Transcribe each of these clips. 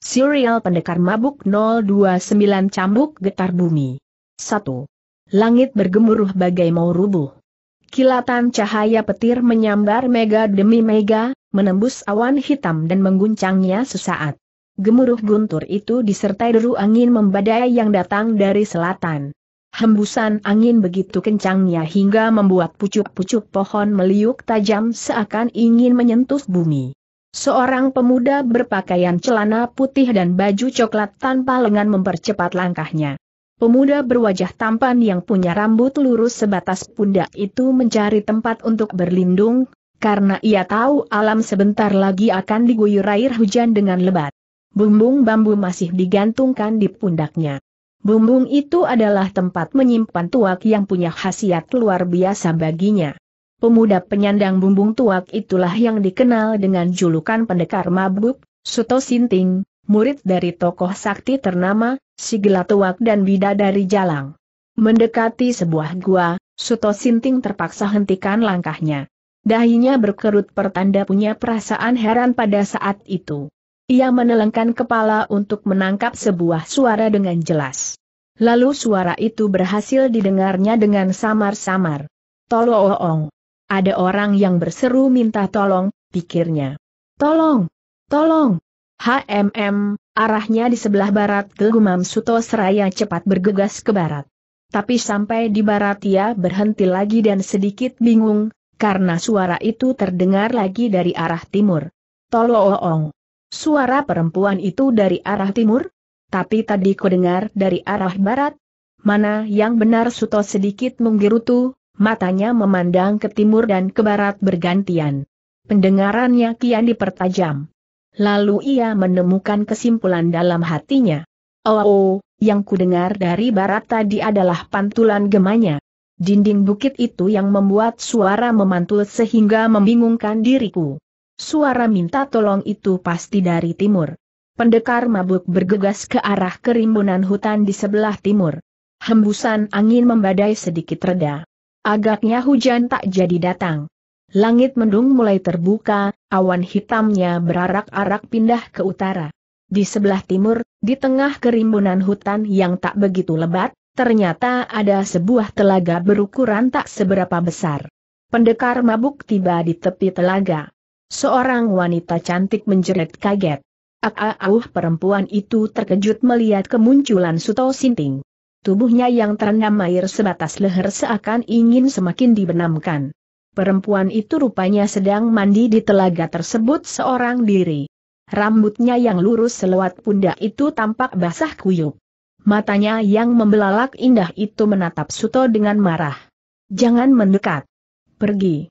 Serial Pendekar Mabuk 029 Cambuk Getar Bumi 1. Langit bergemuruh bagai mau rubuh. Kilatan cahaya petir menyambar mega demi mega, menembus awan hitam dan mengguncangnya sesaat. Gemuruh guntur itu disertai deru angin membadai yang datang dari selatan. Hembusan angin begitu kencangnya hingga membuat pucuk-pucuk pohon meliuk tajam seakan ingin menyentuh bumi. Seorang pemuda berpakaian celana putih dan baju coklat tanpa lengan mempercepat langkahnya. Pemuda berwajah tampan yang punya rambut lurus sebatas pundak itu mencari tempat untuk berlindung, karena ia tahu alam sebentar lagi akan diguyur air hujan dengan lebat. Bumbung bambu masih digantungkan di pundaknya. Bumbung itu adalah tempat menyimpan tuak yang punya khasiat luar biasa baginya. Pemuda penyandang bumbung tuak itulah yang dikenal dengan julukan pendekar mabuk, Suto Sinting, murid dari tokoh sakti ternama, Sigela Tuak dan Bidadari Jalang. Mendekati sebuah gua, Suto Sinting terpaksa hentikan langkahnya. Dahinya berkerut pertanda punya perasaan heran pada saat itu. Ia menelengkan kepala untuk menangkap sebuah suara dengan jelas. Lalu suara itu berhasil didengarnya dengan samar-samar. Tolooong. Ada orang yang berseru minta tolong, pikirnya. Tolong! Tolong! HMM, arahnya di sebelah barat Gumam Suto Seraya cepat bergegas ke barat. Tapi sampai di barat ia berhenti lagi dan sedikit bingung, karena suara itu terdengar lagi dari arah timur. Tolong, Suara perempuan itu dari arah timur? Tapi tadi kudengar dari arah barat? Mana yang benar Suto sedikit menggerutu, matanya memandang ke timur dan ke barat bergantian. Pendengarannya kian dipertajam. Lalu ia menemukan kesimpulan dalam hatinya. Oh, oh yang kudengar dari barat tadi adalah pantulan gemanya. Dinding bukit itu yang membuat suara memantul sehingga membingungkan diriku. Suara minta tolong itu pasti dari timur. Pendekar mabuk bergegas ke arah kerimbunan hutan di sebelah timur. Hembusan angin membadai sedikit reda. Agaknya hujan tak jadi datang. Langit mendung mulai terbuka, awan hitamnya berarak-arak pindah ke utara. Di sebelah timur, di tengah kerimbunan hutan yang tak begitu lebat, ternyata ada sebuah telaga berukuran tak seberapa besar. Pendekar mabuk tiba di tepi telaga. Seorang wanita cantik menjerit kaget. ak ah, ah, uh, perempuan itu terkejut melihat kemunculan Suto Sinting. Tubuhnya yang terendam air sebatas leher seakan ingin semakin dibenamkan. Perempuan itu rupanya sedang mandi di telaga tersebut seorang diri. Rambutnya yang lurus selewat pundak itu tampak basah kuyup. Matanya yang membelalak indah itu menatap Suto dengan marah. Jangan mendekat. Pergi.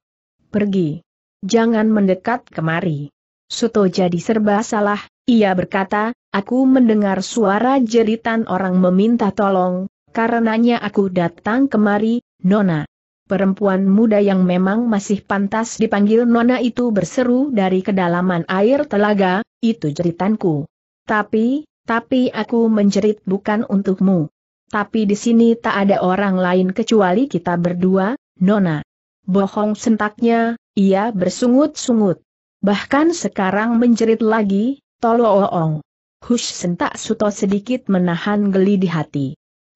Pergi. Jangan mendekat kemari. Suto jadi serba salah, ia berkata, Aku mendengar suara jeritan orang meminta tolong, karenanya aku datang kemari, Nona. Perempuan muda yang memang masih pantas dipanggil Nona itu berseru dari kedalaman air telaga, itu jeritanku. Tapi, tapi aku menjerit bukan untukmu. Tapi di sini tak ada orang lain kecuali kita berdua, Nona. Bohong sentaknya, ia bersungut-sungut. Bahkan sekarang menjerit lagi, tolong. Hush sentak Suto sedikit menahan geli di hati.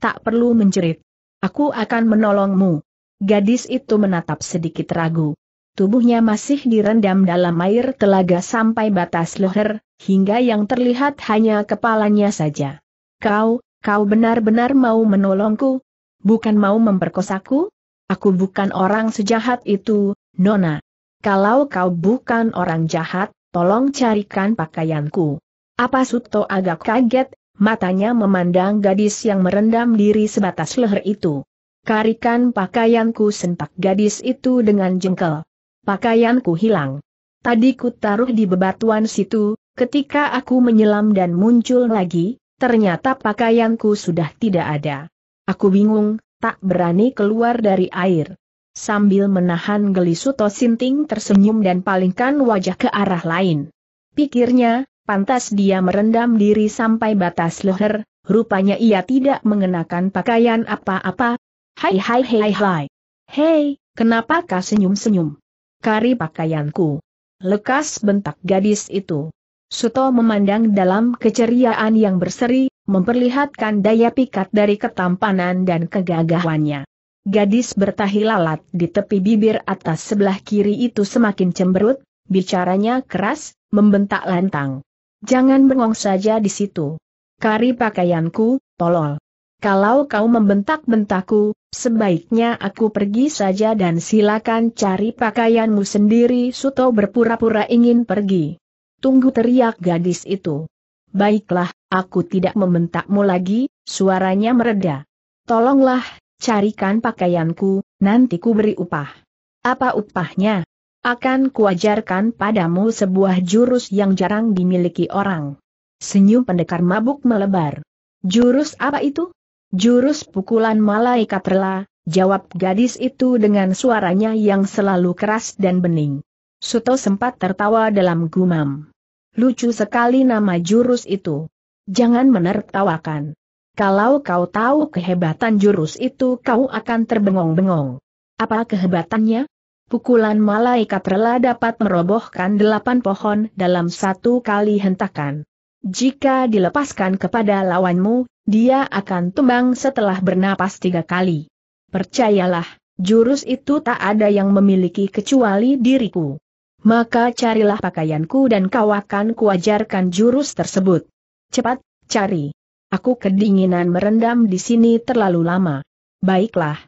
Tak perlu menjerit. Aku akan menolongmu. Gadis itu menatap sedikit ragu. Tubuhnya masih direndam dalam air telaga sampai batas leher, hingga yang terlihat hanya kepalanya saja. Kau, kau benar-benar mau menolongku? Bukan mau memperkosaku? Aku bukan orang sejahat itu, Nona. Kalau kau bukan orang jahat, tolong carikan pakaianku. Apa Suto agak kaget, matanya memandang gadis yang merendam diri sebatas leher itu. Karikan pakaianku sentak gadis itu dengan jengkel. Pakaianku hilang. Tadi ku taruh di bebatuan situ, ketika aku menyelam dan muncul lagi, ternyata pakaianku sudah tidak ada. Aku bingung, tak berani keluar dari air. Sambil menahan geli Suto Sinting tersenyum dan palingkan wajah ke arah lain. Pikirnya, Pantas dia merendam diri sampai batas leher, rupanya ia tidak mengenakan pakaian apa-apa. Hai hai hai hai. Hei, kenapa kau senyum-senyum? Kari pakaianku. Lekas bentak gadis itu. Suto memandang dalam keceriaan yang berseri, memperlihatkan daya pikat dari ketampanan dan kegagahannya. Gadis bertahi lalat di tepi bibir atas sebelah kiri itu semakin cemberut, bicaranya keras, membentak lantang. Jangan bengong saja di situ. Kari pakaianku, tolol. Kalau kau membentak bentakku sebaiknya aku pergi saja dan silakan cari pakaianmu sendiri. Suto berpura-pura ingin pergi. Tunggu teriak gadis itu. Baiklah, aku tidak membentakmu lagi, suaranya mereda. Tolonglah, carikan pakaianku, nanti ku beri upah. Apa upahnya? Akan kuajarkan padamu sebuah jurus yang jarang dimiliki orang. Senyum pendekar mabuk melebar. Jurus apa itu? Jurus pukulan malaikat rela, jawab gadis itu dengan suaranya yang selalu keras dan bening. Suto sempat tertawa dalam gumam. Lucu sekali nama jurus itu. Jangan menertawakan. Kalau kau tahu kehebatan jurus itu kau akan terbengong-bengong. Apa kehebatannya? pukulan malaikat rela dapat merobohkan delapan pohon dalam satu kali hentakan. Jika dilepaskan kepada lawanmu, dia akan tumbang setelah bernapas tiga kali. Percayalah, jurus itu tak ada yang memiliki kecuali diriku. Maka carilah pakaianku dan kau akan kuajarkan jurus tersebut. Cepat, cari. Aku kedinginan merendam di sini terlalu lama. Baiklah.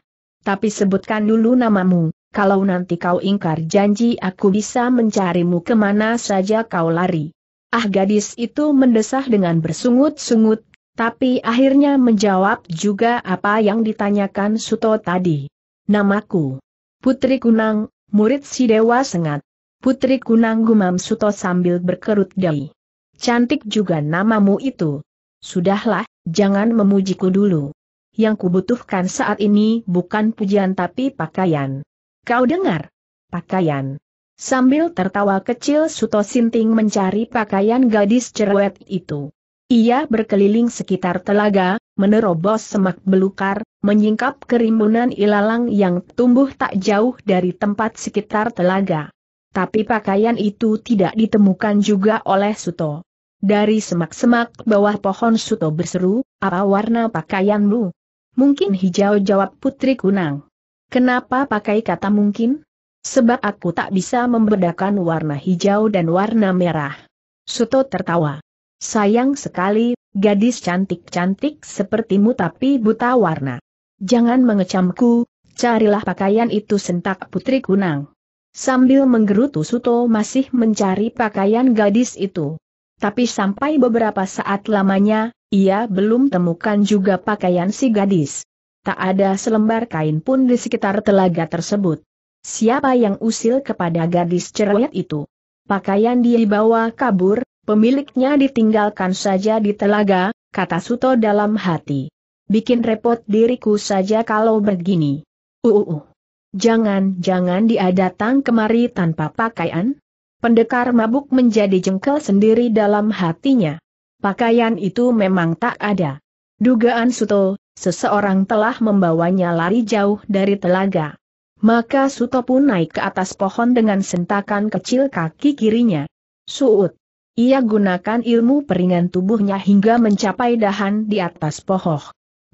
Tapi sebutkan dulu namamu kalau nanti kau ingkar janji aku bisa mencarimu kemana saja kau lari. Ah gadis itu mendesah dengan bersungut-sungut, tapi akhirnya menjawab juga apa yang ditanyakan Suto tadi. Namaku. Putri Kunang, murid si Dewa Sengat. Putri Kunang gumam Suto sambil berkerut dahi. Cantik juga namamu itu. Sudahlah, jangan memujiku dulu. Yang kubutuhkan saat ini bukan pujian tapi pakaian. Kau dengar? Pakaian. Sambil tertawa kecil Suto Sinting mencari pakaian gadis cerewet itu. Ia berkeliling sekitar telaga, menerobos semak belukar, menyingkap kerimbunan ilalang yang tumbuh tak jauh dari tempat sekitar telaga. Tapi pakaian itu tidak ditemukan juga oleh Suto. Dari semak-semak bawah pohon Suto berseru, apa warna pakaianmu? Mungkin hijau jawab Putri Kunang. Kenapa pakai kata mungkin? Sebab aku tak bisa membedakan warna hijau dan warna merah. Suto tertawa. Sayang sekali, gadis cantik-cantik sepertimu tapi buta warna. Jangan mengecamku, carilah pakaian itu sentak putri kunang. Sambil menggerutu Suto masih mencari pakaian gadis itu. Tapi sampai beberapa saat lamanya, ia belum temukan juga pakaian si gadis. Tak ada selembar kain pun di sekitar telaga tersebut. Siapa yang usil kepada gadis cerewet itu? Pakaian dia dibawa kabur, pemiliknya ditinggalkan saja di telaga, kata Suto dalam hati. Bikin repot diriku saja kalau begini. uh, Jangan-jangan uh, uh. dia datang kemari tanpa pakaian? Pendekar mabuk menjadi jengkel sendiri dalam hatinya. Pakaian itu memang tak ada. Dugaan Suto, Seseorang telah membawanya lari jauh dari telaga. Maka Suto pun naik ke atas pohon dengan sentakan kecil kaki kirinya. Suut. Ia gunakan ilmu peringan tubuhnya hingga mencapai dahan di atas pohon.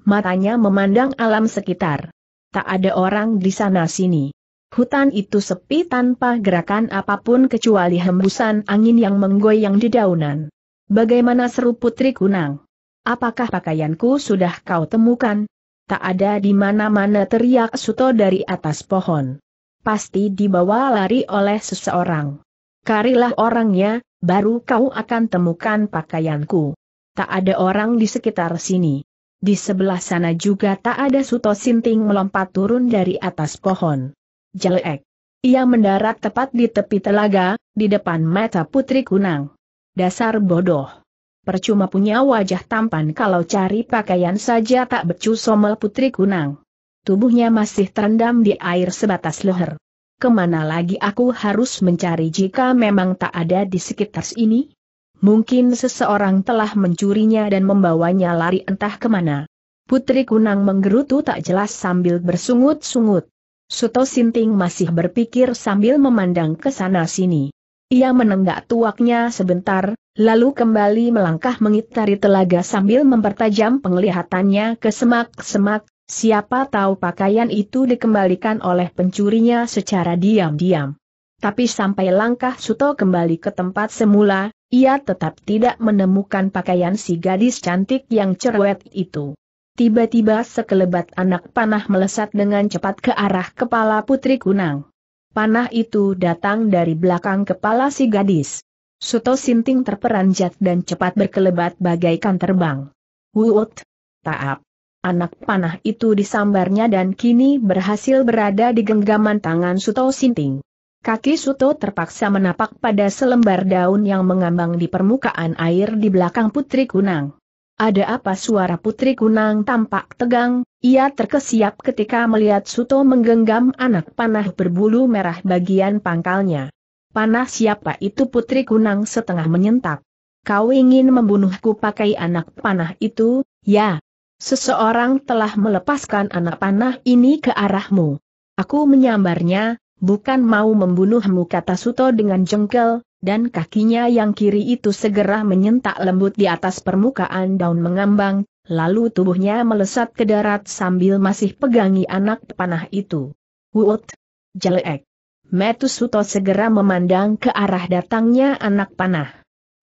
Matanya memandang alam sekitar. Tak ada orang di sana-sini. Hutan itu sepi tanpa gerakan apapun kecuali hembusan angin yang menggoyang di daunan. Bagaimana seru Putri Kunang? Apakah pakaianku sudah kau temukan? Tak ada di mana-mana teriak Suto dari atas pohon. Pasti dibawa lari oleh seseorang. Karilah orangnya, baru kau akan temukan pakaianku. Tak ada orang di sekitar sini. Di sebelah sana juga tak ada Suto Sinting melompat turun dari atas pohon. Jelek. Ia mendarat tepat di tepi telaga, di depan mata Putri Kunang. Dasar bodoh percuma punya wajah tampan kalau cari pakaian saja tak becu somel putri kunang. Tubuhnya masih terendam di air sebatas leher. Kemana lagi aku harus mencari jika memang tak ada di sekitar sini? Mungkin seseorang telah mencurinya dan membawanya lari entah kemana. Putri Kunang menggerutu tak jelas sambil bersungut-sungut. Suto Sinting masih berpikir sambil memandang ke sana-sini. Ia menenggak tuaknya sebentar, lalu kembali melangkah mengitari telaga sambil mempertajam penglihatannya ke semak-semak, siapa tahu pakaian itu dikembalikan oleh pencurinya secara diam-diam. Tapi sampai langkah Suto kembali ke tempat semula, ia tetap tidak menemukan pakaian si gadis cantik yang cerewet itu. Tiba-tiba sekelebat anak panah melesat dengan cepat ke arah kepala Putri Kunang. Panah itu datang dari belakang kepala si gadis. Suto Sinting terperanjat dan cepat berkelebat bagaikan terbang. Wut! Taap! Anak panah itu disambarnya dan kini berhasil berada di genggaman tangan Suto Sinting. Kaki Suto terpaksa menapak pada selembar daun yang mengambang di permukaan air di belakang Putri Kunang. Ada apa suara Putri Kunang tampak tegang, ia terkesiap ketika melihat Suto menggenggam anak panah berbulu merah bagian pangkalnya. Panah siapa itu Putri Kunang setengah menyentak. Kau ingin membunuhku pakai anak panah itu, ya? Seseorang telah melepaskan anak panah ini ke arahmu. Aku menyambarnya, bukan mau membunuhmu kata Suto dengan jengkel, dan kakinya yang kiri itu segera menyentak lembut di atas permukaan daun mengambang, lalu tubuhnya melesat ke darat sambil masih pegangi anak panah itu. Wut! Jelek! Metusuto segera memandang ke arah datangnya anak panah.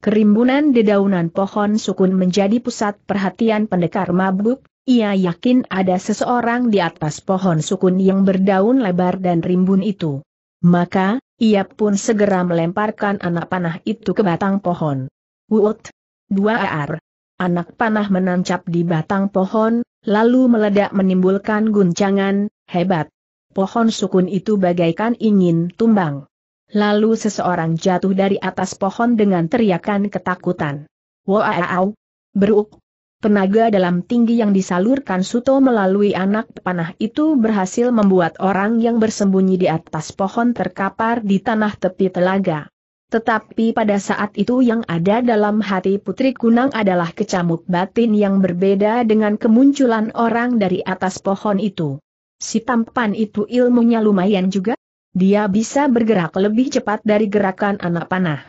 Kerimbunan dedaunan pohon sukun menjadi pusat perhatian pendekar mabuk, ia yakin ada seseorang di atas pohon sukun yang berdaun lebar dan rimbun itu. Maka, ia pun segera melemparkan anak panah itu ke batang pohon. Wut! Dua ar! Anak panah menancap di batang pohon, lalu meledak menimbulkan guncangan, hebat. Pohon sukun itu bagaikan ingin tumbang. Lalu seseorang jatuh dari atas pohon dengan teriakan ketakutan. Wow! Beruk! Tenaga dalam tinggi yang disalurkan Suto melalui anak panah itu berhasil membuat orang yang bersembunyi di atas pohon terkapar di tanah tepi telaga. Tetapi pada saat itu yang ada dalam hati Putri Kunang adalah kecamuk batin yang berbeda dengan kemunculan orang dari atas pohon itu. Si tampan itu ilmunya lumayan juga. Dia bisa bergerak lebih cepat dari gerakan anak panah.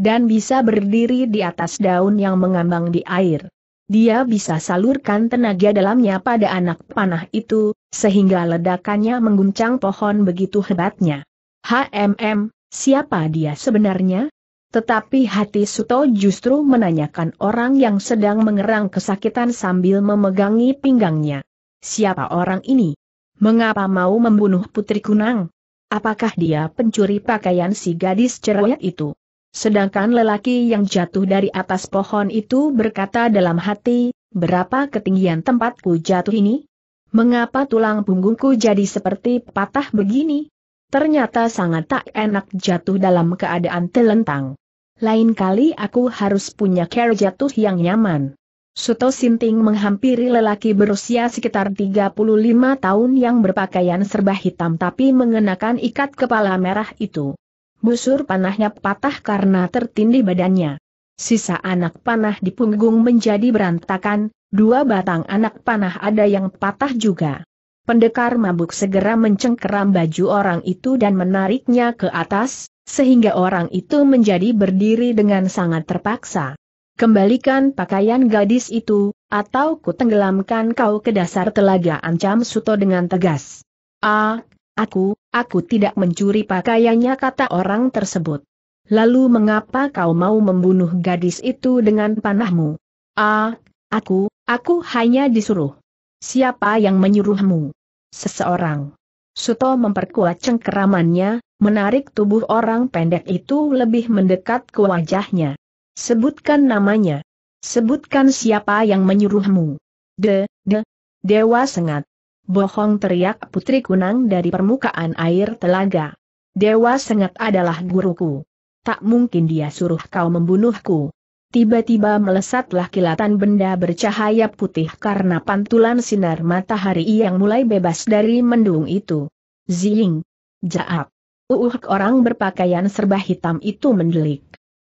Dan bisa berdiri di atas daun yang mengambang di air. Dia bisa salurkan tenaga dalamnya pada anak panah itu, sehingga ledakannya mengguncang pohon begitu hebatnya. HMM, siapa dia sebenarnya? Tetapi hati Suto justru menanyakan orang yang sedang mengerang kesakitan sambil memegangi pinggangnya. Siapa orang ini? Mengapa mau membunuh Putri Kunang? Apakah dia pencuri pakaian si gadis cerewet itu? Sedangkan lelaki yang jatuh dari atas pohon itu berkata dalam hati, berapa ketinggian tempatku jatuh ini? Mengapa tulang punggungku jadi seperti patah begini? Ternyata sangat tak enak jatuh dalam keadaan telentang. Lain kali aku harus punya care jatuh yang nyaman. Suto Sinting menghampiri lelaki berusia sekitar 35 tahun yang berpakaian serba hitam tapi mengenakan ikat kepala merah itu busur panahnya patah karena tertindih badannya. Sisa anak panah di punggung menjadi berantakan, dua batang anak panah ada yang patah juga. Pendekar mabuk segera mencengkeram baju orang itu dan menariknya ke atas, sehingga orang itu menjadi berdiri dengan sangat terpaksa. Kembalikan pakaian gadis itu, atau kutenggelamkan kau ke dasar telaga ancam Suto dengan tegas. Ah, aku, Aku tidak mencuri pakaiannya kata orang tersebut. Lalu mengapa kau mau membunuh gadis itu dengan panahmu? Ah, aku, aku hanya disuruh. Siapa yang menyuruhmu? Seseorang. Suto memperkuat cengkeramannya, menarik tubuh orang pendek itu lebih mendekat ke wajahnya. Sebutkan namanya. Sebutkan siapa yang menyuruhmu. De, de, Dewa Sengat. Bohong teriak Putri Kunang dari permukaan air telaga. Dewa Sengat adalah guruku. Tak mungkin dia suruh kau membunuhku. Tiba-tiba melesatlah kilatan benda bercahaya putih karena pantulan sinar matahari yang mulai bebas dari mendung itu. Zing! Jaap! Uhuk orang berpakaian serba hitam itu mendelik.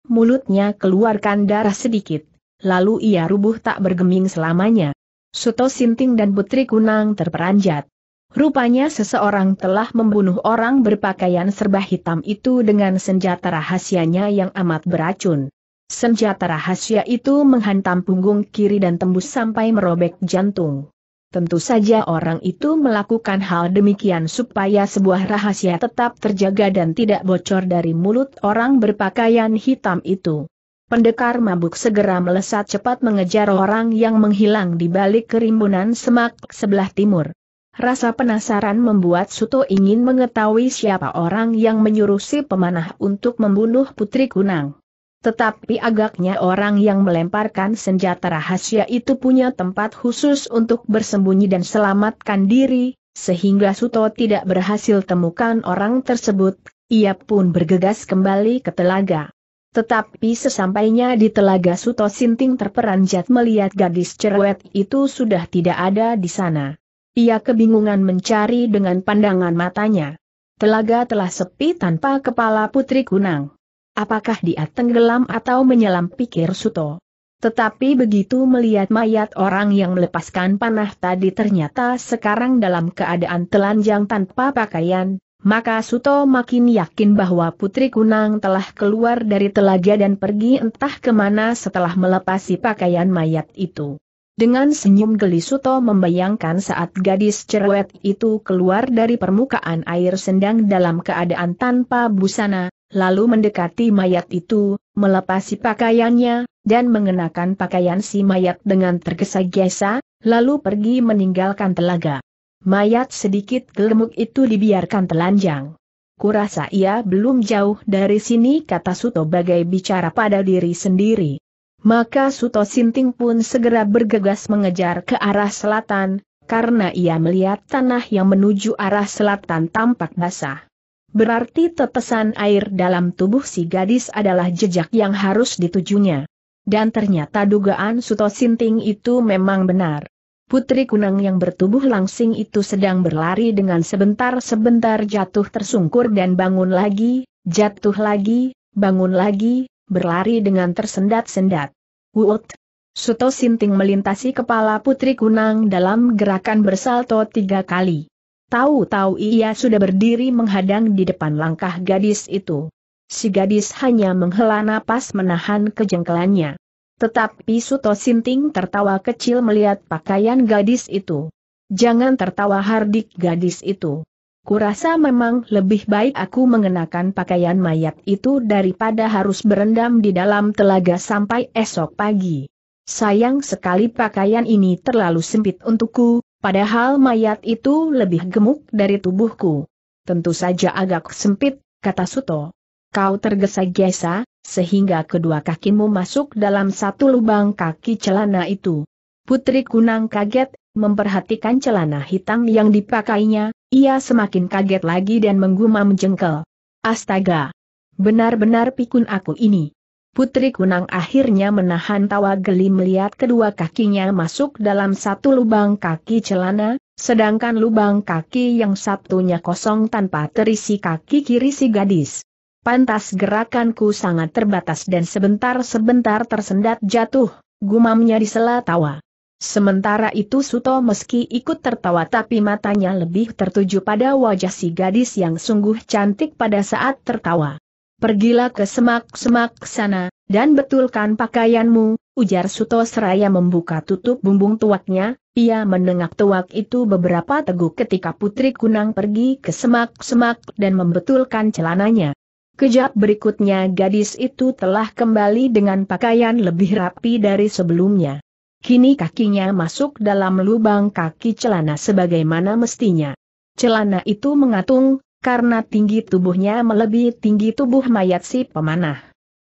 Mulutnya keluarkan darah sedikit, lalu ia rubuh tak bergeming selamanya. Suto Sinting dan Putri Kunang terperanjat. Rupanya seseorang telah membunuh orang berpakaian serba hitam itu dengan senjata rahasianya yang amat beracun. Senjata rahasia itu menghantam punggung kiri dan tembus sampai merobek jantung. Tentu saja orang itu melakukan hal demikian supaya sebuah rahasia tetap terjaga dan tidak bocor dari mulut orang berpakaian hitam itu. Pendekar mabuk segera melesat cepat mengejar orang yang menghilang di balik kerimbunan semak sebelah timur. Rasa penasaran membuat Suto ingin mengetahui siapa orang yang menyuruh si pemanah untuk membunuh Putri Kunang. Tetapi agaknya orang yang melemparkan senjata rahasia itu punya tempat khusus untuk bersembunyi dan selamatkan diri, sehingga Suto tidak berhasil temukan orang tersebut, ia pun bergegas kembali ke telaga. Tetapi sesampainya di telaga Suto Sinting terperanjat melihat gadis cerewet itu sudah tidak ada di sana. Ia kebingungan mencari dengan pandangan matanya. Telaga telah sepi tanpa kepala putri kunang. Apakah dia tenggelam atau menyelam pikir Suto? Tetapi begitu melihat mayat orang yang melepaskan panah tadi ternyata sekarang dalam keadaan telanjang tanpa pakaian, maka Suto makin yakin bahwa Putri Kunang telah keluar dari telaga dan pergi entah kemana setelah melepasi pakaian mayat itu. Dengan senyum geli Suto membayangkan saat gadis cerewet itu keluar dari permukaan air sendang dalam keadaan tanpa busana, lalu mendekati mayat itu, melepasi pakaiannya, dan mengenakan pakaian si mayat dengan tergesa-gesa, lalu pergi meninggalkan telaga mayat sedikit gemuk itu dibiarkan telanjang. Kurasa ia belum jauh dari sini kata Suto bagai bicara pada diri sendiri. Maka Suto Sinting pun segera bergegas mengejar ke arah selatan, karena ia melihat tanah yang menuju arah selatan tampak basah. Berarti tetesan air dalam tubuh si gadis adalah jejak yang harus ditujunya. Dan ternyata dugaan Suto Sinting itu memang benar. Putri kunang yang bertubuh langsing itu sedang berlari dengan sebentar-sebentar jatuh tersungkur dan bangun lagi, jatuh lagi, bangun lagi, berlari dengan tersendat-sendat. Wut! Suto Sinting melintasi kepala putri kunang dalam gerakan bersalto tiga kali. Tahu-tahu ia sudah berdiri menghadang di depan langkah gadis itu. Si gadis hanya menghela napas menahan kejengkelannya. Tetapi Suto Sinting tertawa kecil melihat pakaian gadis itu. Jangan tertawa hardik gadis itu. Kurasa memang lebih baik aku mengenakan pakaian mayat itu daripada harus berendam di dalam telaga sampai esok pagi. Sayang sekali pakaian ini terlalu sempit untukku, padahal mayat itu lebih gemuk dari tubuhku. Tentu saja agak sempit, kata Suto. Kau tergesa-gesa, sehingga kedua kakimu masuk dalam satu lubang kaki celana itu. Putri Kunang kaget, memperhatikan celana hitam yang dipakainya, ia semakin kaget lagi dan menggumam jengkel. Astaga! Benar-benar pikun aku ini. Putri Kunang akhirnya menahan tawa geli melihat kedua kakinya masuk dalam satu lubang kaki celana, sedangkan lubang kaki yang satunya kosong tanpa terisi kaki kiri si gadis pantas gerakanku sangat terbatas dan sebentar-sebentar tersendat jatuh, gumamnya di sela tawa. Sementara itu Suto meski ikut tertawa tapi matanya lebih tertuju pada wajah si gadis yang sungguh cantik pada saat tertawa. Pergilah ke semak-semak sana, dan betulkan pakaianmu, ujar Suto seraya membuka tutup bumbung tuaknya, ia menengak tuak itu beberapa teguk ketika Putri Kunang pergi ke semak-semak dan membetulkan celananya. Kejap berikutnya gadis itu telah kembali dengan pakaian lebih rapi dari sebelumnya. Kini kakinya masuk dalam lubang kaki celana sebagaimana mestinya. Celana itu mengatung, karena tinggi tubuhnya melebihi tinggi tubuh mayat si pemanah.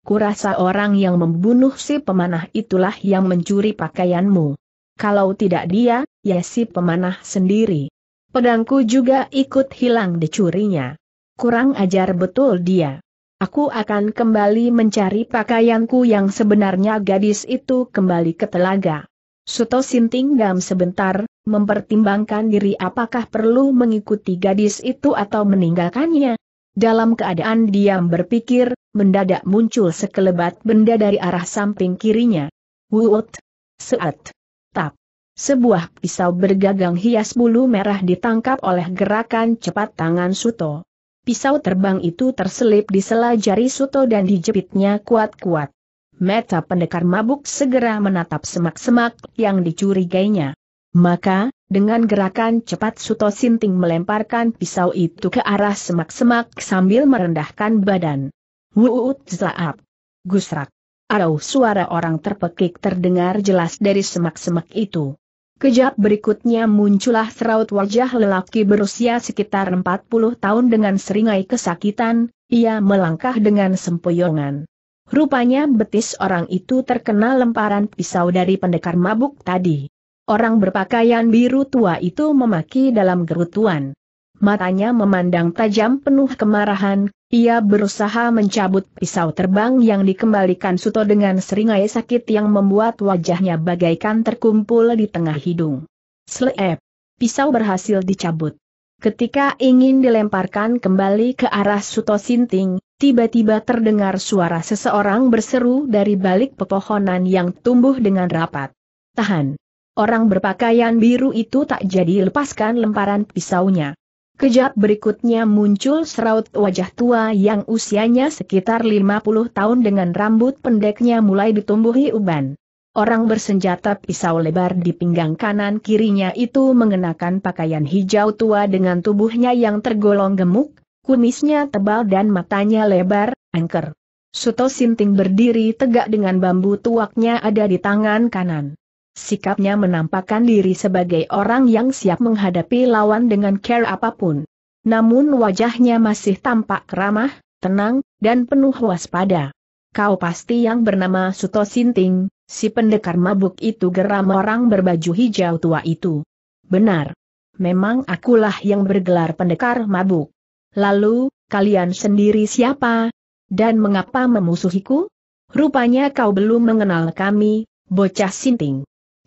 Kurasa orang yang membunuh si pemanah itulah yang mencuri pakaianmu. Kalau tidak dia, ya si pemanah sendiri. Pedangku juga ikut hilang dicurinya. Kurang ajar betul dia. Aku akan kembali mencari pakaianku yang sebenarnya gadis itu kembali ke telaga. Suto Sinting dam sebentar, mempertimbangkan diri apakah perlu mengikuti gadis itu atau meninggalkannya. Dalam keadaan diam berpikir, mendadak muncul sekelebat benda dari arah samping kirinya. Wut! Seat! Tap! Sebuah pisau bergagang hias bulu merah ditangkap oleh gerakan cepat tangan Suto. Pisau terbang itu terselip di sela jari Suto dan dijepitnya kuat-kuat. Meta pendekar mabuk segera menatap semak-semak yang dicurigainya. Maka, dengan gerakan cepat Suto Sinting melemparkan pisau itu ke arah semak-semak sambil merendahkan badan. Wuut zaap. Gusrak. Arau suara orang terpekik terdengar jelas dari semak-semak itu. Kejap berikutnya muncullah seraut wajah lelaki berusia sekitar 40 tahun dengan seringai kesakitan, ia melangkah dengan sempoyongan. Rupanya betis orang itu terkena lemparan pisau dari pendekar mabuk tadi. Orang berpakaian biru tua itu memaki dalam gerutuan matanya memandang tajam penuh kemarahan, ia berusaha mencabut pisau terbang yang dikembalikan Suto dengan seringai sakit yang membuat wajahnya bagaikan terkumpul di tengah hidung. Sleep! Pisau berhasil dicabut. Ketika ingin dilemparkan kembali ke arah Suto Sinting, tiba-tiba terdengar suara seseorang berseru dari balik pepohonan yang tumbuh dengan rapat. Tahan! Orang berpakaian biru itu tak jadi lepaskan lemparan pisaunya. Kejap berikutnya muncul seraut wajah tua yang usianya sekitar 50 tahun dengan rambut pendeknya mulai ditumbuhi uban. Orang bersenjata pisau lebar di pinggang kanan kirinya itu mengenakan pakaian hijau tua dengan tubuhnya yang tergolong gemuk, kumisnya tebal dan matanya lebar, angker. Suto Sinting berdiri tegak dengan bambu tuaknya ada di tangan kanan. Sikapnya menampakkan diri sebagai orang yang siap menghadapi lawan dengan care apapun. Namun wajahnya masih tampak ramah, tenang, dan penuh waspada. Kau pasti yang bernama Suto Sinting, si pendekar mabuk itu geram orang berbaju hijau tua itu. Benar. Memang akulah yang bergelar pendekar mabuk. Lalu, kalian sendiri siapa? Dan mengapa memusuhiku? Rupanya kau belum mengenal kami, bocah sinting.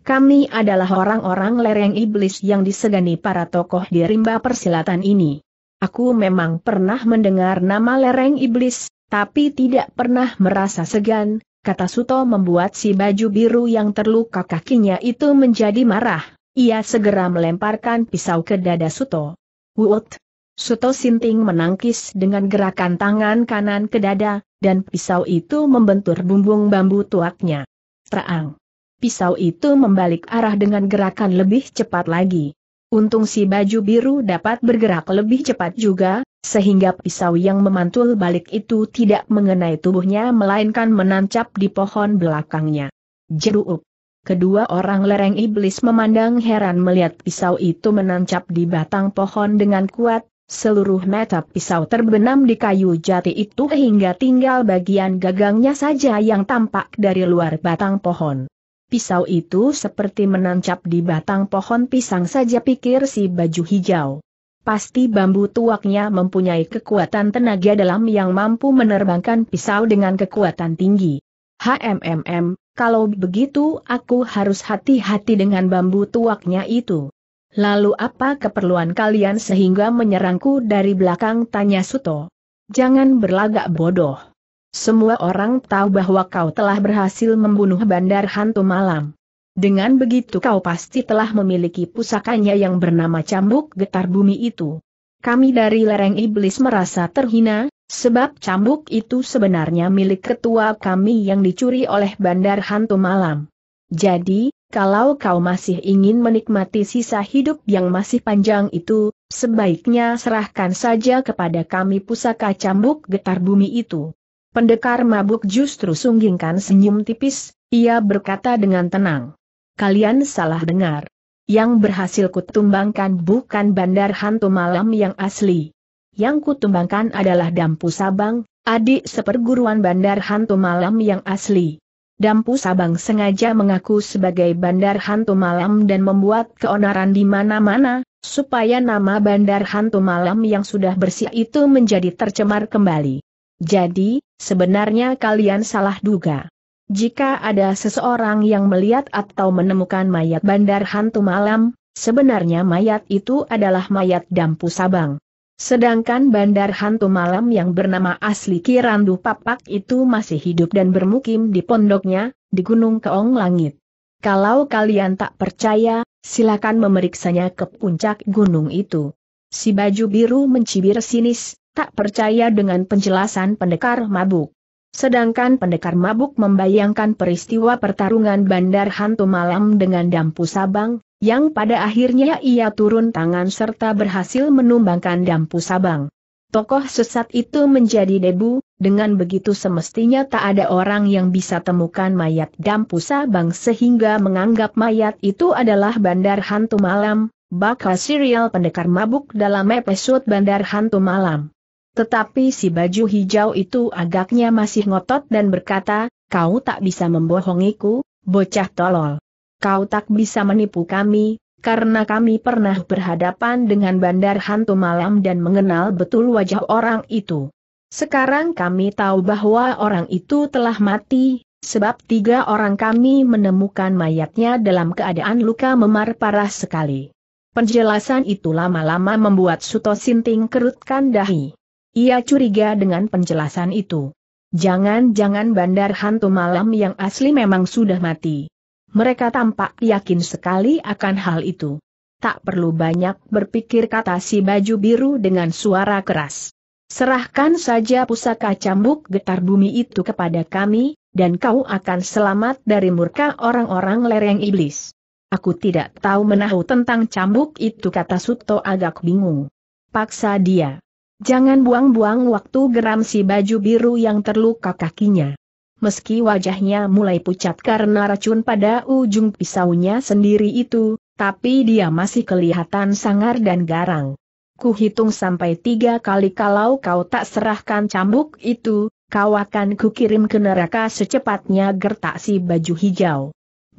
Kami adalah orang-orang lereng iblis yang disegani para tokoh di rimba persilatan ini. Aku memang pernah mendengar nama lereng iblis, tapi tidak pernah merasa segan, kata Suto membuat si baju biru yang terluka kakinya itu menjadi marah. Ia segera melemparkan pisau ke dada Suto. Wut! Suto Sinting menangkis dengan gerakan tangan kanan ke dada, dan pisau itu membentur bumbung bambu tuaknya. Traang! pisau itu membalik arah dengan gerakan lebih cepat lagi. Untung si baju biru dapat bergerak lebih cepat juga, sehingga pisau yang memantul balik itu tidak mengenai tubuhnya melainkan menancap di pohon belakangnya. Jeruup. Kedua orang lereng iblis memandang heran melihat pisau itu menancap di batang pohon dengan kuat, seluruh mata pisau terbenam di kayu jati itu hingga tinggal bagian gagangnya saja yang tampak dari luar batang pohon. Pisau itu seperti menancap di batang pohon pisang saja pikir si baju hijau. Pasti bambu tuaknya mempunyai kekuatan tenaga dalam yang mampu menerbangkan pisau dengan kekuatan tinggi. HMMM, kalau begitu aku harus hati-hati dengan bambu tuaknya itu. Lalu apa keperluan kalian sehingga menyerangku dari belakang tanya Suto? Jangan berlagak bodoh. Semua orang tahu bahwa kau telah berhasil membunuh bandar hantu malam. Dengan begitu kau pasti telah memiliki pusakanya yang bernama cambuk getar bumi itu. Kami dari lereng iblis merasa terhina, sebab cambuk itu sebenarnya milik ketua kami yang dicuri oleh bandar hantu malam. Jadi, kalau kau masih ingin menikmati sisa hidup yang masih panjang itu, sebaiknya serahkan saja kepada kami pusaka cambuk getar bumi itu. Pendekar mabuk justru sunggingkan senyum tipis, ia berkata dengan tenang. Kalian salah dengar. Yang berhasil kutumbangkan bukan bandar hantu malam yang asli. Yang kutumbangkan adalah Dampu Sabang, adik seperguruan bandar hantu malam yang asli. Dampu Sabang sengaja mengaku sebagai bandar hantu malam dan membuat keonaran di mana-mana, supaya nama bandar hantu malam yang sudah bersih itu menjadi tercemar kembali. Jadi, Sebenarnya kalian salah duga. Jika ada seseorang yang melihat atau menemukan mayat bandar hantu malam, sebenarnya mayat itu adalah mayat Dampu Sabang. Sedangkan bandar hantu malam yang bernama asli Kirandu Papak itu masih hidup dan bermukim di pondoknya, di Gunung Keong Langit. Kalau kalian tak percaya, silakan memeriksanya ke puncak gunung itu. Si baju biru mencibir sinis, tak percaya dengan penjelasan pendekar mabuk. Sedangkan pendekar mabuk membayangkan peristiwa pertarungan bandar hantu malam dengan Dampu Sabang, yang pada akhirnya ia turun tangan serta berhasil menumbangkan Dampu Sabang. Tokoh sesat itu menjadi debu, dengan begitu semestinya tak ada orang yang bisa temukan mayat Dampu Sabang sehingga menganggap mayat itu adalah bandar hantu malam, bakal serial pendekar mabuk dalam episode bandar hantu malam. Tetapi si baju hijau itu agaknya masih ngotot dan berkata, kau tak bisa membohongiku, bocah tolol. Kau tak bisa menipu kami, karena kami pernah berhadapan dengan bandar hantu malam dan mengenal betul wajah orang itu. Sekarang kami tahu bahwa orang itu telah mati, sebab tiga orang kami menemukan mayatnya dalam keadaan luka memar parah sekali. Penjelasan itu lama-lama membuat Suto Sinting kerutkan dahi. Ia curiga dengan penjelasan itu. Jangan-jangan bandar hantu malam yang asli memang sudah mati. Mereka tampak yakin sekali akan hal itu. Tak perlu banyak berpikir kata si baju biru dengan suara keras. Serahkan saja pusaka cambuk getar bumi itu kepada kami, dan kau akan selamat dari murka orang-orang lereng iblis. Aku tidak tahu menahu tentang cambuk itu kata Suto agak bingung. Paksa dia. Jangan buang-buang waktu geram si baju biru yang terluka kakinya. Meski wajahnya mulai pucat karena racun pada ujung pisaunya sendiri itu, tapi dia masih kelihatan sangar dan garang. Kuhitung sampai tiga kali kalau kau tak serahkan cambuk itu, kau akan kukirim ke neraka secepatnya gertak si baju hijau.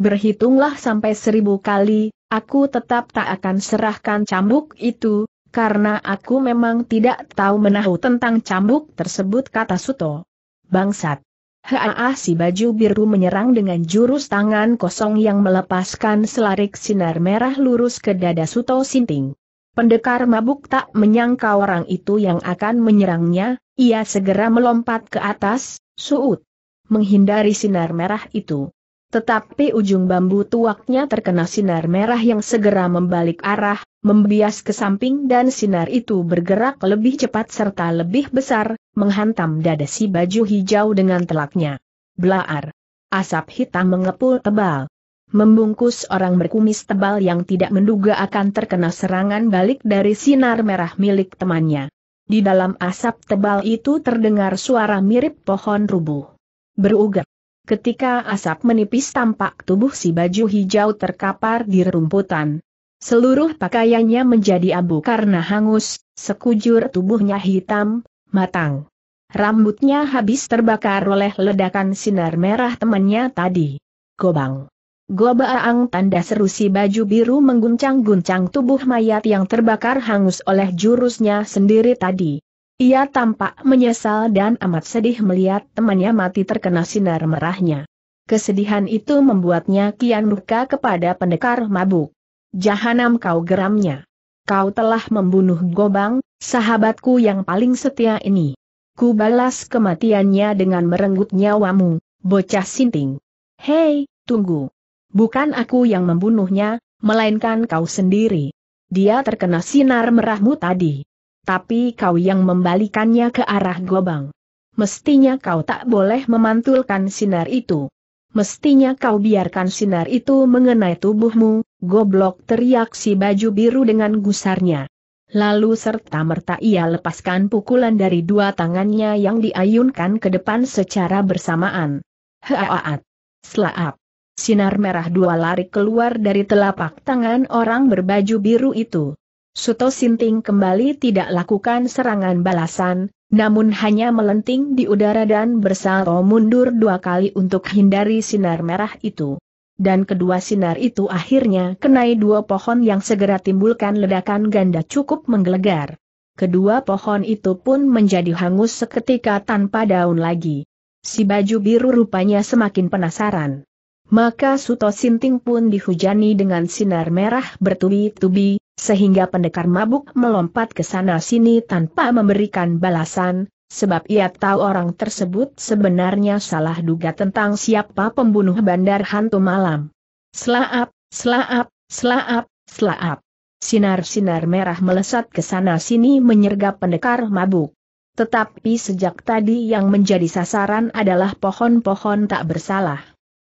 Berhitunglah sampai seribu kali, aku tetap tak akan serahkan cambuk itu, karena aku memang tidak tahu menahu tentang cambuk tersebut kata Suto. Bangsat. Haa si baju biru menyerang dengan jurus tangan kosong yang melepaskan selarik sinar merah lurus ke dada Suto Sinting. Pendekar mabuk tak menyangka orang itu yang akan menyerangnya, ia segera melompat ke atas, suut. Menghindari sinar merah itu. Tetapi ujung bambu tuaknya terkena sinar merah yang segera membalik arah, membias ke samping dan sinar itu bergerak lebih cepat serta lebih besar, menghantam dada si baju hijau dengan telaknya. Blaar. Asap hitam mengepul tebal. Membungkus orang berkumis tebal yang tidak menduga akan terkena serangan balik dari sinar merah milik temannya. Di dalam asap tebal itu terdengar suara mirip pohon rubuh. Beruger. Ketika asap menipis tampak tubuh si baju hijau terkapar di rerumputan. Seluruh pakaiannya menjadi abu karena hangus, sekujur tubuhnya hitam, matang. Rambutnya habis terbakar oleh ledakan sinar merah temannya tadi. Gobang. Gobaang tanda seru si baju biru mengguncang-guncang tubuh mayat yang terbakar hangus oleh jurusnya sendiri tadi. Ia tampak menyesal dan amat sedih melihat temannya mati terkena sinar merahnya. Kesedihan itu membuatnya kian luka kepada pendekar mabuk. Jahanam kau geramnya. Kau telah membunuh Gobang, sahabatku yang paling setia ini. Ku balas kematiannya dengan merenggut nyawamu, bocah sinting. Hei, tunggu. Bukan aku yang membunuhnya, melainkan kau sendiri. Dia terkena sinar merahmu tadi tapi kau yang membalikannya ke arah gobang. Mestinya kau tak boleh memantulkan sinar itu. Mestinya kau biarkan sinar itu mengenai tubuhmu, goblok teriak si baju biru dengan gusarnya. Lalu serta merta ia lepaskan pukulan dari dua tangannya yang diayunkan ke depan secara bersamaan. Heaat, Slaap. Sinar merah dua lari keluar dari telapak tangan orang berbaju biru itu. Suto Sinting kembali tidak lakukan serangan balasan, namun hanya melenting di udara dan bersalto mundur dua kali untuk hindari sinar merah itu. Dan kedua sinar itu akhirnya kenai dua pohon yang segera timbulkan ledakan ganda cukup menggelegar. Kedua pohon itu pun menjadi hangus seketika tanpa daun lagi. Si baju biru rupanya semakin penasaran. Maka Suto Sinting pun dihujani dengan sinar merah bertubi-tubi, sehingga pendekar mabuk melompat ke sana-sini tanpa memberikan balasan, sebab ia tahu orang tersebut sebenarnya salah duga tentang siapa pembunuh bandar hantu malam. Selaap, selaap, selaap, selaap. Sinar-sinar merah melesat ke sana-sini menyergap pendekar mabuk. Tetapi sejak tadi yang menjadi sasaran adalah pohon-pohon tak bersalah.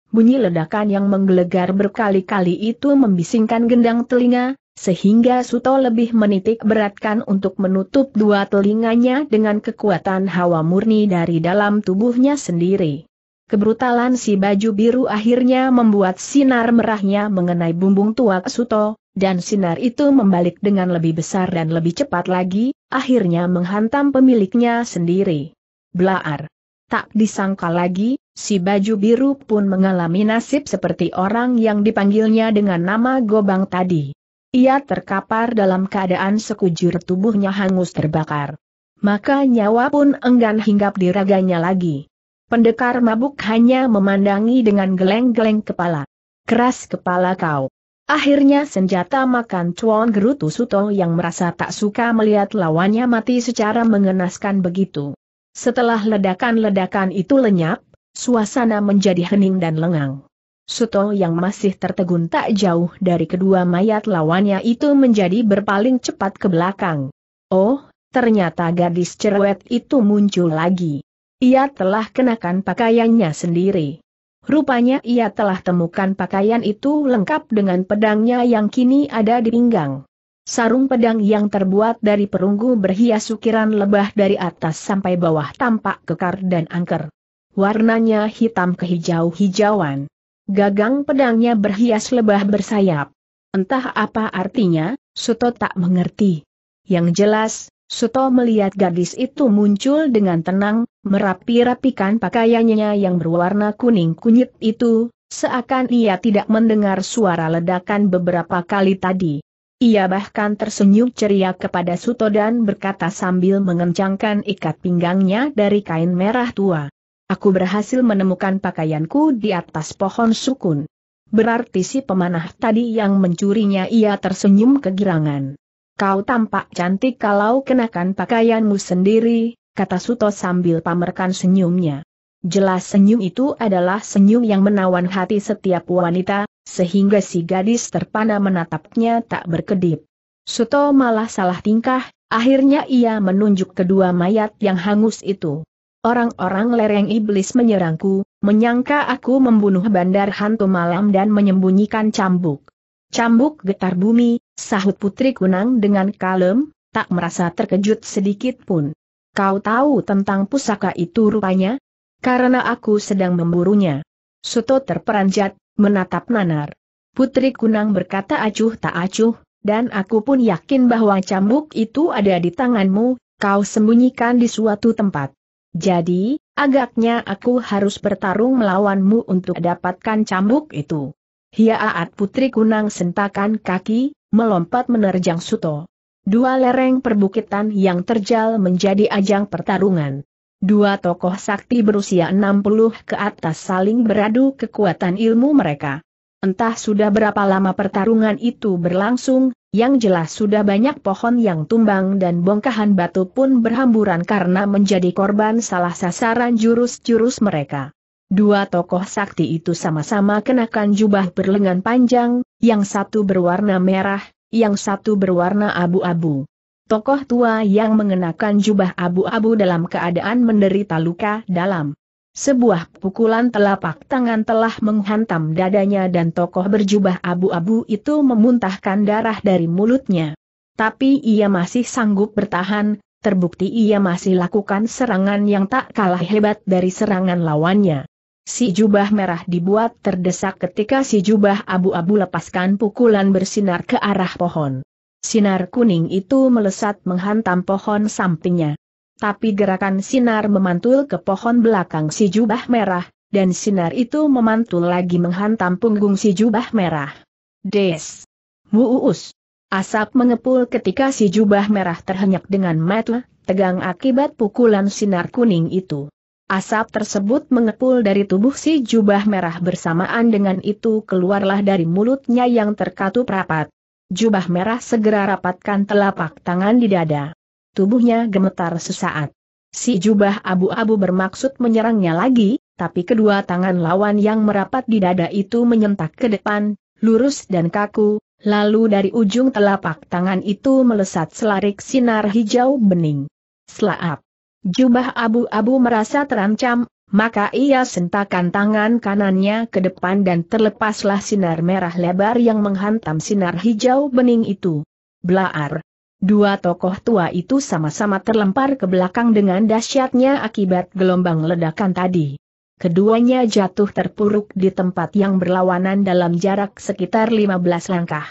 Bunyi ledakan yang menggelegar berkali-kali itu membisingkan gendang telinga, sehingga Suto lebih menitik beratkan untuk menutup dua telinganya dengan kekuatan hawa murni dari dalam tubuhnya sendiri. Kebrutalan si baju biru akhirnya membuat sinar merahnya mengenai bumbung tua Suto, dan sinar itu membalik dengan lebih besar dan lebih cepat lagi, akhirnya menghantam pemiliknya sendiri. Blaar. Tak disangka lagi, si baju biru pun mengalami nasib seperti orang yang dipanggilnya dengan nama Gobang tadi. Ia terkapar dalam keadaan sekujur tubuhnya hangus terbakar. Maka nyawa pun enggan hinggap di raganya lagi. Pendekar mabuk hanya memandangi dengan geleng-geleng kepala. Keras kepala kau. Akhirnya senjata makan cuan Gerutu Suto yang merasa tak suka melihat lawannya mati secara mengenaskan begitu. Setelah ledakan-ledakan itu lenyap, suasana menjadi hening dan lengang. Suto yang masih tertegun tak jauh dari kedua mayat lawannya itu menjadi berpaling cepat ke belakang. Oh, ternyata gadis cerewet itu muncul lagi. Ia telah kenakan pakaiannya sendiri. Rupanya ia telah temukan pakaian itu lengkap dengan pedangnya yang kini ada di pinggang. Sarung pedang yang terbuat dari perunggu berhias ukiran lebah dari atas sampai bawah tampak kekar dan angker. Warnanya hitam kehijau-hijauan gagang pedangnya berhias lebah bersayap. Entah apa artinya, Suto tak mengerti. Yang jelas, Suto melihat gadis itu muncul dengan tenang, merapi-rapikan pakaiannya yang berwarna kuning kunyit itu, seakan ia tidak mendengar suara ledakan beberapa kali tadi. Ia bahkan tersenyum ceria kepada Suto dan berkata sambil mengencangkan ikat pinggangnya dari kain merah tua. Aku berhasil menemukan pakaianku di atas pohon sukun. Berarti si pemanah tadi yang mencurinya ia tersenyum kegirangan. Kau tampak cantik kalau kenakan pakaianmu sendiri, kata Suto sambil pamerkan senyumnya. Jelas senyum itu adalah senyum yang menawan hati setiap wanita, sehingga si gadis terpana menatapnya tak berkedip. Suto malah salah tingkah, akhirnya ia menunjuk kedua mayat yang hangus itu. Orang-orang lereng iblis menyerangku, menyangka aku membunuh bandar hantu malam dan menyembunyikan cambuk. Cambuk getar bumi, sahut Putri Kunang dengan kalem, tak merasa terkejut sedikit pun. Kau tahu tentang pusaka itu rupanya? Karena aku sedang memburunya. Suto terperanjat, menatap nanar. Putri Kunang berkata acuh tak acuh, dan aku pun yakin bahwa cambuk itu ada di tanganmu, kau sembunyikan di suatu tempat. Jadi, agaknya aku harus bertarung melawanmu untuk dapatkan cambuk itu. Hiaat Putri Kunang sentakan kaki, melompat menerjang Suto. Dua lereng perbukitan yang terjal menjadi ajang pertarungan. Dua tokoh sakti berusia 60 ke atas saling beradu kekuatan ilmu mereka. Entah sudah berapa lama pertarungan itu berlangsung, yang jelas sudah banyak pohon yang tumbang dan bongkahan batu pun berhamburan karena menjadi korban salah sasaran jurus-jurus mereka. Dua tokoh sakti itu sama-sama kenakan jubah berlengan panjang, yang satu berwarna merah, yang satu berwarna abu-abu. Tokoh tua yang mengenakan jubah abu-abu dalam keadaan menderita luka dalam. Sebuah pukulan telapak tangan telah menghantam dadanya dan tokoh berjubah abu-abu itu memuntahkan darah dari mulutnya. Tapi ia masih sanggup bertahan, terbukti ia masih lakukan serangan yang tak kalah hebat dari serangan lawannya. Si jubah merah dibuat terdesak ketika si jubah abu-abu lepaskan pukulan bersinar ke arah pohon. Sinar kuning itu melesat menghantam pohon sampingnya. Tapi gerakan sinar memantul ke pohon belakang si jubah merah, dan sinar itu memantul lagi menghantam punggung si jubah merah. Des! Muus! Asap mengepul ketika si jubah merah terhenyak dengan metu, tegang akibat pukulan sinar kuning itu. Asap tersebut mengepul dari tubuh si jubah merah bersamaan dengan itu keluarlah dari mulutnya yang terkatup rapat. Jubah merah segera rapatkan telapak tangan di dada tubuhnya gemetar sesaat. Si jubah abu-abu bermaksud menyerangnya lagi, tapi kedua tangan lawan yang merapat di dada itu menyentak ke depan, lurus dan kaku, lalu dari ujung telapak tangan itu melesat selarik sinar hijau bening. Selaap. Jubah abu-abu merasa terancam, maka ia sentakan tangan kanannya ke depan dan terlepaslah sinar merah lebar yang menghantam sinar hijau bening itu. Blaar. Dua tokoh tua itu sama-sama terlempar ke belakang dengan dahsyatnya akibat gelombang ledakan tadi. Keduanya jatuh terpuruk di tempat yang berlawanan dalam jarak sekitar 15 langkah.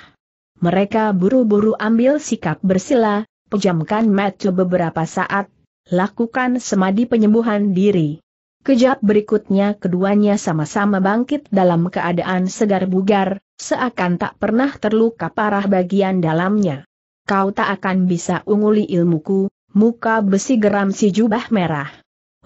Mereka buru-buru ambil sikap bersila, pejamkan mata beberapa saat, lakukan semadi penyembuhan diri. Kejap berikutnya keduanya sama-sama bangkit dalam keadaan segar bugar, seakan tak pernah terluka parah bagian dalamnya kau tak akan bisa unguli ilmuku, muka besi geram si jubah merah.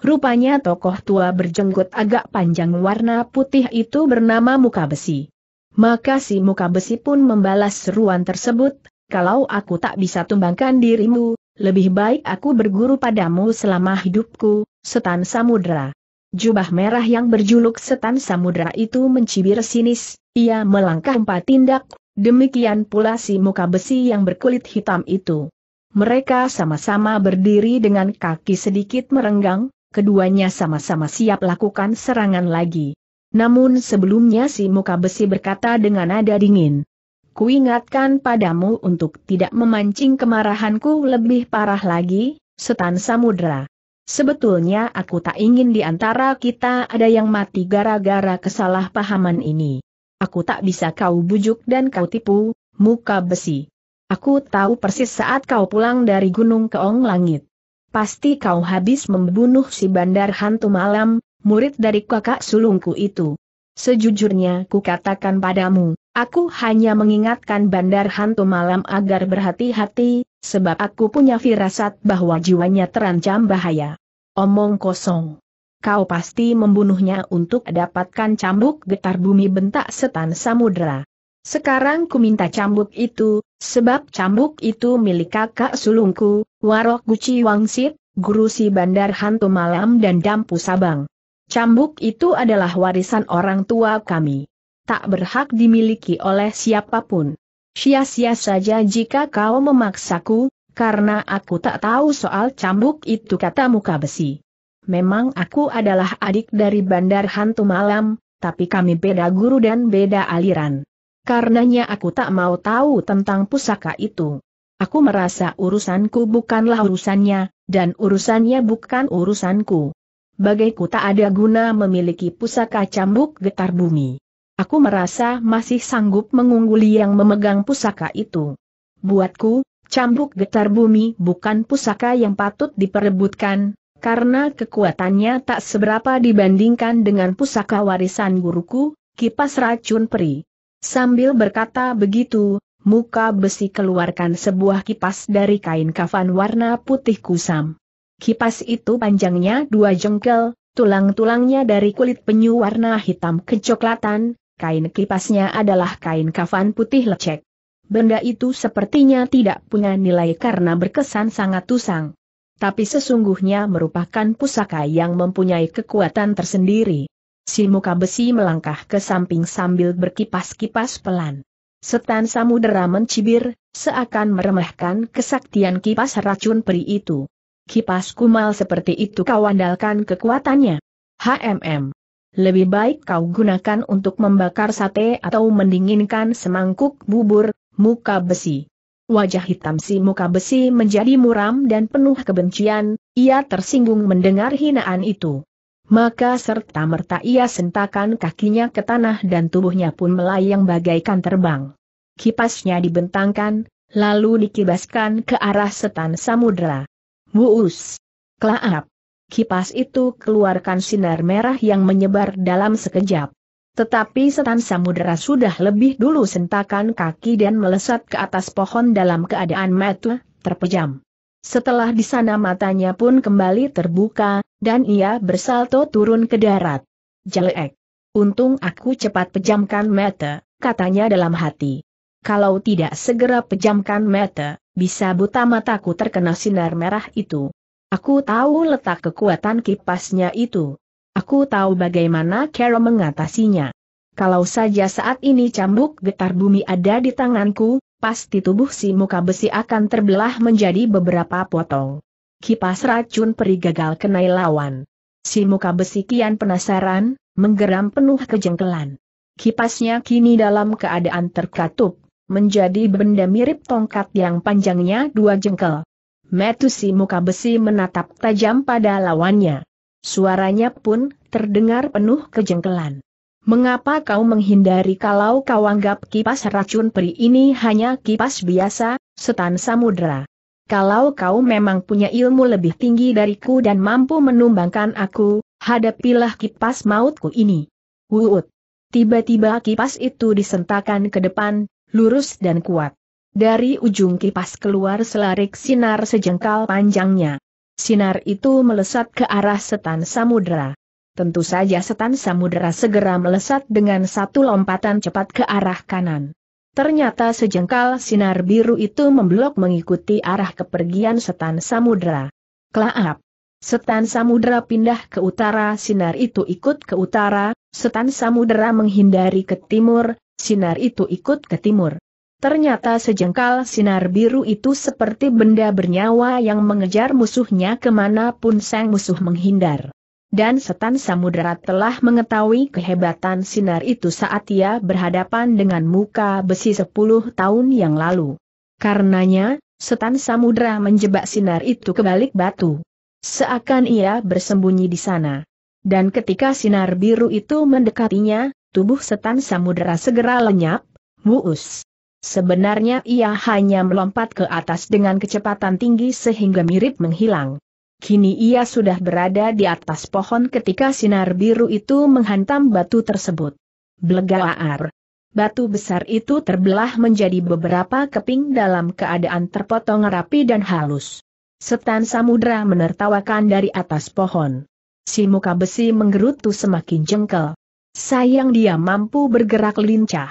Rupanya tokoh tua berjenggot agak panjang warna putih itu bernama muka besi. Maka si muka besi pun membalas seruan tersebut, kalau aku tak bisa tumbangkan dirimu, lebih baik aku berguru padamu selama hidupku, setan samudera. Jubah merah yang berjuluk setan samudera itu mencibir sinis, ia melangkah empat tindak Demikian pula si muka besi yang berkulit hitam itu. Mereka sama-sama berdiri dengan kaki sedikit merenggang, keduanya sama-sama siap lakukan serangan lagi. Namun sebelumnya si muka besi berkata dengan nada dingin. Kuingatkan padamu untuk tidak memancing kemarahanku lebih parah lagi, setan samudra. Sebetulnya aku tak ingin di antara kita ada yang mati gara-gara kesalahpahaman ini. Aku tak bisa kau bujuk dan kau tipu, muka besi. Aku tahu persis saat kau pulang dari Gunung Keong Langit. Pasti kau habis membunuh si bandar hantu malam, murid dari kakak sulungku itu. Sejujurnya ku katakan padamu, aku hanya mengingatkan bandar hantu malam agar berhati-hati, sebab aku punya firasat bahwa jiwanya terancam bahaya. Omong kosong kau pasti membunuhnya untuk dapatkan cambuk getar bumi bentak setan samudera. Sekarang ku minta cambuk itu, sebab cambuk itu milik kakak sulungku, Warok Guci Wangsit, guru si Bandar Hantu Malam dan Dampu Sabang. Cambuk itu adalah warisan orang tua kami. Tak berhak dimiliki oleh siapapun. Sia-sia saja jika kau memaksaku, karena aku tak tahu soal cambuk itu kata muka besi memang aku adalah adik dari Bandar Hantu Malam, tapi kami beda guru dan beda aliran. Karenanya aku tak mau tahu tentang pusaka itu. Aku merasa urusanku bukanlah urusannya, dan urusannya bukan urusanku. Bagaiku tak ada guna memiliki pusaka cambuk getar bumi. Aku merasa masih sanggup mengungguli yang memegang pusaka itu. Buatku, cambuk getar bumi bukan pusaka yang patut diperebutkan, karena kekuatannya tak seberapa dibandingkan dengan pusaka warisan guruku, kipas racun peri. Sambil berkata begitu, muka besi keluarkan sebuah kipas dari kain kafan warna putih kusam. Kipas itu panjangnya dua jengkel, tulang-tulangnya dari kulit penyu warna hitam kecoklatan, kain kipasnya adalah kain kafan putih lecek. Benda itu sepertinya tidak punya nilai karena berkesan sangat usang tapi sesungguhnya merupakan pusaka yang mempunyai kekuatan tersendiri. Si muka besi melangkah ke samping sambil berkipas-kipas pelan. Setan samudera mencibir, seakan meremehkan kesaktian kipas racun peri itu. Kipas kumal seperti itu kau andalkan kekuatannya. HMM. Lebih baik kau gunakan untuk membakar sate atau mendinginkan semangkuk bubur, muka besi wajah hitam si muka besi menjadi muram dan penuh kebencian, ia tersinggung mendengar hinaan itu. Maka serta-merta ia sentakan kakinya ke tanah dan tubuhnya pun melayang bagaikan terbang. Kipasnya dibentangkan, lalu dikibaskan ke arah setan samudera. Wuus! Kelaap! Kipas itu keluarkan sinar merah yang menyebar dalam sekejap. Tetapi setan samudera sudah lebih dulu sentakan kaki dan melesat ke atas pohon dalam keadaan mata, terpejam. Setelah di sana matanya pun kembali terbuka, dan ia bersalto turun ke darat. Jelek. Untung aku cepat pejamkan mata, katanya dalam hati. Kalau tidak segera pejamkan mata, bisa buta mataku terkena sinar merah itu. Aku tahu letak kekuatan kipasnya itu. Aku tahu bagaimana Carol mengatasinya. Kalau saja saat ini cambuk getar bumi ada di tanganku, pasti tubuh si muka besi akan terbelah menjadi beberapa potong. Kipas racun peri gagal kenai lawan. Si muka besi kian penasaran, menggeram penuh kejengkelan. Kipasnya kini dalam keadaan terkatup, menjadi benda mirip tongkat yang panjangnya dua jengkel. Metu si muka besi menatap tajam pada lawannya. Suaranya pun terdengar penuh kejengkelan. Mengapa kau menghindari kalau kau anggap kipas racun peri ini hanya kipas biasa, setan samudera? Kalau kau memang punya ilmu lebih tinggi dariku dan mampu menumbangkan aku, hadapilah kipas mautku ini. Wuut. Tiba-tiba kipas itu disentakan ke depan, lurus dan kuat. Dari ujung kipas keluar selarik sinar sejengkal panjangnya. Sinar itu melesat ke arah setan samudera. Tentu saja setan samudera segera melesat dengan satu lompatan cepat ke arah kanan. Ternyata sejengkal sinar biru itu memblok mengikuti arah kepergian setan samudera. Kelaap! Setan samudera pindah ke utara, sinar itu ikut ke utara, setan samudera menghindari ke timur, sinar itu ikut ke timur. Ternyata sejengkal sinar biru itu seperti benda bernyawa yang mengejar musuhnya kemanapun sang musuh menghindar. Dan setan samudera telah mengetahui kehebatan sinar itu saat ia berhadapan dengan muka besi sepuluh tahun yang lalu. Karenanya, setan samudera menjebak sinar itu ke balik batu. Seakan ia bersembunyi di sana. Dan ketika sinar biru itu mendekatinya, tubuh setan samudera segera lenyap, muus. Sebenarnya ia hanya melompat ke atas dengan kecepatan tinggi sehingga mirip menghilang. Kini ia sudah berada di atas pohon ketika sinar biru itu menghantam batu tersebut. Blegaar. Batu besar itu terbelah menjadi beberapa keping dalam keadaan terpotong rapi dan halus. Setan Samudra menertawakan dari atas pohon. Si muka besi menggerutu semakin jengkel. Sayang dia mampu bergerak lincah.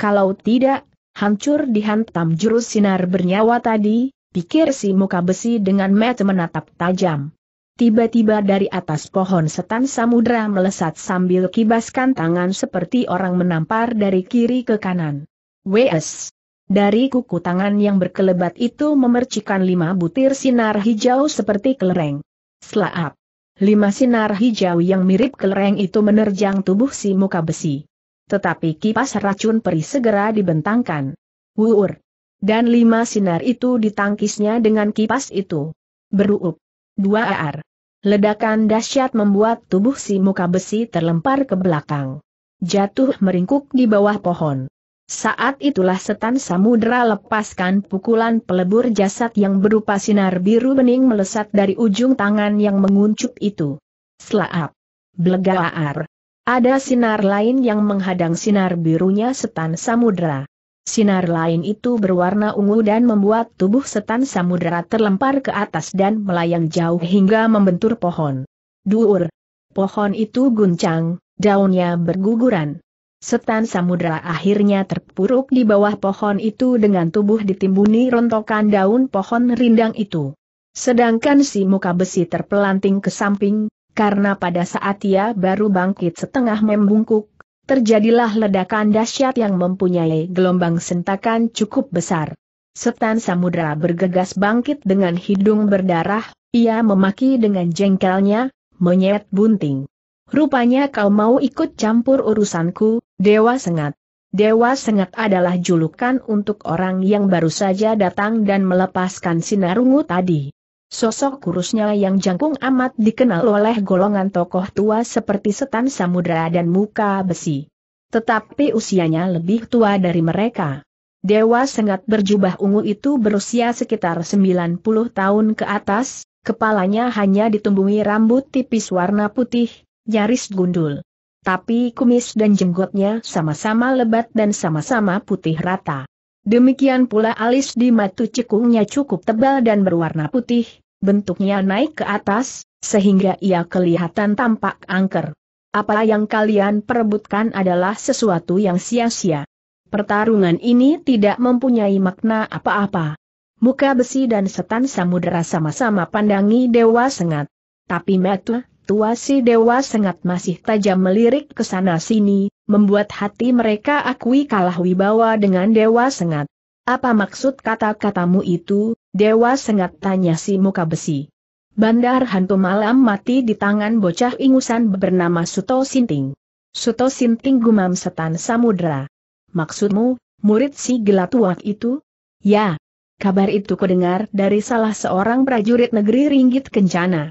Kalau tidak, Hancur dihantam jurus sinar bernyawa tadi, pikir si muka besi dengan mata menatap tajam. Tiba-tiba dari atas pohon setan samudra melesat sambil kibaskan tangan seperti orang menampar dari kiri ke kanan. WS. Dari kuku tangan yang berkelebat itu memercikan lima butir sinar hijau seperti kelereng. Selaap. Lima sinar hijau yang mirip kelereng itu menerjang tubuh si muka besi. Tetapi kipas racun peri segera dibentangkan. Wuur. Dan lima sinar itu ditangkisnya dengan kipas itu. Beruup. Dua ar. Ledakan dahsyat membuat tubuh si muka besi terlempar ke belakang. Jatuh meringkuk di bawah pohon. Saat itulah setan samudera lepaskan pukulan pelebur jasad yang berupa sinar biru bening melesat dari ujung tangan yang menguncup itu. Selaap. Blegaar. Ada sinar lain yang menghadang sinar birunya setan samudera. Sinar lain itu berwarna ungu dan membuat tubuh setan samudera terlempar ke atas dan melayang jauh hingga membentur pohon. Duur. Pohon itu guncang, daunnya berguguran. Setan samudera akhirnya terpuruk di bawah pohon itu dengan tubuh ditimbuni rontokan daun pohon rindang itu. Sedangkan si muka besi terpelanting ke samping, karena pada saat ia baru bangkit setengah membungkuk, terjadilah ledakan dahsyat yang mempunyai gelombang sentakan cukup besar. Setan Samudra bergegas bangkit dengan hidung berdarah, ia memaki dengan jengkelnya, menyeret bunting. Rupanya kau mau ikut campur urusanku, Dewa Sengat. Dewa Sengat adalah julukan untuk orang yang baru saja datang dan melepaskan sinarungu tadi. Sosok kurusnya yang jangkung amat dikenal oleh golongan tokoh tua seperti setan samudera dan muka besi. Tetapi usianya lebih tua dari mereka. Dewa sengat berjubah ungu itu berusia sekitar 90 tahun ke atas, kepalanya hanya ditumbuhi rambut tipis warna putih, nyaris gundul. Tapi kumis dan jenggotnya sama-sama lebat dan sama-sama putih rata. Demikian pula alis di matu cekungnya cukup tebal dan berwarna putih, bentuknya naik ke atas, sehingga ia kelihatan tampak angker. Apa yang kalian perebutkan adalah sesuatu yang sia-sia. Pertarungan ini tidak mempunyai makna apa-apa. Muka besi dan setan samudera sama-sama pandangi Dewa Sengat. Tapi Metu, Situasi Dewa Sengat masih tajam melirik ke sana-sini, membuat hati mereka akui kalah wibawa dengan Dewa Sengat. Apa maksud kata-katamu itu, Dewa Sengat tanya si muka besi. Bandar hantu malam mati di tangan bocah ingusan bernama Suto Sinting. Suto Sinting gumam setan samudera. Maksudmu, murid si gelatuak itu? Ya. Kabar itu kudengar dari salah seorang prajurit negeri Ringgit Kencana.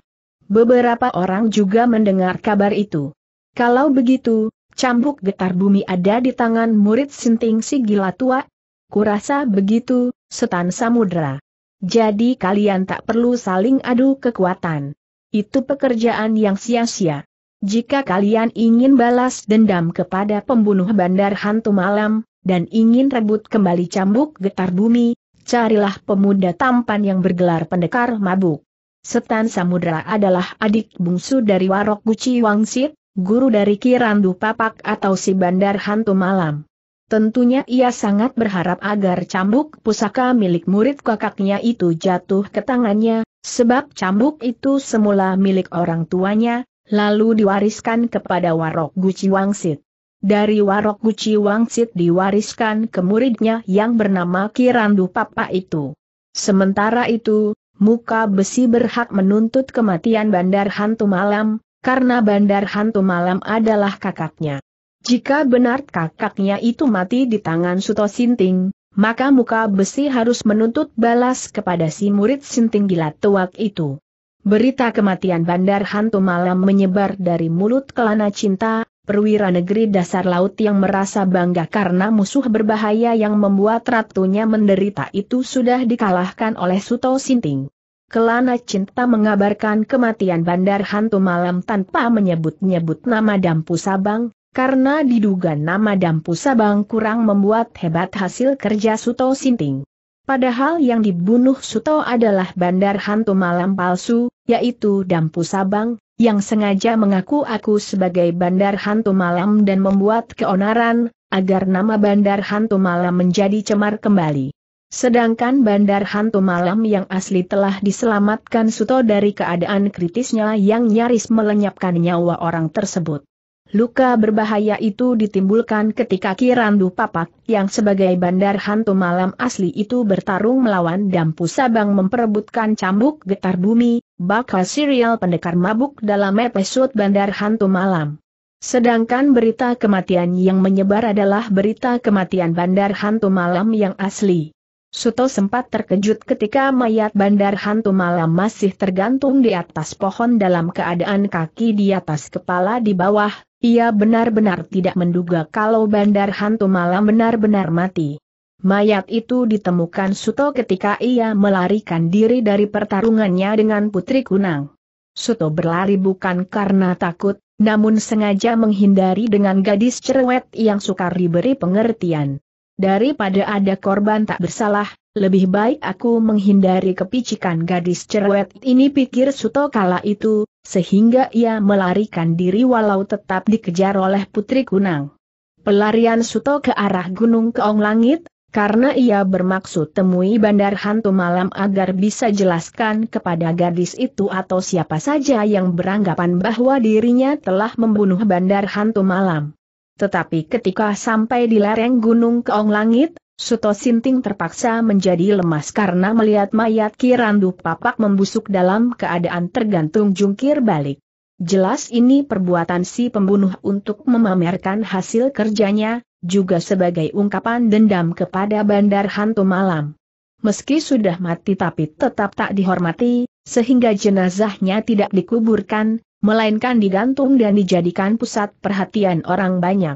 Beberapa orang juga mendengar kabar itu. Kalau begitu, cambuk getar bumi ada di tangan murid Sinting si gila tua? Kurasa begitu, setan samudra. Jadi kalian tak perlu saling adu kekuatan. Itu pekerjaan yang sia-sia. Jika kalian ingin balas dendam kepada pembunuh bandar hantu malam, dan ingin rebut kembali cambuk getar bumi, carilah pemuda tampan yang bergelar pendekar mabuk. Setan Samudra adalah adik bungsu dari Warok Guci Wangsit, guru dari Kirandu Papak atau si Bandar Hantu Malam. Tentunya ia sangat berharap agar cambuk pusaka milik murid kakaknya itu jatuh ke tangannya, sebab cambuk itu semula milik orang tuanya, lalu diwariskan kepada Warok Guci Wangsit. Dari Warok Guci Wangsit diwariskan ke muridnya yang bernama Kirandu Papa itu. Sementara itu, muka besi berhak menuntut kematian Bandar Hantu Malam, karena Bandar Hantu Malam adalah kakaknya. Jika benar kakaknya itu mati di tangan Suto Sinting, maka muka besi harus menuntut balas kepada si murid Sinting gila tuak itu. Berita kematian Bandar Hantu Malam menyebar dari mulut Kelana Cinta, perwira negeri dasar laut yang merasa bangga karena musuh berbahaya yang membuat ratunya menderita itu sudah dikalahkan oleh Suto Sinting. Kelana Cinta mengabarkan kematian Bandar Hantu Malam tanpa menyebut-nyebut nama Dampu Sabang, karena diduga nama Dampu Sabang kurang membuat hebat hasil kerja Suto Sinting. Padahal yang dibunuh Suto adalah bandar hantu malam palsu, yaitu Dampu Sabang, yang sengaja mengaku aku sebagai bandar hantu malam dan membuat keonaran, agar nama bandar hantu malam menjadi cemar kembali. Sedangkan bandar hantu malam yang asli telah diselamatkan Suto dari keadaan kritisnya yang nyaris melenyapkan nyawa orang tersebut. Luka berbahaya itu ditimbulkan ketika Kirandu Papak, yang sebagai bandar hantu malam asli itu bertarung melawan Dampu Sabang memperebutkan cambuk getar bumi, bakal serial pendekar mabuk dalam episode bandar hantu malam. Sedangkan berita kematian yang menyebar adalah berita kematian bandar hantu malam yang asli. Suto sempat terkejut ketika mayat bandar hantu malam masih tergantung di atas pohon dalam keadaan kaki di atas kepala di bawah, ia benar-benar tidak menduga kalau bandar hantu malam benar-benar mati. Mayat itu ditemukan Suto ketika ia melarikan diri dari pertarungannya dengan Putri Kunang. Suto berlari bukan karena takut, namun sengaja menghindari dengan gadis cerewet yang sukar diberi pengertian. Daripada ada korban tak bersalah, lebih baik aku menghindari kepicikan gadis cerewet ini pikir Suto kala itu, sehingga ia melarikan diri walau tetap dikejar oleh Putri Kunang. Pelarian Suto ke arah Gunung Keong Langit, karena ia bermaksud temui bandar hantu malam agar bisa jelaskan kepada gadis itu atau siapa saja yang beranggapan bahwa dirinya telah membunuh bandar hantu malam. Tetapi ketika sampai di lereng Gunung Keong Langit, Suto Sinting terpaksa menjadi lemas karena melihat mayat Kirandu Papak membusuk dalam keadaan tergantung jungkir balik. Jelas ini perbuatan si pembunuh untuk memamerkan hasil kerjanya, juga sebagai ungkapan dendam kepada Bandar Hantu Malam. Meski sudah mati tapi tetap tak dihormati, sehingga jenazahnya tidak dikuburkan, melainkan digantung dan dijadikan pusat perhatian orang banyak.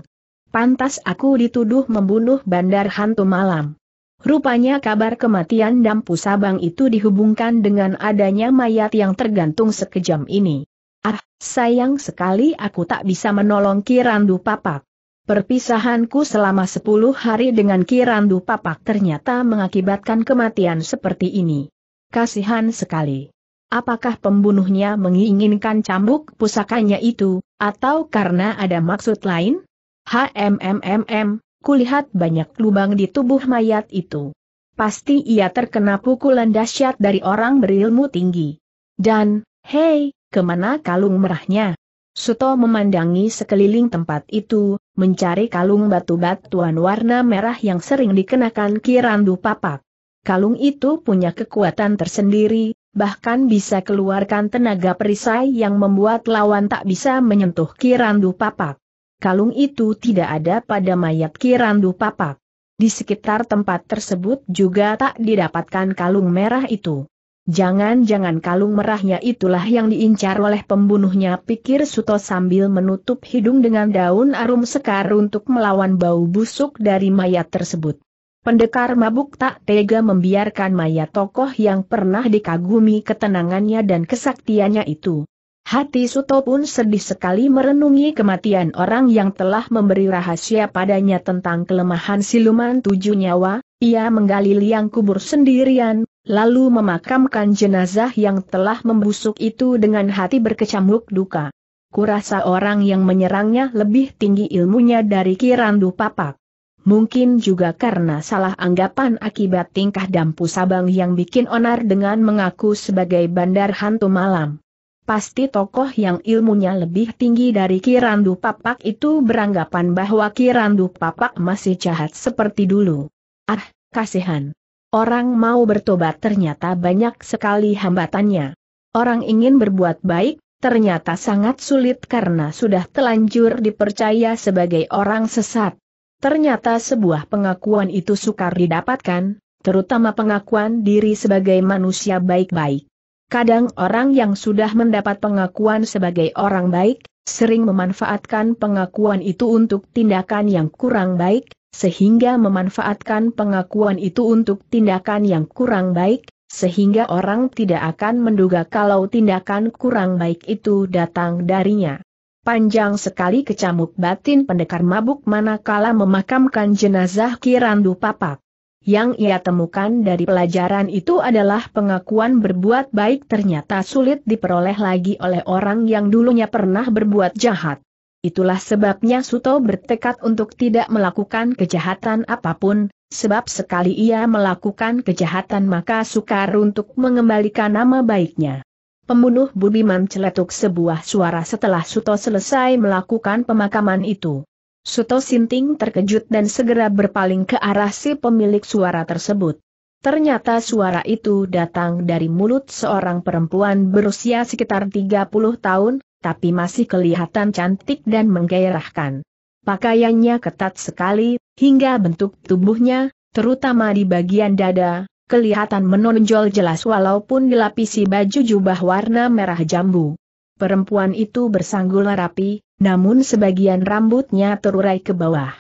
Pantas aku dituduh membunuh bandar hantu malam. Rupanya kabar kematian Dampu Sabang itu dihubungkan dengan adanya mayat yang tergantung sekejam ini. Ah, sayang sekali aku tak bisa menolong Kirandu Papak. Perpisahanku selama 10 hari dengan Kirandu Papak ternyata mengakibatkan kematian seperti ini. Kasihan sekali. Apakah pembunuhnya menginginkan cambuk pusakanya itu, atau karena ada maksud lain? HMMMM, kulihat banyak lubang di tubuh mayat itu. Pasti ia terkena pukulan dahsyat dari orang berilmu tinggi. Dan, hei, kemana kalung merahnya? Suto memandangi sekeliling tempat itu, mencari kalung batu-batuan warna merah yang sering dikenakan Kirandu Papak. Kalung itu punya kekuatan tersendiri, bahkan bisa keluarkan tenaga perisai yang membuat lawan tak bisa menyentuh Kirandu Papak kalung itu tidak ada pada mayat Kirandu Papak. Di sekitar tempat tersebut juga tak didapatkan kalung merah itu. Jangan-jangan kalung merahnya itulah yang diincar oleh pembunuhnya pikir Suto sambil menutup hidung dengan daun arum sekar untuk melawan bau busuk dari mayat tersebut. Pendekar mabuk tak tega membiarkan mayat tokoh yang pernah dikagumi ketenangannya dan kesaktiannya itu. Hati Suto pun sedih sekali merenungi kematian orang yang telah memberi rahasia padanya tentang kelemahan siluman tujuh nyawa, ia menggali liang kubur sendirian, lalu memakamkan jenazah yang telah membusuk itu dengan hati berkecamuk duka. Kurasa orang yang menyerangnya lebih tinggi ilmunya dari Kirandu Papak. Mungkin juga karena salah anggapan akibat tingkah Dampu Sabang yang bikin onar dengan mengaku sebagai bandar hantu malam. Pasti tokoh yang ilmunya lebih tinggi dari Kirandu Papak itu beranggapan bahwa Kirandu Papak masih jahat seperti dulu. Ah, kasihan. Orang mau bertobat ternyata banyak sekali hambatannya. Orang ingin berbuat baik, ternyata sangat sulit karena sudah telanjur dipercaya sebagai orang sesat. Ternyata sebuah pengakuan itu sukar didapatkan, terutama pengakuan diri sebagai manusia baik-baik. Kadang orang yang sudah mendapat pengakuan sebagai orang baik, sering memanfaatkan pengakuan itu untuk tindakan yang kurang baik, sehingga memanfaatkan pengakuan itu untuk tindakan yang kurang baik, sehingga orang tidak akan menduga kalau tindakan kurang baik itu datang darinya. Panjang sekali kecamuk batin pendekar mabuk manakala memakamkan jenazah Kirandu Papak. Yang ia temukan dari pelajaran itu adalah pengakuan berbuat baik ternyata sulit diperoleh lagi oleh orang yang dulunya pernah berbuat jahat. Itulah sebabnya Suto bertekad untuk tidak melakukan kejahatan apapun, sebab sekali ia melakukan kejahatan maka sukar untuk mengembalikan nama baiknya. Pembunuh Budiman celetuk sebuah suara setelah Suto selesai melakukan pemakaman itu. Suto Sinting terkejut dan segera berpaling ke arah si pemilik suara tersebut. Ternyata suara itu datang dari mulut seorang perempuan berusia sekitar 30 tahun, tapi masih kelihatan cantik dan menggairahkan. Pakaiannya ketat sekali, hingga bentuk tubuhnya, terutama di bagian dada, kelihatan menonjol jelas walaupun dilapisi baju jubah warna merah jambu. Perempuan itu bersanggul rapi, namun sebagian rambutnya terurai ke bawah.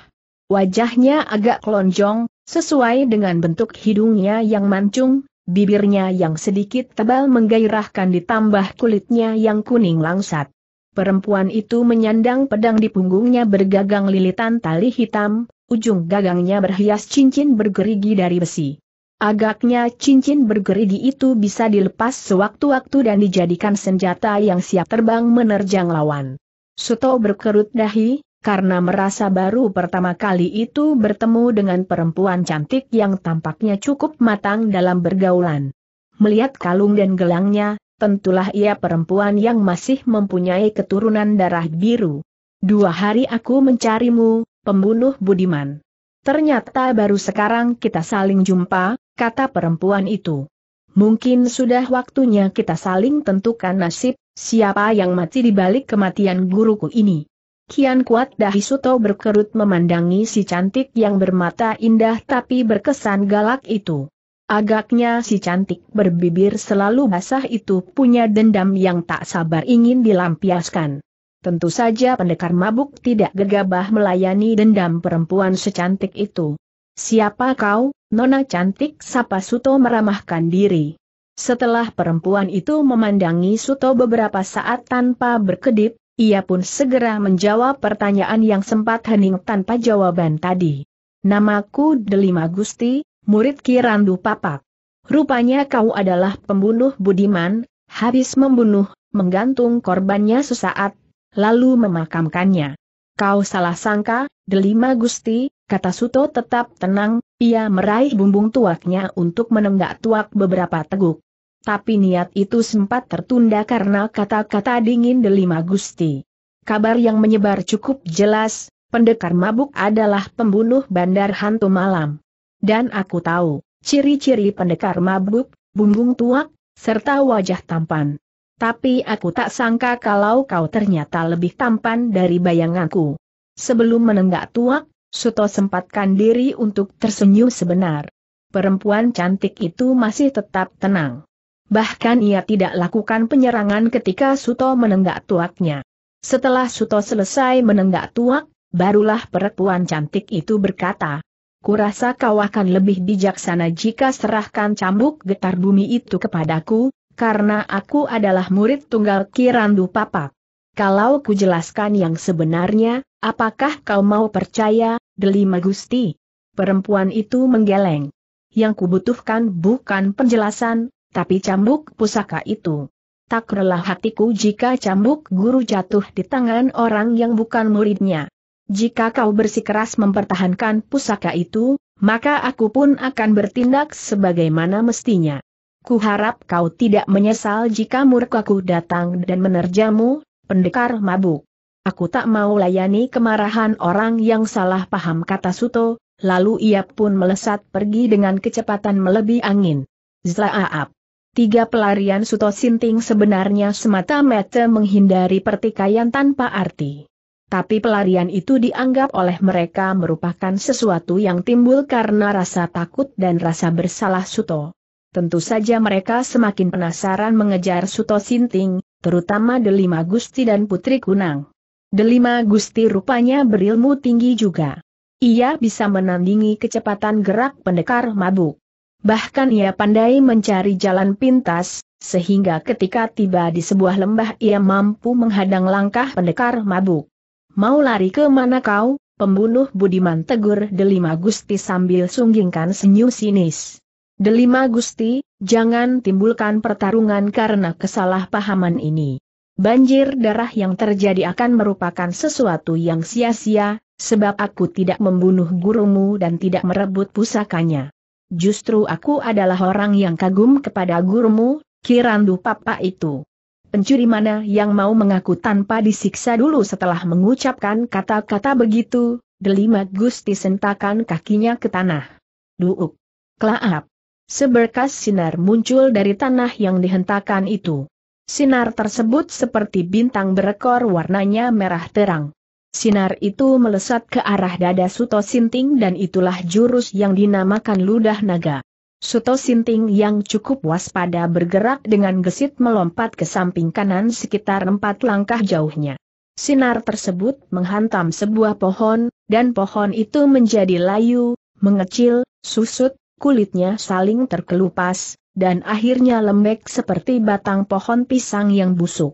Wajahnya agak lonjong, sesuai dengan bentuk hidungnya yang mancung, bibirnya yang sedikit tebal menggairahkan ditambah kulitnya yang kuning langsat. Perempuan itu menyandang pedang di punggungnya bergagang lilitan tali hitam, ujung gagangnya berhias cincin bergerigi dari besi. Agaknya cincin bergerigi itu bisa dilepas sewaktu-waktu dan dijadikan senjata yang siap terbang menerjang lawan. Suto berkerut dahi, karena merasa baru pertama kali itu bertemu dengan perempuan cantik yang tampaknya cukup matang dalam bergaulan. Melihat kalung dan gelangnya, tentulah ia perempuan yang masih mempunyai keturunan darah biru. Dua hari aku mencarimu, pembunuh Budiman. Ternyata baru sekarang kita saling jumpa, kata perempuan itu. Mungkin sudah waktunya kita saling tentukan nasib, siapa yang mati di balik kematian guruku ini. Kian kuat dahi Suto berkerut memandangi si cantik yang bermata indah tapi berkesan galak itu. Agaknya si cantik berbibir selalu basah itu punya dendam yang tak sabar ingin dilampiaskan. Tentu saja pendekar mabuk tidak gegabah melayani dendam perempuan secantik itu. Siapa kau, Nona Cantik? Sapa Suto meramahkan diri. Setelah perempuan itu memandangi Suto beberapa saat tanpa berkedip, ia pun segera menjawab pertanyaan yang sempat hening tanpa jawaban tadi. Namaku Delima Gusti, murid Kirandu Papak. Rupanya kau adalah pembunuh budiman, habis membunuh, menggantung korbannya sesaat, lalu memakamkannya. Kau salah sangka, Delima Gusti, kata Suto tetap tenang, ia meraih bumbung tuaknya untuk menenggak tuak beberapa teguk. Tapi niat itu sempat tertunda karena kata-kata dingin delima Gusti. Kabar yang menyebar cukup jelas, pendekar mabuk adalah pembunuh bandar hantu malam. Dan aku tahu, ciri-ciri pendekar mabuk, bumbung tuak, serta wajah tampan. Tapi aku tak sangka kalau kau ternyata lebih tampan dari bayanganku. Sebelum menenggak tuak, Suto sempatkan diri untuk tersenyum sebenar. Perempuan cantik itu masih tetap tenang. Bahkan ia tidak lakukan penyerangan ketika Suto menenggak tuaknya. Setelah Suto selesai menenggak tuak, barulah perempuan cantik itu berkata, Kurasa kau akan lebih bijaksana jika serahkan cambuk getar bumi itu kepadaku, karena aku adalah murid tunggal Kirandu Papak. Kalau ku jelaskan yang sebenarnya, apakah kau mau percaya, Delima Gusti? Perempuan itu menggeleng. Yang kubutuhkan bukan penjelasan, tapi cambuk pusaka itu. Tak rela hatiku jika cambuk guru jatuh di tangan orang yang bukan muridnya. Jika kau bersikeras mempertahankan pusaka itu, maka aku pun akan bertindak sebagaimana mestinya. Kuharap kau tidak menyesal jika murkaku datang dan menerjamu, Pendekar mabuk. Aku tak mau layani kemarahan orang yang salah paham kata Suto, lalu ia pun melesat pergi dengan kecepatan melebihi angin. Zlaaap. Tiga pelarian Suto Sinting sebenarnya semata-mata menghindari pertikaian tanpa arti. Tapi pelarian itu dianggap oleh mereka merupakan sesuatu yang timbul karena rasa takut dan rasa bersalah Suto. Tentu saja mereka semakin penasaran mengejar Suto Sinting, terutama Delima Gusti dan Putri Kunang. Delima Gusti rupanya berilmu tinggi juga. Ia bisa menandingi kecepatan gerak pendekar mabuk. Bahkan ia pandai mencari jalan pintas, sehingga ketika tiba di sebuah lembah ia mampu menghadang langkah pendekar mabuk. Mau lari ke mana kau, pembunuh Budiman tegur Delima Gusti sambil sunggingkan senyum sinis. Delima Gusti, jangan timbulkan pertarungan karena kesalahpahaman ini. Banjir darah yang terjadi akan merupakan sesuatu yang sia-sia, sebab aku tidak membunuh gurumu dan tidak merebut pusakanya. Justru aku adalah orang yang kagum kepada gurumu, Kirandu Papa itu. Pencuri mana yang mau mengaku tanpa disiksa dulu setelah mengucapkan kata-kata begitu, Delima Gusti sentakan kakinya ke tanah. Duuk. Klaap. Seberkas sinar muncul dari tanah yang dihentakkan itu. Sinar tersebut seperti bintang berekor warnanya merah terang. Sinar itu melesat ke arah dada Suto Sinting dan itulah jurus yang dinamakan ludah naga. Suto Sinting yang cukup waspada bergerak dengan gesit melompat ke samping kanan sekitar empat langkah jauhnya. Sinar tersebut menghantam sebuah pohon, dan pohon itu menjadi layu, mengecil, susut, kulitnya saling terkelupas, dan akhirnya lembek seperti batang pohon pisang yang busuk.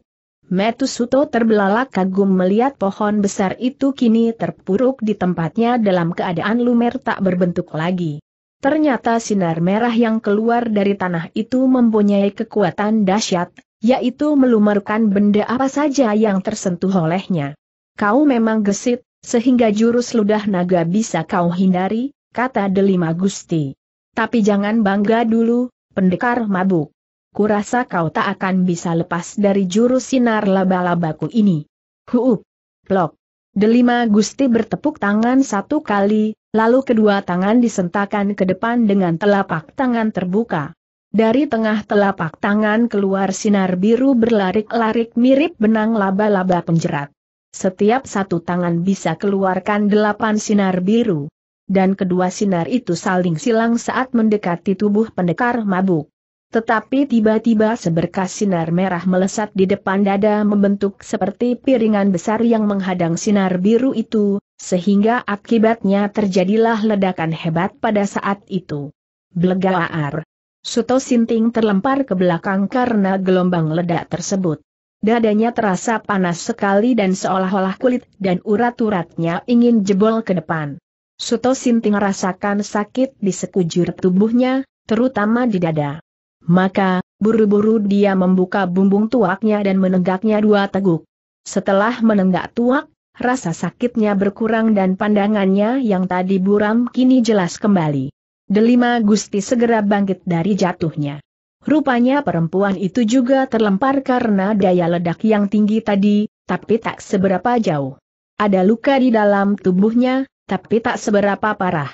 Metusuto terbelalak kagum melihat pohon besar itu kini terpuruk di tempatnya dalam keadaan lumer tak berbentuk lagi. Ternyata sinar merah yang keluar dari tanah itu mempunyai kekuatan dahsyat, yaitu melumerkan benda apa saja yang tersentuh olehnya. Kau memang gesit, sehingga jurus ludah naga bisa kau hindari, kata Delima Gusti. Tapi jangan bangga dulu, pendekar mabuk. Kurasa kau tak akan bisa lepas dari jurus sinar laba-labaku ini. Huup. Plok. Delima Gusti bertepuk tangan satu kali, lalu kedua tangan disentakan ke depan dengan telapak tangan terbuka. Dari tengah telapak tangan keluar sinar biru berlarik-larik mirip benang laba-laba penjerat. Setiap satu tangan bisa keluarkan delapan sinar biru dan kedua sinar itu saling silang saat mendekati tubuh pendekar mabuk. Tetapi tiba-tiba seberkas sinar merah melesat di depan dada membentuk seperti piringan besar yang menghadang sinar biru itu, sehingga akibatnya terjadilah ledakan hebat pada saat itu. Blegaar. Suto Sinting terlempar ke belakang karena gelombang ledak tersebut. Dadanya terasa panas sekali dan seolah-olah kulit dan urat-uratnya ingin jebol ke depan. Suto Sinting rasakan sakit di sekujur tubuhnya, terutama di dada. Maka, buru-buru dia membuka bumbung tuaknya dan menenggaknya dua teguk. Setelah menenggak tuak, rasa sakitnya berkurang dan pandangannya yang tadi buram kini jelas kembali. Delima Gusti segera bangkit dari jatuhnya. Rupanya perempuan itu juga terlempar karena daya ledak yang tinggi tadi, tapi tak seberapa jauh. Ada luka di dalam tubuhnya, tapi tak seberapa parah.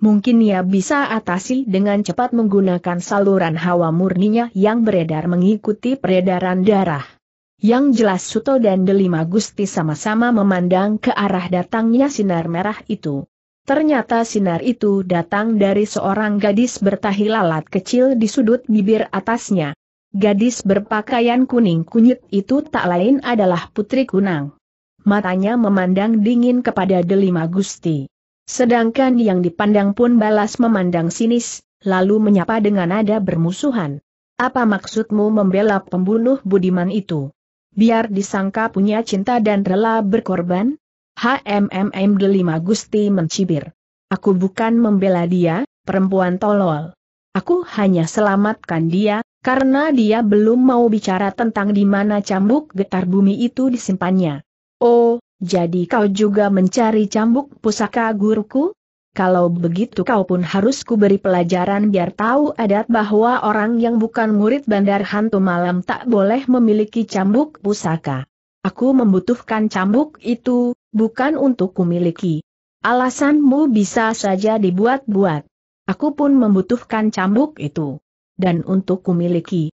Mungkin ia bisa atasi dengan cepat menggunakan saluran hawa murninya yang beredar mengikuti peredaran darah. Yang jelas Suto dan Delima Gusti sama-sama memandang ke arah datangnya sinar merah itu. Ternyata sinar itu datang dari seorang gadis bertahi lalat kecil di sudut bibir atasnya. Gadis berpakaian kuning kunyit itu tak lain adalah Putri Kunang matanya memandang dingin kepada Delima Gusti. Sedangkan yang dipandang pun balas memandang sinis, lalu menyapa dengan nada bermusuhan. Apa maksudmu membela pembunuh Budiman itu? Biar disangka punya cinta dan rela berkorban? HMMM Delima Gusti mencibir. Aku bukan membela dia, perempuan tolol. Aku hanya selamatkan dia, karena dia belum mau bicara tentang di mana cambuk getar bumi itu disimpannya. Oh, jadi kau juga mencari cambuk pusaka guruku? Kalau begitu kau pun harus kuberi pelajaran biar tahu adat bahwa orang yang bukan murid bandar hantu malam tak boleh memiliki cambuk pusaka. Aku membutuhkan cambuk itu, bukan untuk kumiliki. Alasanmu bisa saja dibuat-buat. Aku pun membutuhkan cambuk itu. Dan untuk kumiliki,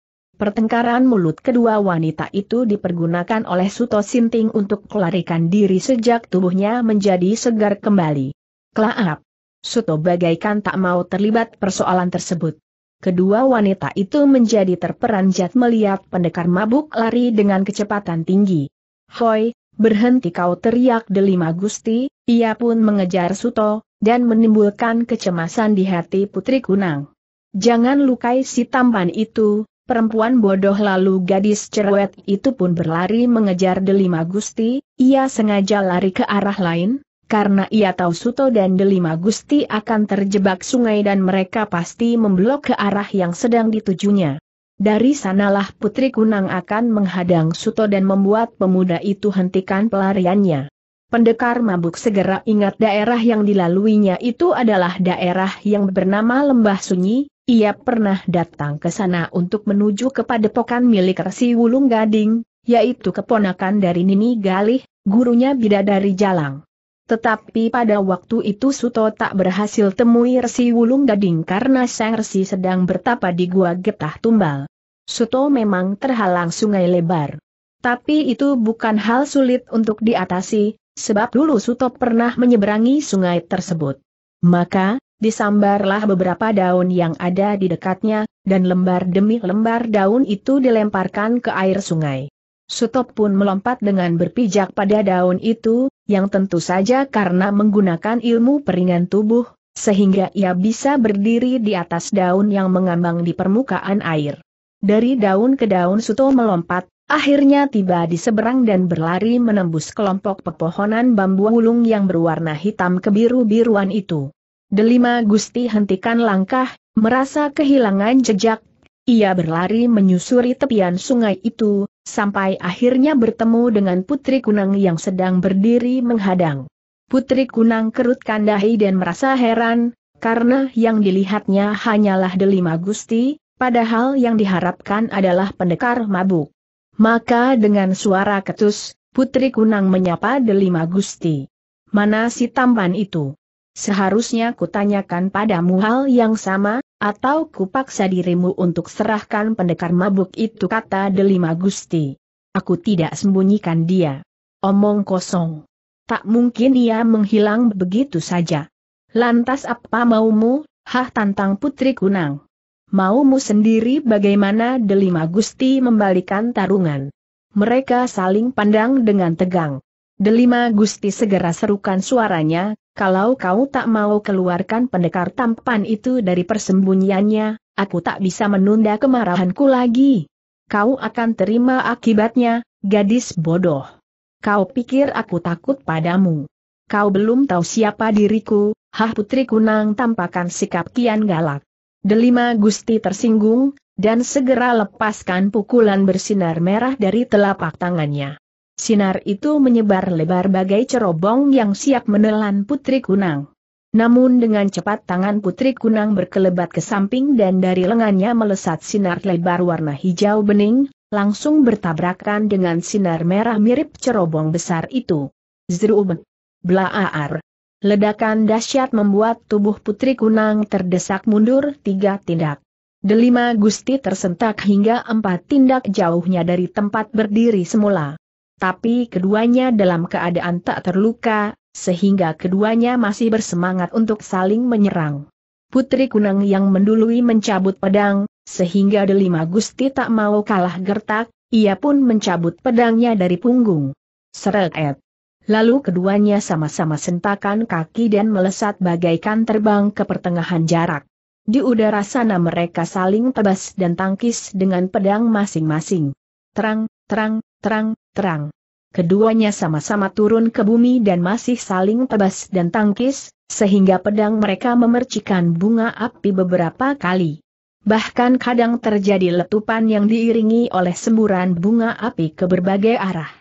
Pertengkaran mulut kedua wanita itu dipergunakan oleh Suto Sinting untuk kelarikan diri sejak tubuhnya menjadi segar kembali. Klaap! Suto bagaikan tak mau terlibat persoalan tersebut. Kedua wanita itu menjadi terperanjat melihat pendekar mabuk lari dengan kecepatan tinggi. Hoi, berhenti kau teriak delima Gusti, ia pun mengejar Suto, dan menimbulkan kecemasan di hati Putri Kunang. Jangan lukai si tampan itu, Perempuan bodoh lalu gadis cerewet itu pun berlari mengejar Delima Gusti, ia sengaja lari ke arah lain, karena ia tahu Suto dan Delima Gusti akan terjebak sungai dan mereka pasti memblok ke arah yang sedang ditujunya. Dari sanalah Putri Kunang akan menghadang Suto dan membuat pemuda itu hentikan pelariannya. Pendekar mabuk segera ingat daerah yang dilaluinya itu adalah daerah yang bernama Lembah Sunyi, ia pernah datang ke sana untuk menuju kepada padepokan milik Resi Wulung Gading, yaitu keponakan dari Nini Galih, gurunya Bidadari Jalang. Tetapi pada waktu itu Suto tak berhasil temui Resi Wulung Gading karena sang Resi sedang bertapa di Gua Getah Tumbal. Suto memang terhalang sungai lebar. Tapi itu bukan hal sulit untuk diatasi, sebab dulu Suto pernah menyeberangi sungai tersebut. Maka, disambarlah beberapa daun yang ada di dekatnya, dan lembar demi lembar daun itu dilemparkan ke air sungai. Sutop pun melompat dengan berpijak pada daun itu, yang tentu saja karena menggunakan ilmu peringan tubuh, sehingga ia bisa berdiri di atas daun yang mengambang di permukaan air. Dari daun ke daun Suto melompat, akhirnya tiba di seberang dan berlari menembus kelompok pepohonan bambu wulung yang berwarna hitam kebiru-biruan itu. Delima Gusti hentikan langkah, merasa kehilangan jejak. Ia berlari menyusuri tepian sungai itu, sampai akhirnya bertemu dengan Putri Kunang yang sedang berdiri menghadang. Putri Kunang kerutkan dahi dan merasa heran, karena yang dilihatnya hanyalah Delima Gusti, padahal yang diharapkan adalah pendekar mabuk. Maka dengan suara ketus, Putri Kunang menyapa Delima Gusti. Mana si tampan itu? Seharusnya kutanyakan padamu hal yang sama, atau kupaksa dirimu untuk serahkan pendekar mabuk itu kata Delima Gusti. Aku tidak sembunyikan dia. Omong kosong. Tak mungkin ia menghilang begitu saja. Lantas apa maumu, hah tantang putri kunang. Maumu sendiri bagaimana Delima Gusti membalikan tarungan. Mereka saling pandang dengan tegang. Delima Gusti segera serukan suaranya, kalau kau tak mau keluarkan pendekar tampan itu dari persembunyiannya, aku tak bisa menunda kemarahanku lagi. Kau akan terima akibatnya, gadis bodoh. Kau pikir aku takut padamu. Kau belum tahu siapa diriku, hah putri kunang tampakan sikap kian galak. Delima Gusti tersinggung, dan segera lepaskan pukulan bersinar merah dari telapak tangannya. Sinar itu menyebar lebar bagai cerobong yang siap menelan Putri Kunang. Namun dengan cepat tangan Putri Kunang berkelebat ke samping dan dari lengannya melesat sinar lebar warna hijau bening, langsung bertabrakan dengan sinar merah mirip cerobong besar itu. Zerubeng. Blaaar. Ledakan dahsyat membuat tubuh Putri Kunang terdesak mundur tiga tindak. Delima Gusti tersentak hingga empat tindak jauhnya dari tempat berdiri semula tapi keduanya dalam keadaan tak terluka, sehingga keduanya masih bersemangat untuk saling menyerang. Putri Kunang yang mendului mencabut pedang, sehingga Delima Gusti tak mau kalah gertak, ia pun mencabut pedangnya dari punggung. Seret. Lalu keduanya sama-sama sentakan kaki dan melesat bagaikan terbang ke pertengahan jarak. Di udara sana mereka saling tebas dan tangkis dengan pedang masing-masing. Terang, terang, terang-terang. Keduanya sama-sama turun ke bumi dan masih saling tebas dan tangkis, sehingga pedang mereka memercikan bunga api beberapa kali. Bahkan kadang terjadi letupan yang diiringi oleh semburan bunga api ke berbagai arah.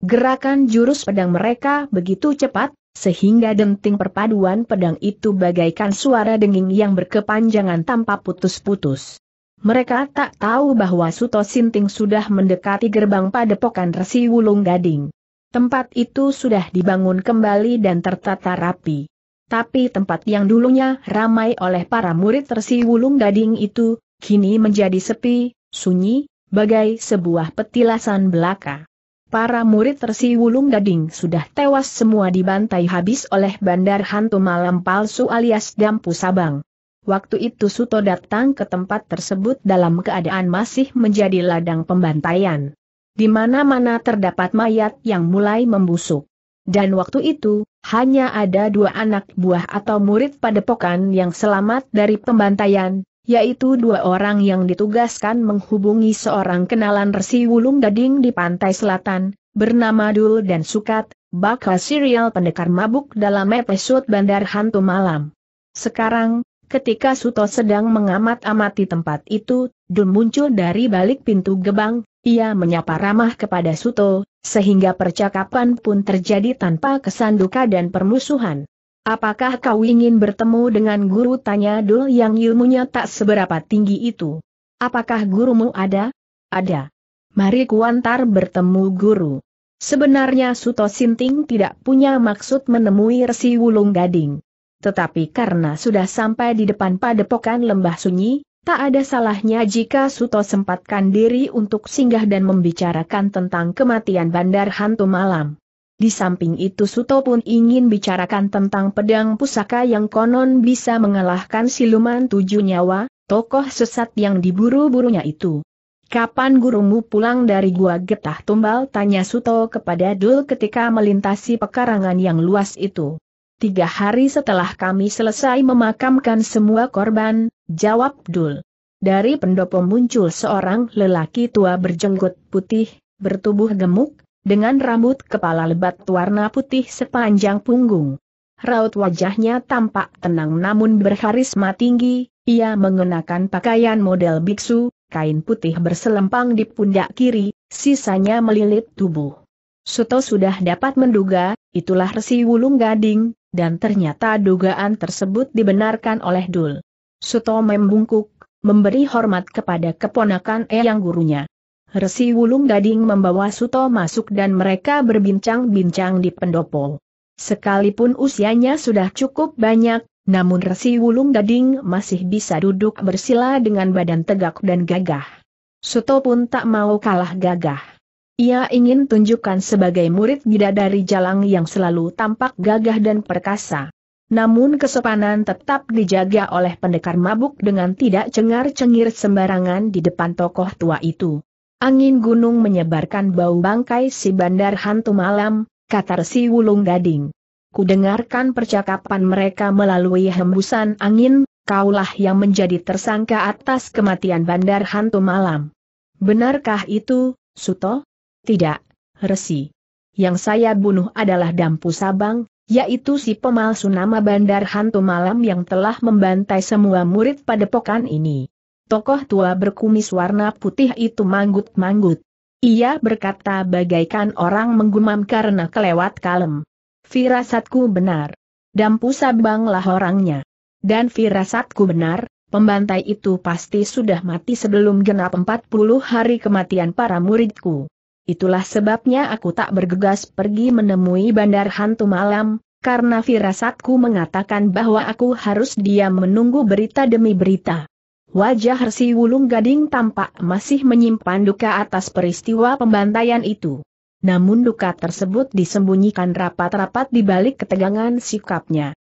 Gerakan jurus pedang mereka begitu cepat, sehingga denting perpaduan pedang itu bagaikan suara denging yang berkepanjangan tanpa putus-putus. Mereka tak tahu bahwa Suto Sinting sudah mendekati gerbang padepokan Resi Wulung Gading. Tempat itu sudah dibangun kembali dan tertata rapi. Tapi tempat yang dulunya ramai oleh para murid Resi Wulung Gading itu, kini menjadi sepi, sunyi, bagai sebuah petilasan belaka. Para murid Resi Wulung Gading sudah tewas semua dibantai habis oleh bandar hantu malam palsu alias Dampu Sabang. Waktu itu Suto datang ke tempat tersebut dalam keadaan masih menjadi ladang pembantaian. Di mana-mana terdapat mayat yang mulai membusuk. Dan waktu itu, hanya ada dua anak buah atau murid padepokan yang selamat dari pembantaian, yaitu dua orang yang ditugaskan menghubungi seorang kenalan resi wulung gading di pantai selatan, bernama Dul dan Sukat, bakal serial pendekar mabuk dalam episode Bandar Hantu Malam. Sekarang, Ketika Suto sedang mengamat-amati tempat itu, Dun muncul dari balik pintu gebang, ia menyapa ramah kepada Suto, sehingga percakapan pun terjadi tanpa kesan dan permusuhan. Apakah kau ingin bertemu dengan guru tanya Dul yang ilmunya tak seberapa tinggi itu? Apakah gurumu ada? Ada. Mari kuantar bertemu guru. Sebenarnya Suto Sinting tidak punya maksud menemui Resi Wulung Gading tetapi karena sudah sampai di depan padepokan lembah sunyi, tak ada salahnya jika Suto sempatkan diri untuk singgah dan membicarakan tentang kematian Bandar Hantu Malam. Di samping itu Suto pun ingin bicarakan tentang pedang pusaka yang konon bisa mengalahkan siluman tujuh nyawa, tokoh sesat yang diburu-burunya itu. Kapan gurumu pulang dari gua getah tumbal? Tanya Suto kepada Dul ketika melintasi pekarangan yang luas itu. Tiga hari setelah kami selesai memakamkan semua korban, jawab Dul. Dari pendopo muncul seorang lelaki tua berjenggot putih, bertubuh gemuk, dengan rambut kepala lebat warna putih sepanjang punggung. Raut wajahnya tampak tenang namun berkarisma tinggi, ia mengenakan pakaian model biksu, kain putih berselempang di pundak kiri, sisanya melilit tubuh. Suto sudah dapat menduga, itulah resi wulung gading, dan ternyata dugaan tersebut dibenarkan oleh Dul. Suto membungkuk, memberi hormat kepada keponakan eyang gurunya. Resi Wulung Gading membawa Suto masuk dan mereka berbincang-bincang di pendopo. Sekalipun usianya sudah cukup banyak, namun Resi Wulung Gading masih bisa duduk bersila dengan badan tegak dan gagah. Suto pun tak mau kalah gagah. Ia ingin tunjukkan sebagai murid bidadari jalang yang selalu tampak gagah dan perkasa. Namun kesopanan tetap dijaga oleh pendekar mabuk dengan tidak cengar-cengir sembarangan di depan tokoh tua itu. Angin gunung menyebarkan bau bangkai si bandar hantu malam, kata si wulung gading. Kudengarkan percakapan mereka melalui hembusan angin, kaulah yang menjadi tersangka atas kematian bandar hantu malam. Benarkah itu, Suto? Tidak, resi. Yang saya bunuh adalah Dampu Sabang, yaitu si pemalsu nama Bandar Hantu Malam yang telah membantai semua murid pada pokan ini. Tokoh tua berkumis warna putih itu manggut-manggut. Ia berkata bagaikan orang menggumam karena kelewat kalem. Firasatku benar. Dampu Sabanglah orangnya. Dan firasatku benar, pembantai itu pasti sudah mati sebelum genap 40 hari kematian para muridku. Itulah sebabnya aku tak bergegas pergi menemui bandar hantu malam, karena firasatku mengatakan bahwa aku harus diam menunggu berita demi berita. Wajah Hersi Wulung Gading tampak masih menyimpan duka atas peristiwa pembantaian itu. Namun duka tersebut disembunyikan rapat-rapat di balik ketegangan sikapnya.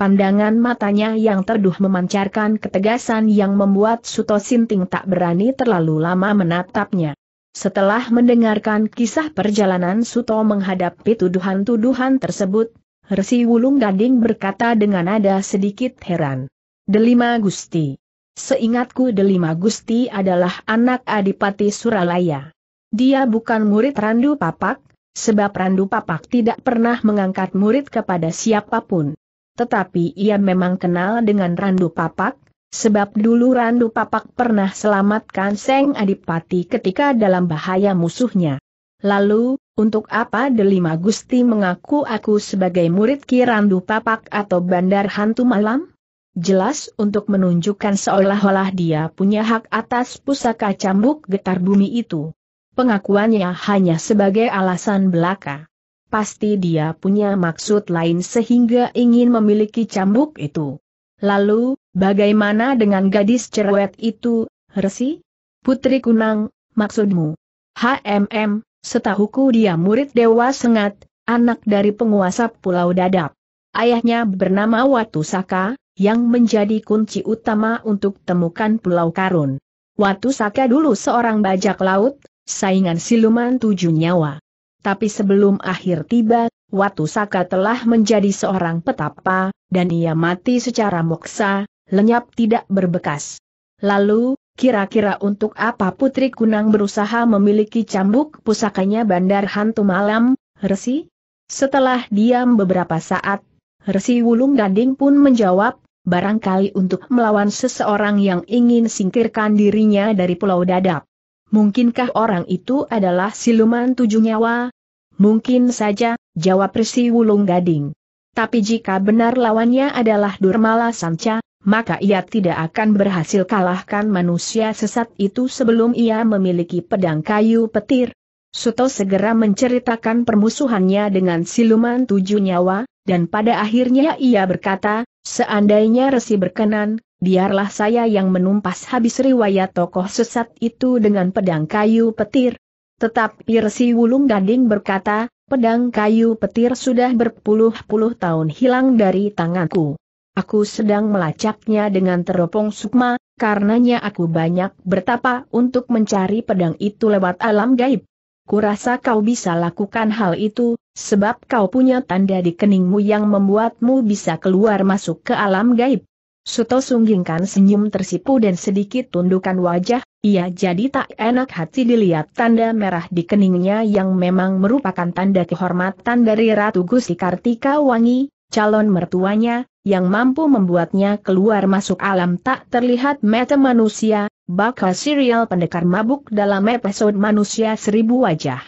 Pandangan matanya yang terduh memancarkan ketegasan yang membuat Suto Sinting tak berani terlalu lama menatapnya. Setelah mendengarkan kisah perjalanan Suto menghadapi tuduhan-tuduhan tersebut, Resi Wulung Gading berkata dengan nada sedikit heran. Delima Gusti. Seingatku Delima Gusti adalah anak Adipati Suralaya. Dia bukan murid Randu Papak, sebab Randu Papak tidak pernah mengangkat murid kepada siapapun. Tetapi ia memang kenal dengan Randu Papak, Sebab dulu Randu Papak pernah selamatkan Seng Adipati ketika dalam bahaya musuhnya. Lalu, untuk apa Delima Gusti mengaku aku sebagai murid Ki Randu Papak atau Bandar Hantu Malam? Jelas untuk menunjukkan seolah-olah dia punya hak atas pusaka cambuk getar bumi itu. Pengakuannya hanya sebagai alasan belaka. Pasti dia punya maksud lain sehingga ingin memiliki cambuk itu. Lalu, Bagaimana dengan gadis cerewet itu, Resi? Putri Kunang, maksudmu? HMM, setahuku dia murid Dewa Sengat, anak dari penguasa Pulau Dadap. Ayahnya bernama Watu Saka, yang menjadi kunci utama untuk temukan Pulau Karun. Watu Saka dulu seorang bajak laut, saingan siluman tujuh nyawa. Tapi sebelum akhir tiba, Watu Saka telah menjadi seorang petapa, dan ia mati secara moksa, lenyap tidak berbekas. Lalu, kira-kira untuk apa Putri Kunang berusaha memiliki cambuk pusakanya Bandar Hantu Malam, Resi? Setelah diam beberapa saat, Resi Wulung Gading pun menjawab, barangkali untuk melawan seseorang yang ingin singkirkan dirinya dari Pulau Dadap. Mungkinkah orang itu adalah siluman tujuh nyawa? Mungkin saja, jawab Resi Wulung Gading. Tapi jika benar lawannya adalah Durmala Sanca, maka ia tidak akan berhasil kalahkan manusia sesat itu sebelum ia memiliki pedang kayu petir. Suto segera menceritakan permusuhannya dengan siluman tujuh nyawa, dan pada akhirnya ia berkata, seandainya resi berkenan, biarlah saya yang menumpas habis riwayat tokoh sesat itu dengan pedang kayu petir. Tetapi Resi Wulung Gading berkata, pedang kayu petir sudah berpuluh-puluh tahun hilang dari tanganku. Aku sedang melacaknya dengan teropong sukma, karenanya aku banyak bertapa untuk mencari pedang itu lewat alam gaib. Kurasa kau bisa lakukan hal itu, sebab kau punya tanda di keningmu yang membuatmu bisa keluar masuk ke alam gaib. Suto sunggingkan senyum tersipu dan sedikit tundukan wajah, ia jadi tak enak hati dilihat tanda merah di keningnya yang memang merupakan tanda kehormatan dari Ratu Gusti Kartika Wangi, calon mertuanya, yang mampu membuatnya keluar masuk alam tak terlihat mata manusia, bakal serial pendekar mabuk dalam episode manusia seribu wajah.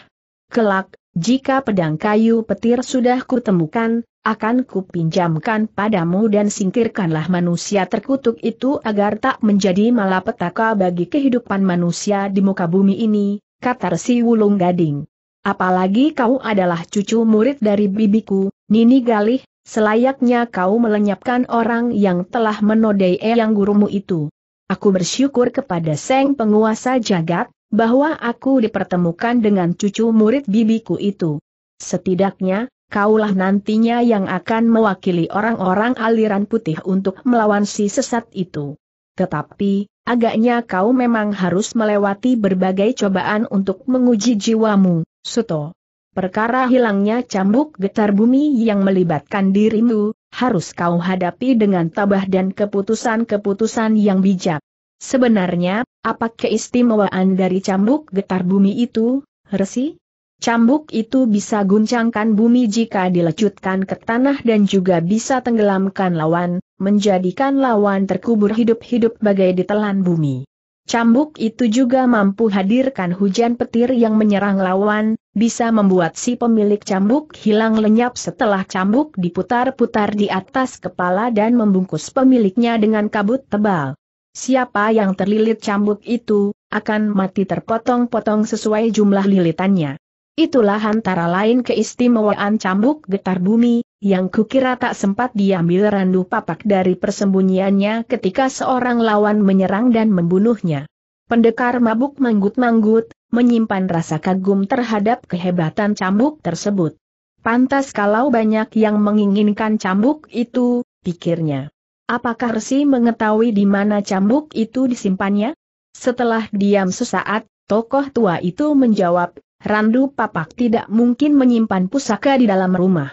Kelak, jika pedang kayu petir sudah kutemukan, akan kupinjamkan padamu dan singkirkanlah manusia terkutuk itu agar tak menjadi malapetaka bagi kehidupan manusia di muka bumi ini, kata resi Wulung Gading. Apalagi kau adalah cucu murid dari bibiku, Nini Galih, Selayaknya kau melenyapkan orang yang telah menodai eyang gurumu itu. Aku bersyukur kepada Seng penguasa jagat, bahwa aku dipertemukan dengan cucu murid bibiku itu. Setidaknya, kaulah nantinya yang akan mewakili orang-orang aliran putih untuk melawan si sesat itu. Tetapi, agaknya kau memang harus melewati berbagai cobaan untuk menguji jiwamu, Suto. Perkara hilangnya cambuk getar bumi yang melibatkan dirimu, harus kau hadapi dengan tabah dan keputusan-keputusan yang bijak. Sebenarnya, apa keistimewaan dari cambuk getar bumi itu, Resi? Cambuk itu bisa guncangkan bumi jika dilecutkan ke tanah dan juga bisa tenggelamkan lawan, menjadikan lawan terkubur hidup-hidup bagai ditelan bumi. Cambuk itu juga mampu hadirkan hujan petir yang menyerang lawan, bisa membuat si pemilik cambuk hilang lenyap setelah cambuk diputar-putar di atas kepala dan membungkus pemiliknya dengan kabut tebal. Siapa yang terlilit cambuk itu, akan mati terpotong-potong sesuai jumlah lilitannya. Itulah antara lain keistimewaan cambuk getar bumi, yang kukira tak sempat diambil Randu Papak dari persembunyiannya ketika seorang lawan menyerang dan membunuhnya. Pendekar mabuk manggut-manggut, menyimpan rasa kagum terhadap kehebatan cambuk tersebut. Pantas kalau banyak yang menginginkan cambuk itu, pikirnya. Apakah Resi mengetahui di mana cambuk itu disimpannya? Setelah diam sesaat, tokoh tua itu menjawab, Randu Papak tidak mungkin menyimpan pusaka di dalam rumah.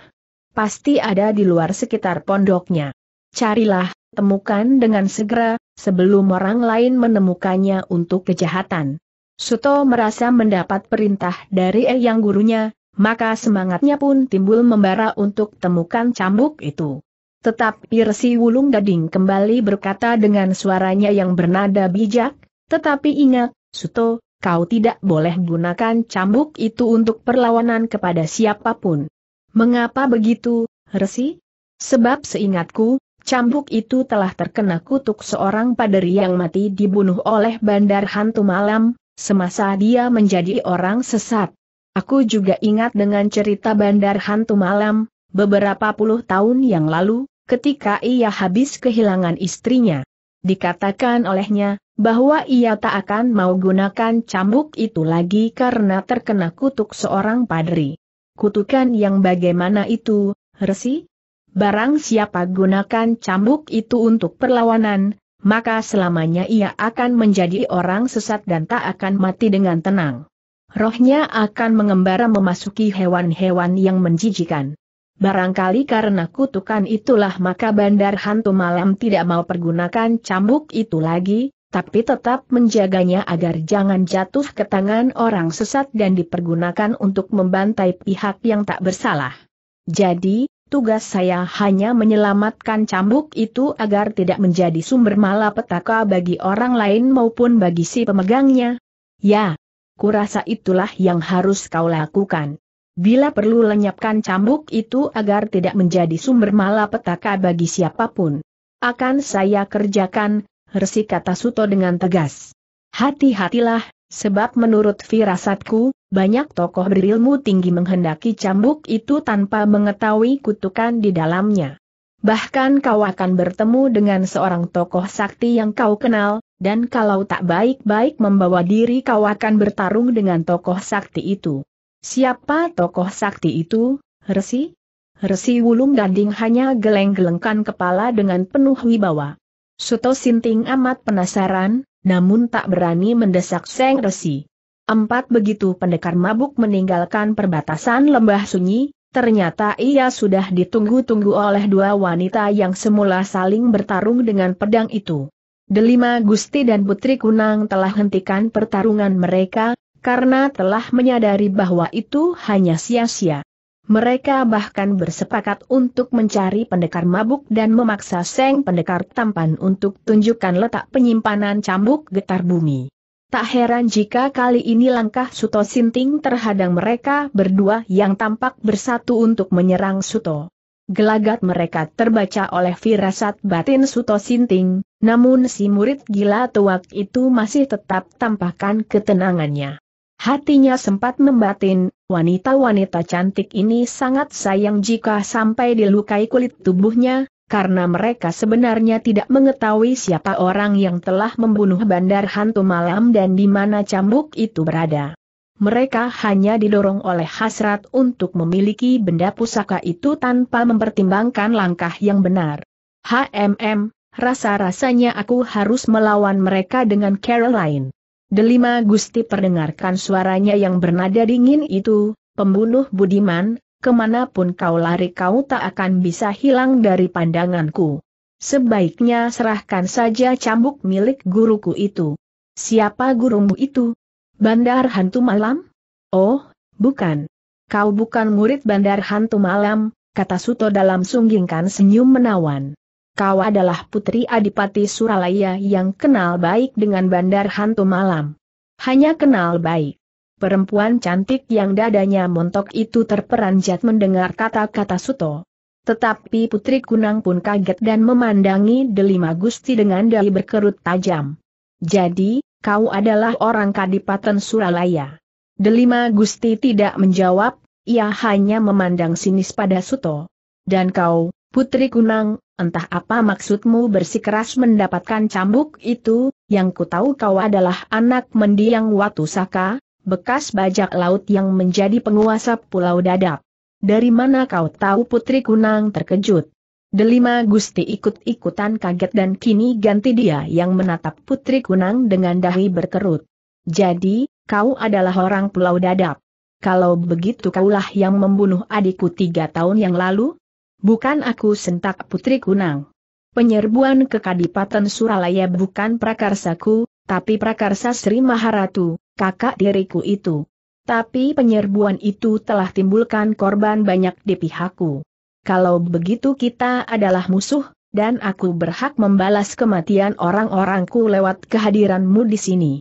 Pasti ada di luar sekitar pondoknya. Carilah, temukan dengan segera, sebelum orang lain menemukannya untuk kejahatan. Suto merasa mendapat perintah dari Eyang eh gurunya, maka semangatnya pun timbul membara untuk temukan cambuk itu. Tetapi Resi Wulung Gading kembali berkata dengan suaranya yang bernada bijak, tetapi ingat, Suto, kau tidak boleh gunakan cambuk itu untuk perlawanan kepada siapapun. Mengapa begitu, Resi? Sebab seingatku, cambuk itu telah terkena kutuk seorang paderi yang mati dibunuh oleh bandar hantu malam, Semasa dia menjadi orang sesat. Aku juga ingat dengan cerita bandar hantu malam, beberapa puluh tahun yang lalu, ketika ia habis kehilangan istrinya. Dikatakan olehnya, bahwa ia tak akan mau gunakan cambuk itu lagi karena terkena kutuk seorang padri. Kutukan yang bagaimana itu, Resi? Barang siapa gunakan cambuk itu untuk perlawanan, maka selamanya ia akan menjadi orang sesat dan tak akan mati dengan tenang. Rohnya akan mengembara memasuki hewan-hewan yang menjijikan. Barangkali karena kutukan itulah maka bandar hantu malam tidak mau pergunakan cambuk itu lagi, tapi tetap menjaganya agar jangan jatuh ke tangan orang sesat dan dipergunakan untuk membantai pihak yang tak bersalah. Jadi, tugas saya hanya menyelamatkan cambuk itu agar tidak menjadi sumber malapetaka bagi orang lain maupun bagi si pemegangnya. Ya, kurasa itulah yang harus kau lakukan. Bila perlu lenyapkan cambuk itu agar tidak menjadi sumber malapetaka bagi siapapun. Akan saya kerjakan, Resi kata Suto dengan tegas. Hati-hatilah, Sebab menurut firasatku, banyak tokoh berilmu tinggi menghendaki cambuk itu tanpa mengetahui kutukan di dalamnya. Bahkan kau akan bertemu dengan seorang tokoh sakti yang kau kenal, dan kalau tak baik-baik membawa diri kau akan bertarung dengan tokoh sakti itu. Siapa tokoh sakti itu, Resi? Resi Wulung Ganding hanya geleng-gelengkan kepala dengan penuh wibawa. Suto Sinting amat penasaran, namun tak berani mendesak Seng Resi. Empat begitu pendekar mabuk meninggalkan perbatasan lembah sunyi, ternyata ia sudah ditunggu-tunggu oleh dua wanita yang semula saling bertarung dengan pedang itu. Delima Gusti dan Putri Kunang telah hentikan pertarungan mereka, karena telah menyadari bahwa itu hanya sia-sia. Mereka bahkan bersepakat untuk mencari pendekar mabuk dan memaksa Seng pendekar tampan untuk tunjukkan letak penyimpanan cambuk getar bumi. Tak heran jika kali ini langkah Suto Sinting terhadang mereka berdua yang tampak bersatu untuk menyerang Suto. Gelagat mereka terbaca oleh firasat batin Suto Sinting, namun si murid gila tuak itu masih tetap tampakkan ketenangannya. Hatinya sempat membatin, Wanita-wanita cantik ini sangat sayang jika sampai dilukai kulit tubuhnya, karena mereka sebenarnya tidak mengetahui siapa orang yang telah membunuh bandar hantu malam dan di mana cambuk itu berada. Mereka hanya didorong oleh hasrat untuk memiliki benda pusaka itu tanpa mempertimbangkan langkah yang benar. HMM, rasa-rasanya aku harus melawan mereka dengan Caroline. Delima Gusti perdengarkan suaranya yang bernada dingin itu, pembunuh budiman, kemanapun kau lari kau tak akan bisa hilang dari pandanganku. Sebaiknya serahkan saja cambuk milik guruku itu. Siapa gurumu itu? Bandar hantu malam? Oh, bukan. Kau bukan murid bandar hantu malam, kata Suto dalam sunggingkan senyum menawan kau adalah putri Adipati Suralaya yang kenal baik dengan bandar hantu malam. Hanya kenal baik. Perempuan cantik yang dadanya montok itu terperanjat mendengar kata-kata Suto. Tetapi Putri Kunang pun kaget dan memandangi Delima Gusti dengan dahi berkerut tajam. Jadi, kau adalah orang Kadipaten Suralaya. Delima Gusti tidak menjawab, ia hanya memandang sinis pada Suto. Dan kau, Putri Kunang, Entah apa maksudmu bersikeras mendapatkan cambuk itu, yang kutahu kau adalah anak mendiang Watu Saka, bekas bajak laut yang menjadi penguasa Pulau Dadap. Dari mana kau tahu Putri Kunang terkejut? Delima Gusti ikut-ikutan kaget dan kini ganti dia yang menatap Putri Kunang dengan dahi berkerut. Jadi, kau adalah orang Pulau Dadap. Kalau begitu kaulah yang membunuh adikku tiga tahun yang lalu? Bukan aku sentak Putri Kunang. Penyerbuan ke Kadipaten Suralaya bukan prakarsaku, tapi prakarsa Sri Maharatu, kakak diriku itu. Tapi penyerbuan itu telah timbulkan korban banyak di pihakku. Kalau begitu kita adalah musuh, dan aku berhak membalas kematian orang-orangku lewat kehadiranmu di sini.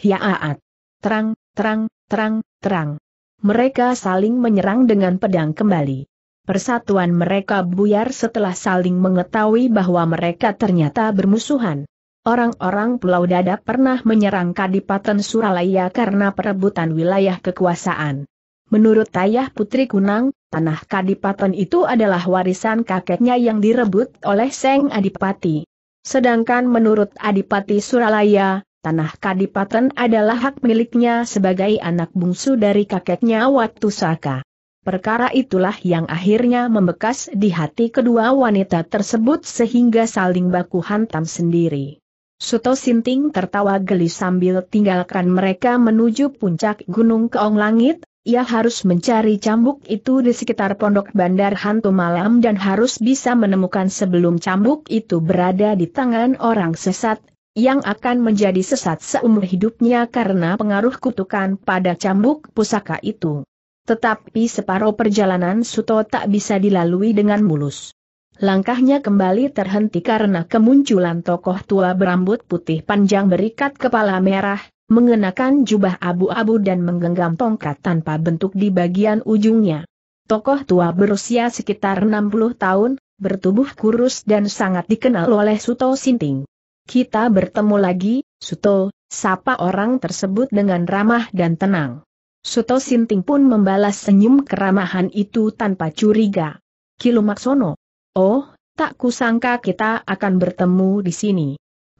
Hiaat. Terang, terang, terang, terang. Mereka saling menyerang dengan pedang kembali persatuan mereka buyar setelah saling mengetahui bahwa mereka ternyata bermusuhan. Orang-orang Pulau Dada pernah menyerang Kadipaten Suralaya karena perebutan wilayah kekuasaan. Menurut Ayah Putri Kunang, tanah Kadipaten itu adalah warisan kakeknya yang direbut oleh Seng Adipati. Sedangkan menurut Adipati Suralaya, tanah Kadipaten adalah hak miliknya sebagai anak bungsu dari kakeknya Watu Saka. Perkara itulah yang akhirnya membekas di hati kedua wanita tersebut sehingga saling baku hantam sendiri. Suto Sinting tertawa geli sambil tinggalkan mereka menuju puncak Gunung Keong Langit, ia harus mencari cambuk itu di sekitar pondok bandar hantu malam dan harus bisa menemukan sebelum cambuk itu berada di tangan orang sesat, yang akan menjadi sesat seumur hidupnya karena pengaruh kutukan pada cambuk pusaka itu. Tetapi separuh perjalanan Suto tak bisa dilalui dengan mulus. Langkahnya kembali terhenti karena kemunculan tokoh tua berambut putih panjang berikat kepala merah, mengenakan jubah abu-abu dan menggenggam tongkat tanpa bentuk di bagian ujungnya. Tokoh tua berusia sekitar 60 tahun, bertubuh kurus dan sangat dikenal oleh Suto Sinting. Kita bertemu lagi, Suto, sapa orang tersebut dengan ramah dan tenang. Suto Sinting pun membalas senyum keramahan itu tanpa curiga. Kilumaksono. Oh, tak kusangka kita akan bertemu di sini.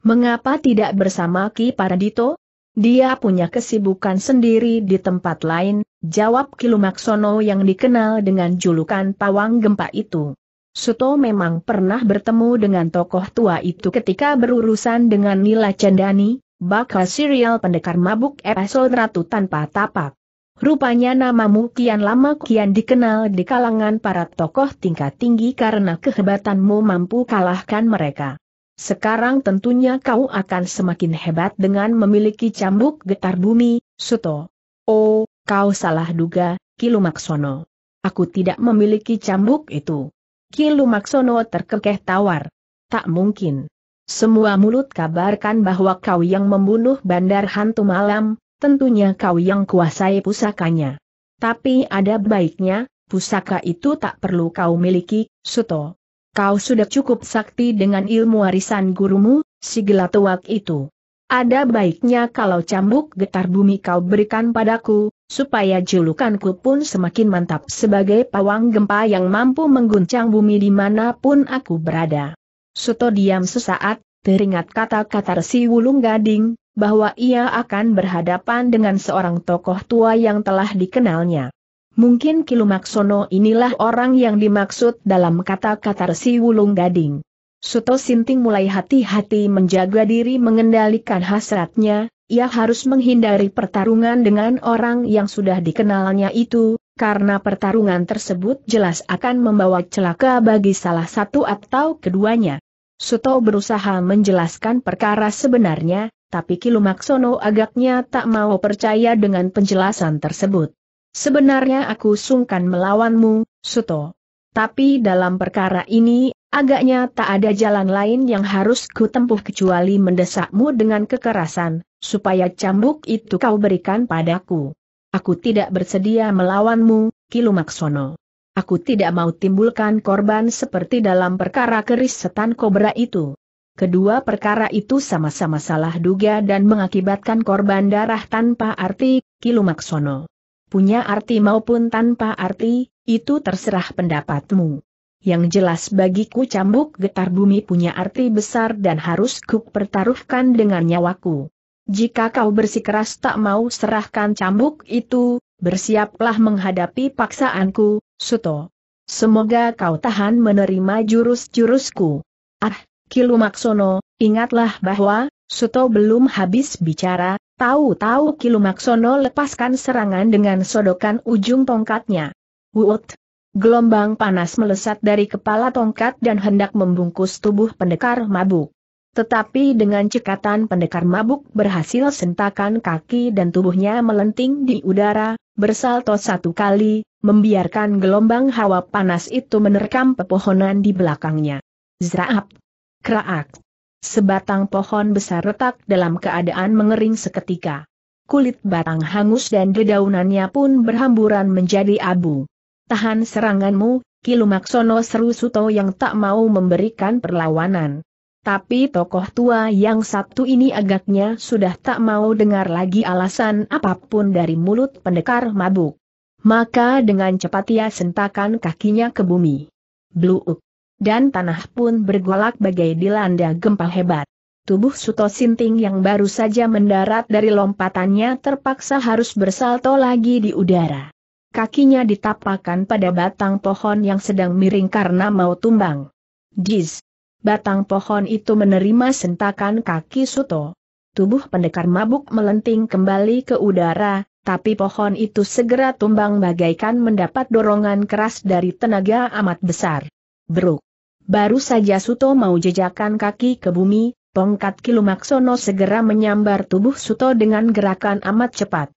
Mengapa tidak bersama Ki Paradito? Dia punya kesibukan sendiri di tempat lain, jawab Kilumaksono yang dikenal dengan julukan Pawang Gempa itu. Suto memang pernah bertemu dengan tokoh tua itu ketika berurusan dengan Nila Cendani, bakal serial pendekar mabuk episode Ratu Tanpa Tapak. Rupanya namamu kian lama kian dikenal di kalangan para tokoh tingkat tinggi karena kehebatanmu mampu kalahkan mereka. Sekarang tentunya kau akan semakin hebat dengan memiliki cambuk getar bumi, Suto. Oh, kau salah duga, Kilumaksono. Aku tidak memiliki cambuk itu. Kilumaksono terkekeh tawar. Tak mungkin. Semua mulut kabarkan bahwa kau yang membunuh bandar hantu malam, tentunya kau yang kuasai pusakanya. Tapi ada baiknya, pusaka itu tak perlu kau miliki, Suto. Kau sudah cukup sakti dengan ilmu warisan gurumu, si gelatuak itu. Ada baiknya kalau cambuk getar bumi kau berikan padaku, supaya julukanku pun semakin mantap sebagai pawang gempa yang mampu mengguncang bumi dimanapun aku berada. Suto diam sesaat, teringat kata-kata si Wulung Gading, bahwa ia akan berhadapan dengan seorang tokoh tua yang telah dikenalnya. Mungkin Kilumaksono inilah orang yang dimaksud dalam kata-kata Resi Wulung Gading. Suto Sinting mulai hati-hati menjaga diri mengendalikan hasratnya, ia harus menghindari pertarungan dengan orang yang sudah dikenalnya itu, karena pertarungan tersebut jelas akan membawa celaka bagi salah satu atau keduanya. Suto berusaha menjelaskan perkara sebenarnya, tapi Kilumaksono agaknya tak mau percaya dengan penjelasan tersebut. Sebenarnya aku sungkan melawanmu, Suto. Tapi dalam perkara ini, agaknya tak ada jalan lain yang harus kutempuh kecuali mendesakmu dengan kekerasan, supaya cambuk itu kau berikan padaku. Aku tidak bersedia melawanmu, Kilumaksono. Aku tidak mau timbulkan korban seperti dalam perkara keris setan kobra itu. Kedua perkara itu sama-sama salah duga dan mengakibatkan korban darah tanpa arti, Kilumaksono. Punya arti maupun tanpa arti, itu terserah pendapatmu. Yang jelas bagiku cambuk getar bumi punya arti besar dan harus ku pertaruhkan dengan nyawaku. Jika kau bersikeras tak mau serahkan cambuk itu, bersiaplah menghadapi paksaanku, Suto. Semoga kau tahan menerima jurus-jurusku. Ah, Kilumaksono, ingatlah bahwa, Suto belum habis bicara, tahu-tahu Kilumaksono lepaskan serangan dengan sodokan ujung tongkatnya. Wut! Gelombang panas melesat dari kepala tongkat dan hendak membungkus tubuh pendekar mabuk. Tetapi dengan cekatan pendekar mabuk berhasil sentakan kaki dan tubuhnya melenting di udara, bersalto satu kali, membiarkan gelombang hawa panas itu menerkam pepohonan di belakangnya. Zraap, Kraak. Sebatang pohon besar retak dalam keadaan mengering seketika. Kulit batang hangus dan dedaunannya pun berhamburan menjadi abu. Tahan seranganmu, Kilumaksono seru Suto yang tak mau memberikan perlawanan. Tapi tokoh tua yang satu ini agaknya sudah tak mau dengar lagi alasan apapun dari mulut pendekar mabuk. Maka dengan cepat ia sentakan kakinya ke bumi. Bluuk dan tanah pun bergolak bagai dilanda gempa hebat. Tubuh Suto Sinting yang baru saja mendarat dari lompatannya terpaksa harus bersalto lagi di udara. Kakinya ditapakan pada batang pohon yang sedang miring karena mau tumbang. Jis, Batang pohon itu menerima sentakan kaki Suto. Tubuh pendekar mabuk melenting kembali ke udara, tapi pohon itu segera tumbang bagaikan mendapat dorongan keras dari tenaga amat besar. Beruk! Baru saja Suto mau jejakan kaki ke bumi, tongkat Kilumaksono segera menyambar tubuh Suto dengan gerakan amat cepat.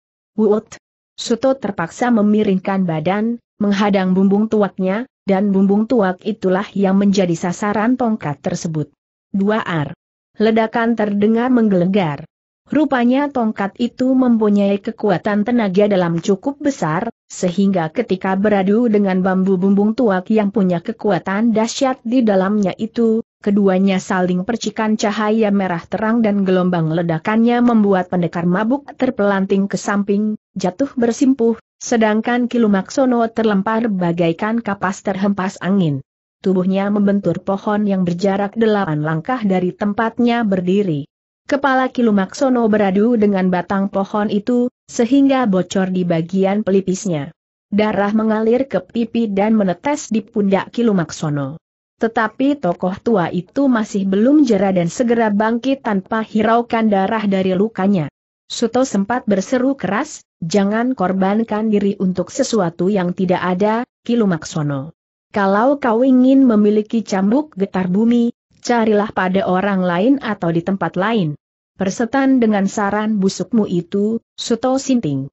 Wut! Suto terpaksa memiringkan badan, menghadang bumbung tuaknya, dan bumbung tuak itulah yang menjadi sasaran tongkat tersebut. 2 ar. Ledakan terdengar menggelegar. Rupanya tongkat itu mempunyai kekuatan tenaga dalam cukup besar, sehingga ketika beradu dengan bambu bumbung tuak yang punya kekuatan dahsyat di dalamnya itu, keduanya saling percikan cahaya merah terang dan gelombang ledakannya membuat pendekar mabuk terpelanting ke samping, jatuh bersimpuh, sedangkan Kilumaksono terlempar bagaikan kapas terhempas angin. Tubuhnya membentur pohon yang berjarak delapan langkah dari tempatnya berdiri. Kepala Kilumaksono beradu dengan batang pohon itu, sehingga bocor di bagian pelipisnya. Darah mengalir ke pipi dan menetes di pundak Kilumaksono. Tetapi tokoh tua itu masih belum jera dan segera bangkit tanpa hiraukan darah dari lukanya. Suto sempat berseru keras, jangan korbankan diri untuk sesuatu yang tidak ada, Kilumaksono. Kalau kau ingin memiliki cambuk getar bumi, carilah pada orang lain atau di tempat lain. Persetan dengan saran busukmu itu, Suto Sinting.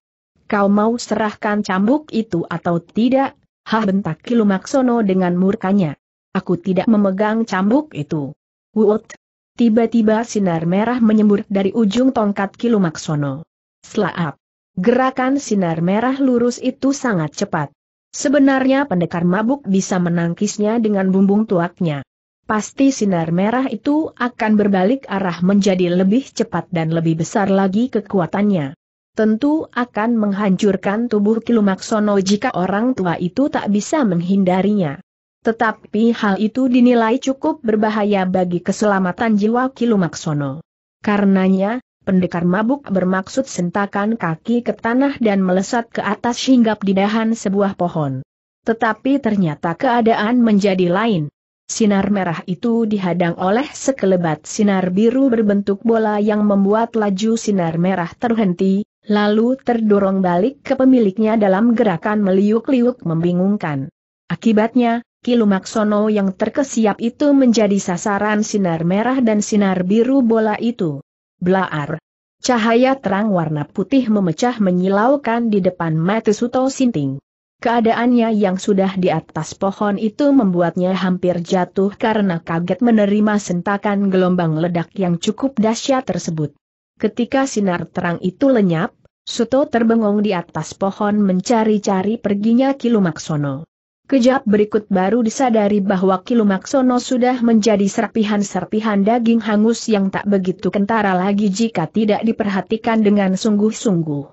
Kau mau serahkan cambuk itu atau tidak? Hah bentak Kilumaksono dengan murkanya. Aku tidak memegang cambuk itu. Wut. Tiba-tiba sinar merah menyembur dari ujung tongkat Kilumaksono. Slaap. Gerakan sinar merah lurus itu sangat cepat. Sebenarnya pendekar mabuk bisa menangkisnya dengan bumbung tuaknya pasti sinar merah itu akan berbalik arah menjadi lebih cepat dan lebih besar lagi kekuatannya. Tentu akan menghancurkan tubuh Kilumaksono jika orang tua itu tak bisa menghindarinya. Tetapi hal itu dinilai cukup berbahaya bagi keselamatan jiwa Kilumaksono. Karenanya, pendekar mabuk bermaksud sentakan kaki ke tanah dan melesat ke atas hingga di dahan sebuah pohon. Tetapi ternyata keadaan menjadi lain. Sinar merah itu dihadang oleh sekelebat sinar biru berbentuk bola yang membuat laju sinar merah terhenti, lalu terdorong balik ke pemiliknya dalam gerakan meliuk-liuk membingungkan. Akibatnya, Kilumaksono yang terkesiap itu menjadi sasaran sinar merah dan sinar biru bola itu. Blaar. Cahaya terang warna putih memecah menyilaukan di depan mata Suto Sinting. Keadaannya yang sudah di atas pohon itu membuatnya hampir jatuh karena kaget menerima sentakan gelombang ledak yang cukup dahsyat tersebut. Ketika sinar terang itu lenyap, Suto terbengong di atas pohon mencari-cari perginya Kilumaksono. Kejap berikut baru disadari bahwa Kilumaksono sudah menjadi serpihan-serpihan daging hangus yang tak begitu kentara lagi jika tidak diperhatikan dengan sungguh-sungguh.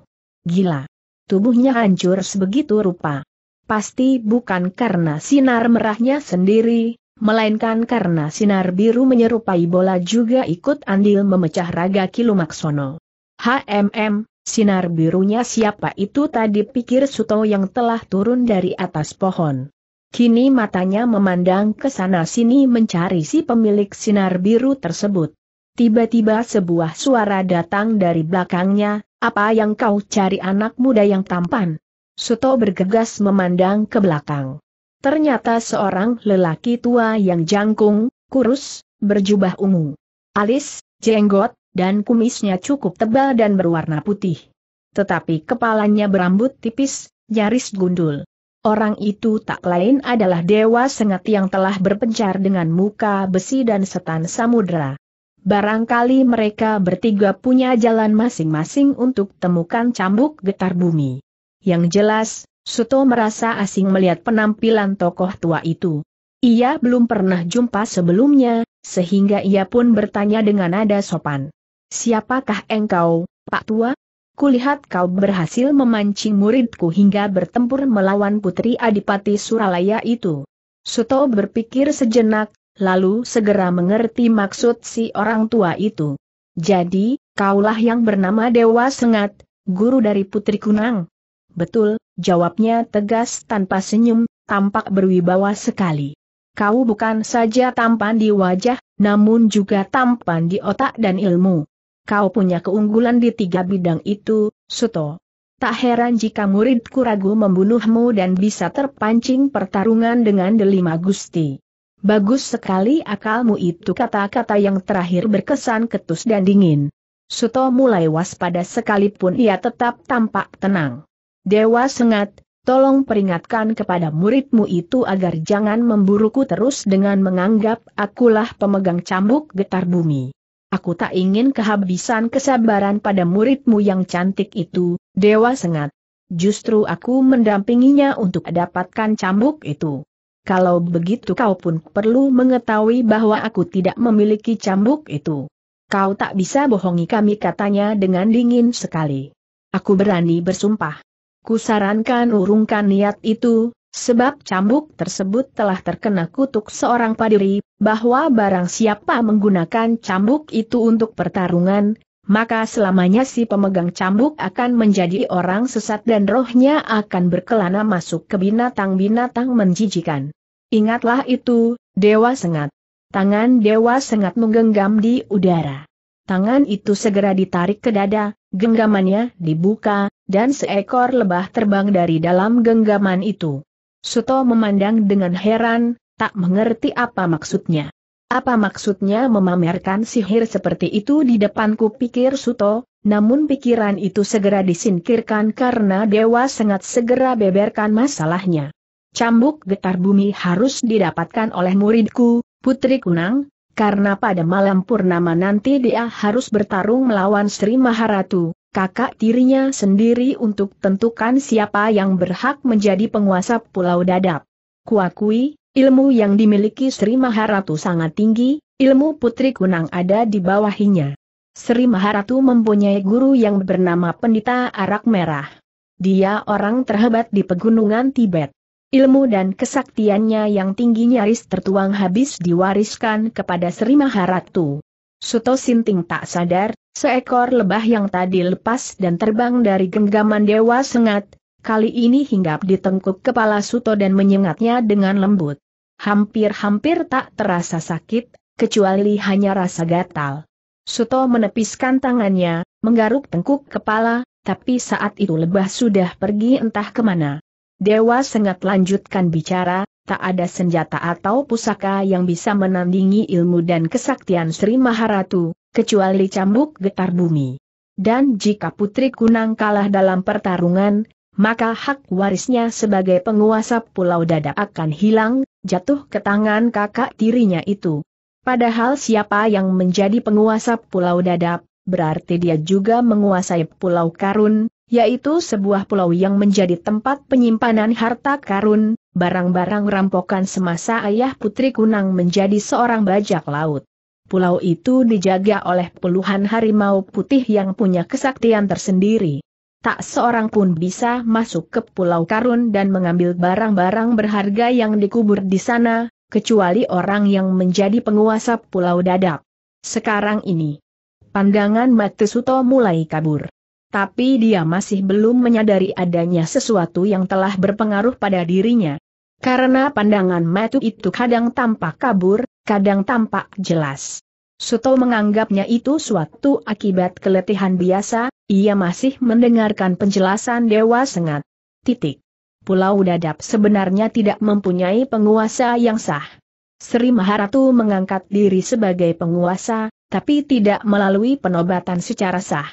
Gila tubuhnya hancur sebegitu rupa. Pasti bukan karena sinar merahnya sendiri, melainkan karena sinar biru menyerupai bola juga ikut andil memecah raga Kilumaksono. HMM, sinar birunya siapa itu tadi pikir Suto yang telah turun dari atas pohon. Kini matanya memandang ke sana-sini mencari si pemilik sinar biru tersebut. Tiba-tiba sebuah suara datang dari belakangnya, apa yang kau cari anak muda yang tampan? Suto bergegas memandang ke belakang. Ternyata seorang lelaki tua yang jangkung, kurus, berjubah ungu. Alis, jenggot, dan kumisnya cukup tebal dan berwarna putih. Tetapi kepalanya berambut tipis, nyaris gundul. Orang itu tak lain adalah Dewa Sengat yang telah berpencar dengan muka besi dan setan samudera. Barangkali mereka bertiga punya jalan masing-masing untuk temukan cambuk getar bumi. Yang jelas, Suto merasa asing melihat penampilan tokoh tua itu. Ia belum pernah jumpa sebelumnya, sehingga ia pun bertanya dengan nada sopan. Siapakah engkau, Pak Tua? Kulihat kau berhasil memancing muridku hingga bertempur melawan putri Adipati Suralaya itu. Suto berpikir sejenak, lalu segera mengerti maksud si orang tua itu. Jadi, kaulah yang bernama Dewa Sengat, guru dari Putri Kunang. Betul, jawabnya tegas tanpa senyum, tampak berwibawa sekali. Kau bukan saja tampan di wajah, namun juga tampan di otak dan ilmu. Kau punya keunggulan di tiga bidang itu, Suto. Tak heran jika muridku ragu membunuhmu dan bisa terpancing pertarungan dengan Delima Gusti. Bagus sekali akalmu itu kata-kata yang terakhir berkesan ketus dan dingin. Suto mulai waspada sekalipun ia tetap tampak tenang. Dewa sengat, tolong peringatkan kepada muridmu itu agar jangan memburuku terus dengan menganggap akulah pemegang cambuk getar bumi. Aku tak ingin kehabisan kesabaran pada muridmu yang cantik itu, Dewa sengat. Justru aku mendampinginya untuk dapatkan cambuk itu. Kalau begitu kau pun perlu mengetahui bahwa aku tidak memiliki cambuk itu. Kau tak bisa bohongi kami katanya dengan dingin sekali. Aku berani bersumpah. Kusarankan urungkan niat itu, sebab cambuk tersebut telah terkena kutuk seorang padiri, bahwa barang siapa menggunakan cambuk itu untuk pertarungan, maka selamanya si pemegang cambuk akan menjadi orang sesat dan rohnya akan berkelana masuk ke binatang-binatang menjijikan. Ingatlah itu, Dewa Sengat. Tangan Dewa Sengat menggenggam di udara. Tangan itu segera ditarik ke dada, genggamannya dibuka, dan seekor lebah terbang dari dalam genggaman itu. Suto memandang dengan heran, tak mengerti apa maksudnya. Apa maksudnya memamerkan sihir seperti itu di depanku pikir Suto, namun pikiran itu segera disingkirkan karena Dewa Sengat segera beberkan masalahnya cambuk getar bumi harus didapatkan oleh muridku, Putri Kunang, karena pada malam purnama nanti dia harus bertarung melawan Sri Maharatu, kakak tirinya sendiri untuk tentukan siapa yang berhak menjadi penguasa Pulau Dadap. Kuakui, ilmu yang dimiliki Sri Maharatu sangat tinggi, ilmu Putri Kunang ada di bawahnya. Sri Maharatu mempunyai guru yang bernama Pendita Arak Merah. Dia orang terhebat di pegunungan Tibet. Ilmu dan kesaktiannya yang tinggi nyaris tertuang habis diwariskan kepada Sri Maharatu. Suto Sinting tak sadar, seekor lebah yang tadi lepas dan terbang dari genggaman Dewa Sengat, kali ini hinggap di tengkuk kepala Suto dan menyengatnya dengan lembut. Hampir-hampir tak terasa sakit, kecuali hanya rasa gatal. Suto menepiskan tangannya, menggaruk tengkuk kepala, tapi saat itu lebah sudah pergi entah kemana. Dewa Sengat lanjutkan bicara, tak ada senjata atau pusaka yang bisa menandingi ilmu dan kesaktian Sri Maharatu, kecuali cambuk getar bumi. Dan jika Putri Kunang kalah dalam pertarungan, maka hak warisnya sebagai penguasa Pulau Dada akan hilang, jatuh ke tangan kakak tirinya itu. Padahal siapa yang menjadi penguasa Pulau Dadap, berarti dia juga menguasai Pulau Karun, yaitu sebuah pulau yang menjadi tempat penyimpanan harta karun, barang-barang rampokan semasa ayah Putri Kunang menjadi seorang bajak laut. Pulau itu dijaga oleh puluhan harimau putih yang punya kesaktian tersendiri. Tak seorang pun bisa masuk ke Pulau Karun dan mengambil barang-barang berharga yang dikubur di sana, kecuali orang yang menjadi penguasa Pulau dadap. Sekarang ini, pandangan Sutomo mulai kabur tapi dia masih belum menyadari adanya sesuatu yang telah berpengaruh pada dirinya. Karena pandangan matu itu kadang tampak kabur, kadang tampak jelas. Suto menganggapnya itu suatu akibat keletihan biasa, ia masih mendengarkan penjelasan Dewa Sengat. Titik. Pulau Dadap sebenarnya tidak mempunyai penguasa yang sah. Sri Maharatu mengangkat diri sebagai penguasa, tapi tidak melalui penobatan secara sah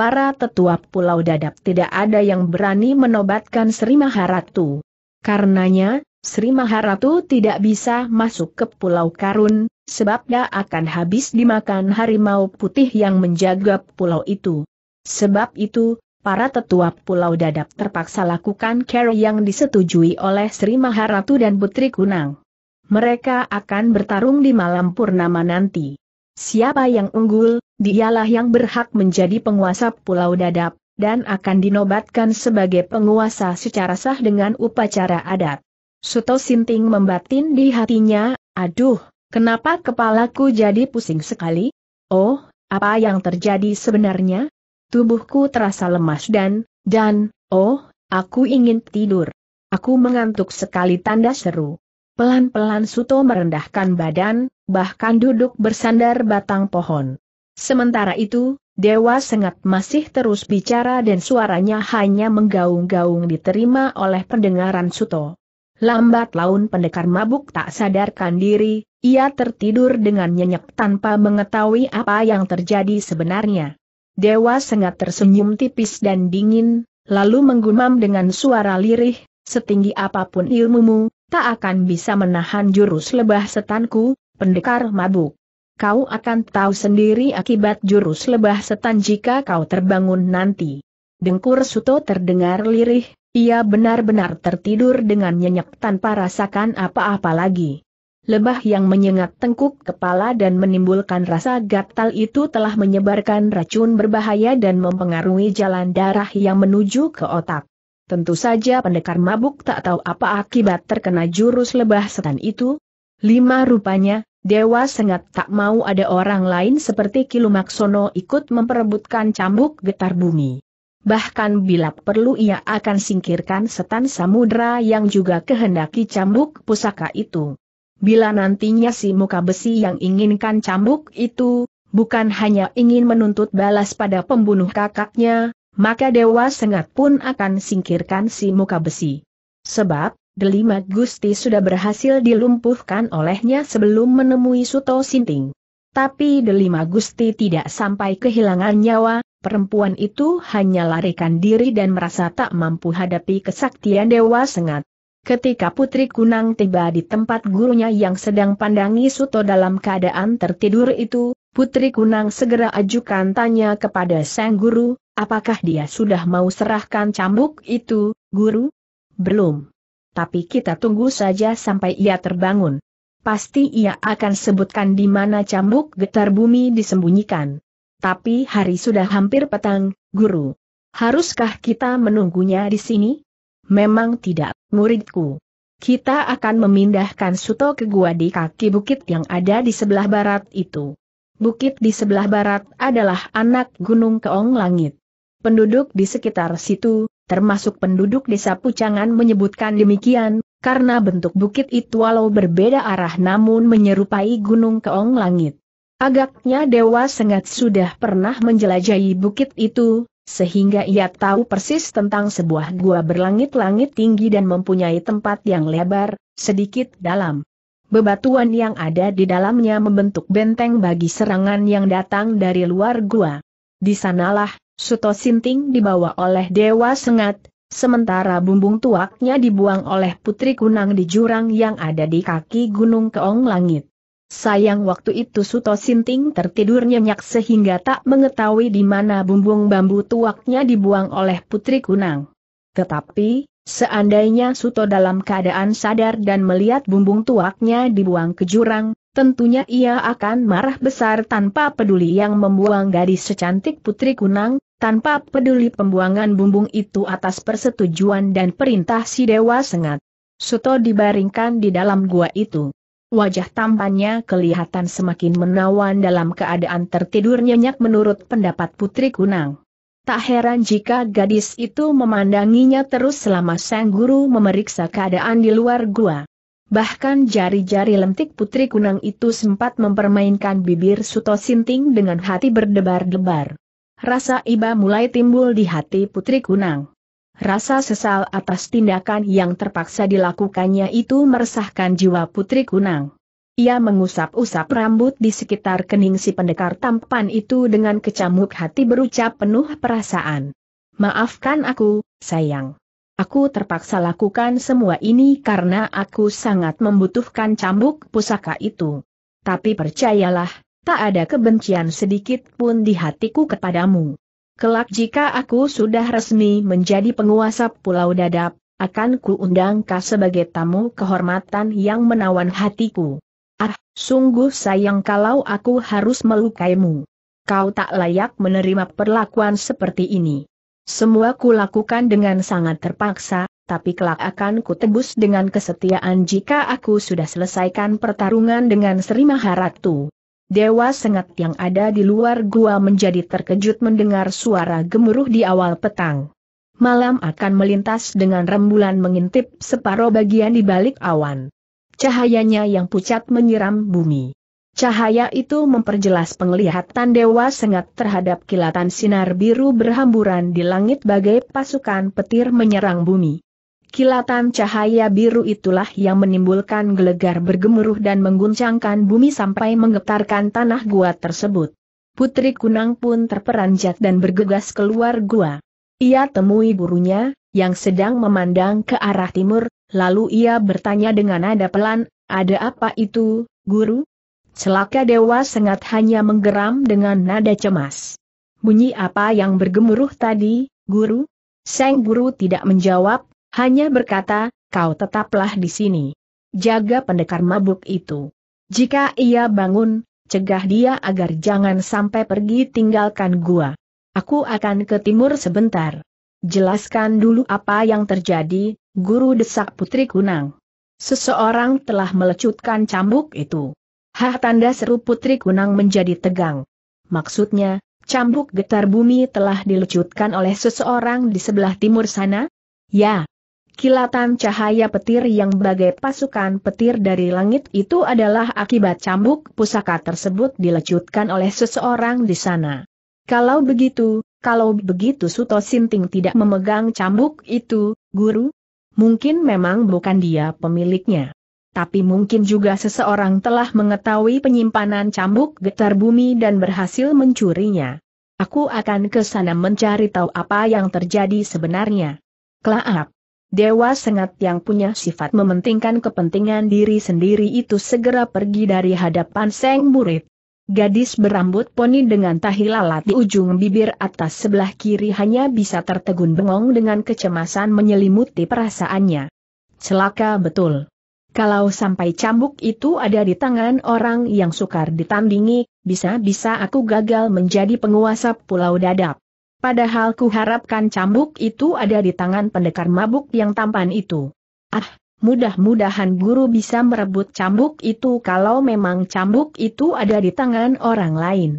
para tetua Pulau Dadap tidak ada yang berani menobatkan Sri Maharatu. Karenanya, Sri Maharatu tidak bisa masuk ke Pulau Karun, sebab dia akan habis dimakan harimau putih yang menjaga pulau itu. Sebab itu, para tetua Pulau Dadap terpaksa lakukan care yang disetujui oleh Sri Maharatu dan Putri Kunang. Mereka akan bertarung di malam purnama nanti. Siapa yang unggul, dialah yang berhak menjadi penguasa Pulau Dadap, dan akan dinobatkan sebagai penguasa secara sah dengan upacara adat. Suto Sinting membatin di hatinya, aduh, kenapa kepalaku jadi pusing sekali? Oh, apa yang terjadi sebenarnya? Tubuhku terasa lemas dan, dan, oh, aku ingin tidur. Aku mengantuk sekali tanda seru. Pelan-pelan Suto merendahkan badan, bahkan duduk bersandar batang pohon. Sementara itu, Dewa Sengat masih terus bicara dan suaranya hanya menggaung-gaung diterima oleh pendengaran Suto. Lambat laun pendekar mabuk tak sadarkan diri, ia tertidur dengan nyenyak tanpa mengetahui apa yang terjadi sebenarnya. Dewa Sengat tersenyum tipis dan dingin, lalu menggumam dengan suara lirih, setinggi apapun ilmumu, tak akan bisa menahan jurus lebah setanku, pendekar mabuk kau akan tahu sendiri akibat jurus lebah setan jika kau terbangun nanti. Dengkur Suto terdengar lirih, ia benar-benar tertidur dengan nyenyak tanpa rasakan apa-apa lagi. Lebah yang menyengat tengkuk kepala dan menimbulkan rasa gatal itu telah menyebarkan racun berbahaya dan mempengaruhi jalan darah yang menuju ke otak. Tentu saja pendekar mabuk tak tahu apa akibat terkena jurus lebah setan itu. Lima rupanya, Dewa Sengat tak mau ada orang lain seperti Kilumaksono ikut memperebutkan cambuk getar bumi. Bahkan bila perlu ia akan singkirkan setan samudra yang juga kehendaki cambuk pusaka itu. Bila nantinya si muka besi yang inginkan cambuk itu, bukan hanya ingin menuntut balas pada pembunuh kakaknya, maka Dewa Sengat pun akan singkirkan si muka besi. Sebab, Delima Gusti sudah berhasil dilumpuhkan olehnya sebelum menemui Suto Sinting. Tapi Delima Gusti tidak sampai kehilangan nyawa, perempuan itu hanya larikan diri dan merasa tak mampu hadapi kesaktian Dewa Sengat. Ketika Putri Kunang tiba di tempat gurunya yang sedang pandangi Suto dalam keadaan tertidur itu, Putri Kunang segera ajukan tanya kepada sang guru, apakah dia sudah mau serahkan cambuk itu, guru? Belum tapi kita tunggu saja sampai ia terbangun. Pasti ia akan sebutkan di mana cambuk getar bumi disembunyikan. Tapi hari sudah hampir petang, guru. Haruskah kita menunggunya di sini? Memang tidak, muridku. Kita akan memindahkan Suto ke gua di kaki bukit yang ada di sebelah barat itu. Bukit di sebelah barat adalah anak Gunung Keong Langit. Penduduk di sekitar situ, termasuk penduduk desa Pucangan menyebutkan demikian, karena bentuk bukit itu walau berbeda arah namun menyerupai gunung keong langit. Agaknya Dewa Sengat sudah pernah menjelajahi bukit itu, sehingga ia tahu persis tentang sebuah gua berlangit-langit tinggi dan mempunyai tempat yang lebar, sedikit dalam. Bebatuan yang ada di dalamnya membentuk benteng bagi serangan yang datang dari luar gua. Di sanalah Suto Sinting dibawa oleh Dewa Sengat, sementara bumbung tuaknya dibuang oleh Putri Kunang di jurang yang ada di kaki Gunung Keong Langit. Sayang waktu itu Suto Sinting tertidur nyenyak sehingga tak mengetahui di mana bumbung bambu tuaknya dibuang oleh Putri Kunang. Tetapi, seandainya Suto dalam keadaan sadar dan melihat bumbung tuaknya dibuang ke jurang, tentunya ia akan marah besar tanpa peduli yang membuang gadis secantik Putri Kunang, tanpa peduli pembuangan bumbung itu atas persetujuan dan perintah si Dewa Sengat. Suto dibaringkan di dalam gua itu. Wajah tampannya kelihatan semakin menawan dalam keadaan tertidur nyenyak menurut pendapat Putri Kunang. Tak heran jika gadis itu memandanginya terus selama sang guru memeriksa keadaan di luar gua. Bahkan jari-jari lentik Putri Kunang itu sempat mempermainkan bibir Suto Sinting dengan hati berdebar-debar rasa iba mulai timbul di hati Putri Kunang. Rasa sesal atas tindakan yang terpaksa dilakukannya itu meresahkan jiwa Putri Kunang. Ia mengusap-usap rambut di sekitar kening si pendekar tampan itu dengan kecamuk hati berucap penuh perasaan. Maafkan aku, sayang. Aku terpaksa lakukan semua ini karena aku sangat membutuhkan cambuk pusaka itu. Tapi percayalah, tak ada kebencian sedikit pun di hatiku kepadamu. Kelak jika aku sudah resmi menjadi penguasa Pulau Dadap, akan kuundang kau sebagai tamu kehormatan yang menawan hatiku. Ah, sungguh sayang kalau aku harus melukaimu. Kau tak layak menerima perlakuan seperti ini. Semua ku lakukan dengan sangat terpaksa, tapi kelak akan kutebus dengan kesetiaan jika aku sudah selesaikan pertarungan dengan Sri Maharatu. Dewa Sengat yang ada di luar gua menjadi terkejut mendengar suara gemuruh di awal petang. Malam akan melintas dengan rembulan mengintip separuh bagian di balik awan. Cahayanya yang pucat menyiram bumi. Cahaya itu memperjelas penglihatan Dewa Sengat terhadap kilatan sinar biru berhamburan di langit bagai pasukan petir menyerang bumi. Kilatan cahaya biru itulah yang menimbulkan gelegar bergemuruh dan mengguncangkan bumi sampai menggetarkan tanah gua tersebut. Putri Kunang pun terperanjat dan bergegas keluar gua. Ia temui gurunya, yang sedang memandang ke arah timur, lalu ia bertanya dengan nada pelan, ada apa itu, guru? Celaka Dewa Sengat hanya menggeram dengan nada cemas. Bunyi apa yang bergemuruh tadi, guru? Sang guru tidak menjawab, hanya berkata, kau tetaplah di sini. Jaga pendekar mabuk itu. Jika ia bangun, cegah dia agar jangan sampai pergi tinggalkan gua. Aku akan ke timur sebentar. Jelaskan dulu apa yang terjadi, guru desak Putri Kunang. Seseorang telah melecutkan cambuk itu. Hah tanda seru Putri Kunang menjadi tegang. Maksudnya, cambuk getar bumi telah dilecutkan oleh seseorang di sebelah timur sana? Ya, Kilatan cahaya petir yang bagai pasukan petir dari langit itu adalah akibat cambuk pusaka tersebut dilecutkan oleh seseorang di sana. Kalau begitu, kalau begitu Suto Sinting tidak memegang cambuk itu, guru? Mungkin memang bukan dia pemiliknya. Tapi mungkin juga seseorang telah mengetahui penyimpanan cambuk getar bumi dan berhasil mencurinya. Aku akan ke sana mencari tahu apa yang terjadi sebenarnya. Klaap. Dewa sengat yang punya sifat mementingkan kepentingan diri sendiri itu segera pergi dari hadapan sang murid. Gadis berambut poni dengan tahi lalat di ujung bibir atas sebelah kiri hanya bisa tertegun bengong dengan kecemasan menyelimuti perasaannya. Celaka betul. Kalau sampai cambuk itu ada di tangan orang yang sukar ditandingi, bisa-bisa aku gagal menjadi penguasa pulau dadap. Padahal kuharapkan cambuk itu ada di tangan pendekar mabuk yang tampan itu. Ah, mudah-mudahan guru bisa merebut cambuk itu kalau memang cambuk itu ada di tangan orang lain.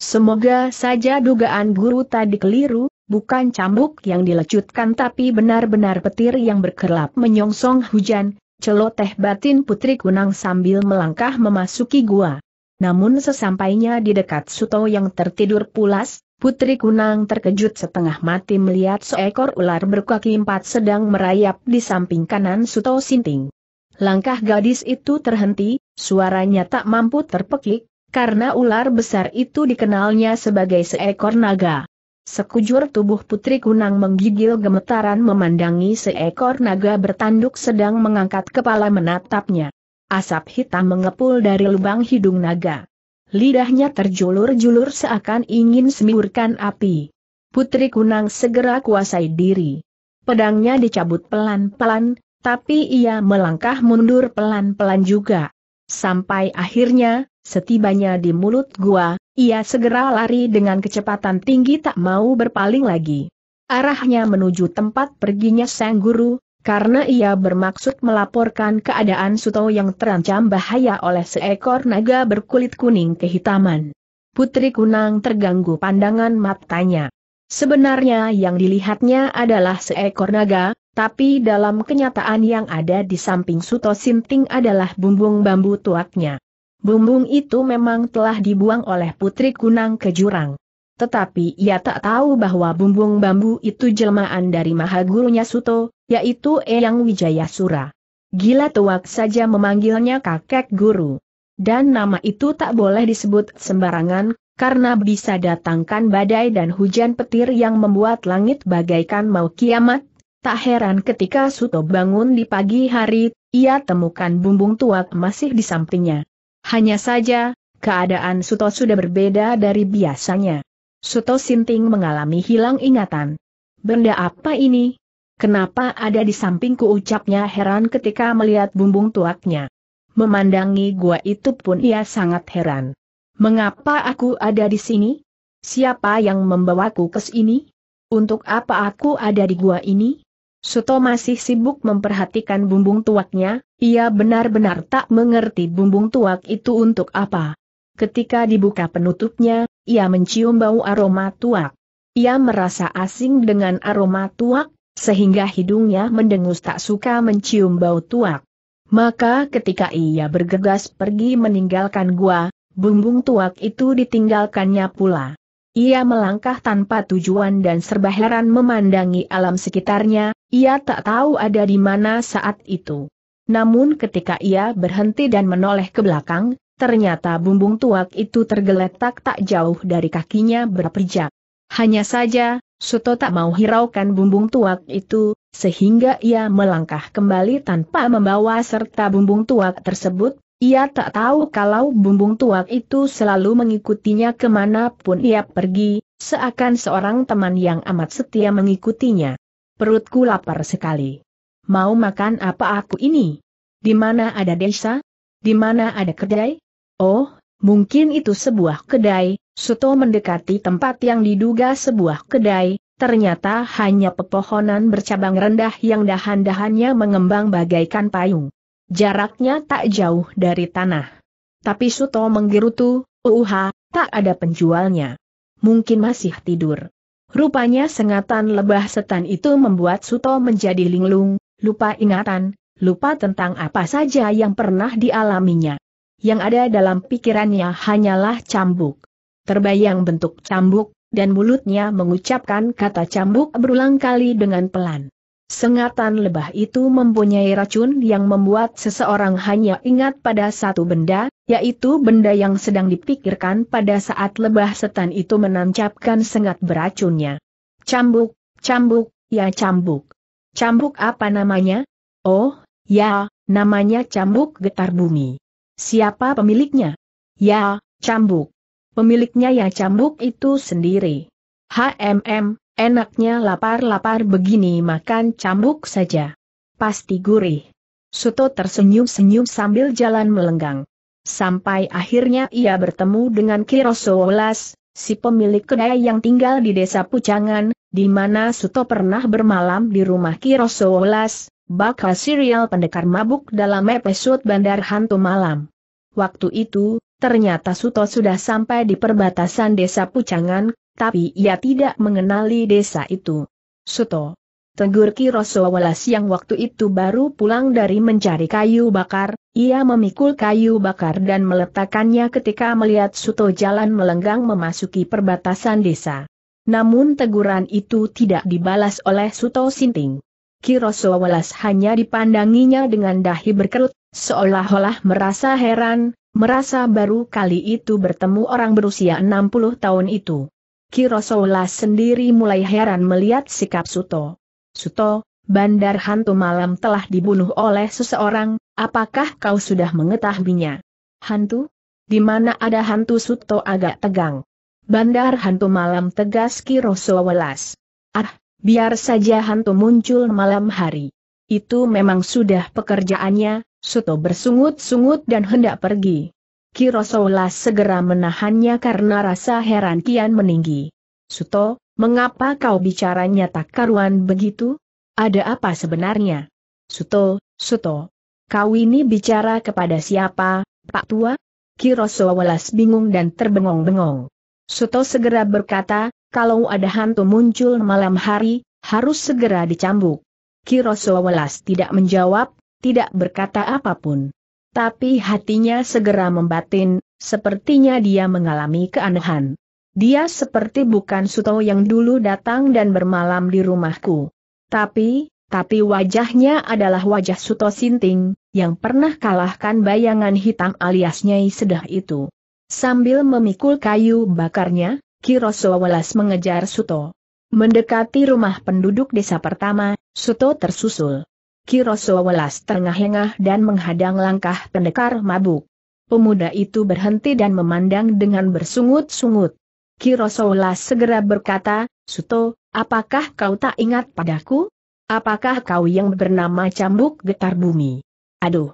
Semoga saja dugaan guru tadi keliru, bukan cambuk yang dilecutkan tapi benar-benar petir yang berkerlap menyongsong hujan, celoteh batin Putri Kunang sambil melangkah memasuki gua. Namun sesampainya di dekat Suto yang tertidur pulas, Putri Kunang terkejut setengah mati melihat seekor ular berkaki empat sedang merayap di samping kanan Suto Sinting. Langkah gadis itu terhenti, suaranya tak mampu terpekik, karena ular besar itu dikenalnya sebagai seekor naga. Sekujur tubuh Putri Kunang menggigil gemetaran memandangi seekor naga bertanduk sedang mengangkat kepala menatapnya. Asap hitam mengepul dari lubang hidung naga. Lidahnya terjulur-julur seakan ingin semburkan api. Putri Kunang segera kuasai diri. Pedangnya dicabut pelan-pelan, tapi ia melangkah mundur pelan-pelan juga. Sampai akhirnya, setibanya di mulut gua, ia segera lari dengan kecepatan tinggi tak mau berpaling lagi. Arahnya menuju tempat perginya sang guru, karena ia bermaksud melaporkan keadaan Suto yang terancam bahaya oleh seekor naga berkulit kuning kehitaman. Putri Kunang terganggu pandangan matanya. Sebenarnya yang dilihatnya adalah seekor naga, tapi dalam kenyataan yang ada di samping Suto Sinting adalah bumbung bambu tuaknya. Bumbung itu memang telah dibuang oleh Putri Kunang ke jurang. Tetapi ia tak tahu bahwa bumbung bambu itu jelmaan dari maha gurunya Suto, yaitu Eyang Wijayasura. Gila tuak saja memanggilnya kakek guru. Dan nama itu tak boleh disebut sembarangan, karena bisa datangkan badai dan hujan petir yang membuat langit bagaikan mau kiamat. Tak heran ketika Suto bangun di pagi hari, ia temukan bumbung tuak masih di sampingnya. Hanya saja, keadaan Suto sudah berbeda dari biasanya. Suto Sinting mengalami hilang ingatan. Benda apa ini? Kenapa ada di sampingku ucapnya heran ketika melihat bumbung tuaknya. Memandangi gua itu pun ia sangat heran. Mengapa aku ada di sini? Siapa yang membawaku ke sini? Untuk apa aku ada di gua ini? Suto masih sibuk memperhatikan bumbung tuaknya, ia benar-benar tak mengerti bumbung tuak itu untuk apa. Ketika dibuka penutupnya, ia mencium bau aroma tuak. Ia merasa asing dengan aroma tuak, sehingga hidungnya mendengus tak suka mencium bau tuak. Maka ketika ia bergegas pergi meninggalkan gua, bumbung tuak itu ditinggalkannya pula. Ia melangkah tanpa tujuan dan serba heran memandangi alam sekitarnya, ia tak tahu ada di mana saat itu. Namun ketika ia berhenti dan menoleh ke belakang, ternyata bumbung tuak itu tergeletak tak jauh dari kakinya berpijak. Hanya saja, Suto tak mau hiraukan bumbung tuak itu, sehingga ia melangkah kembali tanpa membawa serta bumbung tuak tersebut, ia tak tahu kalau bumbung tuak itu selalu mengikutinya kemanapun ia pergi, seakan seorang teman yang amat setia mengikutinya. Perutku lapar sekali. Mau makan apa aku ini? Di mana ada desa? Di mana ada kedai? Oh, Mungkin itu sebuah kedai, Suto mendekati tempat yang diduga sebuah kedai, ternyata hanya pepohonan bercabang rendah yang dahan-dahannya mengembang bagaikan payung. Jaraknya tak jauh dari tanah. Tapi Suto menggerutu, uha, tak ada penjualnya. Mungkin masih tidur. Rupanya sengatan lebah setan itu membuat Suto menjadi linglung, lupa ingatan, lupa tentang apa saja yang pernah dialaminya yang ada dalam pikirannya hanyalah cambuk. Terbayang bentuk cambuk, dan mulutnya mengucapkan kata cambuk berulang kali dengan pelan. Sengatan lebah itu mempunyai racun yang membuat seseorang hanya ingat pada satu benda, yaitu benda yang sedang dipikirkan pada saat lebah setan itu menancapkan sengat beracunnya. Cambuk, cambuk, ya cambuk. Cambuk apa namanya? Oh, ya, namanya cambuk getar bumi. Siapa pemiliknya? Ya, cambuk. Pemiliknya ya cambuk itu sendiri. HMM, enaknya lapar-lapar begini makan cambuk saja. Pasti gurih. Suto tersenyum-senyum sambil jalan melenggang. Sampai akhirnya ia bertemu dengan Kiroso Olas, si pemilik kedai yang tinggal di desa Pucangan, di mana Suto pernah bermalam di rumah Kiroso Olas, bakal serial pendekar mabuk dalam episode Bandar Hantu Malam. Waktu itu, ternyata Suto sudah sampai di perbatasan desa Pucangan, tapi ia tidak mengenali desa itu. Suto. Tegur Roso Welas yang waktu itu baru pulang dari mencari kayu bakar, ia memikul kayu bakar dan meletakkannya ketika melihat Suto jalan melenggang memasuki perbatasan desa. Namun teguran itu tidak dibalas oleh Suto Sinting. Kiroso Welas hanya dipandanginya dengan dahi berkerut, seolah-olah merasa heran, merasa baru kali itu bertemu orang berusia 60 tahun itu. Kiroso Welas sendiri mulai heran melihat sikap Suto. Suto, bandar hantu malam telah dibunuh oleh seseorang, apakah kau sudah mengetahuinya? Hantu? Di mana ada hantu Suto agak tegang? Bandar hantu malam tegas Kiroso Welas. Ah, Biar saja hantu muncul malam hari. Itu memang sudah pekerjaannya, Suto bersungut-sungut dan hendak pergi. Kirosola segera menahannya karena rasa heran kian meninggi. Suto, mengapa kau bicaranya tak karuan begitu? Ada apa sebenarnya? Suto, Suto. Kau ini bicara kepada siapa, Pak Tua? Kirosolas bingung dan terbengong-bengong. Suto segera berkata, kalau ada hantu muncul malam hari, harus segera dicambuk. Kiroso welas tidak menjawab, tidak berkata apapun. Tapi hatinya segera membatin, sepertinya dia mengalami keanehan. Dia seperti bukan Suto yang dulu datang dan bermalam di rumahku. Tapi, tapi wajahnya adalah wajah Suto Sinting, yang pernah kalahkan bayangan hitam alias Nyai Sedah itu. Sambil memikul kayu bakarnya, Kiroso Welas mengejar Suto. Mendekati rumah penduduk desa pertama, Suto tersusul. Kiroso Welas tengah engah dan menghadang langkah pendekar mabuk. Pemuda itu berhenti dan memandang dengan bersungut-sungut. Kiroso Welas segera berkata, Suto, apakah kau tak ingat padaku? Apakah kau yang bernama cambuk getar bumi? Aduh!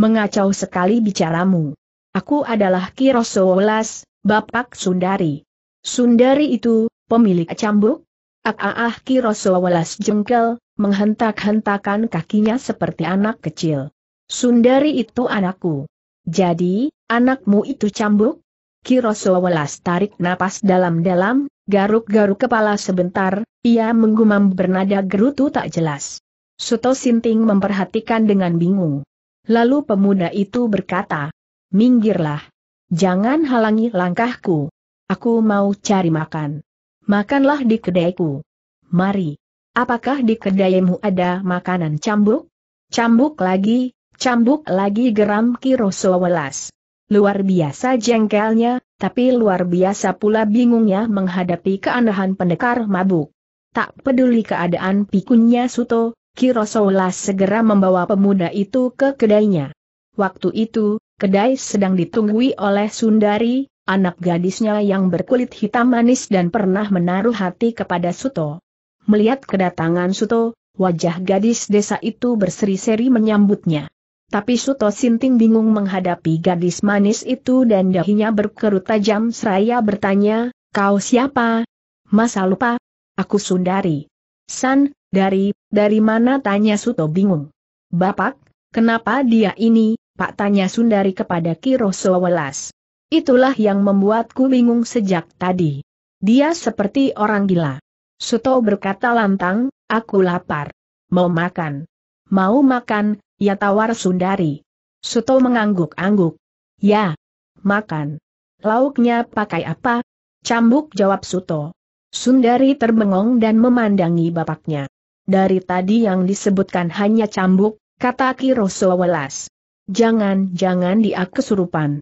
Mengacau sekali bicaramu. Aku adalah Kiroso Welas, Bapak Sundari. Sundari itu, pemilik cambuk? Ah ah Kiroso walas jengkel, menghentak-hentakan kakinya seperti anak kecil. Sundari itu anakku. Jadi, anakmu itu cambuk? Kiroso walas tarik napas dalam-dalam, garuk-garuk kepala sebentar, ia menggumam bernada gerutu tak jelas. Suto Sinting memperhatikan dengan bingung. Lalu pemuda itu berkata, Minggirlah. Jangan halangi langkahku. Aku mau cari makan. Makanlah di kedaiku. Mari. Apakah di kedaimu ada makanan cambuk? Cambuk lagi, cambuk lagi geram Kiroso welas. Luar biasa jengkelnya, tapi luar biasa pula bingungnya menghadapi keanehan pendekar mabuk. Tak peduli keadaan pikunnya Suto, Kiroso welas segera membawa pemuda itu ke kedainya. Waktu itu, kedai sedang ditunggui oleh Sundari, anak gadisnya yang berkulit hitam manis dan pernah menaruh hati kepada Suto. Melihat kedatangan Suto, wajah gadis desa itu berseri-seri menyambutnya. Tapi Suto Sinting bingung menghadapi gadis manis itu dan dahinya berkerut tajam seraya bertanya, kau siapa? Masa lupa? Aku Sundari. San, dari, dari mana tanya Suto bingung. Bapak, kenapa dia ini, Pak tanya Sundari kepada Roso Welas. Itulah yang membuatku bingung sejak tadi. Dia seperti orang gila. Suto berkata lantang, aku lapar. Mau makan. Mau makan, ya tawar Sundari. Suto mengangguk-angguk. Ya. Makan. Lauknya pakai apa? Cambuk jawab Suto. Sundari terbengong dan memandangi bapaknya. Dari tadi yang disebutkan hanya cambuk, kata Kiroso welas. Jangan-jangan dia kesurupan.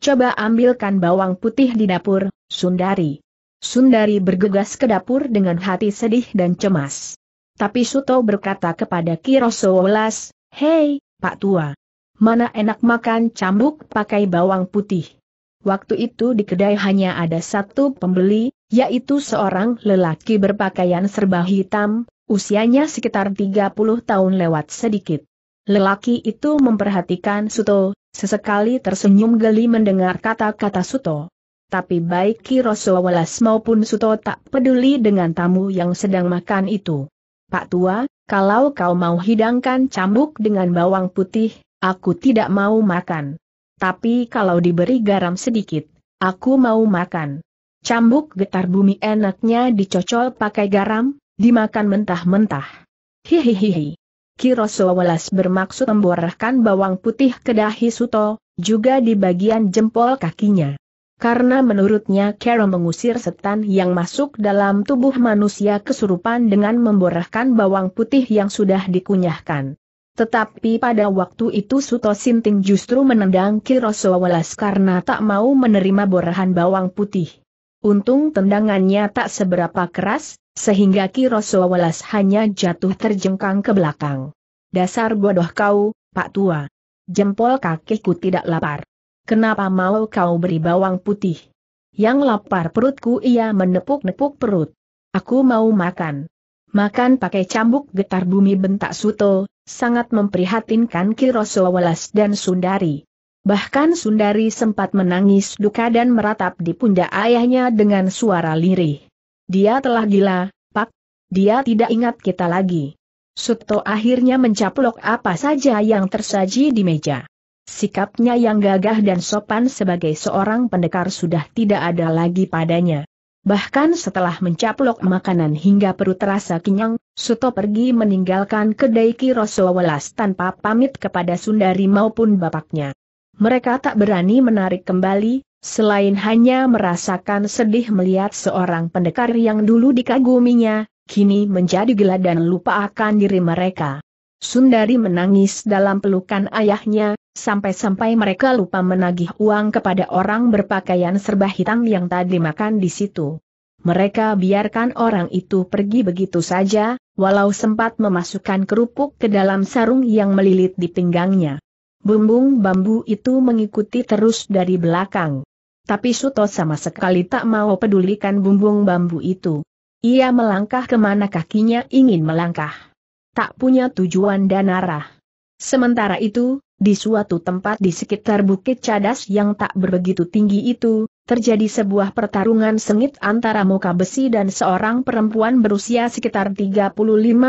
Coba ambilkan bawang putih di dapur, Sundari. Sundari bergegas ke dapur dengan hati sedih dan cemas. Tapi Suto berkata kepada Kiroso Welas, Hei, Pak Tua. Mana enak makan cambuk pakai bawang putih. Waktu itu di kedai hanya ada satu pembeli, yaitu seorang lelaki berpakaian serba hitam, usianya sekitar 30 tahun lewat sedikit. Lelaki itu memperhatikan Suto, sesekali tersenyum geli mendengar kata-kata Suto. Tapi baik Kiroso Welas maupun Suto tak peduli dengan tamu yang sedang makan itu. Pak Tua, kalau kau mau hidangkan cambuk dengan bawang putih, aku tidak mau makan. Tapi kalau diberi garam sedikit, aku mau makan. Cambuk getar bumi enaknya dicocol pakai garam, dimakan mentah-mentah. Hihihihi. Kiroso Welas bermaksud memborahkan bawang putih ke dahi Suto, juga di bagian jempol kakinya. Karena menurutnya Kero mengusir setan yang masuk dalam tubuh manusia kesurupan dengan memborahkan bawang putih yang sudah dikunyahkan. Tetapi pada waktu itu Suto Sinting justru menendang Kiroso Welas karena tak mau menerima borahan bawang putih. Untung tendangannya tak seberapa keras, sehingga Kiroso Welas hanya jatuh terjengkang ke belakang. Dasar bodoh kau, Pak Tua. Jempol kakiku tidak lapar. Kenapa mau kau beri bawang putih? Yang lapar perutku ia menepuk-nepuk perut. Aku mau makan. Makan pakai cambuk getar bumi bentak Suto, sangat memprihatinkan Kiroso Welas dan Sundari. Bahkan Sundari sempat menangis duka dan meratap di pundak ayahnya dengan suara lirih. Dia telah gila, Pak. Dia tidak ingat kita lagi. Suto akhirnya mencaplok apa saja yang tersaji di meja. Sikapnya yang gagah dan sopan sebagai seorang pendekar sudah tidak ada lagi padanya. Bahkan setelah mencaplok makanan hingga perut terasa kenyang, Suto pergi meninggalkan kedai Kiroso Welas tanpa pamit kepada Sundari maupun bapaknya. Mereka tak berani menarik kembali, Selain hanya merasakan sedih melihat seorang pendekar yang dulu dikaguminya, kini menjadi gila dan lupa akan diri mereka. Sundari menangis dalam pelukan ayahnya, sampai-sampai mereka lupa menagih uang kepada orang berpakaian serba hitam yang tadi makan di situ. Mereka biarkan orang itu pergi begitu saja, walau sempat memasukkan kerupuk ke dalam sarung yang melilit di pinggangnya. Bumbung bambu itu mengikuti terus dari belakang tapi Suto sama sekali tak mau pedulikan bumbung bambu itu. Ia melangkah kemana kakinya ingin melangkah. Tak punya tujuan dan arah. Sementara itu, di suatu tempat di sekitar bukit cadas yang tak berbegitu tinggi itu, terjadi sebuah pertarungan sengit antara muka besi dan seorang perempuan berusia sekitar 35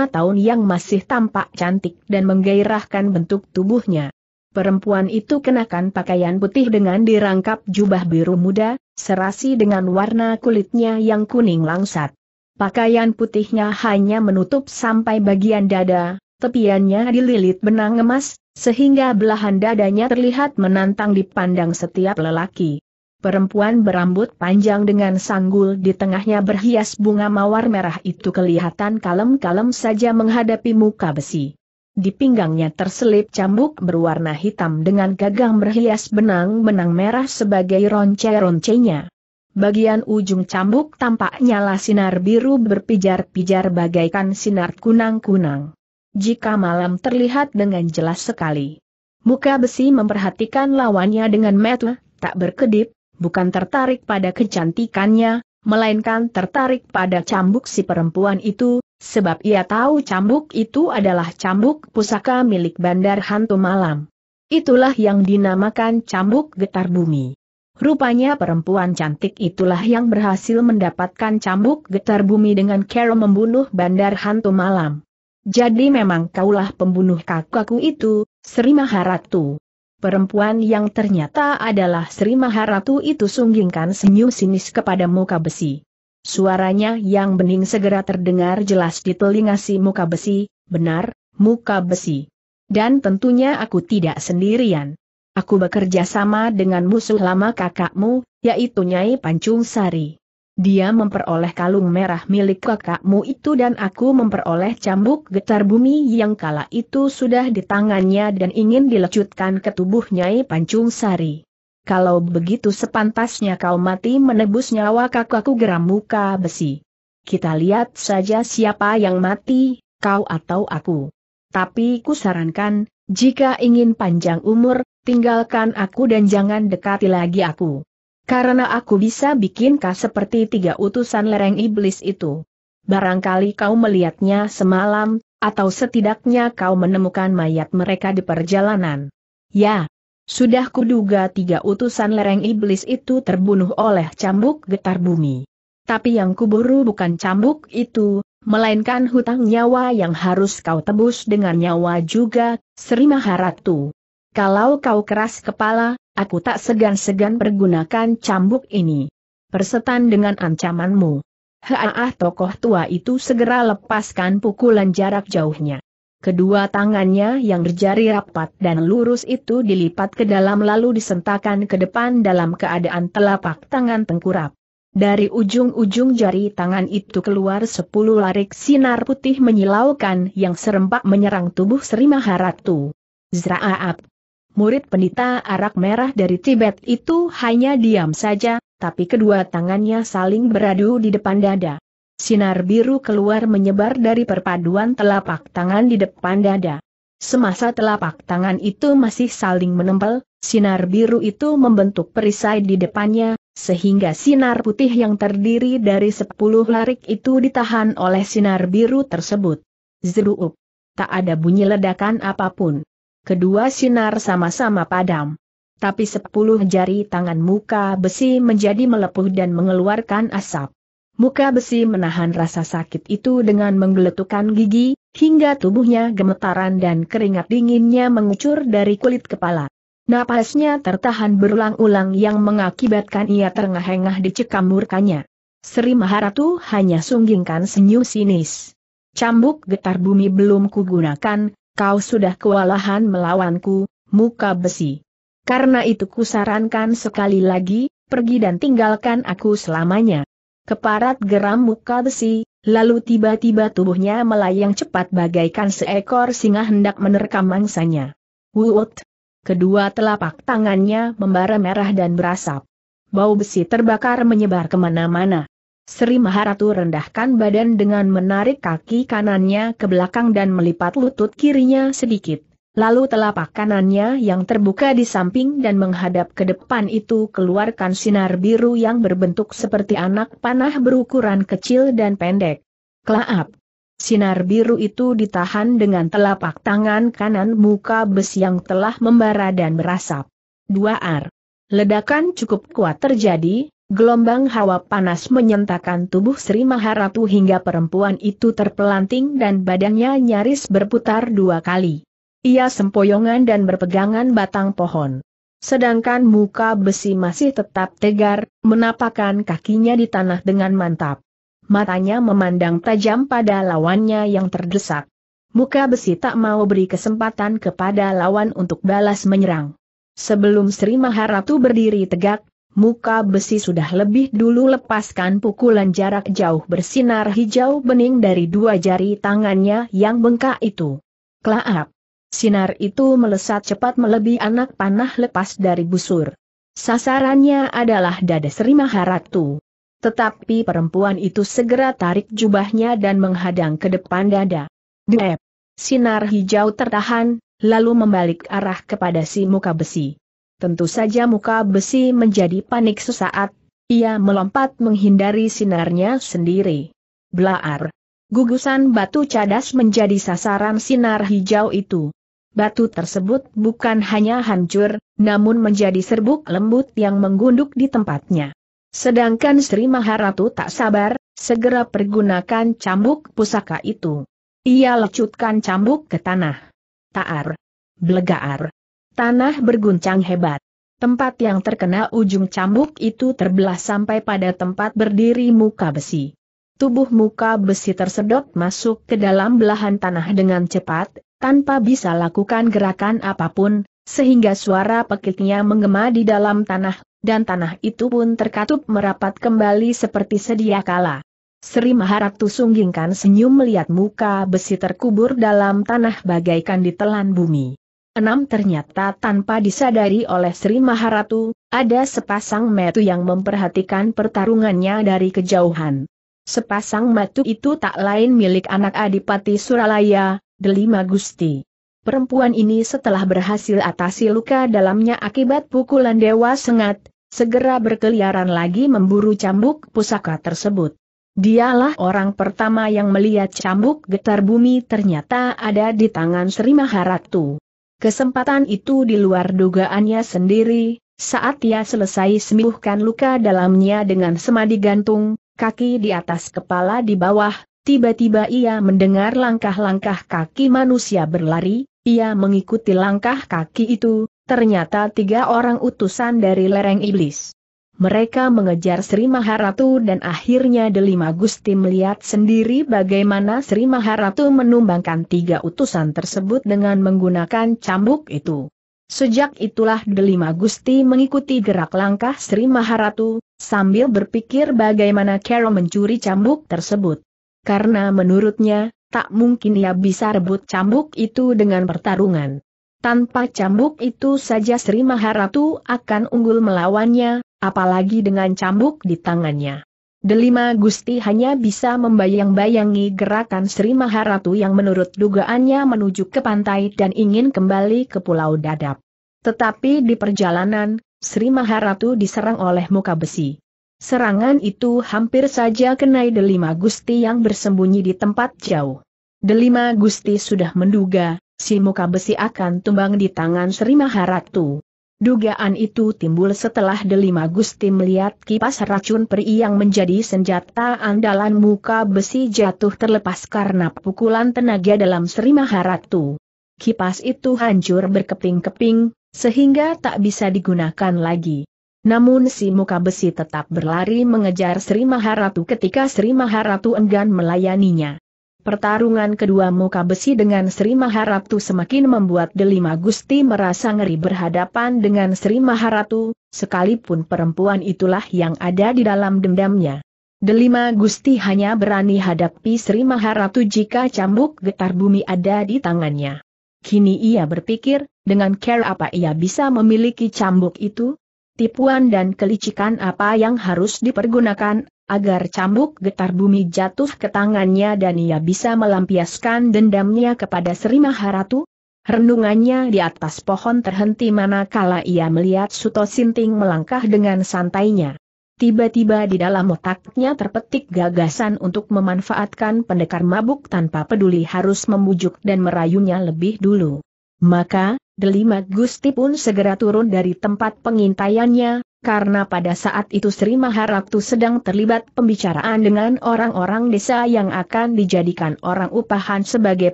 tahun yang masih tampak cantik dan menggairahkan bentuk tubuhnya. Perempuan itu kenakan pakaian putih dengan dirangkap jubah biru muda, serasi dengan warna kulitnya yang kuning langsat. Pakaian putihnya hanya menutup sampai bagian dada, tepiannya dililit benang emas, sehingga belahan dadanya terlihat menantang dipandang setiap lelaki. Perempuan berambut panjang dengan sanggul di tengahnya berhias bunga mawar merah itu kelihatan kalem-kalem saja menghadapi muka besi. Di pinggangnya terselip cambuk berwarna hitam dengan gagang berhias benang-benang merah sebagai ronce-roncenya. Bagian ujung cambuk tampak nyala sinar biru berpijar-pijar bagaikan sinar kunang-kunang. Jika malam terlihat dengan jelas sekali. Muka besi memperhatikan lawannya dengan metu, tak berkedip, bukan tertarik pada kecantikannya, melainkan tertarik pada cambuk si perempuan itu, sebab ia tahu cambuk itu adalah cambuk pusaka milik Bandar Hantu Malam. Itulah yang dinamakan cambuk getar bumi. Rupanya perempuan cantik itulah yang berhasil mendapatkan cambuk getar bumi dengan cara membunuh bandar hantu malam. Jadi memang kaulah pembunuh kakakku itu, Sri Maharatu. Perempuan yang ternyata adalah Sri Maharatu itu sunggingkan senyum sinis kepada muka besi. Suaranya yang bening segera terdengar jelas di telinga si muka besi, benar, muka besi. Dan tentunya aku tidak sendirian. Aku bekerja sama dengan musuh lama kakakmu, yaitu Nyai Pancung Sari. Dia memperoleh kalung merah milik kakakmu itu dan aku memperoleh cambuk getar bumi yang kala itu sudah di tangannya dan ingin dilecutkan ke tubuh Nyai Pancung Sari. Kalau begitu sepantasnya kau mati menebus nyawa kakakku geram muka besi. Kita lihat saja siapa yang mati, kau atau aku. Tapi ku sarankan, jika ingin panjang umur, tinggalkan aku dan jangan dekati lagi aku. Karena aku bisa bikin kau seperti tiga utusan lereng iblis itu. Barangkali kau melihatnya semalam, atau setidaknya kau menemukan mayat mereka di perjalanan. Ya, sudah kuduga tiga utusan lereng iblis itu terbunuh oleh cambuk getar bumi. Tapi yang kuburu bukan cambuk itu, melainkan hutang nyawa yang harus kau tebus dengan nyawa juga, Sri Maharatu. Kalau kau keras kepala, aku tak segan-segan pergunakan cambuk ini. Persetan dengan ancamanmu. Haah tokoh tua itu segera lepaskan pukulan jarak jauhnya. Kedua tangannya yang berjari rapat dan lurus itu dilipat ke dalam lalu disentakan ke depan dalam keadaan telapak tangan tengkurap. Dari ujung-ujung jari tangan itu keluar sepuluh larik sinar putih menyilaukan yang serempak menyerang tubuh Sri Maharatu. Zr'aab murid pendeta arak merah dari Tibet itu hanya diam saja, tapi kedua tangannya saling beradu di depan dada. Sinar biru keluar menyebar dari perpaduan telapak tangan di depan dada. Semasa telapak tangan itu masih saling menempel, sinar biru itu membentuk perisai di depannya, sehingga sinar putih yang terdiri dari sepuluh larik itu ditahan oleh sinar biru tersebut. Zeruup. Tak ada bunyi ledakan apapun kedua sinar sama-sama padam. Tapi sepuluh jari tangan muka besi menjadi melepuh dan mengeluarkan asap. Muka besi menahan rasa sakit itu dengan menggeletukan gigi, hingga tubuhnya gemetaran dan keringat dinginnya mengucur dari kulit kepala. Napasnya tertahan berulang-ulang yang mengakibatkan ia terengah-engah dicekam murkanya. Sri Maharatu hanya sunggingkan senyum sinis. Cambuk getar bumi belum kugunakan, kau sudah kewalahan melawanku, muka besi. Karena itu kusarankan sekali lagi, pergi dan tinggalkan aku selamanya. Keparat geram muka besi, lalu tiba-tiba tubuhnya melayang cepat bagaikan seekor singa hendak menerkam mangsanya. Wut! Kedua telapak tangannya membara merah dan berasap. Bau besi terbakar menyebar kemana-mana. Sri Maharatu rendahkan badan dengan menarik kaki kanannya ke belakang dan melipat lutut kirinya sedikit. Lalu telapak kanannya yang terbuka di samping dan menghadap ke depan itu keluarkan sinar biru yang berbentuk seperti anak panah berukuran kecil dan pendek. Klaap. Sinar biru itu ditahan dengan telapak tangan kanan muka besi yang telah membara dan merasap. 2 ar. Ledakan cukup kuat terjadi, Gelombang hawa panas menyentakan tubuh Sri Maharatu hingga perempuan itu terpelanting dan badannya nyaris berputar dua kali. Ia sempoyongan dan berpegangan batang pohon. Sedangkan muka besi masih tetap tegar, menapakan kakinya di tanah dengan mantap. Matanya memandang tajam pada lawannya yang terdesak. Muka besi tak mau beri kesempatan kepada lawan untuk balas menyerang. Sebelum Sri Maharatu berdiri tegak, muka besi sudah lebih dulu lepaskan pukulan jarak jauh bersinar hijau bening dari dua jari tangannya yang bengkak itu. Klaap! Sinar itu melesat cepat melebihi anak panah lepas dari busur. Sasarannya adalah dada Sri Maharatu. Tetapi perempuan itu segera tarik jubahnya dan menghadang ke depan dada. Dep! Sinar hijau tertahan, lalu membalik arah kepada si muka besi. Tentu saja muka besi menjadi panik sesaat, ia melompat menghindari sinarnya sendiri. Blaar. Gugusan batu cadas menjadi sasaran sinar hijau itu. Batu tersebut bukan hanya hancur, namun menjadi serbuk lembut yang menggunduk di tempatnya. Sedangkan Sri Maharatu tak sabar, segera pergunakan cambuk pusaka itu. Ia lecutkan cambuk ke tanah. Taar. Blegaar. Tanah berguncang hebat. Tempat yang terkena ujung cambuk itu terbelah sampai pada tempat berdiri muka besi. Tubuh muka besi tersedot masuk ke dalam belahan tanah dengan cepat, tanpa bisa lakukan gerakan apapun, sehingga suara pekiknya menggema di dalam tanah, dan tanah itu pun terkatup merapat kembali seperti sedia kala. Sri Maharatu sunggingkan senyum melihat muka besi terkubur dalam tanah bagaikan ditelan bumi. Enam ternyata tanpa disadari oleh Sri Maharatu, ada sepasang metu yang memperhatikan pertarungannya dari kejauhan. Sepasang metu itu tak lain milik anak Adipati Suralaya, Delima Gusti. Perempuan ini setelah berhasil atasi luka dalamnya akibat pukulan Dewa Sengat, segera berkeliaran lagi memburu cambuk pusaka tersebut. Dialah orang pertama yang melihat cambuk getar bumi ternyata ada di tangan Sri Maharatu. Kesempatan itu di luar dugaannya sendiri, saat ia selesai sembuhkan luka dalamnya dengan semadi gantung, kaki di atas kepala di bawah, tiba-tiba ia mendengar langkah-langkah kaki manusia berlari, ia mengikuti langkah kaki itu, ternyata tiga orang utusan dari lereng iblis mereka mengejar Sri Maharatu dan akhirnya Delima Gusti melihat sendiri bagaimana Sri Maharatu menumbangkan tiga utusan tersebut dengan menggunakan cambuk itu. Sejak itulah Delima Gusti mengikuti gerak langkah Sri Maharatu, sambil berpikir bagaimana Carol mencuri cambuk tersebut. Karena menurutnya, tak mungkin ia bisa rebut cambuk itu dengan pertarungan. Tanpa cambuk itu saja Sri Maharatu akan unggul melawannya, apalagi dengan cambuk di tangannya. Delima Gusti hanya bisa membayang-bayangi gerakan Sri Maharatu yang menurut dugaannya menuju ke pantai dan ingin kembali ke Pulau Dadap. Tetapi di perjalanan, Sri Maharatu diserang oleh muka besi. Serangan itu hampir saja kenai Delima Gusti yang bersembunyi di tempat jauh. Delima Gusti sudah menduga, si muka besi akan tumbang di tangan Sri Maharatu. Dugaan itu timbul setelah Delima Gusti melihat kipas racun peri yang menjadi senjata andalan muka besi jatuh terlepas karena pukulan tenaga dalam Sri Maharatu. Kipas itu hancur berkeping-keping, sehingga tak bisa digunakan lagi. Namun si muka besi tetap berlari mengejar Sri Maharatu ketika Sri Maharatu enggan melayaninya. Pertarungan kedua muka besi dengan Sri Maharatu semakin membuat Delima Gusti merasa ngeri berhadapan dengan Sri Maharatu, sekalipun perempuan itulah yang ada di dalam dendamnya. Delima Gusti hanya berani hadapi Sri Maharatu jika cambuk getar bumi ada di tangannya. Kini ia berpikir, dengan care apa ia bisa memiliki cambuk itu? Tipuan dan kelicikan apa yang harus dipergunakan agar cambuk getar bumi jatuh ke tangannya dan ia bisa melampiaskan dendamnya kepada Sri Maharatu? Renungannya di atas pohon terhenti manakala ia melihat Suto Sinting melangkah dengan santainya. Tiba-tiba di dalam otaknya terpetik gagasan untuk memanfaatkan pendekar mabuk tanpa peduli harus membujuk dan merayunya lebih dulu. Maka, Delima Gusti pun segera turun dari tempat pengintaiannya, karena pada saat itu Sri Maharaptu sedang terlibat pembicaraan dengan orang-orang desa yang akan dijadikan orang upahan sebagai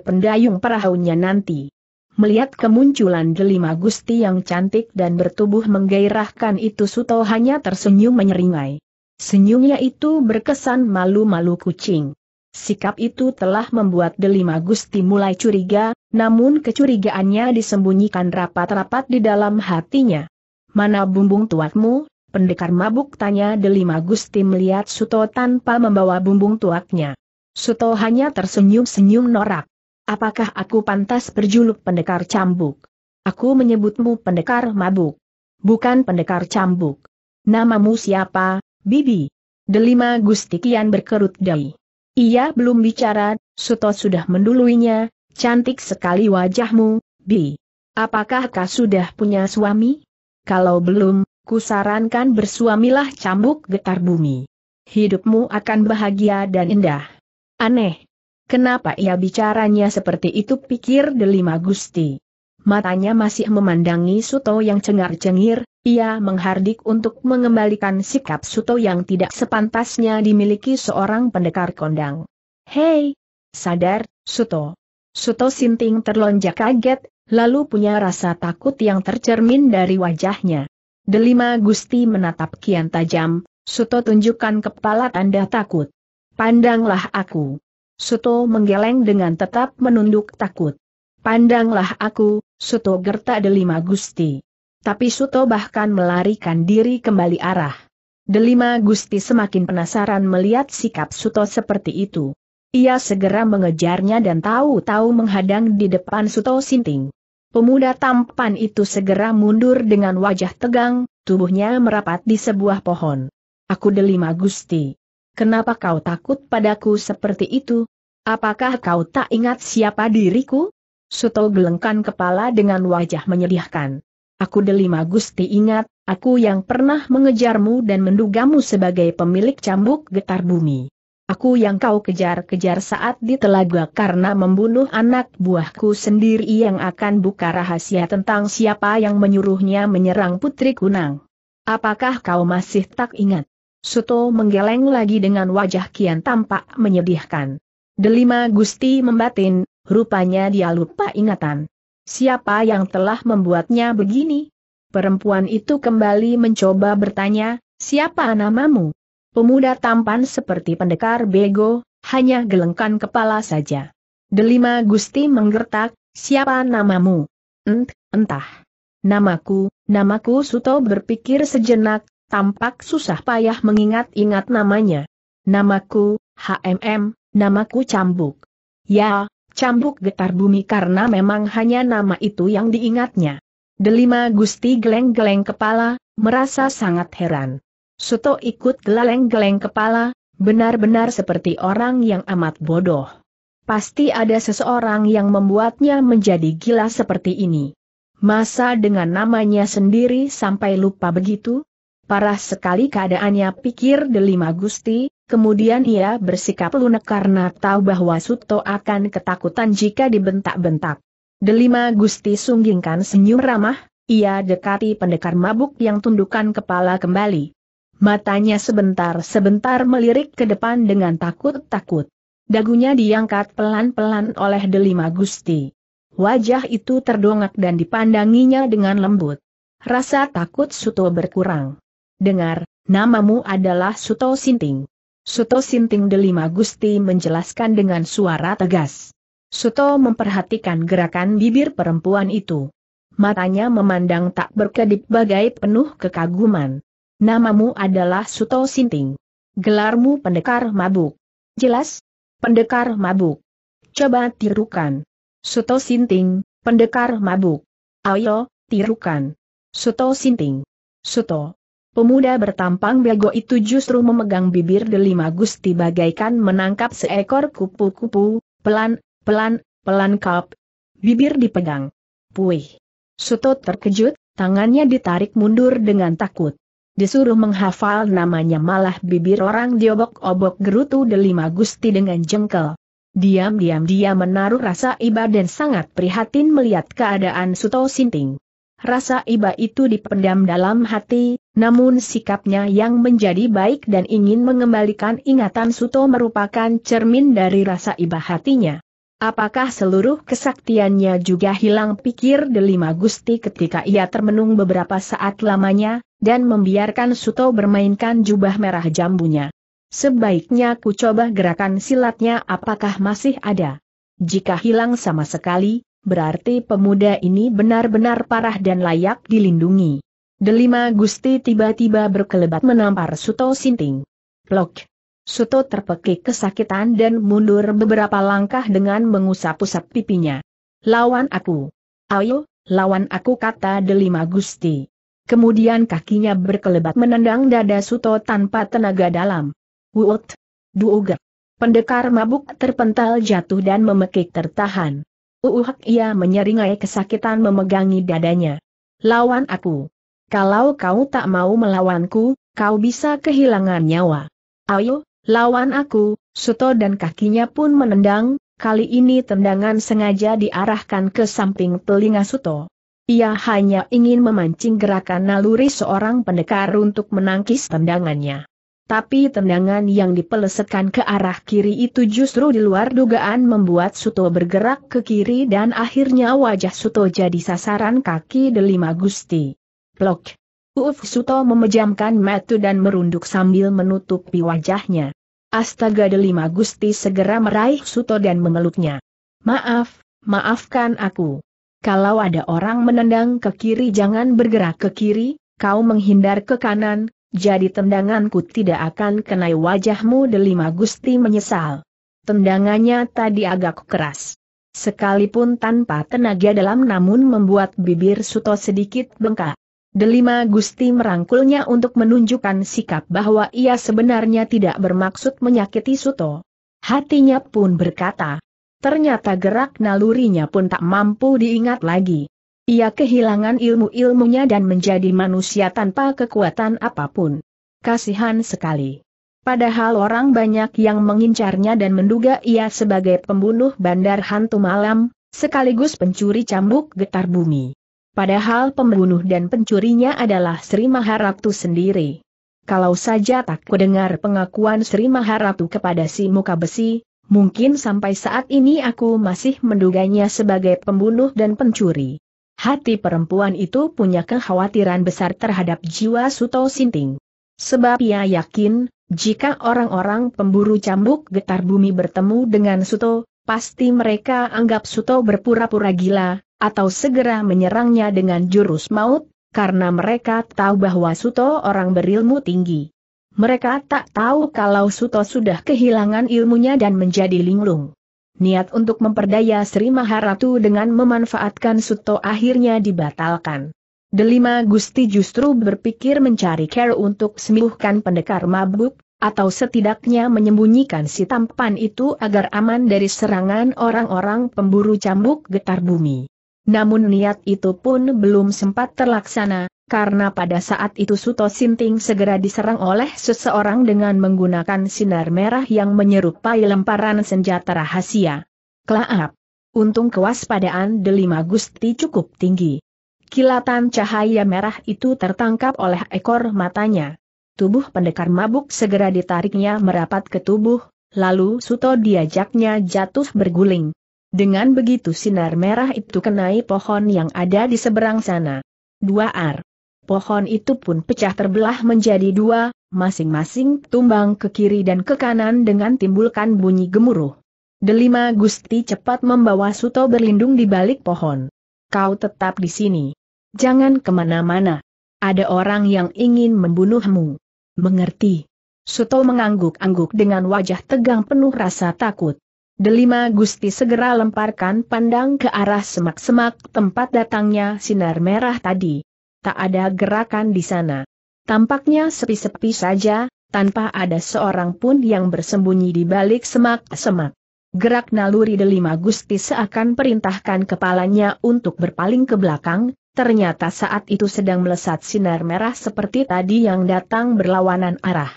pendayung perahunya nanti. Melihat kemunculan delima Gusti yang cantik dan bertubuh menggairahkan itu Suto hanya tersenyum menyeringai. Senyumnya itu berkesan malu-malu kucing. Sikap itu telah membuat Delima Gusti mulai curiga, namun kecurigaannya disembunyikan rapat-rapat di dalam hatinya mana bumbung tuakmu, pendekar mabuk tanya Delima Gusti melihat Suto tanpa membawa bumbung tuaknya. Suto hanya tersenyum-senyum norak. Apakah aku pantas berjuluk pendekar cambuk? Aku menyebutmu pendekar mabuk. Bukan pendekar cambuk. Namamu siapa, Bibi? Delima Gusti kian berkerut dahi. Ia belum bicara, Suto sudah menduluinya, cantik sekali wajahmu, Bi. Apakah kau sudah punya suami? Kalau belum, kusarankan bersuamilah cambuk getar bumi. Hidupmu akan bahagia dan indah. Aneh. Kenapa ia bicaranya seperti itu pikir Delima Gusti. Matanya masih memandangi Suto yang cengar-cengir, ia menghardik untuk mengembalikan sikap Suto yang tidak sepantasnya dimiliki seorang pendekar kondang. Hei! Sadar, Suto! Suto Sinting terlonjak kaget, lalu punya rasa takut yang tercermin dari wajahnya. Delima Gusti menatap kian tajam, Suto tunjukkan kepala tanda takut. Pandanglah aku. Suto menggeleng dengan tetap menunduk takut. Pandanglah aku, Suto gerta Delima Gusti. Tapi Suto bahkan melarikan diri kembali arah. Delima Gusti semakin penasaran melihat sikap Suto seperti itu. Ia segera mengejarnya dan tahu-tahu menghadang di depan Suto Sinting. Pemuda tampan itu segera mundur dengan wajah tegang, tubuhnya merapat di sebuah pohon. Aku delima Gusti. Kenapa kau takut padaku seperti itu? Apakah kau tak ingat siapa diriku? Suto gelengkan kepala dengan wajah menyedihkan. Aku delima Gusti ingat, aku yang pernah mengejarmu dan mendugamu sebagai pemilik cambuk getar bumi. Aku yang kau kejar-kejar saat di telaga karena membunuh anak buahku sendiri yang akan buka rahasia tentang siapa yang menyuruhnya menyerang Putri Kunang. Apakah kau masih tak ingat? Suto menggeleng lagi dengan wajah kian tampak menyedihkan. Delima Gusti membatin, rupanya dia lupa ingatan. Siapa yang telah membuatnya begini? Perempuan itu kembali mencoba bertanya, siapa namamu? Pemuda tampan seperti pendekar bego, hanya gelengkan kepala saja. Delima Gusti menggertak, siapa namamu? Ent, entah. Namaku, namaku Suto berpikir sejenak, tampak susah payah mengingat-ingat namanya. Namaku, HMM, namaku Cambuk. Ya, Cambuk getar bumi karena memang hanya nama itu yang diingatnya. Delima Gusti geleng-geleng kepala, merasa sangat heran. Suto ikut geleng-geleng kepala, benar-benar seperti orang yang amat bodoh. Pasti ada seseorang yang membuatnya menjadi gila seperti ini. Masa dengan namanya sendiri sampai lupa begitu? Parah sekali keadaannya pikir Delima Gusti, kemudian ia bersikap lunak karena tahu bahwa Suto akan ketakutan jika dibentak-bentak. Delima Gusti sunggingkan senyum ramah, ia dekati pendekar mabuk yang tundukkan kepala kembali. Matanya sebentar-sebentar melirik ke depan dengan takut-takut. Dagunya diangkat pelan-pelan oleh Delima Gusti. Wajah itu terdongak dan dipandanginya dengan lembut. Rasa takut Suto berkurang. Dengar, namamu adalah Suto Sinting. Suto Sinting Delima Gusti menjelaskan dengan suara tegas. Suto memperhatikan gerakan bibir perempuan itu. Matanya memandang tak berkedip bagai penuh kekaguman. Namamu adalah Suto Sinting. Gelarmu pendekar mabuk. Jelas? Pendekar mabuk. Coba tirukan. Suto Sinting, pendekar mabuk. Ayo, tirukan. Suto Sinting. Suto. Pemuda bertampang bego itu justru memegang bibir delima gusti bagaikan menangkap seekor kupu-kupu, pelan, pelan, pelan kap. Bibir dipegang. Puih. Suto terkejut, tangannya ditarik mundur dengan takut disuruh menghafal namanya malah bibir orang diobok-obok gerutu delima gusti dengan jengkel. Diam-diam dia menaruh rasa iba dan sangat prihatin melihat keadaan Suto Sinting. Rasa iba itu dipendam dalam hati, namun sikapnya yang menjadi baik dan ingin mengembalikan ingatan Suto merupakan cermin dari rasa iba hatinya. Apakah seluruh kesaktiannya juga hilang pikir Delima Gusti ketika ia termenung beberapa saat lamanya, dan membiarkan Suto bermainkan jubah merah jambunya? Sebaiknya ku coba gerakan silatnya apakah masih ada. Jika hilang sama sekali, berarti pemuda ini benar-benar parah dan layak dilindungi. Delima Gusti tiba-tiba berkelebat menampar Suto Sinting. Plok! Suto terpekik kesakitan dan mundur beberapa langkah dengan mengusap-usap pipinya. Lawan aku. Ayo, lawan aku kata Delima Gusti. Kemudian kakinya berkelebat menendang dada Suto tanpa tenaga dalam. Wut. Duuga. Pendekar mabuk terpental jatuh dan memekik tertahan. Uuhak ia menyeringai kesakitan memegangi dadanya. Lawan aku. Kalau kau tak mau melawanku, kau bisa kehilangan nyawa. Ayo, Lawan aku, Suto dan kakinya pun menendang, kali ini tendangan sengaja diarahkan ke samping telinga Suto. Ia hanya ingin memancing gerakan naluri seorang pendekar untuk menangkis tendangannya. Tapi tendangan yang dipelesetkan ke arah kiri itu justru di luar dugaan membuat Suto bergerak ke kiri dan akhirnya wajah Suto jadi sasaran kaki Delima Gusti. Plok. Uf Suto memejamkan mata dan merunduk sambil menutupi wajahnya. Astaga Delima Gusti segera meraih Suto dan memeluknya. Maaf, maafkan aku. Kalau ada orang menendang ke kiri jangan bergerak ke kiri, kau menghindar ke kanan, jadi tendanganku tidak akan kenai wajahmu Delima Gusti menyesal. Tendangannya tadi agak keras. Sekalipun tanpa tenaga dalam namun membuat bibir Suto sedikit bengkak. Delima Gusti merangkulnya untuk menunjukkan sikap bahwa ia sebenarnya tidak bermaksud menyakiti Suto. Hatinya pun berkata, ternyata gerak nalurinya pun tak mampu diingat lagi. Ia kehilangan ilmu-ilmunya dan menjadi manusia tanpa kekuatan apapun. Kasihan sekali. Padahal orang banyak yang mengincarnya dan menduga ia sebagai pembunuh bandar hantu malam, sekaligus pencuri cambuk getar bumi padahal pembunuh dan pencurinya adalah Sri Maharatu sendiri. Kalau saja tak kudengar pengakuan Sri Maharatu kepada si muka besi, mungkin sampai saat ini aku masih menduganya sebagai pembunuh dan pencuri. Hati perempuan itu punya kekhawatiran besar terhadap jiwa Suto Sinting. Sebab ia yakin, jika orang-orang pemburu cambuk getar bumi bertemu dengan Suto, pasti mereka anggap Suto berpura-pura gila, atau segera menyerangnya dengan jurus maut, karena mereka tahu bahwa Suto orang berilmu tinggi. Mereka tak tahu kalau Suto sudah kehilangan ilmunya dan menjadi linglung. Niat untuk memperdaya Sri Maharatu dengan memanfaatkan Suto akhirnya dibatalkan. Delima Gusti justru berpikir mencari care untuk sembuhkan pendekar mabuk, atau setidaknya menyembunyikan si tampan itu agar aman dari serangan orang-orang pemburu cambuk getar bumi. Namun niat itu pun belum sempat terlaksana, karena pada saat itu Suto Sinting segera diserang oleh seseorang dengan menggunakan sinar merah yang menyerupai lemparan senjata rahasia. Klaap! Untung kewaspadaan Delima Gusti cukup tinggi. Kilatan cahaya merah itu tertangkap oleh ekor matanya. Tubuh pendekar mabuk segera ditariknya merapat ke tubuh, lalu Suto diajaknya jatuh berguling. Dengan begitu sinar merah itu kenai pohon yang ada di seberang sana. Dua ar. Pohon itu pun pecah terbelah menjadi dua, masing-masing tumbang ke kiri dan ke kanan dengan timbulkan bunyi gemuruh. Delima Gusti cepat membawa Suto berlindung di balik pohon. Kau tetap di sini. Jangan kemana-mana. Ada orang yang ingin membunuhmu. Mengerti. Suto mengangguk-angguk dengan wajah tegang penuh rasa takut. Delima Gusti segera lemparkan pandang ke arah semak-semak tempat datangnya sinar merah tadi. Tak ada gerakan di sana. Tampaknya sepi-sepi saja, tanpa ada seorang pun yang bersembunyi di balik semak-semak. Gerak naluri Delima Gusti seakan perintahkan kepalanya untuk berpaling ke belakang, ternyata saat itu sedang melesat sinar merah seperti tadi yang datang berlawanan arah.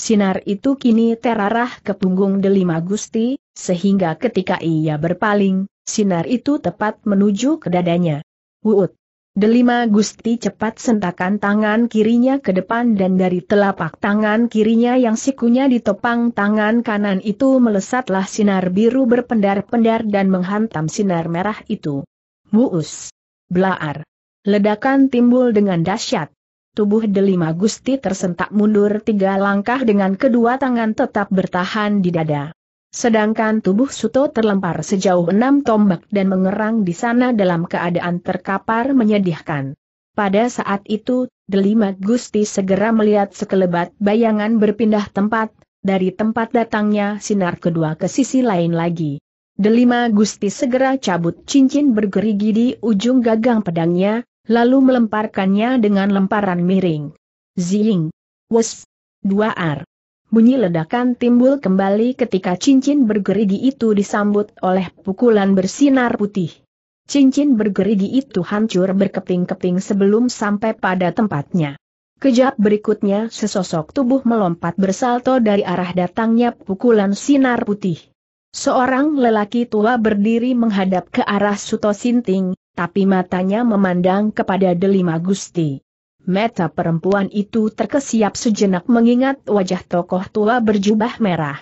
Sinar itu kini terarah ke punggung Delima Gusti, sehingga ketika ia berpaling, sinar itu tepat menuju ke dadanya. Wuut! Delima Gusti cepat sentakan tangan kirinya ke depan dan dari telapak tangan kirinya yang sikunya ditopang tangan kanan itu melesatlah sinar biru berpendar-pendar dan menghantam sinar merah itu. Muus. Belaar! Ledakan timbul dengan dahsyat. Tubuh Delima Gusti tersentak mundur tiga langkah dengan kedua tangan tetap bertahan di dada. Sedangkan tubuh Suto terlempar sejauh enam tombak dan mengerang di sana dalam keadaan terkapar menyedihkan. Pada saat itu, Delima Gusti segera melihat sekelebat bayangan berpindah tempat, dari tempat datangnya sinar kedua ke sisi lain lagi. Delima Gusti segera cabut cincin bergerigi di ujung gagang pedangnya, lalu melemparkannya dengan lemparan miring. Zing. Wes. Dua ar. Bunyi ledakan timbul kembali ketika cincin bergerigi itu disambut oleh pukulan bersinar putih. Cincin bergerigi itu hancur berkeping-keping sebelum sampai pada tempatnya. Kejap berikutnya sesosok tubuh melompat bersalto dari arah datangnya pukulan sinar putih. Seorang lelaki tua berdiri menghadap ke arah Suto Sinting, tapi matanya memandang kepada Delima Gusti. Meta perempuan itu terkesiap sejenak mengingat wajah tokoh tua berjubah merah.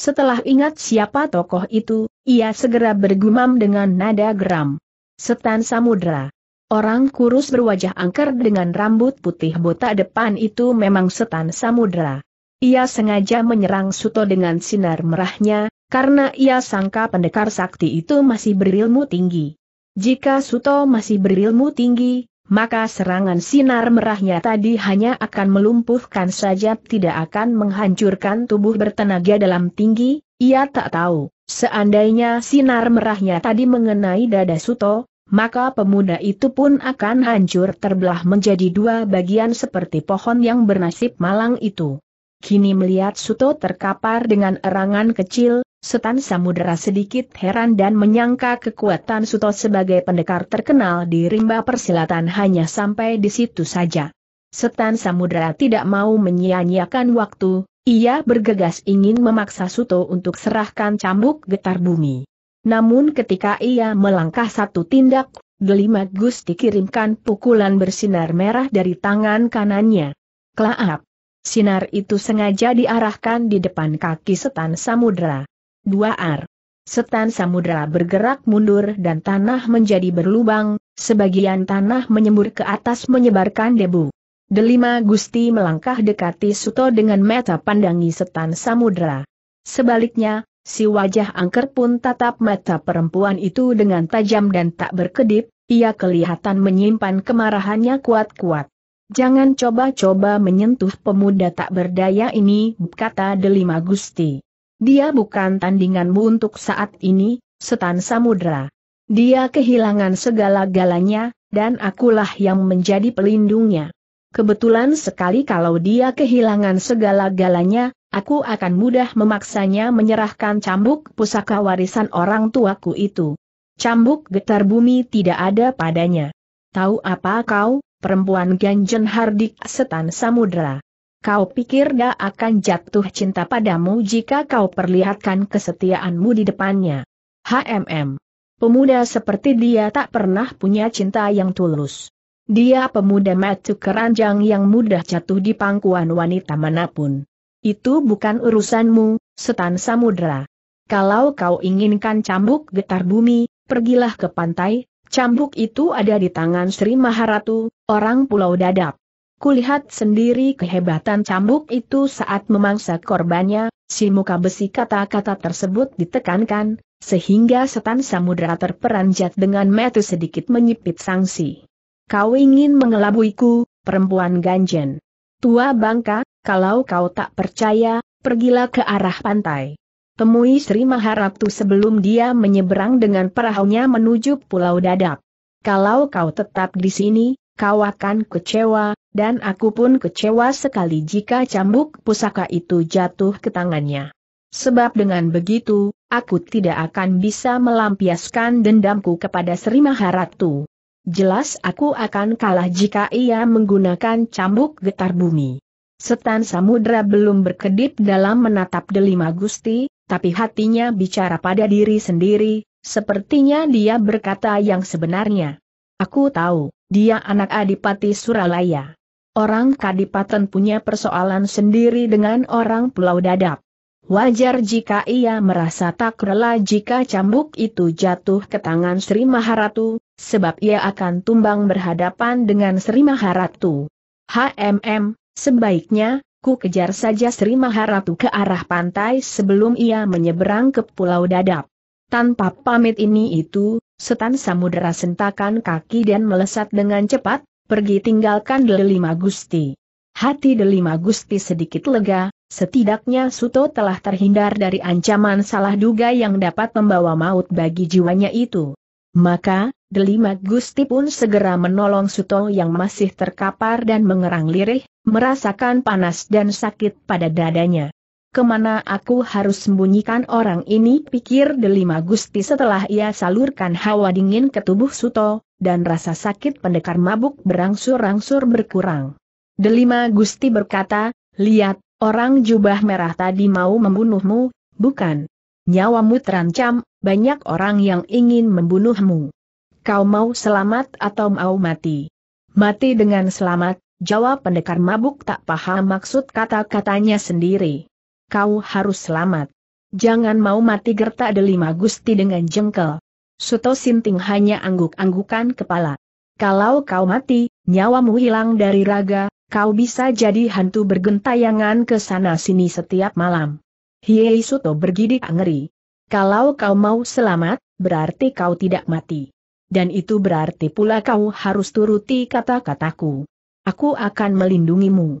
Setelah ingat siapa tokoh itu, ia segera bergumam dengan nada geram. Setan Samudra. Orang kurus berwajah angker dengan rambut putih botak depan itu memang setan Samudra. Ia sengaja menyerang Suto dengan sinar merahnya, karena ia sangka pendekar sakti itu masih berilmu tinggi. Jika Suto masih berilmu tinggi, maka serangan sinar merahnya tadi hanya akan melumpuhkan saja tidak akan menghancurkan tubuh bertenaga dalam tinggi, ia tak tahu, seandainya sinar merahnya tadi mengenai dada Suto, maka pemuda itu pun akan hancur terbelah menjadi dua bagian seperti pohon yang bernasib malang itu. Kini melihat Suto terkapar dengan erangan kecil, Setan Samudera sedikit heran dan menyangka kekuatan Suto sebagai pendekar terkenal di rimba persilatan hanya sampai di situ saja. Setan Samudera tidak mau menyia-nyiakan waktu, ia bergegas ingin memaksa Suto untuk serahkan cambuk getar bumi. Namun ketika ia melangkah satu tindak, Delima gusti kirimkan pukulan bersinar merah dari tangan kanannya. Klaap! Sinar itu sengaja diarahkan di depan kaki setan samudera dua ar. Setan samudera bergerak mundur dan tanah menjadi berlubang, sebagian tanah menyembur ke atas menyebarkan debu. Delima Gusti melangkah dekati Suto dengan mata pandangi setan samudera. Sebaliknya, si wajah angker pun tatap mata perempuan itu dengan tajam dan tak berkedip, ia kelihatan menyimpan kemarahannya kuat-kuat. Jangan coba-coba menyentuh pemuda tak berdaya ini, kata Delima Gusti. Dia bukan tandinganmu untuk saat ini, setan samudra. Dia kehilangan segala-galanya, dan akulah yang menjadi pelindungnya. Kebetulan sekali kalau dia kehilangan segala-galanya, aku akan mudah memaksanya menyerahkan cambuk pusaka warisan orang tuaku itu. Cambuk getar bumi tidak ada padanya. Tahu apa kau, perempuan ganjen hardik setan samudra? Kau pikir dia akan jatuh cinta padamu jika kau perlihatkan kesetiaanmu di depannya. HMM. Pemuda seperti dia tak pernah punya cinta yang tulus. Dia pemuda matu keranjang yang mudah jatuh di pangkuan wanita manapun. Itu bukan urusanmu, setan samudera. Kalau kau inginkan cambuk getar bumi, pergilah ke pantai, cambuk itu ada di tangan Sri Maharatu, orang pulau dadap. Kulihat sendiri kehebatan cambuk itu saat memangsa korbannya, si muka besi kata-kata tersebut ditekankan, sehingga setan samudera terperanjat dengan metu sedikit menyipit sanksi. Kau ingin mengelabuiku, perempuan ganjen. Tua bangka, kalau kau tak percaya, pergilah ke arah pantai. Temui Sri Maharatu sebelum dia menyeberang dengan perahunya menuju Pulau Dadap. Kalau kau tetap di sini, kau akan kecewa, dan aku pun kecewa sekali jika cambuk pusaka itu jatuh ke tangannya. Sebab dengan begitu, aku tidak akan bisa melampiaskan dendamku kepada Sri Maharatu. Jelas aku akan kalah jika ia menggunakan cambuk getar bumi. Setan Samudra belum berkedip dalam menatap Delima Gusti, tapi hatinya bicara pada diri sendiri, sepertinya dia berkata yang sebenarnya. Aku tahu, dia anak Adipati Suralaya orang Kadipaten punya persoalan sendiri dengan orang Pulau Dadap. Wajar jika ia merasa tak rela jika cambuk itu jatuh ke tangan Sri Maharatu, sebab ia akan tumbang berhadapan dengan Sri Maharatu. HMM, sebaiknya, ku kejar saja Sri Maharatu ke arah pantai sebelum ia menyeberang ke Pulau Dadap. Tanpa pamit ini itu, setan samudera sentakan kaki dan melesat dengan cepat, pergi tinggalkan Delima Gusti. Hati Delima Gusti sedikit lega, setidaknya Suto telah terhindar dari ancaman salah duga yang dapat membawa maut bagi jiwanya itu. Maka, Delima Gusti pun segera menolong Suto yang masih terkapar dan mengerang lirih, merasakan panas dan sakit pada dadanya kemana aku harus sembunyikan orang ini pikir Delima Gusti setelah ia salurkan hawa dingin ke tubuh Suto, dan rasa sakit pendekar mabuk berangsur-angsur berkurang. Delima Gusti berkata, lihat, orang jubah merah tadi mau membunuhmu, bukan? Nyawamu terancam, banyak orang yang ingin membunuhmu. Kau mau selamat atau mau mati? Mati dengan selamat, jawab pendekar mabuk tak paham maksud kata-katanya sendiri kau harus selamat. Jangan mau mati Gerta delima gusti dengan jengkel. Suto Sinting hanya angguk-anggukan kepala. Kalau kau mati, nyawamu hilang dari raga, kau bisa jadi hantu bergentayangan ke sana-sini setiap malam. Hiei Suto bergidik ngeri. Kalau kau mau selamat, berarti kau tidak mati. Dan itu berarti pula kau harus turuti kata-kataku. Aku akan melindungimu.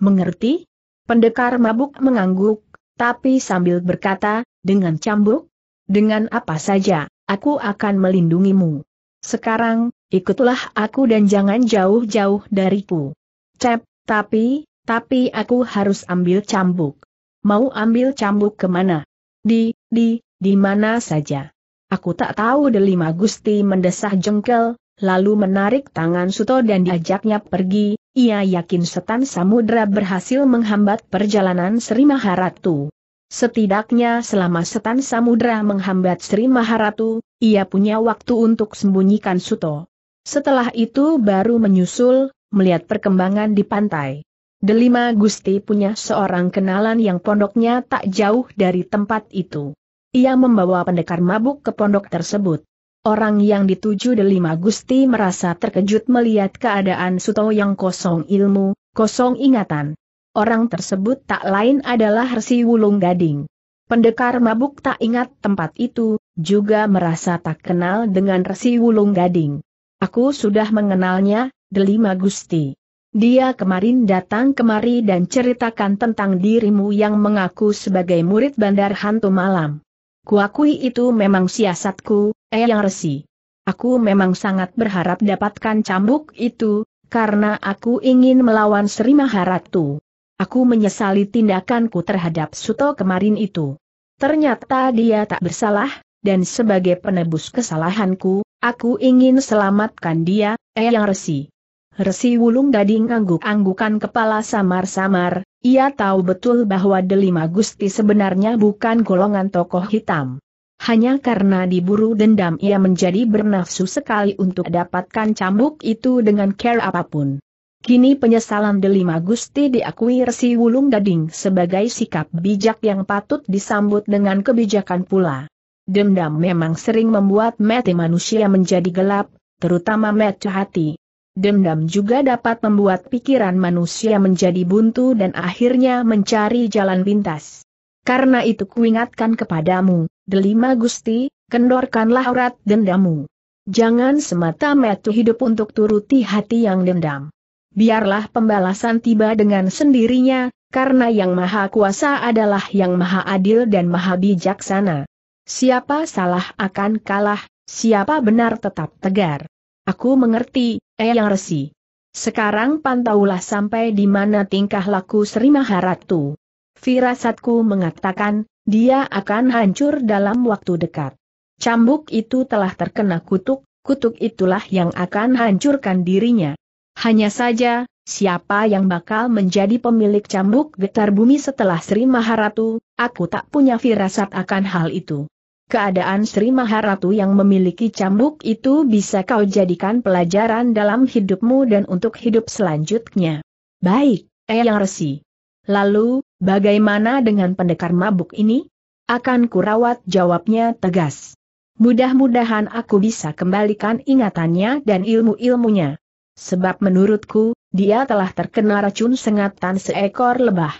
Mengerti? Pendekar mabuk mengangguk, tapi sambil berkata, dengan cambuk, dengan apa saja, aku akan melindungimu. Sekarang, ikutlah aku dan jangan jauh-jauh dariku. Cep, tapi, tapi aku harus ambil cambuk. Mau ambil cambuk kemana? Di, di, di mana saja. Aku tak tahu Delima Gusti mendesah jengkel, lalu menarik tangan Suto dan diajaknya pergi, ia yakin setan samudra berhasil menghambat perjalanan Sri Maharatu. Setidaknya selama setan samudra menghambat Sri Maharatu, ia punya waktu untuk sembunyikan Suto. Setelah itu baru menyusul, melihat perkembangan di pantai. Delima Gusti punya seorang kenalan yang pondoknya tak jauh dari tempat itu. Ia membawa pendekar mabuk ke pondok tersebut. Orang yang dituju Delima Gusti merasa terkejut melihat keadaan Suto yang kosong ilmu, kosong ingatan. Orang tersebut tak lain adalah Hersi Wulung Gading. Pendekar mabuk tak ingat tempat itu, juga merasa tak kenal dengan Resi Wulung Gading. Aku sudah mengenalnya, Delima Gusti. Dia kemarin datang kemari dan ceritakan tentang dirimu yang mengaku sebagai murid bandar hantu malam. Kuakui itu memang siasatku, Eyang Resi. Aku memang sangat berharap dapatkan cambuk itu, karena aku ingin melawan Sri Maharatu. Aku menyesali tindakanku terhadap Suto kemarin itu. Ternyata dia tak bersalah, dan sebagai penebus kesalahanku, aku ingin selamatkan dia, Eyang Resi. Resi Wulung Gading angguk-anggukan kepala samar-samar, ia tahu betul bahwa Delima Gusti sebenarnya bukan golongan tokoh hitam. Hanya karena diburu dendam ia menjadi bernafsu sekali untuk dapatkan cambuk itu dengan care apapun. Kini penyesalan Delima Gusti diakui Resi Wulung Gading sebagai sikap bijak yang patut disambut dengan kebijakan pula. Dendam memang sering membuat mati manusia menjadi gelap, terutama mati hati. Dendam juga dapat membuat pikiran manusia menjadi buntu dan akhirnya mencari jalan pintas. Karena itu kuingatkan kepadamu, Delima Gusti, kendorkanlah urat dendamu. Jangan semata-mata hidup untuk turuti hati yang dendam. Biarlah pembalasan tiba dengan sendirinya, karena yang maha kuasa adalah yang maha adil dan maha bijaksana. Siapa salah akan kalah, siapa benar tetap tegar. Aku mengerti, Eyang Resi. Sekarang pantaulah sampai di mana tingkah laku Sri Maharatu. Firasatku mengatakan, dia akan hancur dalam waktu dekat. Cambuk itu telah terkena kutuk, kutuk itulah yang akan hancurkan dirinya. Hanya saja, siapa yang bakal menjadi pemilik cambuk getar bumi setelah Sri Maharatu, aku tak punya firasat akan hal itu. Keadaan Sri Maharatu yang memiliki cambuk itu bisa kau jadikan pelajaran dalam hidupmu dan untuk hidup selanjutnya. Baik, Eyang Resi. Lalu, Bagaimana dengan pendekar mabuk ini? Akan kurawat jawabnya tegas. Mudah-mudahan aku bisa kembalikan ingatannya dan ilmu-ilmunya. Sebab menurutku, dia telah terkena racun sengatan seekor lebah.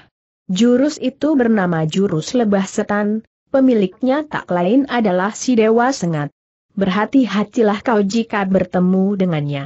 Jurus itu bernama jurus lebah setan, pemiliknya tak lain adalah si dewa sengat. Berhati-hatilah kau jika bertemu dengannya.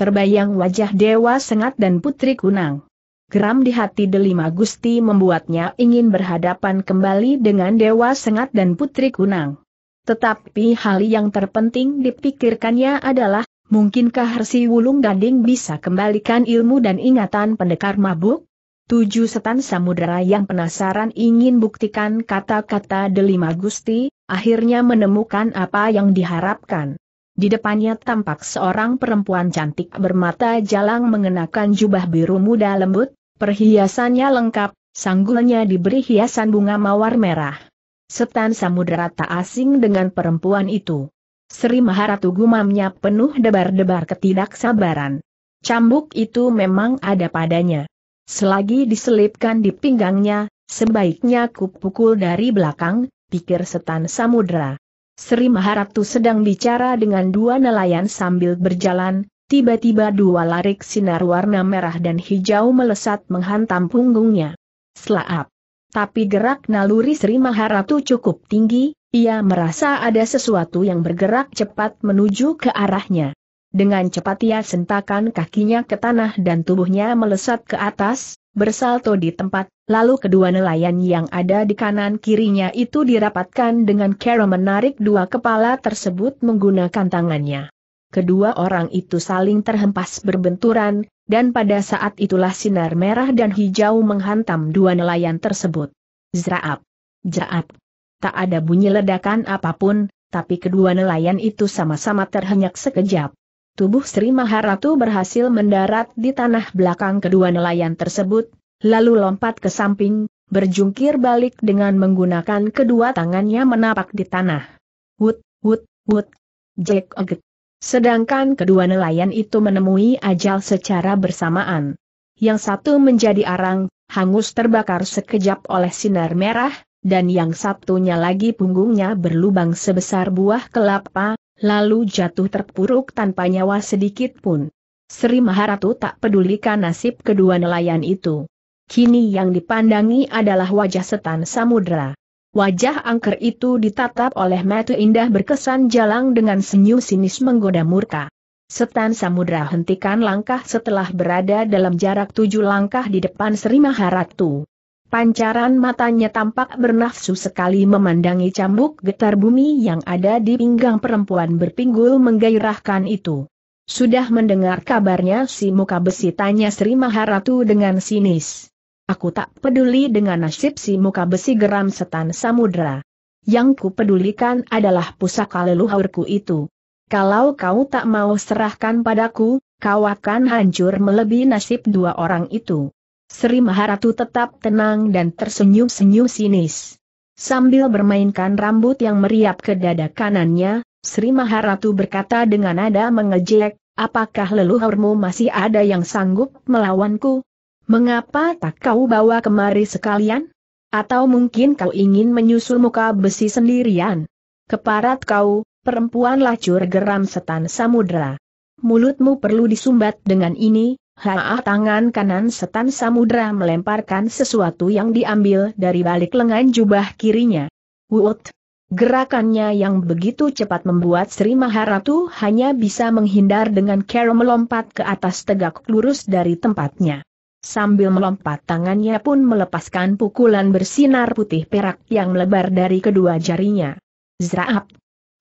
Terbayang wajah dewa sengat dan putri kunang. Geram di hati Delima Gusti membuatnya ingin berhadapan kembali dengan Dewa Sengat dan Putri Kunang. Tetapi hal yang terpenting dipikirkannya adalah, mungkinkah Hersi Wulung Gading bisa kembalikan ilmu dan ingatan pendekar mabuk? Tujuh setan samudera yang penasaran ingin buktikan kata-kata Delima Gusti, akhirnya menemukan apa yang diharapkan. Di depannya tampak seorang perempuan cantik bermata jalang mengenakan jubah biru muda lembut, perhiasannya lengkap, sanggulnya diberi hiasan bunga mawar merah. Setan Samudera tak asing dengan perempuan itu. Sri Maharatu gumamnya penuh debar-debar ketidaksabaran. Cambuk itu memang ada padanya. Selagi diselipkan di pinggangnya, sebaiknya kupukul dari belakang, pikir setan Samudera. Sri Maharatu sedang bicara dengan dua nelayan sambil berjalan, tiba-tiba dua larik sinar warna merah dan hijau melesat menghantam punggungnya. Selaap. Tapi gerak naluri Sri Maharatu cukup tinggi, ia merasa ada sesuatu yang bergerak cepat menuju ke arahnya. Dengan cepat ia sentakan kakinya ke tanah dan tubuhnya melesat ke atas, bersalto di tempat, lalu kedua nelayan yang ada di kanan kirinya itu dirapatkan dengan cara menarik dua kepala tersebut menggunakan tangannya. Kedua orang itu saling terhempas berbenturan, dan pada saat itulah sinar merah dan hijau menghantam dua nelayan tersebut. Zraap! Zraap! Tak ada bunyi ledakan apapun, tapi kedua nelayan itu sama-sama terhenyak sekejap tubuh Sri Maharatu berhasil mendarat di tanah belakang kedua nelayan tersebut, lalu lompat ke samping, berjungkir balik dengan menggunakan kedua tangannya menapak di tanah. Wut, wut, wut. Jack oget. Sedangkan kedua nelayan itu menemui ajal secara bersamaan. Yang satu menjadi arang, hangus terbakar sekejap oleh sinar merah, dan yang satunya lagi punggungnya berlubang sebesar buah kelapa, lalu jatuh terpuruk tanpa nyawa sedikit pun. Sri Maharatu tak pedulikan nasib kedua nelayan itu. Kini yang dipandangi adalah wajah setan samudra. Wajah angker itu ditatap oleh mata indah berkesan jalang dengan senyum sinis menggoda murka. Setan samudra hentikan langkah setelah berada dalam jarak tujuh langkah di depan Sri Maharatu. Pancaran matanya tampak bernafsu sekali memandangi cambuk getar bumi yang ada di pinggang perempuan berpinggul menggairahkan itu. Sudah mendengar kabarnya si muka besi tanya Sri Maharatu dengan sinis. Aku tak peduli dengan nasib si muka besi geram setan samudra. Yang kupedulikan adalah pusaka leluhurku itu. Kalau kau tak mau serahkan padaku, kau akan hancur melebihi nasib dua orang itu. Sri Maharatu tetap tenang dan tersenyum-senyum sinis. Sambil bermainkan rambut yang meriap ke dada kanannya, Sri Maharatu berkata dengan nada mengejek, apakah leluhurmu masih ada yang sanggup melawanku? Mengapa tak kau bawa kemari sekalian? Atau mungkin kau ingin menyusul muka besi sendirian? Keparat kau, perempuan lacur geram setan samudra. Mulutmu perlu disumbat dengan ini, Haa tangan kanan setan samudra melemparkan sesuatu yang diambil dari balik lengan jubah kirinya. Wut! Gerakannya yang begitu cepat membuat Sri Maharatu hanya bisa menghindar dengan cara melompat ke atas tegak lurus dari tempatnya. Sambil melompat tangannya pun melepaskan pukulan bersinar putih perak yang melebar dari kedua jarinya. Zraap!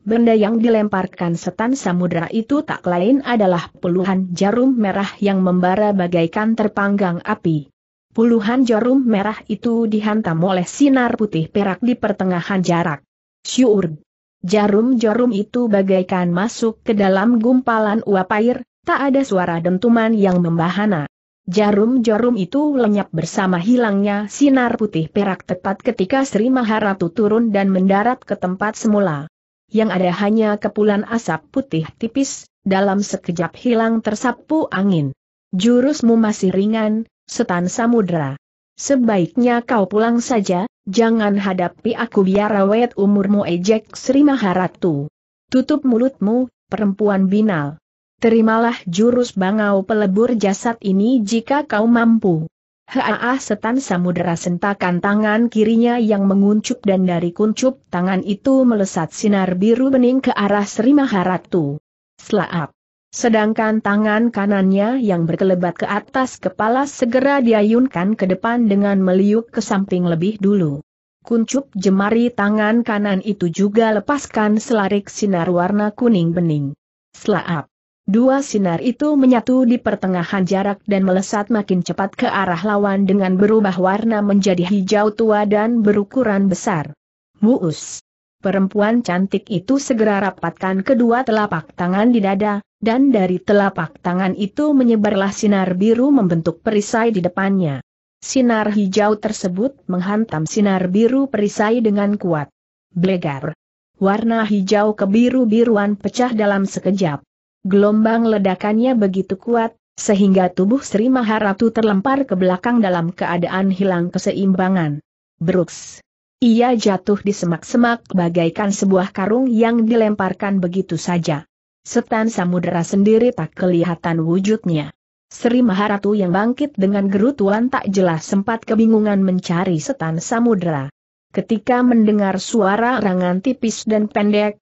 Benda yang dilemparkan setan samudera itu tak lain adalah puluhan jarum merah yang membara bagaikan terpanggang api. Puluhan jarum merah itu dihantam oleh sinar putih perak di pertengahan jarak. Syur. Jarum-jarum itu bagaikan masuk ke dalam gumpalan uap air, tak ada suara dentuman yang membahana. Jarum-jarum itu lenyap bersama hilangnya sinar putih perak tepat ketika Sri Maharatu turun dan mendarat ke tempat semula yang ada hanya kepulan asap putih tipis, dalam sekejap hilang tersapu angin. Jurusmu masih ringan, setan samudra. Sebaiknya kau pulang saja, jangan hadapi aku biar awet umurmu ejek Sri Maharatu. Tutup mulutmu, perempuan binal. Terimalah jurus bangau pelebur jasad ini jika kau mampu. Haah setan samudera sentakan tangan kirinya yang menguncup dan dari kuncup tangan itu melesat sinar biru bening ke arah Sri Maharatu. Slaap. Sedangkan tangan kanannya yang berkelebat ke atas kepala segera diayunkan ke depan dengan meliuk ke samping lebih dulu. Kuncup jemari tangan kanan itu juga lepaskan selarik sinar warna kuning bening. Slaap. Dua sinar itu menyatu di pertengahan jarak dan melesat makin cepat ke arah lawan dengan berubah warna menjadi hijau tua dan berukuran besar. Muus. Perempuan cantik itu segera rapatkan kedua telapak tangan di dada, dan dari telapak tangan itu menyebarlah sinar biru membentuk perisai di depannya. Sinar hijau tersebut menghantam sinar biru perisai dengan kuat. Blegar. Warna hijau kebiru-biruan pecah dalam sekejap. Gelombang ledakannya begitu kuat, sehingga tubuh Sri Maharatu terlempar ke belakang dalam keadaan hilang keseimbangan. Brooks. Ia jatuh di semak-semak bagaikan sebuah karung yang dilemparkan begitu saja. Setan samudera sendiri tak kelihatan wujudnya. Sri Maharatu yang bangkit dengan gerutuan tak jelas sempat kebingungan mencari setan samudera. Ketika mendengar suara rangan tipis dan pendek,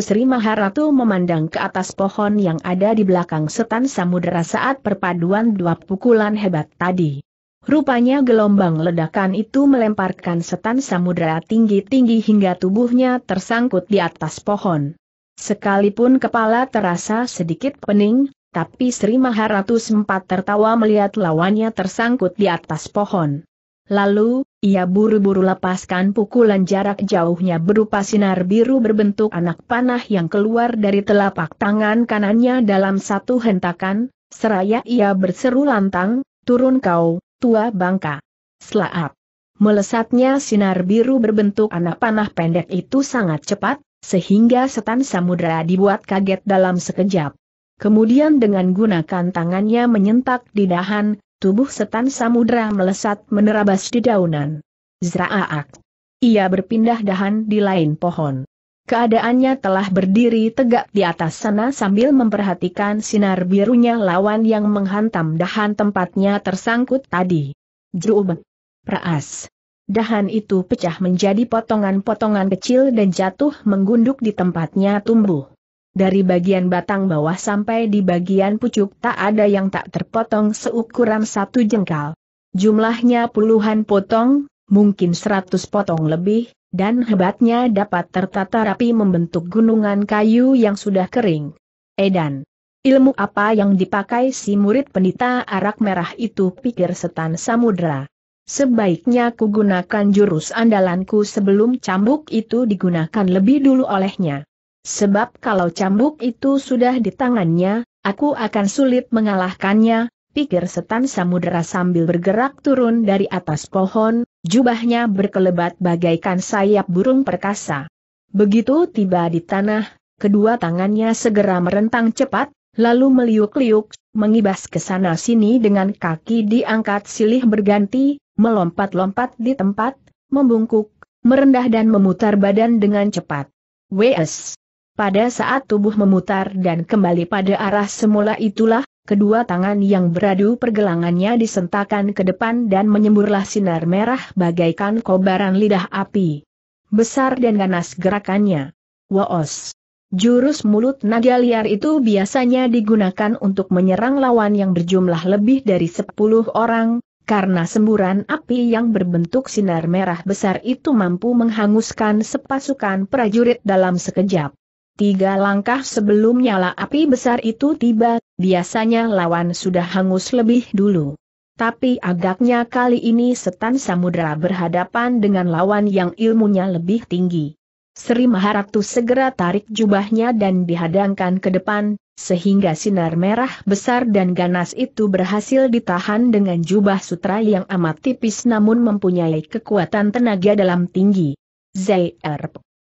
Sri Maharatu memandang ke atas pohon yang ada di belakang setan samudera saat perpaduan dua pukulan hebat tadi. Rupanya gelombang ledakan itu melemparkan setan samudera tinggi-tinggi hingga tubuhnya tersangkut di atas pohon. Sekalipun kepala terasa sedikit pening, tapi Sri Maharatu sempat tertawa melihat lawannya tersangkut di atas pohon. Lalu, ia buru-buru lepaskan pukulan jarak jauhnya berupa sinar biru berbentuk anak panah yang keluar dari telapak tangan kanannya dalam satu hentakan, seraya ia berseru lantang, turun kau, tua bangka. Selaap. Melesatnya sinar biru berbentuk anak panah pendek itu sangat cepat, sehingga setan samudera dibuat kaget dalam sekejap. Kemudian dengan gunakan tangannya menyentak di dahan, Tubuh setan samudra melesat menerabas di daunan. Zraaak. Ia berpindah dahan di lain pohon. Keadaannya telah berdiri tegak di atas sana sambil memperhatikan sinar birunya lawan yang menghantam dahan tempatnya tersangkut tadi. Jub. Praas. Dahan itu pecah menjadi potongan-potongan kecil dan jatuh menggunduk di tempatnya tumbuh dari bagian batang bawah sampai di bagian pucuk tak ada yang tak terpotong seukuran satu jengkal. Jumlahnya puluhan potong, mungkin seratus potong lebih, dan hebatnya dapat tertata rapi membentuk gunungan kayu yang sudah kering. Edan. Ilmu apa yang dipakai si murid pendeta arak merah itu pikir setan samudra. Sebaiknya kugunakan jurus andalanku sebelum cambuk itu digunakan lebih dulu olehnya. Sebab kalau cambuk itu sudah di tangannya, aku akan sulit mengalahkannya, pikir setan samudera sambil bergerak turun dari atas pohon, jubahnya berkelebat bagaikan sayap burung perkasa. Begitu tiba di tanah, kedua tangannya segera merentang cepat, lalu meliuk-liuk, mengibas ke sana-sini dengan kaki diangkat silih berganti, melompat-lompat di tempat, membungkuk, merendah dan memutar badan dengan cepat. WS pada saat tubuh memutar dan kembali pada arah semula itulah, kedua tangan yang beradu pergelangannya disentakan ke depan dan menyemburlah sinar merah bagaikan kobaran lidah api. Besar dan ganas gerakannya. Waos. Jurus mulut naga liar itu biasanya digunakan untuk menyerang lawan yang berjumlah lebih dari 10 orang, karena semburan api yang berbentuk sinar merah besar itu mampu menghanguskan sepasukan prajurit dalam sekejap. Tiga langkah sebelum nyala api besar itu tiba, biasanya lawan sudah hangus lebih dulu. Tapi agaknya kali ini setan samudera berhadapan dengan lawan yang ilmunya lebih tinggi. Sri Maharatu segera tarik jubahnya dan dihadangkan ke depan, sehingga sinar merah besar dan ganas itu berhasil ditahan dengan jubah sutra yang amat tipis namun mempunyai kekuatan tenaga dalam tinggi. Zai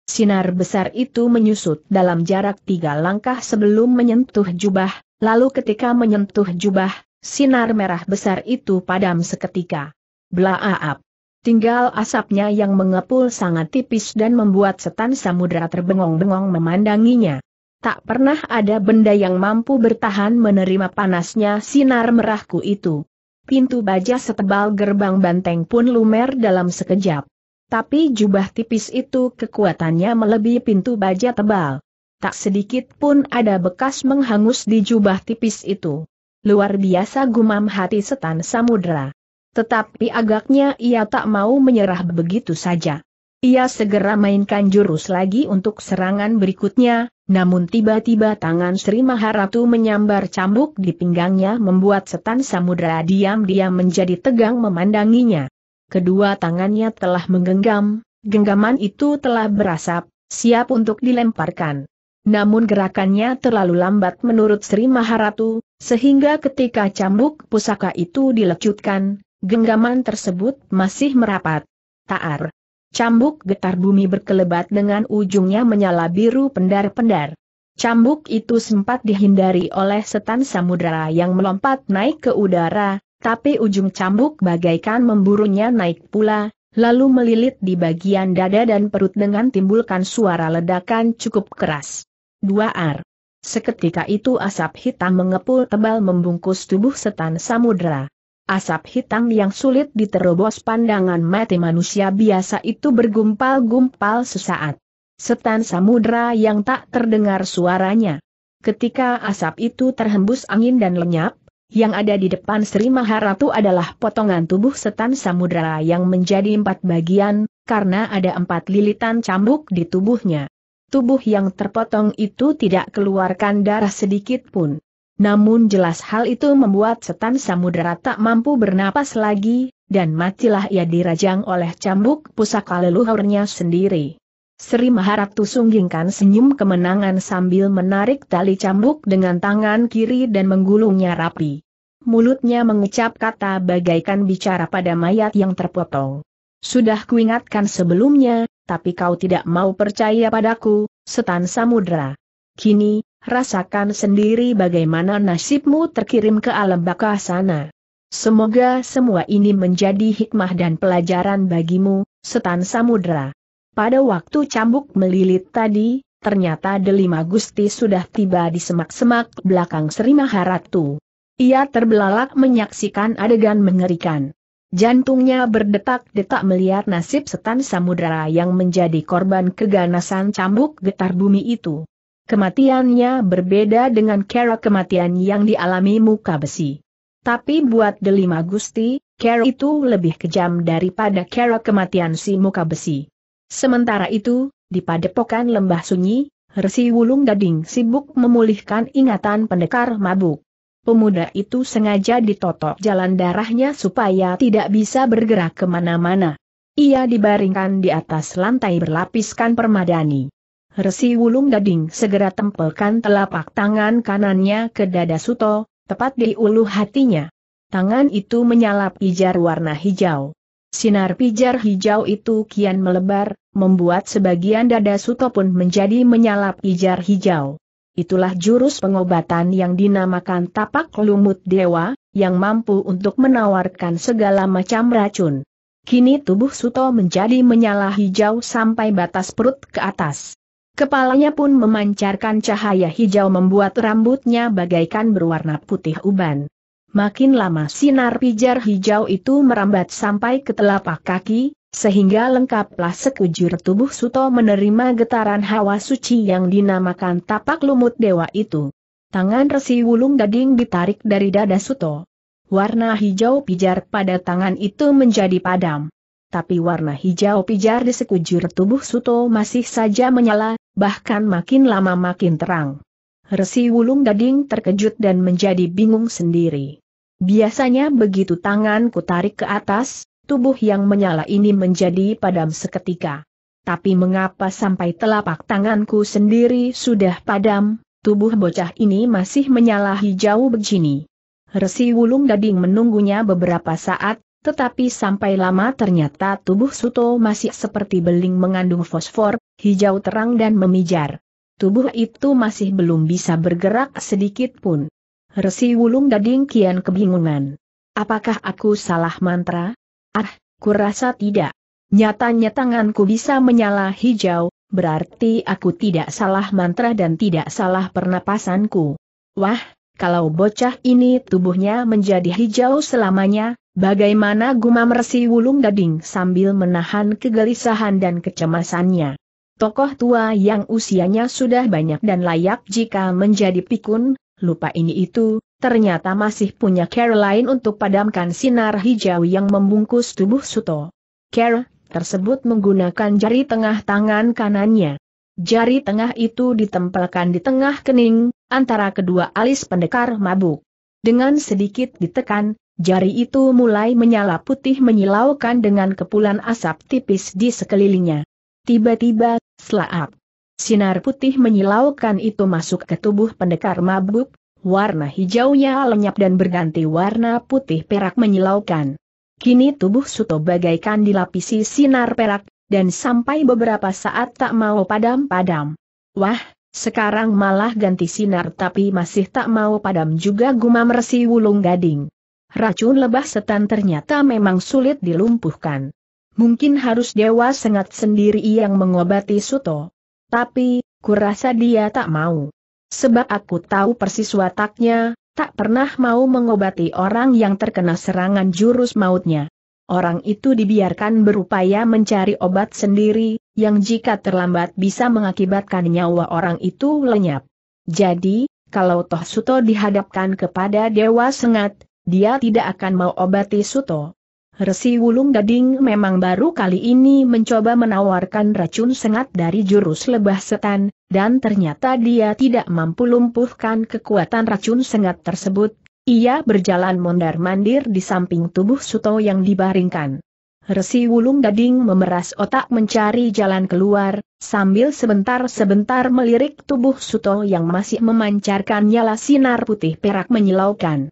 Sinar besar itu menyusut dalam jarak tiga langkah sebelum menyentuh jubah, lalu ketika menyentuh jubah, sinar merah besar itu padam seketika. Blaaap. Tinggal asapnya yang mengepul sangat tipis dan membuat setan samudera terbengong-bengong memandanginya. Tak pernah ada benda yang mampu bertahan menerima panasnya sinar merahku itu. Pintu baja setebal gerbang banteng pun lumer dalam sekejap. Tapi jubah tipis itu kekuatannya melebihi pintu baja tebal. Tak sedikit pun ada bekas menghangus di jubah tipis itu. Luar biasa gumam hati setan samudera. Tetapi agaknya ia tak mau menyerah begitu saja. Ia segera mainkan jurus lagi untuk serangan berikutnya, namun tiba-tiba tangan Sri Maharatu menyambar cambuk di pinggangnya membuat setan samudera diam-diam menjadi tegang memandanginya kedua tangannya telah menggenggam, genggaman itu telah berasap, siap untuk dilemparkan. Namun gerakannya terlalu lambat menurut Sri Maharatu, sehingga ketika cambuk pusaka itu dilecutkan, genggaman tersebut masih merapat. Taar. Cambuk getar bumi berkelebat dengan ujungnya menyala biru pendar-pendar. Cambuk itu sempat dihindari oleh setan samudera yang melompat naik ke udara, tapi ujung cambuk bagaikan memburunya naik pula, lalu melilit di bagian dada dan perut dengan timbulkan suara ledakan cukup keras. 2 ar. Seketika itu asap hitam mengepul tebal membungkus tubuh setan samudera. Asap hitam yang sulit diterobos pandangan mati manusia biasa itu bergumpal-gumpal sesaat. Setan samudera yang tak terdengar suaranya. Ketika asap itu terhembus angin dan lenyap, yang ada di depan Sri Maharatu adalah potongan tubuh setan samudera yang menjadi empat bagian, karena ada empat lilitan cambuk di tubuhnya. Tubuh yang terpotong itu tidak keluarkan darah sedikit pun. Namun jelas hal itu membuat setan samudera tak mampu bernapas lagi, dan matilah ia dirajang oleh cambuk pusaka leluhurnya sendiri. Sri Maharatu sunggingkan senyum kemenangan sambil menarik tali cambuk dengan tangan kiri dan menggulungnya rapi. Mulutnya mengucap kata bagaikan bicara pada mayat yang terpotong. Sudah kuingatkan sebelumnya, tapi kau tidak mau percaya padaku, setan samudra. Kini, rasakan sendiri bagaimana nasibmu terkirim ke alam baka sana. Semoga semua ini menjadi hikmah dan pelajaran bagimu, setan samudra. Pada waktu cambuk melilit tadi, ternyata Delima Gusti sudah tiba di semak-semak belakang Sri Maharatu. Ia terbelalak menyaksikan adegan mengerikan. Jantungnya berdetak-detak melihat nasib setan samudera yang menjadi korban keganasan cambuk getar bumi itu. Kematiannya berbeda dengan kera kematian yang dialami muka besi. Tapi buat Delima Gusti, kera itu lebih kejam daripada kera kematian si muka besi. Sementara itu, di padepokan lembah sunyi, Resi Wulung Gading sibuk memulihkan ingatan pendekar mabuk. Pemuda itu sengaja ditotok jalan darahnya supaya tidak bisa bergerak kemana-mana. Ia dibaringkan di atas lantai berlapiskan permadani. Resi Wulung Gading segera tempelkan telapak tangan kanannya ke dada Suto, tepat di ulu hatinya. Tangan itu menyalap ijar warna hijau. Sinar pijar hijau itu kian melebar, membuat sebagian dada Suto pun menjadi menyala pijar hijau. Itulah jurus pengobatan yang dinamakan tapak lumut dewa, yang mampu untuk menawarkan segala macam racun. Kini tubuh Suto menjadi menyala hijau sampai batas perut ke atas. Kepalanya pun memancarkan cahaya hijau membuat rambutnya bagaikan berwarna putih uban. Makin lama sinar pijar hijau itu merambat sampai ke telapak kaki, sehingga lengkaplah sekujur tubuh Suto menerima getaran hawa suci yang dinamakan tapak lumut dewa itu. Tangan resi wulung gading ditarik dari dada Suto. Warna hijau pijar pada tangan itu menjadi padam. Tapi warna hijau pijar di sekujur tubuh Suto masih saja menyala, bahkan makin lama makin terang. Resi Wulung Gading terkejut dan menjadi bingung sendiri. Biasanya begitu tanganku tarik ke atas, tubuh yang menyala ini menjadi padam seketika. Tapi mengapa sampai telapak tanganku sendiri sudah padam, tubuh bocah ini masih menyala hijau begini. Resi Wulung Gading menunggunya beberapa saat, tetapi sampai lama ternyata tubuh Suto masih seperti beling mengandung fosfor, hijau terang dan memijar. Tubuh itu masih belum bisa bergerak sedikit pun. Resi Wulung Gading kian kebingungan. Apakah aku salah mantra? Ah, kurasa tidak. Nyatanya tanganku bisa menyala hijau, berarti aku tidak salah mantra dan tidak salah pernapasanku. Wah, kalau bocah ini tubuhnya menjadi hijau selamanya, bagaimana gumam resi wulung gading sambil menahan kegelisahan dan kecemasannya. Tokoh tua yang usianya sudah banyak dan layak jika menjadi pikun, lupa ini itu, ternyata masih punya care lain untuk padamkan sinar hijau yang membungkus tubuh Suto. Care tersebut menggunakan jari tengah tangan kanannya. Jari tengah itu ditempelkan di tengah kening, antara kedua alis pendekar mabuk. Dengan sedikit ditekan, jari itu mulai menyala putih menyilaukan dengan kepulan asap tipis di sekelilingnya. Tiba-tiba, selaap. Sinar putih menyilaukan itu masuk ke tubuh pendekar mabuk, warna hijaunya lenyap dan berganti warna putih perak menyilaukan. Kini tubuh Suto bagaikan dilapisi sinar perak, dan sampai beberapa saat tak mau padam-padam. Wah, sekarang malah ganti sinar tapi masih tak mau padam juga gumam resi wulung gading. Racun lebah setan ternyata memang sulit dilumpuhkan. Mungkin harus dewa sengat sendiri yang mengobati Suto. Tapi, kurasa dia tak mau. Sebab aku tahu persis wataknya, tak pernah mau mengobati orang yang terkena serangan jurus mautnya. Orang itu dibiarkan berupaya mencari obat sendiri, yang jika terlambat bisa mengakibatkan nyawa orang itu lenyap. Jadi, kalau Toh Suto dihadapkan kepada Dewa Sengat, dia tidak akan mau obati Suto. Resi Wulung Gading memang baru kali ini mencoba menawarkan racun sengat dari jurus lebah setan, dan ternyata dia tidak mampu lumpuhkan kekuatan racun sengat tersebut. Ia berjalan mondar-mandir di samping tubuh Suto yang dibaringkan. Resi Wulung Gading memeras otak mencari jalan keluar, sambil sebentar-sebentar melirik tubuh Suto yang masih memancarkan nyala sinar putih perak menyilaukan.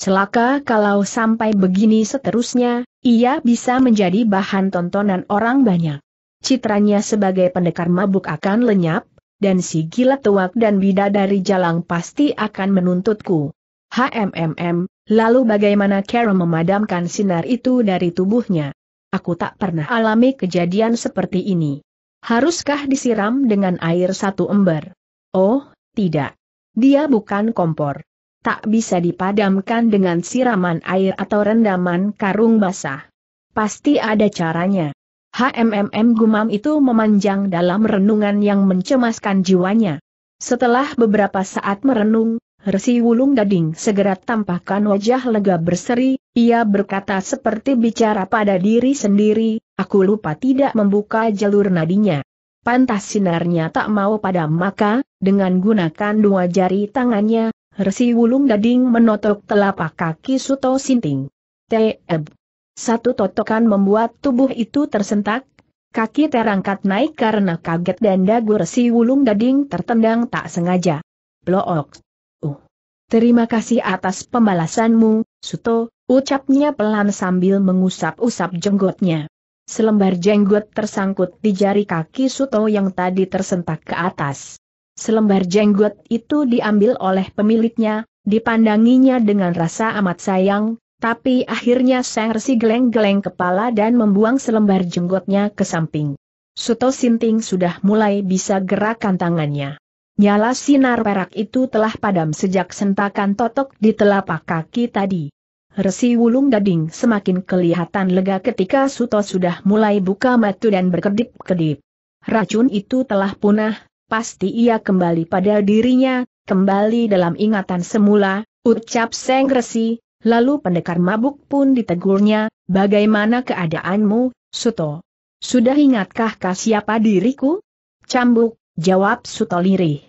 Celaka kalau sampai begini seterusnya, ia bisa menjadi bahan tontonan orang banyak. Citranya sebagai pendekar mabuk akan lenyap, dan si gila tuak dan dari jalang pasti akan menuntutku. HMMM, lalu bagaimana Carol memadamkan sinar itu dari tubuhnya? Aku tak pernah alami kejadian seperti ini. Haruskah disiram dengan air satu ember? Oh, tidak. Dia bukan kompor tak bisa dipadamkan dengan siraman air atau rendaman karung basah. Pasti ada caranya. HMMM gumam itu memanjang dalam renungan yang mencemaskan jiwanya. Setelah beberapa saat merenung, Resi Wulung Gading segera tampakkan wajah lega berseri, ia berkata seperti bicara pada diri sendiri, aku lupa tidak membuka jalur nadinya. Pantas sinarnya tak mau pada maka, dengan gunakan dua jari tangannya, Resi Wulung Gading menotok telapak kaki Suto Sinting. Teb. Satu totokan membuat tubuh itu tersentak, kaki terangkat naik karena kaget dan dagu Resi Wulung Gading tertendang tak sengaja. Blook. Uh. Terima kasih atas pembalasanmu, Suto, ucapnya pelan sambil mengusap-usap jenggotnya. Selembar jenggot tersangkut di jari kaki Suto yang tadi tersentak ke atas. Selembar jenggot itu diambil oleh pemiliknya, dipandanginya dengan rasa amat sayang, tapi akhirnya Sang Resi geleng-geleng kepala dan membuang selembar jenggotnya ke samping. Suto Sinting sudah mulai bisa gerakan tangannya. Nyala sinar perak itu telah padam sejak sentakan totok di telapak kaki tadi. Resi Wulung Gading semakin kelihatan lega ketika Suto sudah mulai buka mata dan berkedip-kedip. Racun itu telah punah, pasti ia kembali pada dirinya, kembali dalam ingatan semula, ucap Seng Resi, lalu pendekar mabuk pun ditegurnya, bagaimana keadaanmu, Suto? Sudah ingatkah kah siapa diriku? Cambuk, jawab Suto lirih.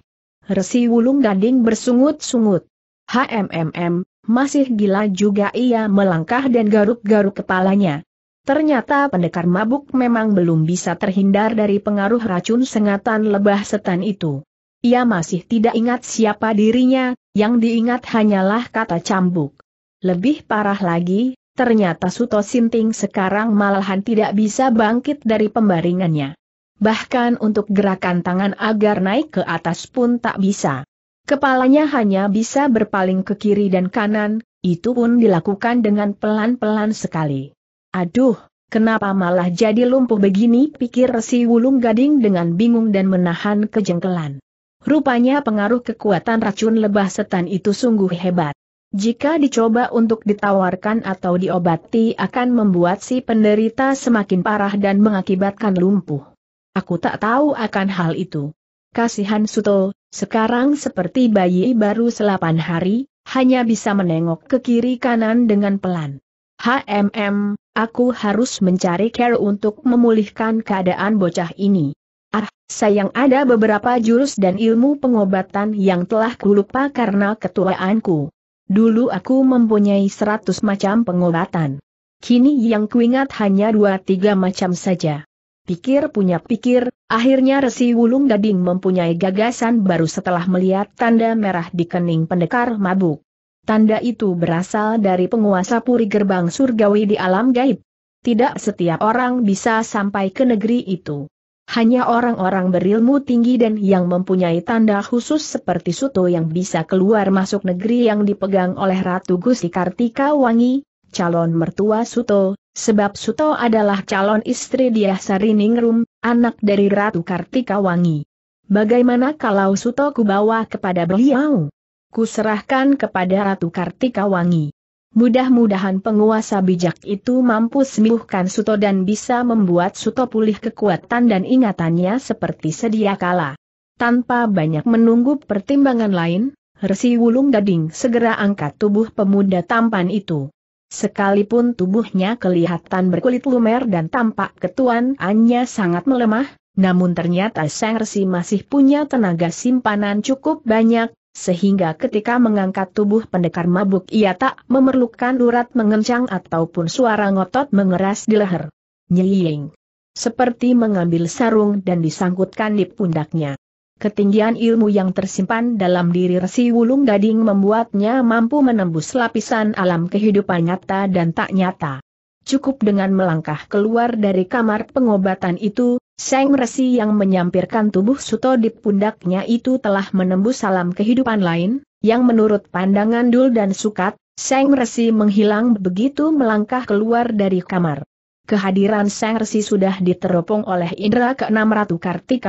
Resi Wulung Gading bersungut-sungut. HMMM, masih gila juga ia melangkah dan garuk-garuk kepalanya. Ternyata pendekar mabuk memang belum bisa terhindar dari pengaruh racun sengatan lebah setan itu. Ia masih tidak ingat siapa dirinya, yang diingat hanyalah kata cambuk. Lebih parah lagi, ternyata Suto Sinting sekarang malahan tidak bisa bangkit dari pembaringannya. Bahkan untuk gerakan tangan agar naik ke atas pun tak bisa. Kepalanya hanya bisa berpaling ke kiri dan kanan, itu pun dilakukan dengan pelan-pelan sekali. Aduh, kenapa malah jadi lumpuh begini pikir Resi wulung gading dengan bingung dan menahan kejengkelan. Rupanya pengaruh kekuatan racun lebah setan itu sungguh hebat. Jika dicoba untuk ditawarkan atau diobati akan membuat si penderita semakin parah dan mengakibatkan lumpuh. Aku tak tahu akan hal itu. Kasihan Suto, sekarang seperti bayi baru selapan hari, hanya bisa menengok ke kiri kanan dengan pelan. HMM, Aku harus mencari care untuk memulihkan keadaan bocah ini. Ah, sayang ada beberapa jurus dan ilmu pengobatan yang telah kulupa karena ketuaanku. Dulu aku mempunyai seratus macam pengobatan. Kini yang kuingat hanya dua tiga macam saja. Pikir punya pikir, akhirnya Resi Wulung Gading mempunyai gagasan baru setelah melihat tanda merah di kening pendekar mabuk. Tanda itu berasal dari penguasa puri gerbang surgawi di alam gaib. Tidak setiap orang bisa sampai ke negeri itu. Hanya orang-orang berilmu tinggi dan yang mempunyai tanda khusus seperti Suto yang bisa keluar masuk negeri yang dipegang oleh Ratu Gusti Kartika Wangi, calon mertua Suto, sebab Suto adalah calon istri Diah Sariningrum, anak dari Ratu Kartika Wangi. Bagaimana kalau Suto kubawa kepada beliau? kuserahkan kepada Ratu Kartika Wangi. Mudah-mudahan penguasa bijak itu mampu sembuhkan Suto dan bisa membuat Suto pulih kekuatan dan ingatannya seperti sedia kala. Tanpa banyak menunggu pertimbangan lain, Resi Wulung Gading segera angkat tubuh pemuda tampan itu. Sekalipun tubuhnya kelihatan berkulit lumer dan tampak ketuanannya sangat melemah, namun ternyata Sang Resi masih punya tenaga simpanan cukup banyak, sehingga ketika mengangkat tubuh pendekar mabuk ia tak memerlukan urat mengencang ataupun suara ngotot mengeras di leher. Nyiing. Seperti mengambil sarung dan disangkutkan di pundaknya. Ketinggian ilmu yang tersimpan dalam diri Resi Wulung Gading membuatnya mampu menembus lapisan alam kehidupan nyata dan tak nyata. Cukup dengan melangkah keluar dari kamar pengobatan itu, Seng Resi yang menyampirkan tubuh Suto di pundaknya itu telah menembus salam kehidupan lain, yang menurut pandangan Dul dan Sukat, Seng Resi menghilang begitu melangkah keluar dari kamar. Kehadiran Seng Resi sudah diteropong oleh Indra ke keenam Ratu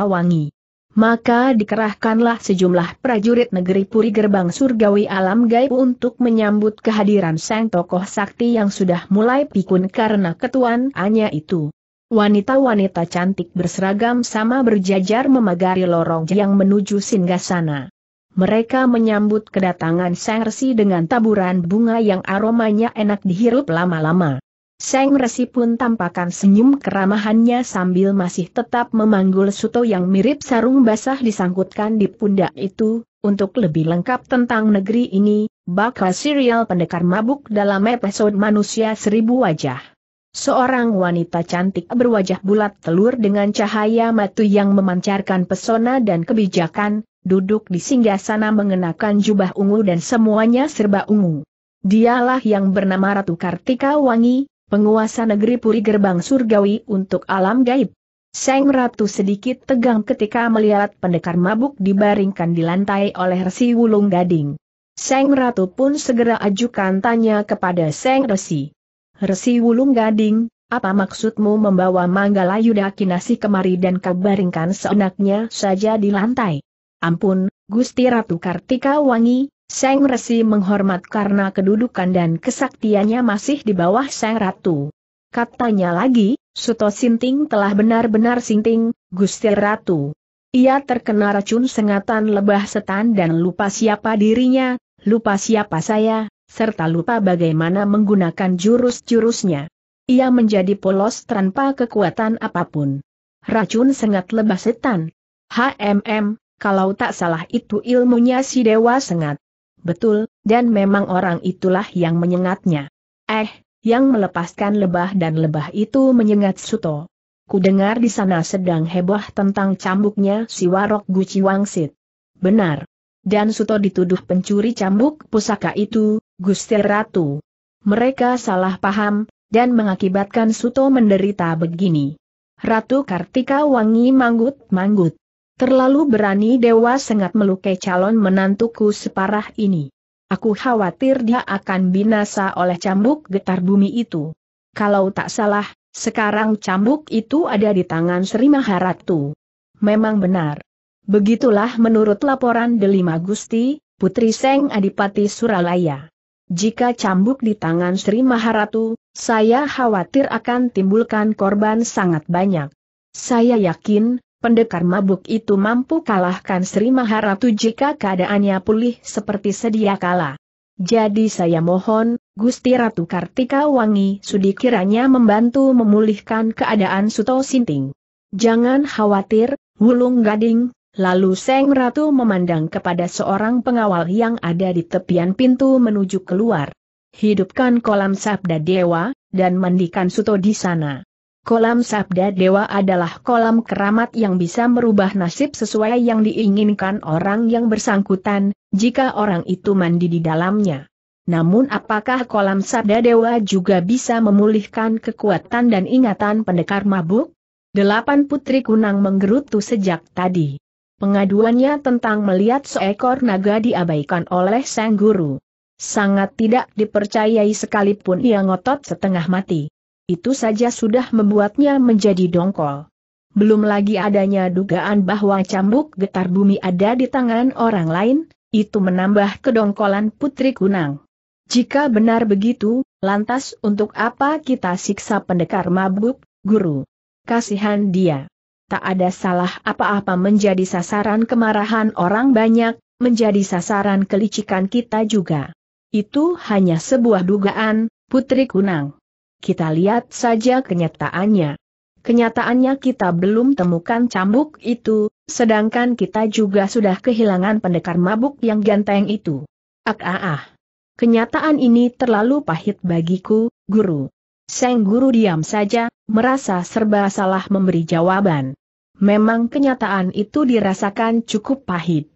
Wangi. Maka dikerahkanlah sejumlah prajurit negeri Puri Gerbang Surgawi Alam Gaib untuk menyambut kehadiran sang tokoh sakti yang sudah mulai pikun karena ketuanannya itu. Wanita-wanita cantik berseragam sama berjajar memagari lorong yang menuju singgasana. Mereka menyambut kedatangan Sang Resi dengan taburan bunga yang aromanya enak dihirup lama-lama. Sang Resi pun tampakkan senyum keramahannya sambil masih tetap memanggul suto yang mirip sarung basah disangkutkan di pundak itu, untuk lebih lengkap tentang negeri ini, bakal serial pendekar mabuk dalam episode Manusia Seribu Wajah. Seorang wanita cantik berwajah bulat telur dengan cahaya matu yang memancarkan pesona dan kebijakan, duduk di singgah sana mengenakan jubah ungu dan semuanya serba ungu. Dialah yang bernama Ratu Kartika Wangi, penguasa negeri Puri Gerbang Surgawi untuk alam gaib. Sang Ratu sedikit tegang ketika melihat pendekar mabuk dibaringkan di lantai oleh Resi Wulung Gading. Sang Ratu pun segera ajukan tanya kepada sang Resi. Resi Wulung Gading, apa maksudmu membawa Manggala Yuda Kinasi kemari dan kebaringkan seenaknya saja di lantai? Ampun, Gusti Ratu Kartika Wangi, Seng Resi menghormat karena kedudukan dan kesaktiannya masih di bawah Seng Ratu. Katanya lagi, Suto Sinting telah benar-benar sinting, Gusti Ratu. Ia terkena racun sengatan lebah setan dan lupa siapa dirinya, lupa siapa saya, serta lupa bagaimana menggunakan jurus-jurusnya. Ia menjadi polos tanpa kekuatan apapun. Racun sengat lebah setan. HMM, kalau tak salah itu ilmunya si dewa sengat. Betul, dan memang orang itulah yang menyengatnya. Eh, yang melepaskan lebah dan lebah itu menyengat Suto. Kudengar di sana sedang heboh tentang cambuknya si Warok Guci Wangsit. Benar, dan Suto dituduh pencuri cambuk pusaka itu, Gusti Ratu. Mereka salah paham, dan mengakibatkan Suto menderita begini. Ratu Kartika Wangi manggut-manggut. Terlalu berani Dewa Sengat melukai calon menantuku separah ini. Aku khawatir dia akan binasa oleh cambuk getar bumi itu. Kalau tak salah, sekarang cambuk itu ada di tangan Sri Maharatu. Memang benar. Begitulah menurut laporan Delima Gusti, Putri Seng Adipati Suralaya. Jika cambuk di tangan Sri Maharatu, saya khawatir akan timbulkan korban sangat banyak. Saya yakin, pendekar mabuk itu mampu kalahkan Sri Maharatu jika keadaannya pulih seperti sedia kala. Jadi saya mohon, Gusti Ratu Kartika Wangi sudi kiranya membantu memulihkan keadaan Suto Sinting. Jangan khawatir, Wulung Gading, Lalu Seng Ratu memandang kepada seorang pengawal yang ada di tepian pintu menuju keluar. Hidupkan kolam sabda dewa, dan mandikan suto di sana. Kolam sabda dewa adalah kolam keramat yang bisa merubah nasib sesuai yang diinginkan orang yang bersangkutan, jika orang itu mandi di dalamnya. Namun apakah kolam sabda dewa juga bisa memulihkan kekuatan dan ingatan pendekar mabuk? Delapan putri kunang menggerutu sejak tadi. Pengaduannya tentang melihat seekor naga diabaikan oleh sang guru. Sangat tidak dipercayai sekalipun ia ngotot setengah mati. Itu saja sudah membuatnya menjadi dongkol. Belum lagi adanya dugaan bahwa cambuk getar bumi ada di tangan orang lain, itu menambah kedongkolan Putri Kunang. Jika benar begitu, lantas untuk apa kita siksa pendekar mabuk, guru? Kasihan dia tak ada salah apa-apa menjadi sasaran kemarahan orang banyak, menjadi sasaran kelicikan kita juga. Itu hanya sebuah dugaan, Putri Kunang. Kita lihat saja kenyataannya. Kenyataannya kita belum temukan cambuk itu, sedangkan kita juga sudah kehilangan pendekar mabuk yang ganteng itu. Ak ah, ah ah. Kenyataan ini terlalu pahit bagiku, guru. Seng guru diam saja, merasa serba salah memberi jawaban. Memang kenyataan itu dirasakan cukup pahit.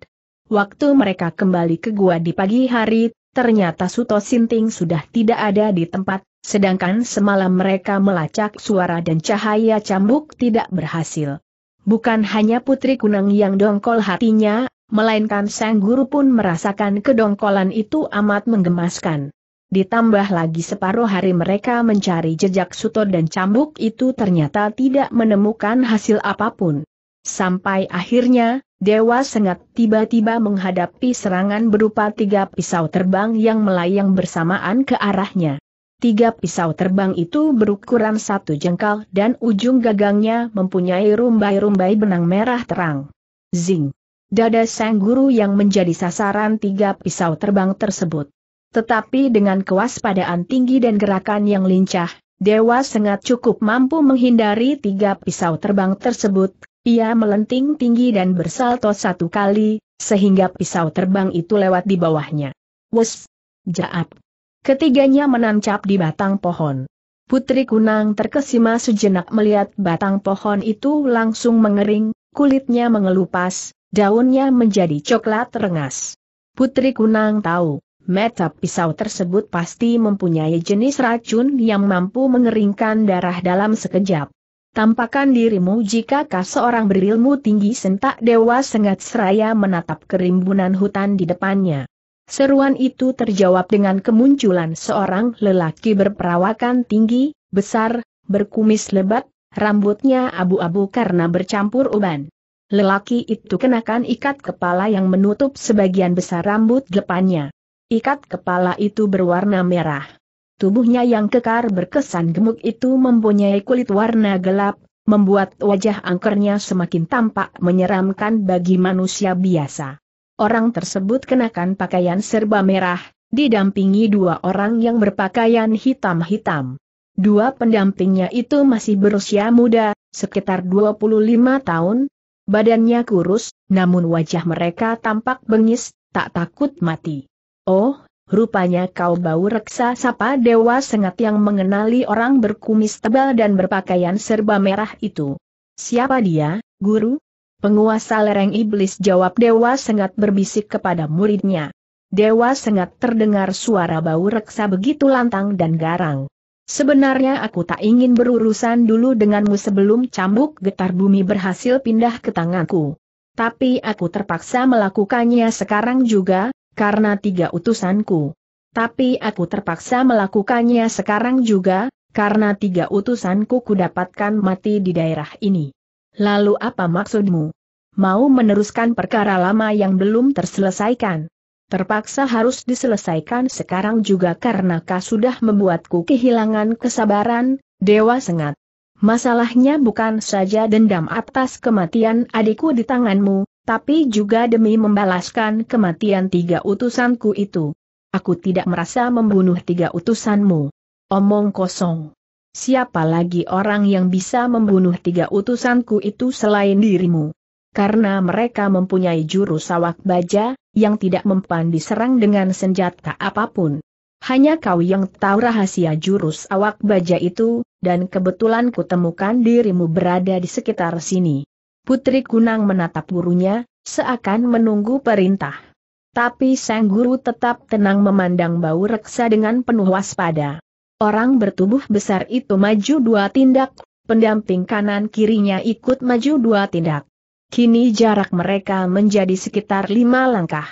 Waktu mereka kembali ke gua di pagi hari, ternyata Suto Sinting sudah tidak ada di tempat, sedangkan semalam mereka melacak suara dan cahaya cambuk tidak berhasil. Bukan hanya Putri Kunang yang dongkol hatinya, melainkan sang guru pun merasakan kedongkolan itu amat menggemaskan ditambah lagi separuh hari mereka mencari jejak Suto dan cambuk itu ternyata tidak menemukan hasil apapun. Sampai akhirnya, Dewa Sengat tiba-tiba menghadapi serangan berupa tiga pisau terbang yang melayang bersamaan ke arahnya. Tiga pisau terbang itu berukuran satu jengkal dan ujung gagangnya mempunyai rumbai-rumbai benang merah terang. Zing! Dada sang guru yang menjadi sasaran tiga pisau terbang tersebut. Tetapi dengan kewaspadaan tinggi dan gerakan yang lincah, Dewa Sengat cukup mampu menghindari tiga pisau terbang tersebut, ia melenting tinggi dan bersalto satu kali, sehingga pisau terbang itu lewat di bawahnya. Wes! Jaap! Ketiganya menancap di batang pohon. Putri Kunang terkesima sejenak melihat batang pohon itu langsung mengering, kulitnya mengelupas, daunnya menjadi coklat rengas. Putri Kunang tahu, Meta pisau tersebut pasti mempunyai jenis racun yang mampu mengeringkan darah dalam sekejap. Tampakan dirimu jika kau seorang berilmu tinggi sentak dewa sengat seraya menatap kerimbunan hutan di depannya. Seruan itu terjawab dengan kemunculan seorang lelaki berperawakan tinggi, besar, berkumis lebat, rambutnya abu-abu karena bercampur uban. Lelaki itu kenakan ikat kepala yang menutup sebagian besar rambut depannya. Ikat kepala itu berwarna merah. Tubuhnya yang kekar berkesan gemuk itu mempunyai kulit warna gelap, membuat wajah angkernya semakin tampak menyeramkan bagi manusia biasa. Orang tersebut kenakan pakaian serba merah, didampingi dua orang yang berpakaian hitam-hitam. Dua pendampingnya itu masih berusia muda, sekitar 25 tahun. Badannya kurus, namun wajah mereka tampak bengis, tak takut mati. Oh, rupanya kau bau reksa sapa dewa sengat yang mengenali orang berkumis tebal dan berpakaian serba merah itu. Siapa dia, guru? Penguasa lereng iblis jawab dewa sengat berbisik kepada muridnya. Dewa sengat terdengar suara bau reksa begitu lantang dan garang. Sebenarnya aku tak ingin berurusan dulu denganmu sebelum cambuk getar bumi berhasil pindah ke tanganku. Tapi aku terpaksa melakukannya sekarang juga, karena tiga utusanku. Tapi aku terpaksa melakukannya sekarang juga, karena tiga utusanku kudapatkan mati di daerah ini. Lalu apa maksudmu? Mau meneruskan perkara lama yang belum terselesaikan? Terpaksa harus diselesaikan sekarang juga karena kau sudah membuatku kehilangan kesabaran, Dewa Sengat. Masalahnya bukan saja dendam atas kematian adikku di tanganmu, tapi juga demi membalaskan kematian tiga utusanku itu. Aku tidak merasa membunuh tiga utusanmu. Omong kosong. Siapa lagi orang yang bisa membunuh tiga utusanku itu selain dirimu? Karena mereka mempunyai jurus sawak baja, yang tidak mempan diserang dengan senjata apapun. Hanya kau yang tahu rahasia jurus awak baja itu, dan kebetulan kutemukan dirimu berada di sekitar sini. Putri Kunang menatap gurunya, seakan menunggu perintah. Tapi sang guru tetap tenang memandang bau reksa dengan penuh waspada. Orang bertubuh besar itu maju dua tindak, pendamping kanan kirinya ikut maju dua tindak. Kini jarak mereka menjadi sekitar lima langkah.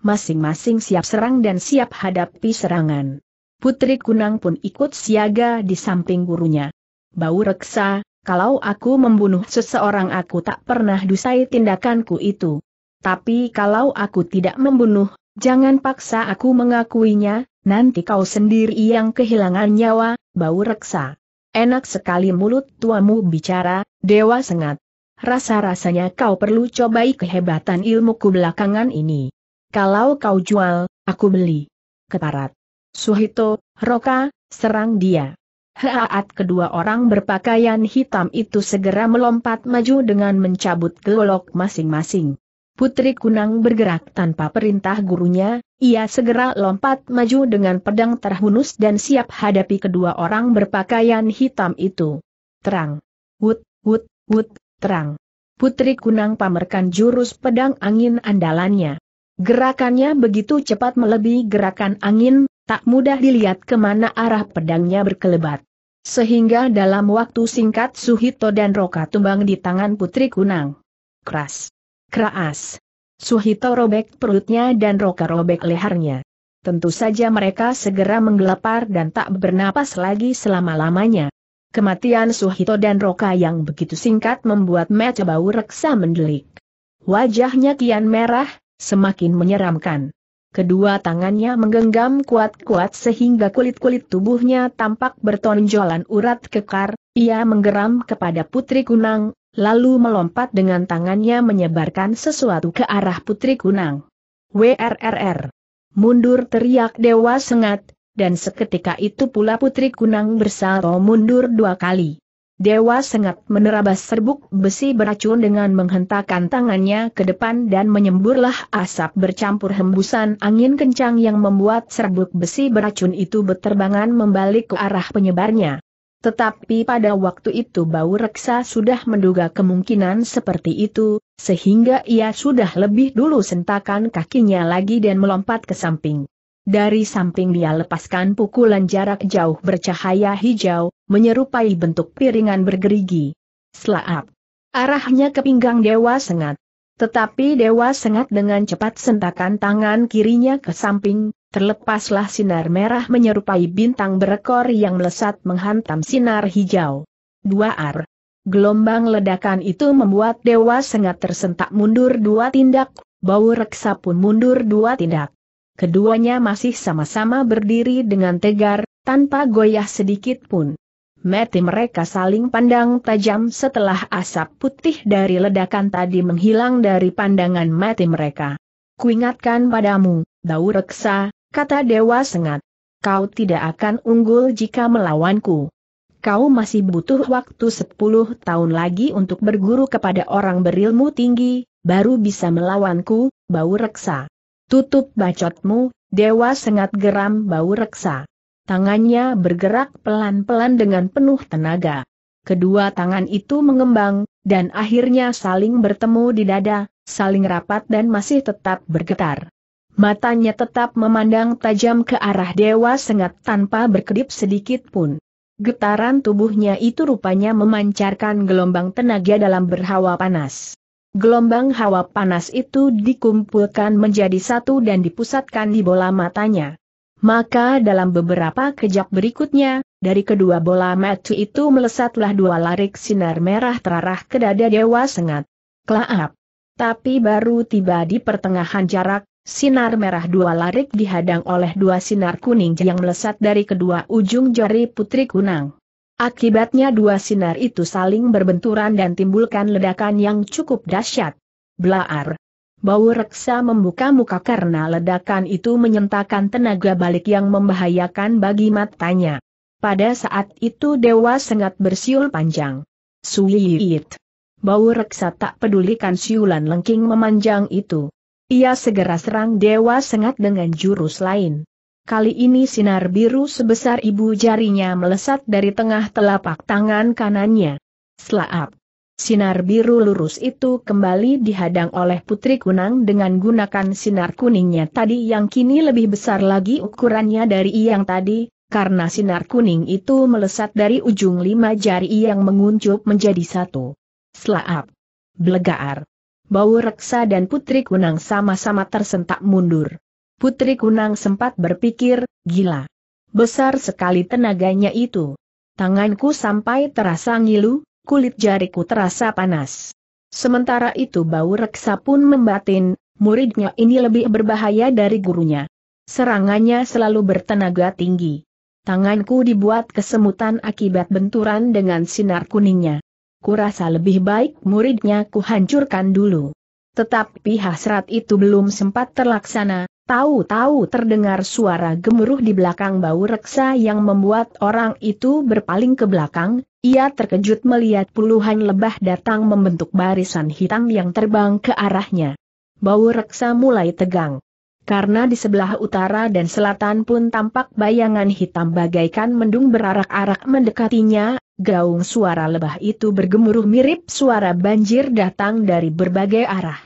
Masing-masing siap serang dan siap hadapi serangan. Putri Kunang pun ikut siaga di samping gurunya. Bau reksa, kalau aku membunuh seseorang aku tak pernah dusai tindakanku itu. Tapi kalau aku tidak membunuh, jangan paksa aku mengakuinya, nanti kau sendiri yang kehilangan nyawa, bau reksa. Enak sekali mulut tuamu bicara, dewa sengat. Rasa-rasanya kau perlu cobai kehebatan ilmuku belakangan ini. Kalau kau jual, aku beli. Keparat. Suhito, Roka, serang dia. Haat kedua orang berpakaian hitam itu segera melompat maju dengan mencabut golok masing-masing. Putri Kunang bergerak tanpa perintah gurunya, ia segera lompat maju dengan pedang terhunus dan siap hadapi kedua orang berpakaian hitam itu. Terang. Wut, wut, wut, terang. Putri Kunang pamerkan jurus pedang angin andalannya. Gerakannya begitu cepat melebihi gerakan angin, tak mudah dilihat kemana arah pedangnya berkelebat. Sehingga dalam waktu singkat Suhito dan Roka tumbang di tangan Putri Kunang. Keras. Keras. Suhito robek perutnya dan Roka robek lehernya. Tentu saja mereka segera menggelepar dan tak bernapas lagi selama-lamanya. Kematian Suhito dan Roka yang begitu singkat membuat mata bau reksa mendelik. Wajahnya kian merah, semakin menyeramkan. Kedua tangannya menggenggam kuat-kuat sehingga kulit-kulit tubuhnya tampak bertonjolan urat kekar, ia menggeram kepada Putri Kunang, lalu melompat dengan tangannya menyebarkan sesuatu ke arah Putri Kunang. WRRR. Mundur teriak Dewa Sengat, dan seketika itu pula Putri Kunang bersalto mundur dua kali. Dewa Sengat menerabas serbuk besi beracun dengan menghentakkan tangannya ke depan dan menyemburlah asap bercampur hembusan angin kencang yang membuat serbuk besi beracun itu berterbangan membalik ke arah penyebarnya. Tetapi pada waktu itu bau reksa sudah menduga kemungkinan seperti itu, sehingga ia sudah lebih dulu sentakan kakinya lagi dan melompat ke samping. Dari samping dia lepaskan pukulan jarak jauh bercahaya hijau, menyerupai bentuk piringan bergerigi. Selaap. Arahnya ke pinggang Dewa Sengat. Tetapi Dewa Sengat dengan cepat sentakan tangan kirinya ke samping, terlepaslah sinar merah menyerupai bintang berekor yang melesat menghantam sinar hijau. Dua ar. Gelombang ledakan itu membuat Dewa Sengat tersentak mundur dua tindak, bau reksa pun mundur dua tindak keduanya masih sama-sama berdiri dengan tegar, tanpa goyah sedikit pun. Mati mereka saling pandang tajam setelah asap putih dari ledakan tadi menghilang dari pandangan mati mereka. Kuingatkan padamu, Bau Reksa, kata Dewa Sengat. Kau tidak akan unggul jika melawanku. Kau masih butuh waktu 10 tahun lagi untuk berguru kepada orang berilmu tinggi, baru bisa melawanku, Bau Reksa. Tutup bacotmu, dewa sengat geram bau reksa. Tangannya bergerak pelan-pelan dengan penuh tenaga. Kedua tangan itu mengembang, dan akhirnya saling bertemu di dada, saling rapat dan masih tetap bergetar. Matanya tetap memandang tajam ke arah dewa sengat tanpa berkedip sedikit pun. Getaran tubuhnya itu rupanya memancarkan gelombang tenaga dalam berhawa panas. Gelombang hawa panas itu dikumpulkan menjadi satu dan dipusatkan di bola matanya. Maka dalam beberapa kejap berikutnya, dari kedua bola mata itu melesatlah dua larik sinar merah terarah ke dada Dewa Sengat. Klaap! Tapi baru tiba di pertengahan jarak, sinar merah dua larik dihadang oleh dua sinar kuning yang melesat dari kedua ujung jari Putri Kunang. Akibatnya dua sinar itu saling berbenturan dan timbulkan ledakan yang cukup dahsyat. Blaar. Bau reksa membuka muka karena ledakan itu menyentakan tenaga balik yang membahayakan bagi matanya. Pada saat itu dewa sengat bersiul panjang. Suiit. Bau reksa tak pedulikan siulan lengking memanjang itu. Ia segera serang dewa sengat dengan jurus lain. Kali ini sinar biru sebesar ibu jarinya melesat dari tengah telapak tangan kanannya. Selaap. Sinar biru lurus itu kembali dihadang oleh Putri Kunang dengan gunakan sinar kuningnya tadi yang kini lebih besar lagi ukurannya dari yang tadi, karena sinar kuning itu melesat dari ujung lima jari yang menguncup menjadi satu. Selaap. Blegaar. Bau reksa dan Putri Kunang sama-sama tersentak mundur. Putri Kunang sempat berpikir, gila. Besar sekali tenaganya itu. Tanganku sampai terasa ngilu, kulit jariku terasa panas. Sementara itu bau reksa pun membatin, muridnya ini lebih berbahaya dari gurunya. Serangannya selalu bertenaga tinggi. Tanganku dibuat kesemutan akibat benturan dengan sinar kuningnya. Kurasa lebih baik muridnya kuhancurkan dulu. Tetapi hasrat itu belum sempat terlaksana, Tahu-tahu terdengar suara gemuruh di belakang bau reksa yang membuat orang itu berpaling ke belakang, ia terkejut melihat puluhan lebah datang membentuk barisan hitam yang terbang ke arahnya. Bau reksa mulai tegang. Karena di sebelah utara dan selatan pun tampak bayangan hitam bagaikan mendung berarak-arak mendekatinya, gaung suara lebah itu bergemuruh mirip suara banjir datang dari berbagai arah.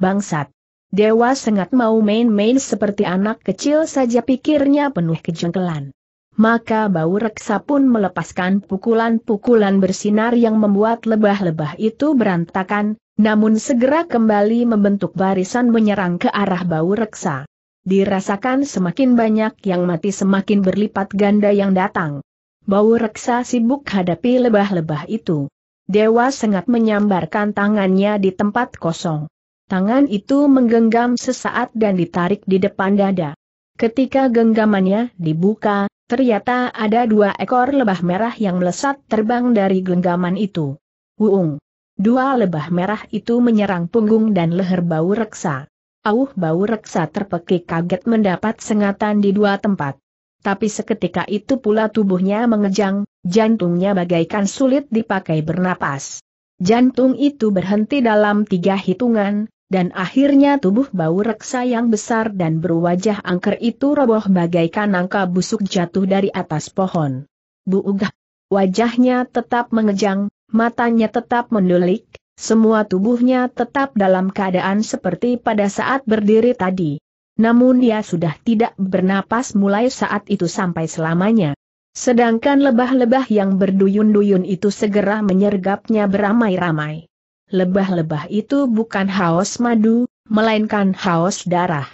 Bangsat! Dewa sangat mau main-main seperti anak kecil saja pikirnya penuh kejengkelan. Maka bau reksa pun melepaskan pukulan-pukulan bersinar yang membuat lebah-lebah itu berantakan, namun segera kembali membentuk barisan menyerang ke arah bau reksa. Dirasakan semakin banyak yang mati semakin berlipat ganda yang datang. Bau reksa sibuk hadapi lebah-lebah itu. Dewa sangat menyambarkan tangannya di tempat kosong. Tangan itu menggenggam sesaat dan ditarik di depan dada. Ketika genggamannya dibuka, ternyata ada dua ekor lebah merah yang melesat terbang dari genggaman itu. Wuung! Dua lebah merah itu menyerang punggung dan leher bau reksa. Auh bau reksa terpekik kaget mendapat sengatan di dua tempat. Tapi seketika itu pula tubuhnya mengejang, jantungnya bagaikan sulit dipakai bernapas. Jantung itu berhenti dalam tiga hitungan, dan akhirnya tubuh bau reksa yang besar dan berwajah angker itu roboh bagaikan nangka busuk jatuh dari atas pohon. Bu Ugah. Wajahnya tetap mengejang, matanya tetap mendulik, semua tubuhnya tetap dalam keadaan seperti pada saat berdiri tadi. Namun dia sudah tidak bernapas mulai saat itu sampai selamanya. Sedangkan lebah-lebah yang berduyun-duyun itu segera menyergapnya beramai-ramai. Lebah-lebah itu bukan haus madu, melainkan haus darah.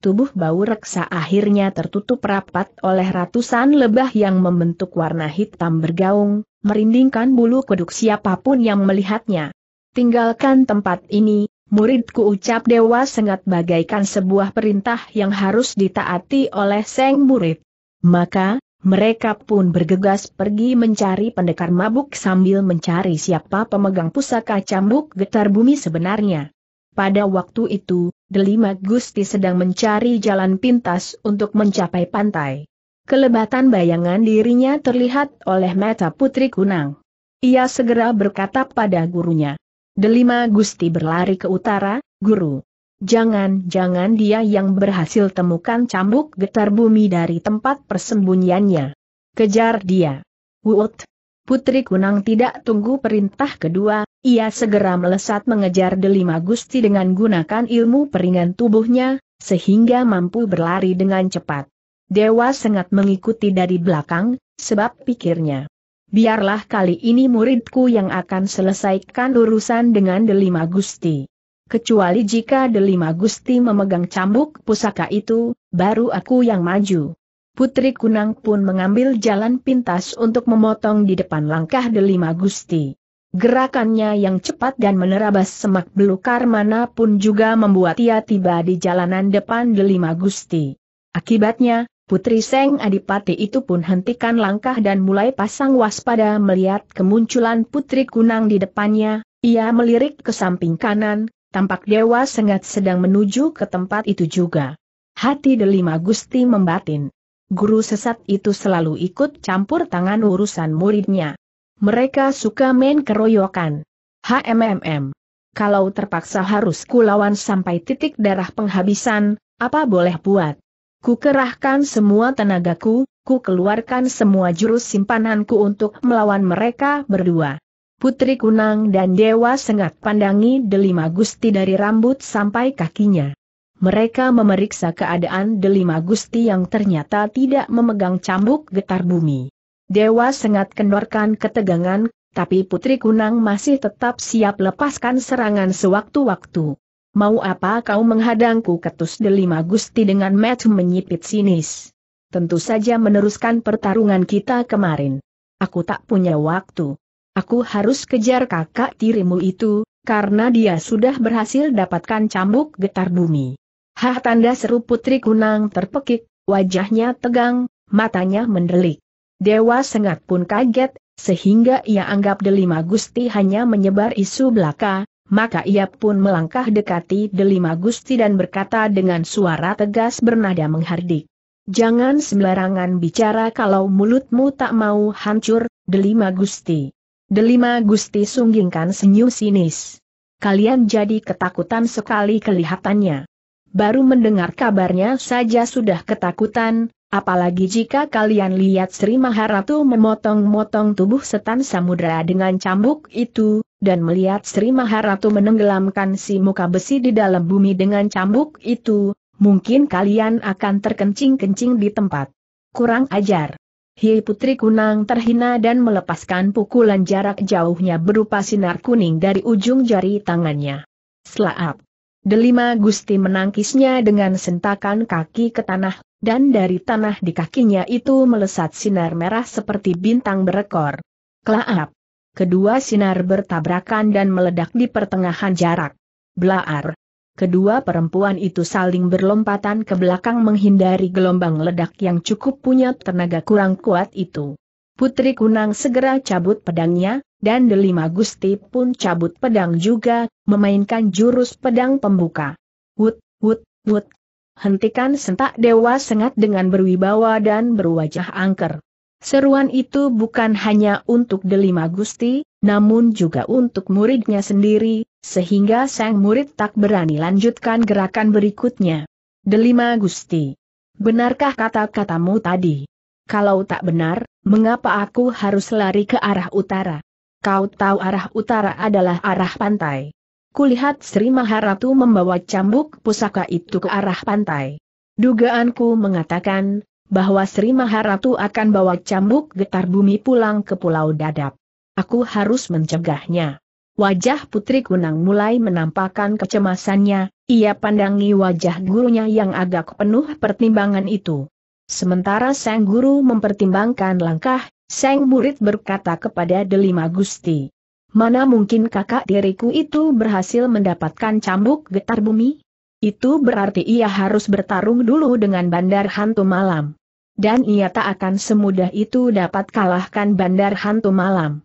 Tubuh bau reksa akhirnya tertutup rapat oleh ratusan lebah yang membentuk warna hitam bergaung, merindingkan bulu kuduk siapapun yang melihatnya. Tinggalkan tempat ini, muridku ucap dewa sengat bagaikan sebuah perintah yang harus ditaati oleh seng murid. Maka, mereka pun bergegas pergi mencari pendekar mabuk sambil mencari siapa pemegang pusaka cambuk getar bumi sebenarnya. Pada waktu itu, Delima Gusti sedang mencari jalan pintas untuk mencapai pantai. Kelebatan bayangan dirinya terlihat oleh mata putri kunang. Ia segera berkata pada gurunya. Delima Gusti berlari ke utara, guru. Jangan-jangan dia yang berhasil temukan cambuk getar bumi dari tempat persembunyiannya. Kejar dia. Wut. Putri Kunang tidak tunggu perintah kedua, ia segera melesat mengejar Delima Gusti dengan gunakan ilmu peringan tubuhnya, sehingga mampu berlari dengan cepat. Dewa sangat mengikuti dari belakang, sebab pikirnya. Biarlah kali ini muridku yang akan selesaikan urusan dengan Delima Gusti kecuali jika Delima Gusti memegang cambuk pusaka itu, baru aku yang maju. Putri Kunang pun mengambil jalan pintas untuk memotong di depan langkah Delima Gusti. Gerakannya yang cepat dan menerabas semak belukar mana pun juga membuat ia tiba di jalanan depan Delima Gusti. Akibatnya, Putri Seng Adipati itu pun hentikan langkah dan mulai pasang waspada melihat kemunculan Putri Kunang di depannya, ia melirik ke samping kanan, Tampak Dewa Sengat sedang menuju ke tempat itu juga. Hati Delima Gusti membatin. Guru sesat itu selalu ikut campur tangan urusan muridnya. Mereka suka main keroyokan. HMMM. Kalau terpaksa harus kulawan sampai titik darah penghabisan, apa boleh buat? Ku kerahkan semua tenagaku, ku keluarkan semua jurus simpananku untuk melawan mereka berdua. Putri Kunang dan Dewa Sengat pandangi Delima Gusti dari rambut sampai kakinya. Mereka memeriksa keadaan Delima Gusti yang ternyata tidak memegang cambuk getar bumi. Dewa Sengat kendorkan ketegangan, tapi Putri Kunang masih tetap siap lepaskan serangan sewaktu-waktu. Mau apa kau menghadangku ketus Delima Gusti dengan match menyipit sinis? Tentu saja meneruskan pertarungan kita kemarin. Aku tak punya waktu. Aku harus kejar kakak tirimu itu, karena dia sudah berhasil dapatkan cambuk getar bumi. Hah tanda seru putri kunang terpekik, wajahnya tegang, matanya mendelik. Dewa sengat pun kaget, sehingga ia anggap Delima Gusti hanya menyebar isu belaka, maka ia pun melangkah dekati Delima Gusti dan berkata dengan suara tegas bernada menghardik. Jangan sembarangan bicara kalau mulutmu tak mau hancur, Delima Gusti. Delima Gusti sunggingkan senyum sinis. Kalian jadi ketakutan sekali kelihatannya. Baru mendengar kabarnya saja sudah ketakutan, apalagi jika kalian lihat Sri Maharatu memotong-motong tubuh setan samudera dengan cambuk itu, dan melihat Sri Maharatu menenggelamkan si muka besi di dalam bumi dengan cambuk itu, mungkin kalian akan terkencing-kencing di tempat. Kurang ajar. Hei Putri Kunang terhina dan melepaskan pukulan jarak jauhnya berupa sinar kuning dari ujung jari tangannya. Selaap. Delima Gusti menangkisnya dengan sentakan kaki ke tanah, dan dari tanah di kakinya itu melesat sinar merah seperti bintang berekor. Kelaap. Kedua sinar bertabrakan dan meledak di pertengahan jarak. Blaar. Kedua perempuan itu saling berlompatan ke belakang menghindari gelombang ledak yang cukup punya tenaga kurang kuat itu. Putri Kunang segera cabut pedangnya, dan Delima Gusti pun cabut pedang juga, memainkan jurus pedang pembuka. Wut, wut, wut. Hentikan sentak dewa sengat dengan berwibawa dan berwajah angker. Seruan itu bukan hanya untuk Delima Gusti, namun juga untuk muridnya sendiri, sehingga sang murid tak berani lanjutkan gerakan berikutnya. Delima Gusti. Benarkah kata-katamu tadi? Kalau tak benar, mengapa aku harus lari ke arah utara? Kau tahu arah utara adalah arah pantai. Kulihat Sri Maharatu membawa cambuk pusaka itu ke arah pantai. Dugaanku mengatakan, bahwa Sri Maharatu akan bawa cambuk getar bumi pulang ke Pulau Dadap. Aku harus mencegahnya. Wajah Putri Kunang mulai menampakkan kecemasannya, ia pandangi wajah gurunya yang agak penuh pertimbangan itu. Sementara sang guru mempertimbangkan langkah, sang murid berkata kepada Delima Gusti. Mana mungkin kakak diriku itu berhasil mendapatkan cambuk getar bumi? Itu berarti ia harus bertarung dulu dengan bandar hantu malam. Dan ia tak akan semudah itu dapat kalahkan bandar hantu malam.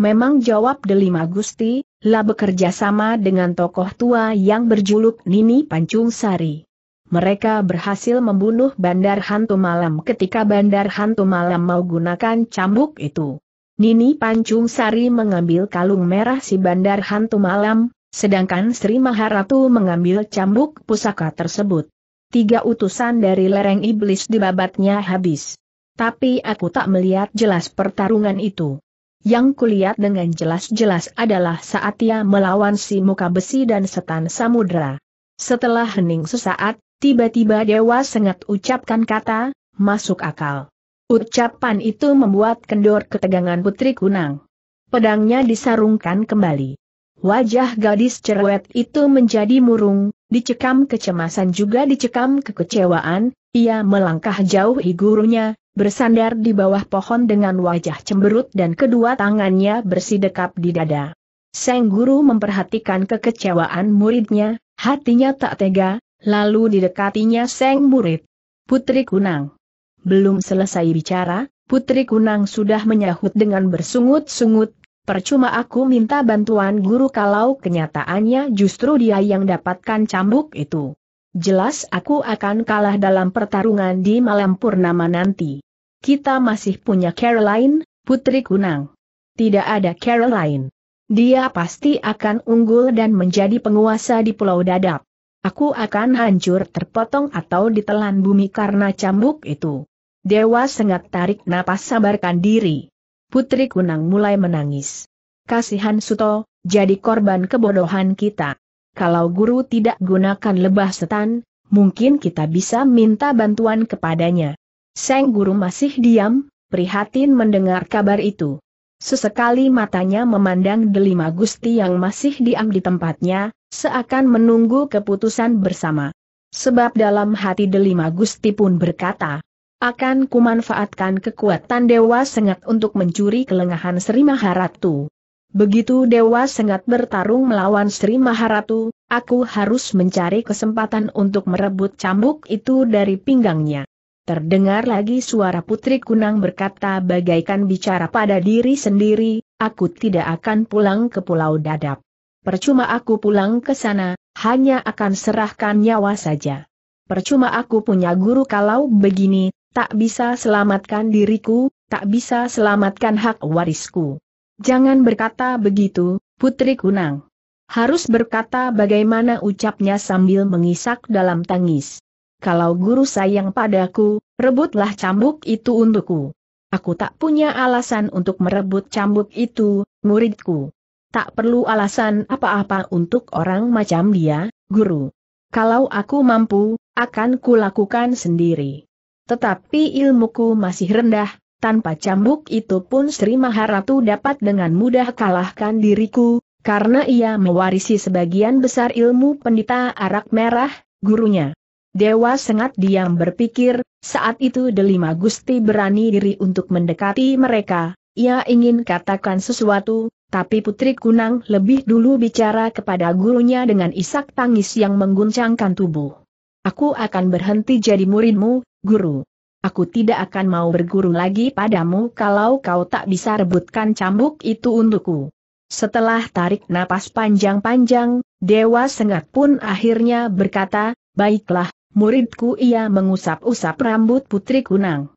Memang jawab Delima Gusti, lah bekerja sama dengan tokoh tua yang berjuluk Nini Pancung Sari. Mereka berhasil membunuh Bandar Hantu Malam ketika Bandar Hantu Malam mau gunakan cambuk itu. Nini Pancung Sari mengambil kalung merah si Bandar Hantu Malam, sedangkan Sri Maharatu mengambil cambuk pusaka tersebut. Tiga utusan dari lereng iblis di babatnya habis. Tapi aku tak melihat jelas pertarungan itu. Yang kulihat dengan jelas-jelas adalah saat ia melawan si muka besi dan setan samudera. Setelah hening sesaat, tiba-tiba Dewa Sengat ucapkan kata, masuk akal. Ucapan itu membuat kendor ketegangan Putri Kunang. Pedangnya disarungkan kembali. Wajah gadis cerewet itu menjadi murung, dicekam kecemasan juga dicekam kekecewaan, ia melangkah jauh gurunya, bersandar di bawah pohon dengan wajah cemberut dan kedua tangannya bersidekap di dada. sang Guru memperhatikan kekecewaan muridnya, hatinya tak tega, lalu didekatinya sang Murid. Putri Kunang. Belum selesai bicara, Putri Kunang sudah menyahut dengan bersungut-sungut, percuma aku minta bantuan guru kalau kenyataannya justru dia yang dapatkan cambuk itu. Jelas aku akan kalah dalam pertarungan di malam purnama nanti kita masih punya Caroline, putri kunang. Tidak ada Caroline. Dia pasti akan unggul dan menjadi penguasa di Pulau Dadap. Aku akan hancur terpotong atau ditelan bumi karena cambuk itu. Dewa sengat tarik napas sabarkan diri. Putri kunang mulai menangis. Kasihan Suto, jadi korban kebodohan kita. Kalau guru tidak gunakan lebah setan, mungkin kita bisa minta bantuan kepadanya. Seng Guru masih diam, prihatin mendengar kabar itu. Sesekali matanya memandang Delima Gusti yang masih diam di tempatnya, seakan menunggu keputusan bersama. Sebab dalam hati Delima Gusti pun berkata, akan kumanfaatkan kekuatan Dewa Sengat untuk mencuri kelengahan Sri Maharatu. Begitu Dewa Sengat bertarung melawan Sri Maharatu, aku harus mencari kesempatan untuk merebut cambuk itu dari pinggangnya. Terdengar lagi suara Putri Kunang berkata bagaikan bicara pada diri sendiri, aku tidak akan pulang ke Pulau Dadap. Percuma aku pulang ke sana, hanya akan serahkan nyawa saja. Percuma aku punya guru kalau begini, tak bisa selamatkan diriku, tak bisa selamatkan hak warisku. Jangan berkata begitu, Putri Kunang. Harus berkata bagaimana ucapnya sambil mengisak dalam tangis kalau guru sayang padaku, rebutlah cambuk itu untukku. Aku tak punya alasan untuk merebut cambuk itu, muridku. Tak perlu alasan apa-apa untuk orang macam dia, guru. Kalau aku mampu, akan kulakukan sendiri. Tetapi ilmuku masih rendah, tanpa cambuk itu pun Sri Maharatu dapat dengan mudah kalahkan diriku, karena ia mewarisi sebagian besar ilmu pendeta arak merah, gurunya. Dewa sengat diam berpikir, saat itu Delima Gusti berani diri untuk mendekati mereka, ia ingin katakan sesuatu, tapi Putri Kunang lebih dulu bicara kepada gurunya dengan isak tangis yang mengguncangkan tubuh. Aku akan berhenti jadi muridmu, guru. Aku tidak akan mau berguru lagi padamu kalau kau tak bisa rebutkan cambuk itu untukku. Setelah tarik napas panjang-panjang, Dewa Sengat pun akhirnya berkata, Baiklah, Muridku ia mengusap-usap rambut putri kunang.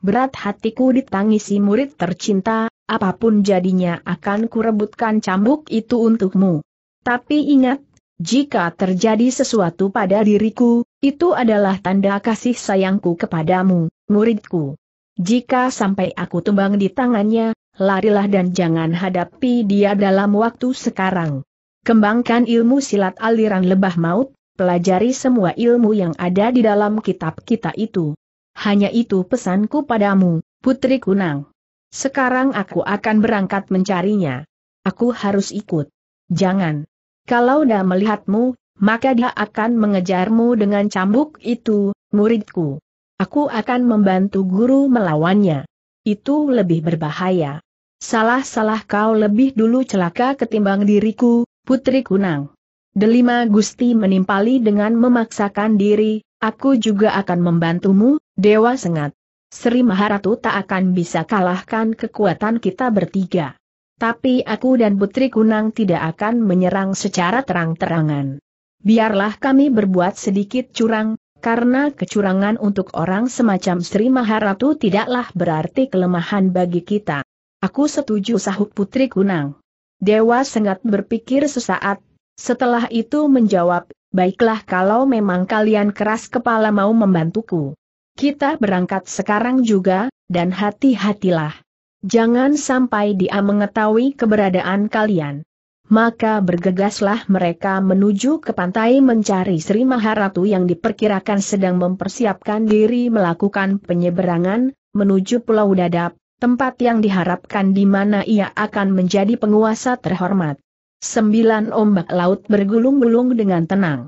Berat hatiku ditangisi murid tercinta, apapun jadinya akan kurebutkan cambuk itu untukmu. Tapi ingat, jika terjadi sesuatu pada diriku, itu adalah tanda kasih sayangku kepadamu, muridku. Jika sampai aku tumbang di tangannya, larilah dan jangan hadapi dia dalam waktu sekarang. Kembangkan ilmu silat aliran lebah maut, pelajari semua ilmu yang ada di dalam kitab kita itu. Hanya itu pesanku padamu, Putri Kunang. Sekarang aku akan berangkat mencarinya. Aku harus ikut. Jangan. Kalau dia melihatmu, maka dia akan mengejarmu dengan cambuk itu, muridku. Aku akan membantu guru melawannya. Itu lebih berbahaya. Salah-salah kau lebih dulu celaka ketimbang diriku, Putri Kunang. Delima Gusti menimpali dengan memaksakan diri, aku juga akan membantumu, Dewa Sengat. Sri Maharatu tak akan bisa kalahkan kekuatan kita bertiga. Tapi aku dan Putri Kunang tidak akan menyerang secara terang-terangan. Biarlah kami berbuat sedikit curang, karena kecurangan untuk orang semacam Sri Maharatu tidaklah berarti kelemahan bagi kita. Aku setuju sahut Putri Kunang. Dewa Sengat berpikir sesaat, setelah itu menjawab, baiklah kalau memang kalian keras kepala mau membantuku. Kita berangkat sekarang juga, dan hati-hatilah. Jangan sampai dia mengetahui keberadaan kalian. Maka bergegaslah mereka menuju ke pantai mencari Sri Maharatu yang diperkirakan sedang mempersiapkan diri melakukan penyeberangan, menuju Pulau Dadap, tempat yang diharapkan di mana ia akan menjadi penguasa terhormat. Sembilan ombak laut bergulung-gulung dengan tenang.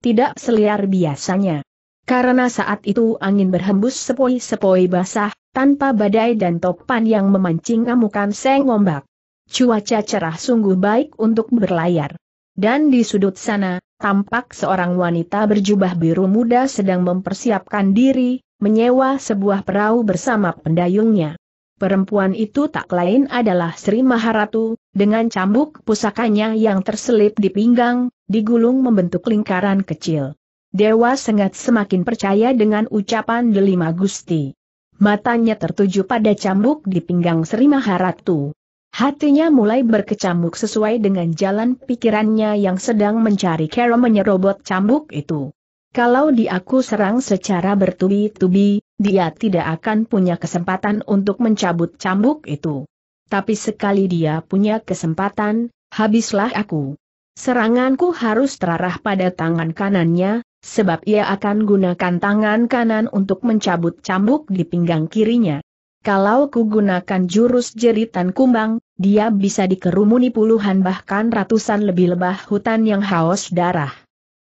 Tidak seliar biasanya. Karena saat itu angin berhembus sepoi-sepoi basah, tanpa badai dan topan yang memancing amukan seng ombak. Cuaca cerah sungguh baik untuk berlayar. Dan di sudut sana, tampak seorang wanita berjubah biru muda sedang mempersiapkan diri, menyewa sebuah perahu bersama pendayungnya. Perempuan itu tak lain adalah Sri Maharatu, dengan cambuk pusakanya yang terselip di pinggang, digulung membentuk lingkaran kecil. Dewa Sengat semakin percaya dengan ucapan Delima Gusti. Matanya tertuju pada cambuk di pinggang Sri Maharatu. Hatinya mulai berkecamuk sesuai dengan jalan pikirannya yang sedang mencari kero menyerobot cambuk itu. Kalau diaku serang secara bertubi-tubi, dia tidak akan punya kesempatan untuk mencabut cambuk itu tapi sekali dia punya kesempatan, habislah aku. Seranganku harus terarah pada tangan kanannya, sebab ia akan gunakan tangan kanan untuk mencabut cambuk di pinggang kirinya. Kalau ku gunakan jurus jeritan kumbang, dia bisa dikerumuni puluhan bahkan ratusan lebih lebah hutan yang haus darah.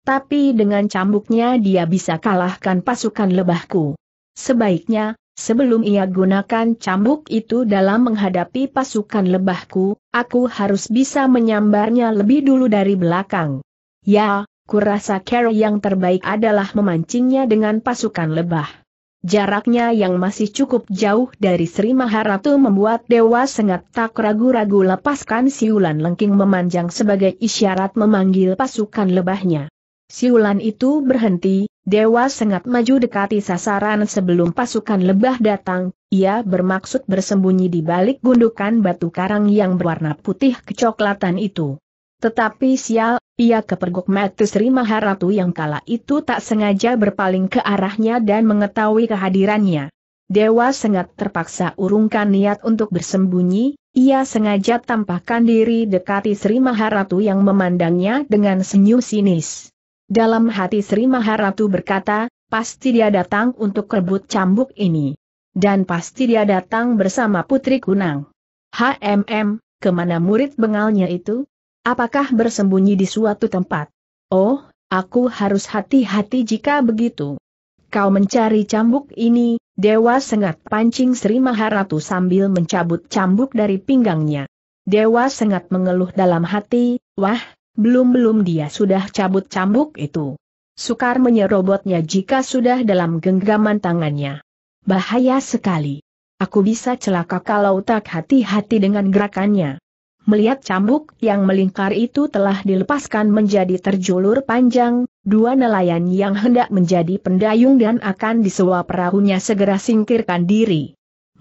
Tapi dengan cambuknya dia bisa kalahkan pasukan lebahku. Sebaiknya, Sebelum ia gunakan cambuk itu dalam menghadapi pasukan lebahku, aku harus bisa menyambarnya lebih dulu dari belakang. Ya, kurasa Carol yang terbaik adalah memancingnya dengan pasukan lebah. Jaraknya yang masih cukup jauh dari Sri Maharatu membuat Dewa Sengat tak ragu-ragu lepaskan siulan lengking memanjang sebagai isyarat memanggil pasukan lebahnya. Siulan itu berhenti, Dewa Sengat maju dekati sasaran sebelum pasukan lebah datang, ia bermaksud bersembunyi di balik gundukan batu karang yang berwarna putih kecoklatan itu. Tetapi sial, ia kepergok mati Sri Maharatu yang kala itu tak sengaja berpaling ke arahnya dan mengetahui kehadirannya. Dewa Sengat terpaksa urungkan niat untuk bersembunyi, ia sengaja tampakkan diri dekati Sri Maharatu yang memandangnya dengan senyum sinis. Dalam hati Sri Maharatu berkata, pasti dia datang untuk rebut cambuk ini. Dan pasti dia datang bersama Putri Kunang. HMM, kemana murid bengalnya itu? Apakah bersembunyi di suatu tempat? Oh, aku harus hati-hati jika begitu. Kau mencari cambuk ini, Dewa Sengat pancing Sri Maharatu sambil mencabut cambuk dari pinggangnya. Dewa Sengat mengeluh dalam hati, wah, belum-belum dia sudah cabut cambuk itu. Sukar menyerobotnya jika sudah dalam genggaman tangannya. Bahaya sekali. Aku bisa celaka kalau tak hati-hati dengan gerakannya. Melihat cambuk yang melingkar itu telah dilepaskan menjadi terjulur panjang, dua nelayan yang hendak menjadi pendayung dan akan disewa perahunya segera singkirkan diri.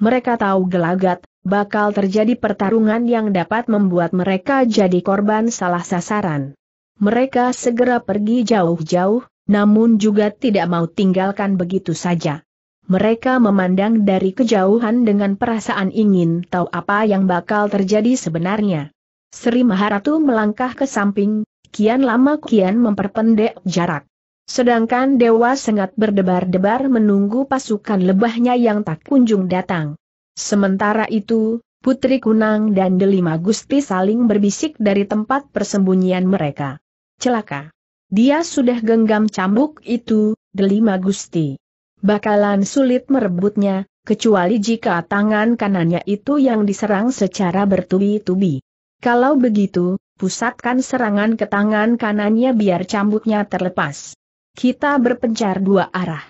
Mereka tahu gelagat, bakal terjadi pertarungan yang dapat membuat mereka jadi korban salah sasaran. Mereka segera pergi jauh-jauh, namun juga tidak mau tinggalkan begitu saja. Mereka memandang dari kejauhan dengan perasaan ingin tahu apa yang bakal terjadi sebenarnya. Sri Maharatu melangkah ke samping, kian lama kian memperpendek jarak. Sedangkan Dewa sangat berdebar-debar menunggu pasukan lebahnya yang tak kunjung datang. Sementara itu, Putri Kunang dan Delima Gusti saling berbisik dari tempat persembunyian mereka. Celaka. Dia sudah genggam cambuk itu, Delima Gusti. Bakalan sulit merebutnya, kecuali jika tangan kanannya itu yang diserang secara bertubi-tubi. Kalau begitu, pusatkan serangan ke tangan kanannya biar cambuknya terlepas. Kita berpencar dua arah.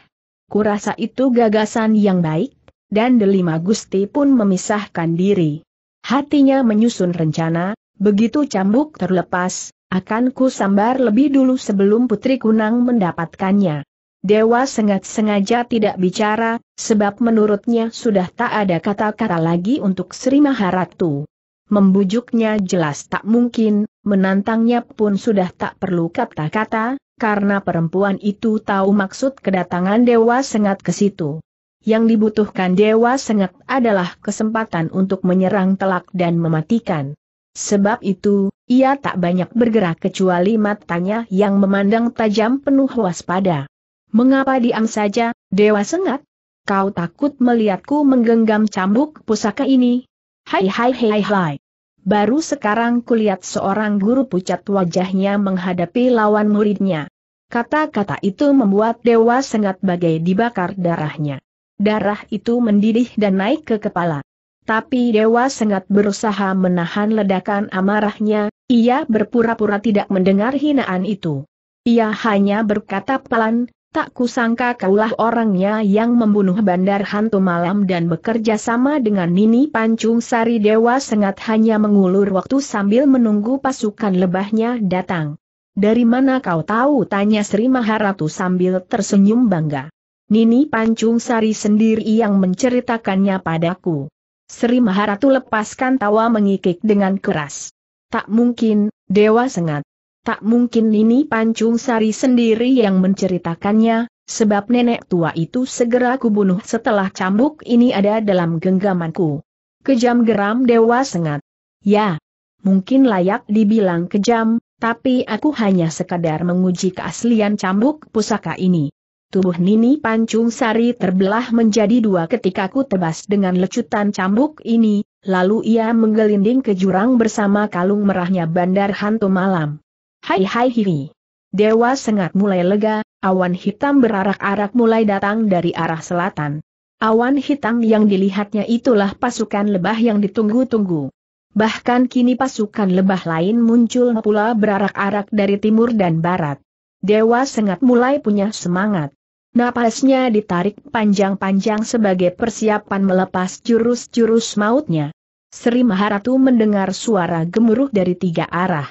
Kurasa itu gagasan yang baik, dan Delima Gusti pun memisahkan diri. Hatinya menyusun rencana, begitu cambuk terlepas, akan ku sambar lebih dulu sebelum Putri Kunang mendapatkannya. Dewa sengat sengaja tidak bicara, sebab menurutnya sudah tak ada kata-kata lagi untuk Sri Maharatu. Membujuknya jelas tak mungkin, menantangnya pun sudah tak perlu kata-kata, karena perempuan itu tahu maksud kedatangan Dewa Sengat ke situ yang dibutuhkan Dewa Sengat adalah kesempatan untuk menyerang telak dan mematikan. Sebab itu, ia tak banyak bergerak kecuali matanya yang memandang tajam penuh waspada. Mengapa diam saja, Dewa Sengat? Kau takut melihatku menggenggam cambuk pusaka ini? Hai hai hai hai. Baru sekarang kulihat seorang guru pucat wajahnya menghadapi lawan muridnya. Kata-kata itu membuat Dewa Sengat bagai dibakar darahnya. Darah itu mendidih dan naik ke kepala. Tapi Dewa sangat berusaha menahan ledakan amarahnya, ia berpura-pura tidak mendengar hinaan itu. Ia hanya berkata pelan, tak kusangka kaulah orangnya yang membunuh bandar hantu malam dan bekerja sama dengan Nini Pancung Sari Dewa sangat hanya mengulur waktu sambil menunggu pasukan lebahnya datang. Dari mana kau tahu? tanya Sri Maharatu sambil tersenyum bangga. Nini Pancung Sari sendiri yang menceritakannya padaku. Sri Maharatu lepaskan tawa mengikik dengan keras. Tak mungkin, Dewa Sengat. Tak mungkin Nini Pancung Sari sendiri yang menceritakannya, sebab nenek tua itu segera kubunuh setelah cambuk ini ada dalam genggamanku. Kejam geram Dewa Sengat. Ya, mungkin layak dibilang kejam, tapi aku hanya sekadar menguji keaslian cambuk pusaka ini. Tubuh Nini Pancung Sari terbelah menjadi dua ketika ku tebas dengan lecutan cambuk ini, lalu ia menggelinding ke jurang bersama kalung merahnya bandar hantu malam. Hai hai hihi. Dewa sengat mulai lega, awan hitam berarak-arak mulai datang dari arah selatan. Awan hitam yang dilihatnya itulah pasukan lebah yang ditunggu-tunggu. Bahkan kini pasukan lebah lain muncul pula berarak-arak dari timur dan barat. Dewa Sengat mulai punya semangat. Napasnya ditarik panjang-panjang sebagai persiapan melepas jurus-jurus mautnya. Sri Maharatu mendengar suara gemuruh dari tiga arah.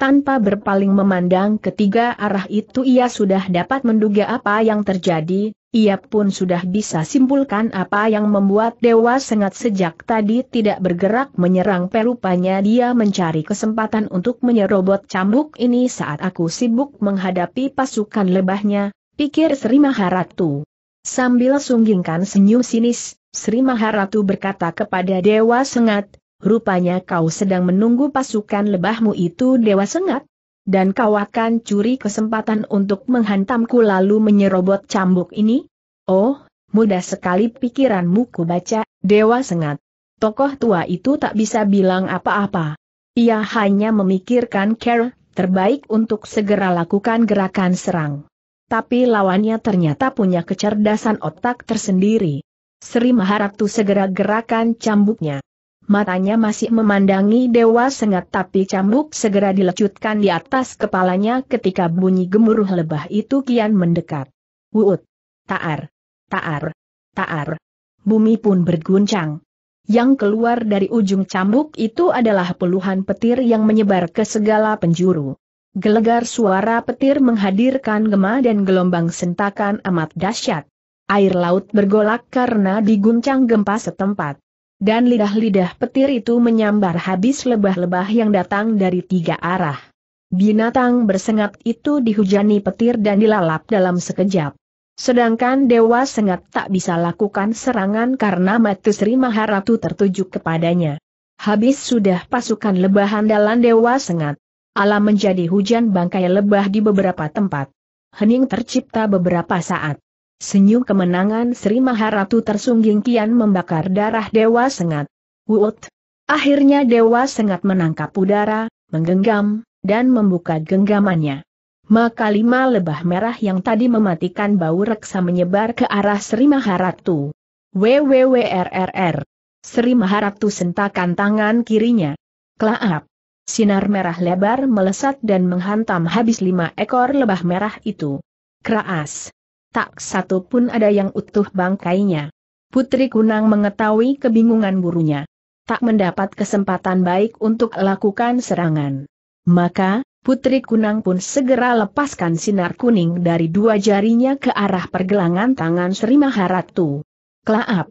Tanpa berpaling memandang ketiga arah itu ia sudah dapat menduga apa yang terjadi, ia pun sudah bisa simpulkan apa yang membuat Dewa Sengat sejak tadi tidak bergerak menyerang perupanya dia mencari kesempatan untuk menyerobot cambuk ini saat aku sibuk menghadapi pasukan lebahnya, pikir Sri Maharatu. Sambil sunggingkan senyum sinis, Sri Maharatu berkata kepada Dewa Sengat, rupanya kau sedang menunggu pasukan lebahmu itu Dewa Sengat? dan kau akan curi kesempatan untuk menghantamku lalu menyerobot cambuk ini? Oh, mudah sekali pikiranmu ku baca, Dewa Sengat. Tokoh tua itu tak bisa bilang apa-apa. Ia hanya memikirkan care, terbaik untuk segera lakukan gerakan serang. Tapi lawannya ternyata punya kecerdasan otak tersendiri. Sri Maharatu segera gerakan cambuknya matanya masih memandangi dewa sengat tapi cambuk segera dilecutkan di atas kepalanya ketika bunyi gemuruh lebah itu kian mendekat. Wuut! Taar! Taar! Taar! Bumi pun berguncang. Yang keluar dari ujung cambuk itu adalah puluhan petir yang menyebar ke segala penjuru. Gelegar suara petir menghadirkan gema dan gelombang sentakan amat dahsyat. Air laut bergolak karena diguncang gempa setempat dan lidah-lidah petir itu menyambar habis lebah-lebah yang datang dari tiga arah. Binatang bersengat itu dihujani petir dan dilalap dalam sekejap. Sedangkan Dewa Sengat tak bisa lakukan serangan karena Matu Sri Maharatu tertuju kepadanya. Habis sudah pasukan lebah andalan Dewa Sengat. Alam menjadi hujan bangkai lebah di beberapa tempat. Hening tercipta beberapa saat. Senyum kemenangan Sri Maharatu tersungging kian membakar darah Dewa Sengat. Wut! Akhirnya Dewa Sengat menangkap udara, menggenggam, dan membuka genggamannya. Maka lima lebah merah yang tadi mematikan bau reksa menyebar ke arah Sri Maharatu. WWWRRR. Sri Maharatu sentakan tangan kirinya. Klaap. Sinar merah lebar melesat dan menghantam habis lima ekor lebah merah itu. Keras tak satu pun ada yang utuh bangkainya. Putri Kunang mengetahui kebingungan burunya. Tak mendapat kesempatan baik untuk lakukan serangan. Maka, Putri Kunang pun segera lepaskan sinar kuning dari dua jarinya ke arah pergelangan tangan Sri Maharatu. Kelaap!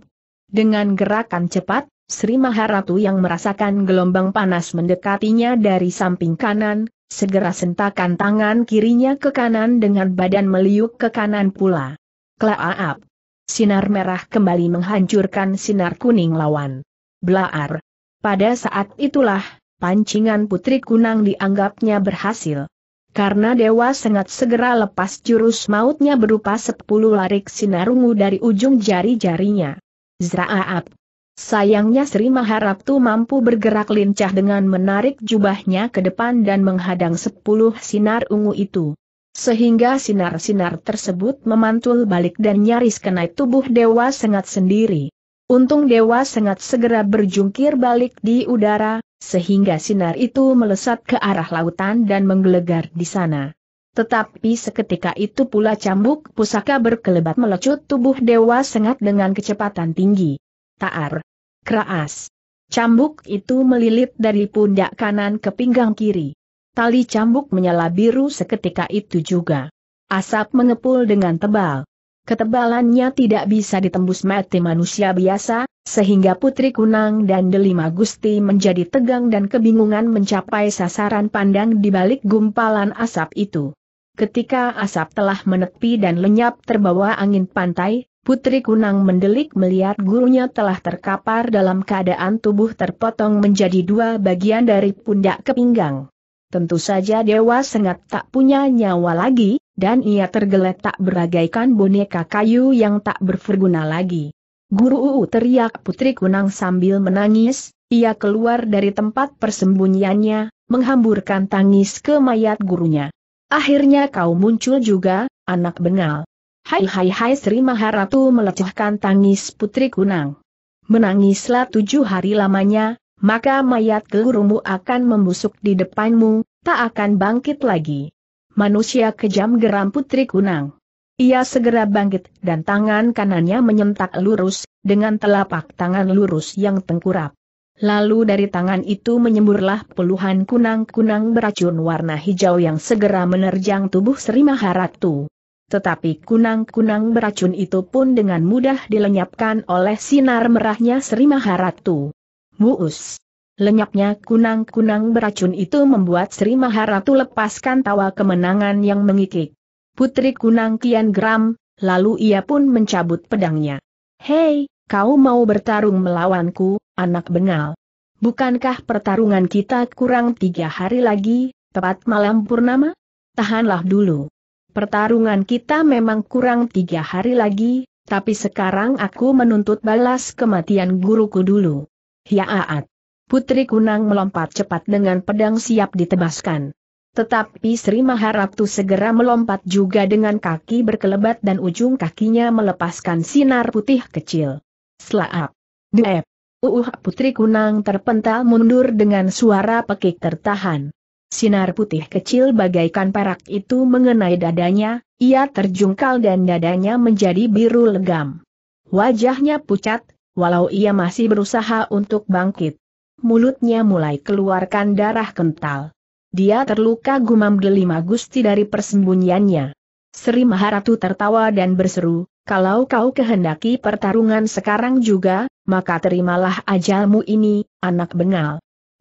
Dengan gerakan cepat, Sri Maharatu yang merasakan gelombang panas mendekatinya dari samping kanan, segera sentakan tangan kirinya ke kanan dengan badan meliuk ke kanan pula. Klaaap. Sinar merah kembali menghancurkan sinar kuning lawan. Blaar. Pada saat itulah, pancingan putri kunang dianggapnya berhasil. Karena dewa sangat segera lepas jurus mautnya berupa sepuluh larik sinar ungu dari ujung jari-jarinya. Zraaap. Sayangnya Sri Maharaptu mampu bergerak lincah dengan menarik jubahnya ke depan dan menghadang sepuluh sinar ungu itu. Sehingga sinar-sinar tersebut memantul balik dan nyaris kena tubuh Dewa Sengat sendiri. Untung Dewa Sengat segera berjungkir balik di udara, sehingga sinar itu melesat ke arah lautan dan menggelegar di sana. Tetapi seketika itu pula cambuk pusaka berkelebat melecut tubuh Dewa Sengat dengan kecepatan tinggi. Taar, Keras. Cambuk itu melilit dari pundak kanan ke pinggang kiri. Tali cambuk menyala biru seketika itu juga. Asap mengepul dengan tebal. Ketebalannya tidak bisa ditembus mati manusia biasa, sehingga Putri Kunang dan Delima Gusti menjadi tegang dan kebingungan mencapai sasaran pandang di balik gumpalan asap itu. Ketika asap telah menepi dan lenyap terbawa angin pantai, Putri Kunang mendelik melihat gurunya telah terkapar dalam keadaan tubuh terpotong menjadi dua bagian dari pundak ke pinggang. Tentu saja Dewa Sengat tak punya nyawa lagi, dan ia tergeletak beragaikan boneka kayu yang tak berguna lagi. Guru Uu teriak Putri Kunang sambil menangis, ia keluar dari tempat persembunyiannya, menghamburkan tangis ke mayat gurunya. Akhirnya kau muncul juga, anak bengal. Hai hai hai Sri Maharatu melecehkan tangis Putri Kunang. Menangislah tujuh hari lamanya, maka mayat gurumu akan membusuk di depanmu, tak akan bangkit lagi. Manusia kejam geram Putri Kunang. Ia segera bangkit dan tangan kanannya menyentak lurus, dengan telapak tangan lurus yang tengkurap. Lalu dari tangan itu menyemburlah puluhan kunang-kunang beracun warna hijau yang segera menerjang tubuh Sri Maharatu tetapi kunang-kunang beracun itu pun dengan mudah dilenyapkan oleh sinar merahnya Sri Maharatu. Muus. Lenyapnya kunang-kunang beracun itu membuat Sri Maharatu lepaskan tawa kemenangan yang mengikik. Putri kunang kian geram, lalu ia pun mencabut pedangnya. Hei, kau mau bertarung melawanku, anak bengal. Bukankah pertarungan kita kurang tiga hari lagi, tepat malam purnama? Tahanlah dulu. Pertarungan kita memang kurang tiga hari lagi, tapi sekarang aku menuntut balas kematian guruku dulu. Hiaat. Ya Putri Kunang melompat cepat dengan pedang siap ditebaskan. Tetapi Sri Maharatu segera melompat juga dengan kaki berkelebat dan ujung kakinya melepaskan sinar putih kecil. Slaap. Duep. Uuh Putri Kunang terpental mundur dengan suara pekik tertahan. Sinar putih kecil bagaikan perak itu mengenai dadanya, ia terjungkal dan dadanya menjadi biru legam. Wajahnya pucat, walau ia masih berusaha untuk bangkit. Mulutnya mulai keluarkan darah kental. Dia terluka gumam delima gusti dari persembunyiannya. Sri Maharatu tertawa dan berseru, kalau kau kehendaki pertarungan sekarang juga, maka terimalah ajalmu ini, anak bengal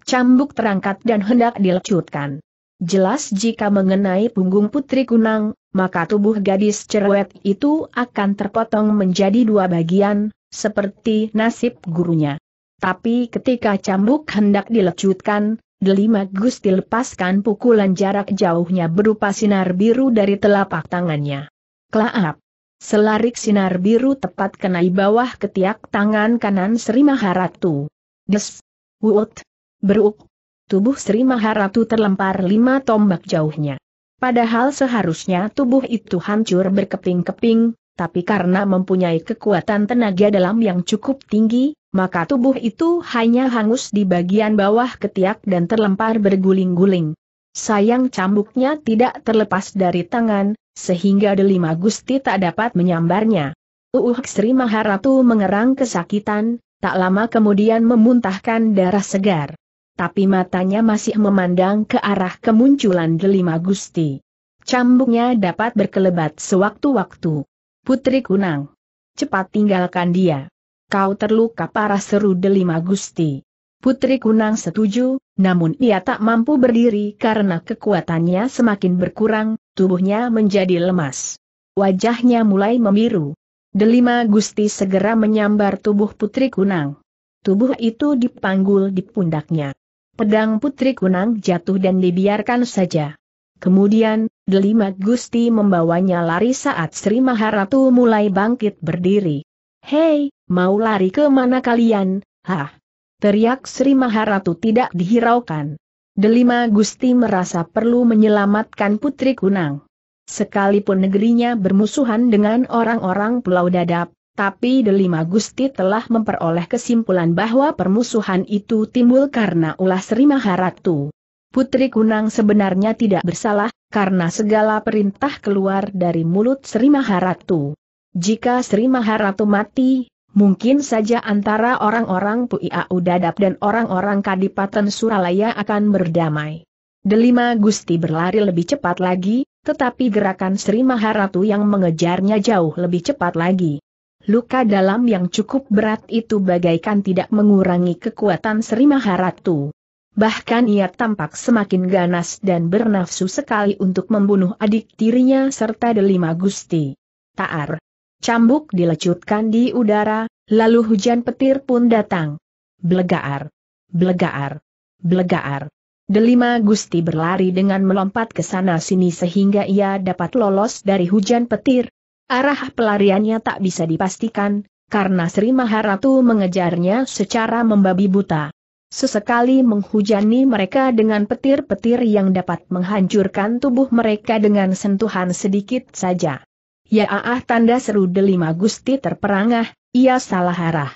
cambuk terangkat dan hendak dilecutkan. Jelas jika mengenai punggung putri kunang, maka tubuh gadis cerewet itu akan terpotong menjadi dua bagian, seperti nasib gurunya. Tapi ketika cambuk hendak dilecutkan, Delima gusti lepaskan pukulan jarak jauhnya berupa sinar biru dari telapak tangannya. Kelaap! Selarik sinar biru tepat kenai bawah ketiak tangan kanan Sri Maharatu. Des! Wut! Beruk. Tubuh Sri Maharatu terlempar lima tombak jauhnya. Padahal seharusnya tubuh itu hancur berkeping-keping, tapi karena mempunyai kekuatan tenaga dalam yang cukup tinggi, maka tubuh itu hanya hangus di bagian bawah ketiak dan terlempar berguling-guling. Sayang cambuknya tidak terlepas dari tangan, sehingga Delima Gusti tak dapat menyambarnya. Uuh Sri Maharatu mengerang kesakitan, tak lama kemudian memuntahkan darah segar tapi matanya masih memandang ke arah kemunculan Delima Gusti. Cambuknya dapat berkelebat sewaktu-waktu. Putri Kunang. Cepat tinggalkan dia. Kau terluka parah seru Delima Gusti. Putri Kunang setuju, namun ia tak mampu berdiri karena kekuatannya semakin berkurang, tubuhnya menjadi lemas. Wajahnya mulai memiru. Delima Gusti segera menyambar tubuh Putri Kunang. Tubuh itu dipanggul di pundaknya pedang Putri Kunang jatuh dan dibiarkan saja. Kemudian, Delima Gusti membawanya lari saat Sri Maharatu mulai bangkit berdiri. Hei, mau lari ke mana kalian, hah? Teriak Sri Maharatu tidak dihiraukan. Delima Gusti merasa perlu menyelamatkan Putri Kunang. Sekalipun negerinya bermusuhan dengan orang-orang Pulau Dadap, tapi Delima Gusti telah memperoleh kesimpulan bahwa permusuhan itu timbul karena ulah Sri Maharatu. Putri Kunang sebenarnya tidak bersalah, karena segala perintah keluar dari mulut Sri Maharatu. Jika Sri Maharatu mati, Mungkin saja antara orang-orang Puiau Dadap dan orang-orang Kadipaten Suralaya akan berdamai. Delima Gusti berlari lebih cepat lagi, tetapi gerakan Sri Maharatu yang mengejarnya jauh lebih cepat lagi luka dalam yang cukup berat itu bagaikan tidak mengurangi kekuatan Sri Maharatu. Bahkan ia tampak semakin ganas dan bernafsu sekali untuk membunuh adik tirinya serta Delima Gusti. Taar. Cambuk dilecutkan di udara, lalu hujan petir pun datang. Blegaar. Blegaar. Blegaar. Delima Gusti berlari dengan melompat ke sana sini sehingga ia dapat lolos dari hujan petir, Arah pelariannya tak bisa dipastikan, karena Sri Maharatu mengejarnya secara membabi buta. Sesekali menghujani mereka dengan petir-petir yang dapat menghancurkan tubuh mereka dengan sentuhan sedikit saja. Ya ah tanda seru delima gusti terperangah, ia salah arah.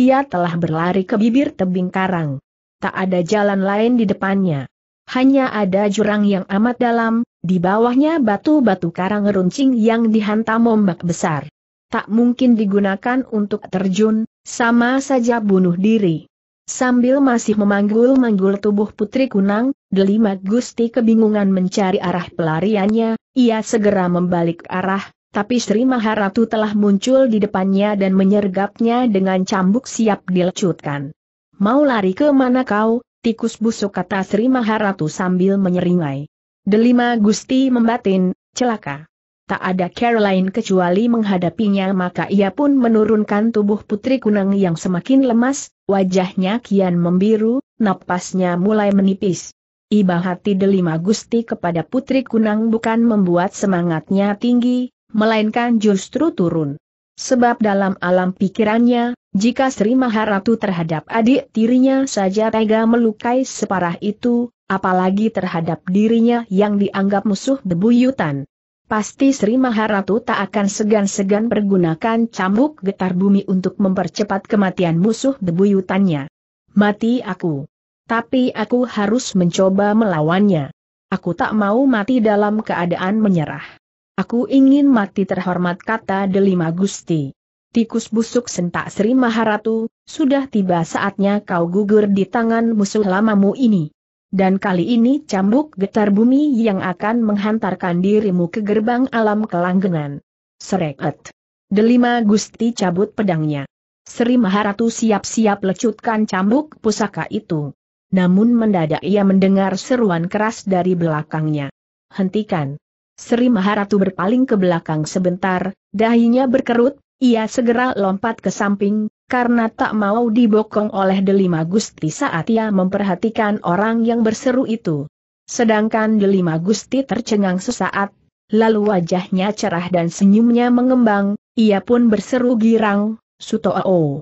Ia telah berlari ke bibir tebing karang. Tak ada jalan lain di depannya. Hanya ada jurang yang amat dalam, di bawahnya batu-batu karang runcing yang dihantam ombak besar. Tak mungkin digunakan untuk terjun, sama saja bunuh diri. Sambil masih memanggul-manggul tubuh Putri Kunang, Delima Gusti kebingungan mencari arah pelariannya, ia segera membalik arah, tapi Sri Maharatu telah muncul di depannya dan menyergapnya dengan cambuk siap dilecutkan. Mau lari ke mana kau, tikus busuk kata Sri Maharatu sambil menyeringai. Delima Gusti membatin, celaka. Tak ada Caroline kecuali menghadapinya maka ia pun menurunkan tubuh putri kunang yang semakin lemas, wajahnya kian membiru, napasnya mulai menipis. Iba hati Delima Gusti kepada putri kunang bukan membuat semangatnya tinggi, melainkan justru turun. Sebab dalam alam pikirannya, jika Sri Maharatu terhadap adik tirinya saja tega melukai separah itu, apalagi terhadap dirinya yang dianggap musuh bebuyutan. Pasti Sri Maharatu tak akan segan-segan pergunakan cambuk getar bumi untuk mempercepat kematian musuh bebuyutannya. Mati aku. Tapi aku harus mencoba melawannya. Aku tak mau mati dalam keadaan menyerah. Aku ingin mati terhormat kata Delima Gusti. Tikus busuk sentak Sri Maharatu, sudah tiba saatnya kau gugur di tangan musuh lamamu ini dan kali ini cambuk getar bumi yang akan menghantarkan dirimu ke gerbang alam kelanggengan. Sereket. Delima Gusti cabut pedangnya. Sri Maharatu siap-siap lecutkan cambuk pusaka itu. Namun mendadak ia mendengar seruan keras dari belakangnya. Hentikan. Sri Maharatu berpaling ke belakang sebentar, dahinya berkerut, ia segera lompat ke samping, karena tak mau dibokong oleh Delima Gusti saat ia memperhatikan orang yang berseru itu. Sedangkan Delima Gusti tercengang sesaat, lalu wajahnya cerah dan senyumnya mengembang, ia pun berseru girang, Suto -o. Oh, oh,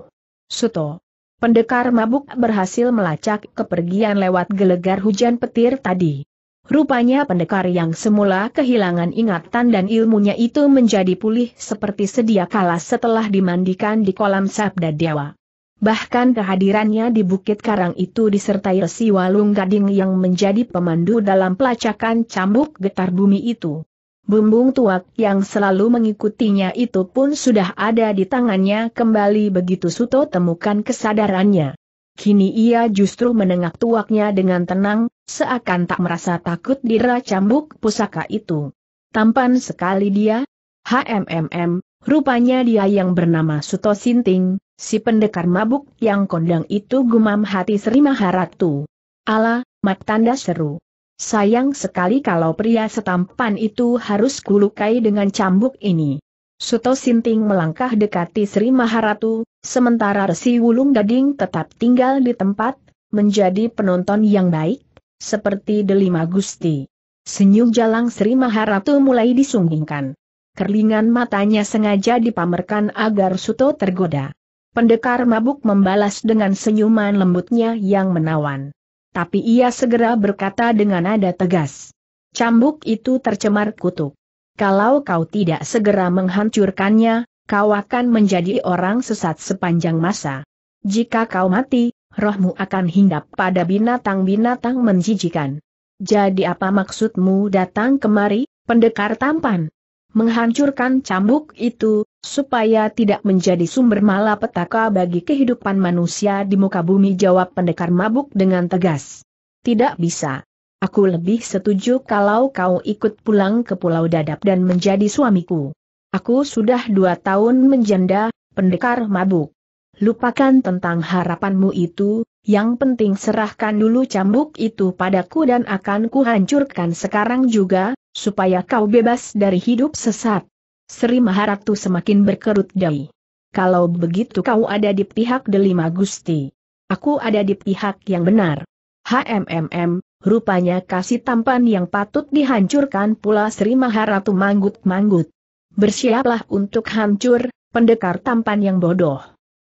Suto. Pendekar mabuk berhasil melacak kepergian lewat gelegar hujan petir tadi. Rupanya pendekar yang semula kehilangan ingatan dan ilmunya itu menjadi pulih seperti sedia kala setelah dimandikan di kolam sabda dewa. Bahkan kehadirannya di Bukit Karang itu disertai resi walung gading yang menjadi pemandu dalam pelacakan cambuk getar bumi itu. Bumbung tuak yang selalu mengikutinya itu pun sudah ada di tangannya kembali begitu Suto temukan kesadarannya kini ia justru menengah tuaknya dengan tenang, seakan tak merasa takut dira cambuk pusaka itu. Tampan sekali dia. HMMM, rupanya dia yang bernama Suto Sinting, si pendekar mabuk yang kondang itu gumam hati Sri Maharatu. Ala, mak tanda seru. Sayang sekali kalau pria setampan itu harus kulukai dengan cambuk ini. Suto Sinting melangkah dekati Sri Maharatu, sementara Resi Wulung Gading tetap tinggal di tempat, menjadi penonton yang baik, seperti Delima Gusti. Senyum jalang Sri Maharatu mulai disunggingkan. Kerlingan matanya sengaja dipamerkan agar Suto tergoda. Pendekar mabuk membalas dengan senyuman lembutnya yang menawan. Tapi ia segera berkata dengan nada tegas. Cambuk itu tercemar kutuk. Kalau kau tidak segera menghancurkannya, kau akan menjadi orang sesat sepanjang masa. Jika kau mati, rohmu akan hinggap pada binatang-binatang menjijikan. Jadi apa maksudmu datang kemari, pendekar tampan? Menghancurkan cambuk itu, supaya tidak menjadi sumber malapetaka bagi kehidupan manusia di muka bumi jawab pendekar mabuk dengan tegas. Tidak bisa. Aku lebih setuju kalau kau ikut pulang ke Pulau Dadap dan menjadi suamiku. Aku sudah dua tahun menjanda, pendekar mabuk. Lupakan tentang harapanmu itu, yang penting serahkan dulu cambuk itu padaku dan akan kuhancurkan sekarang juga, supaya kau bebas dari hidup sesat. Sri Maharatu semakin berkerut dahi. Kalau begitu kau ada di pihak Delima Gusti. Aku ada di pihak yang benar. HMMM, rupanya kasih tampan yang patut dihancurkan pula Sri Maharatu manggut-manggut. Bersiaplah untuk hancur, pendekar tampan yang bodoh.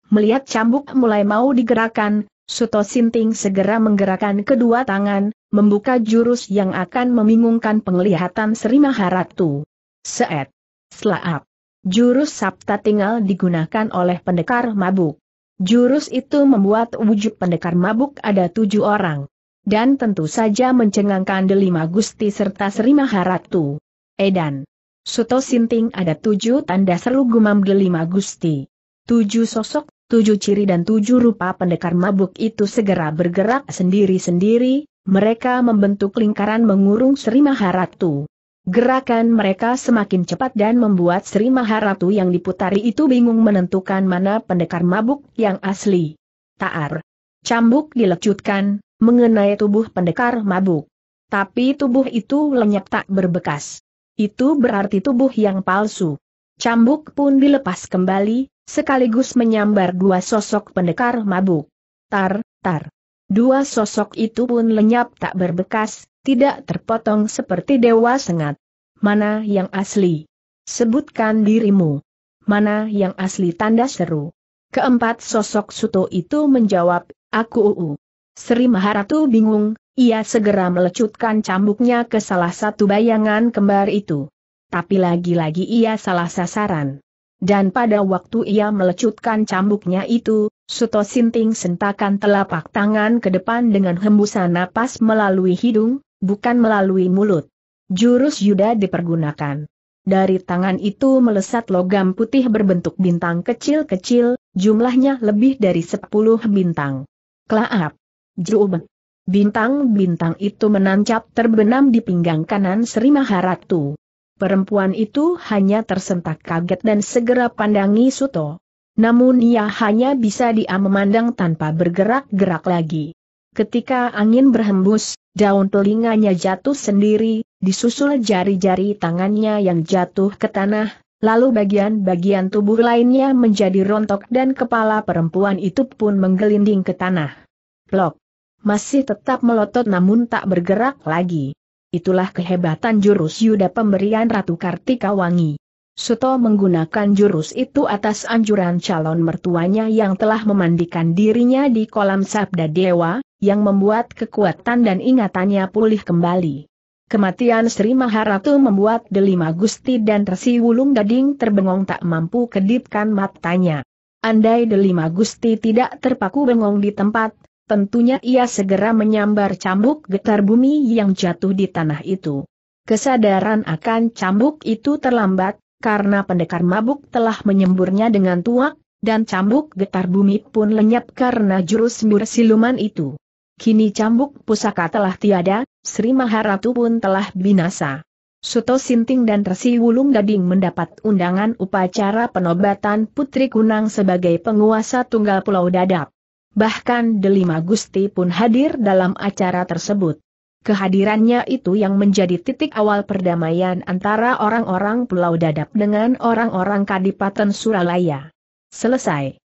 Melihat cambuk mulai mau digerakkan, Suto Sinting segera menggerakkan kedua tangan, membuka jurus yang akan membingungkan penglihatan Sri Maharatu. Seet. Slaap. Jurus Sabta tinggal digunakan oleh pendekar mabuk. Jurus itu membuat wujud pendekar mabuk ada tujuh orang dan tentu saja mencengangkan Delima Gusti serta Sri Maharatu. Edan. Suto Sinting ada tujuh tanda seru gumam Delima Gusti. Tujuh sosok, tujuh ciri dan tujuh rupa pendekar mabuk itu segera bergerak sendiri-sendiri, mereka membentuk lingkaran mengurung Sri Maharatu. Gerakan mereka semakin cepat dan membuat Sri Maharatu yang diputari itu bingung menentukan mana pendekar mabuk yang asli. Taar. Cambuk dilecutkan, mengenai tubuh pendekar mabuk. Tapi tubuh itu lenyap tak berbekas. Itu berarti tubuh yang palsu. Cambuk pun dilepas kembali, sekaligus menyambar dua sosok pendekar mabuk. Tar, tar. Dua sosok itu pun lenyap tak berbekas, tidak terpotong seperti dewa sengat. Mana yang asli? Sebutkan dirimu. Mana yang asli tanda seru? Keempat sosok suto itu menjawab, aku uu. Sri Maharatu bingung, ia segera melecutkan cambuknya ke salah satu bayangan kembar itu. Tapi lagi-lagi ia salah sasaran. Dan pada waktu ia melecutkan cambuknya itu, Suto Sinting sentakan telapak tangan ke depan dengan hembusan napas melalui hidung, bukan melalui mulut. Jurus Yuda dipergunakan. Dari tangan itu melesat logam putih berbentuk bintang kecil-kecil, jumlahnya lebih dari sepuluh bintang. Klaap! Jrub. Bintang-bintang itu menancap terbenam di pinggang kanan Sri Maharatu. Perempuan itu hanya tersentak kaget dan segera pandangi Suto. Namun ia hanya bisa diam memandang tanpa bergerak-gerak lagi. Ketika angin berhembus, daun telinganya jatuh sendiri, disusul jari-jari tangannya yang jatuh ke tanah, lalu bagian-bagian tubuh lainnya menjadi rontok dan kepala perempuan itu pun menggelinding ke tanah. Plok! masih tetap melotot namun tak bergerak lagi. Itulah kehebatan jurus Yuda pemberian Ratu Kartika Wangi. Suto menggunakan jurus itu atas anjuran calon mertuanya yang telah memandikan dirinya di kolam Sabda Dewa, yang membuat kekuatan dan ingatannya pulih kembali. Kematian Sri Maharatu membuat Delima Gusti dan Resi Wulung Gading terbengong tak mampu kedipkan matanya. Andai Delima Gusti tidak terpaku bengong di tempat, tentunya ia segera menyambar cambuk getar bumi yang jatuh di tanah itu. Kesadaran akan cambuk itu terlambat, karena pendekar mabuk telah menyemburnya dengan tuak, dan cambuk getar bumi pun lenyap karena jurus sembur siluman itu. Kini cambuk pusaka telah tiada, Sri Maharatu pun telah binasa. Suto Sinting dan Resi Wulung Dading mendapat undangan upacara penobatan Putri Kunang sebagai penguasa tunggal Pulau Dadap bahkan Delima Gusti pun hadir dalam acara tersebut. Kehadirannya itu yang menjadi titik awal perdamaian antara orang-orang Pulau Dadap dengan orang-orang Kadipaten Suralaya. Selesai.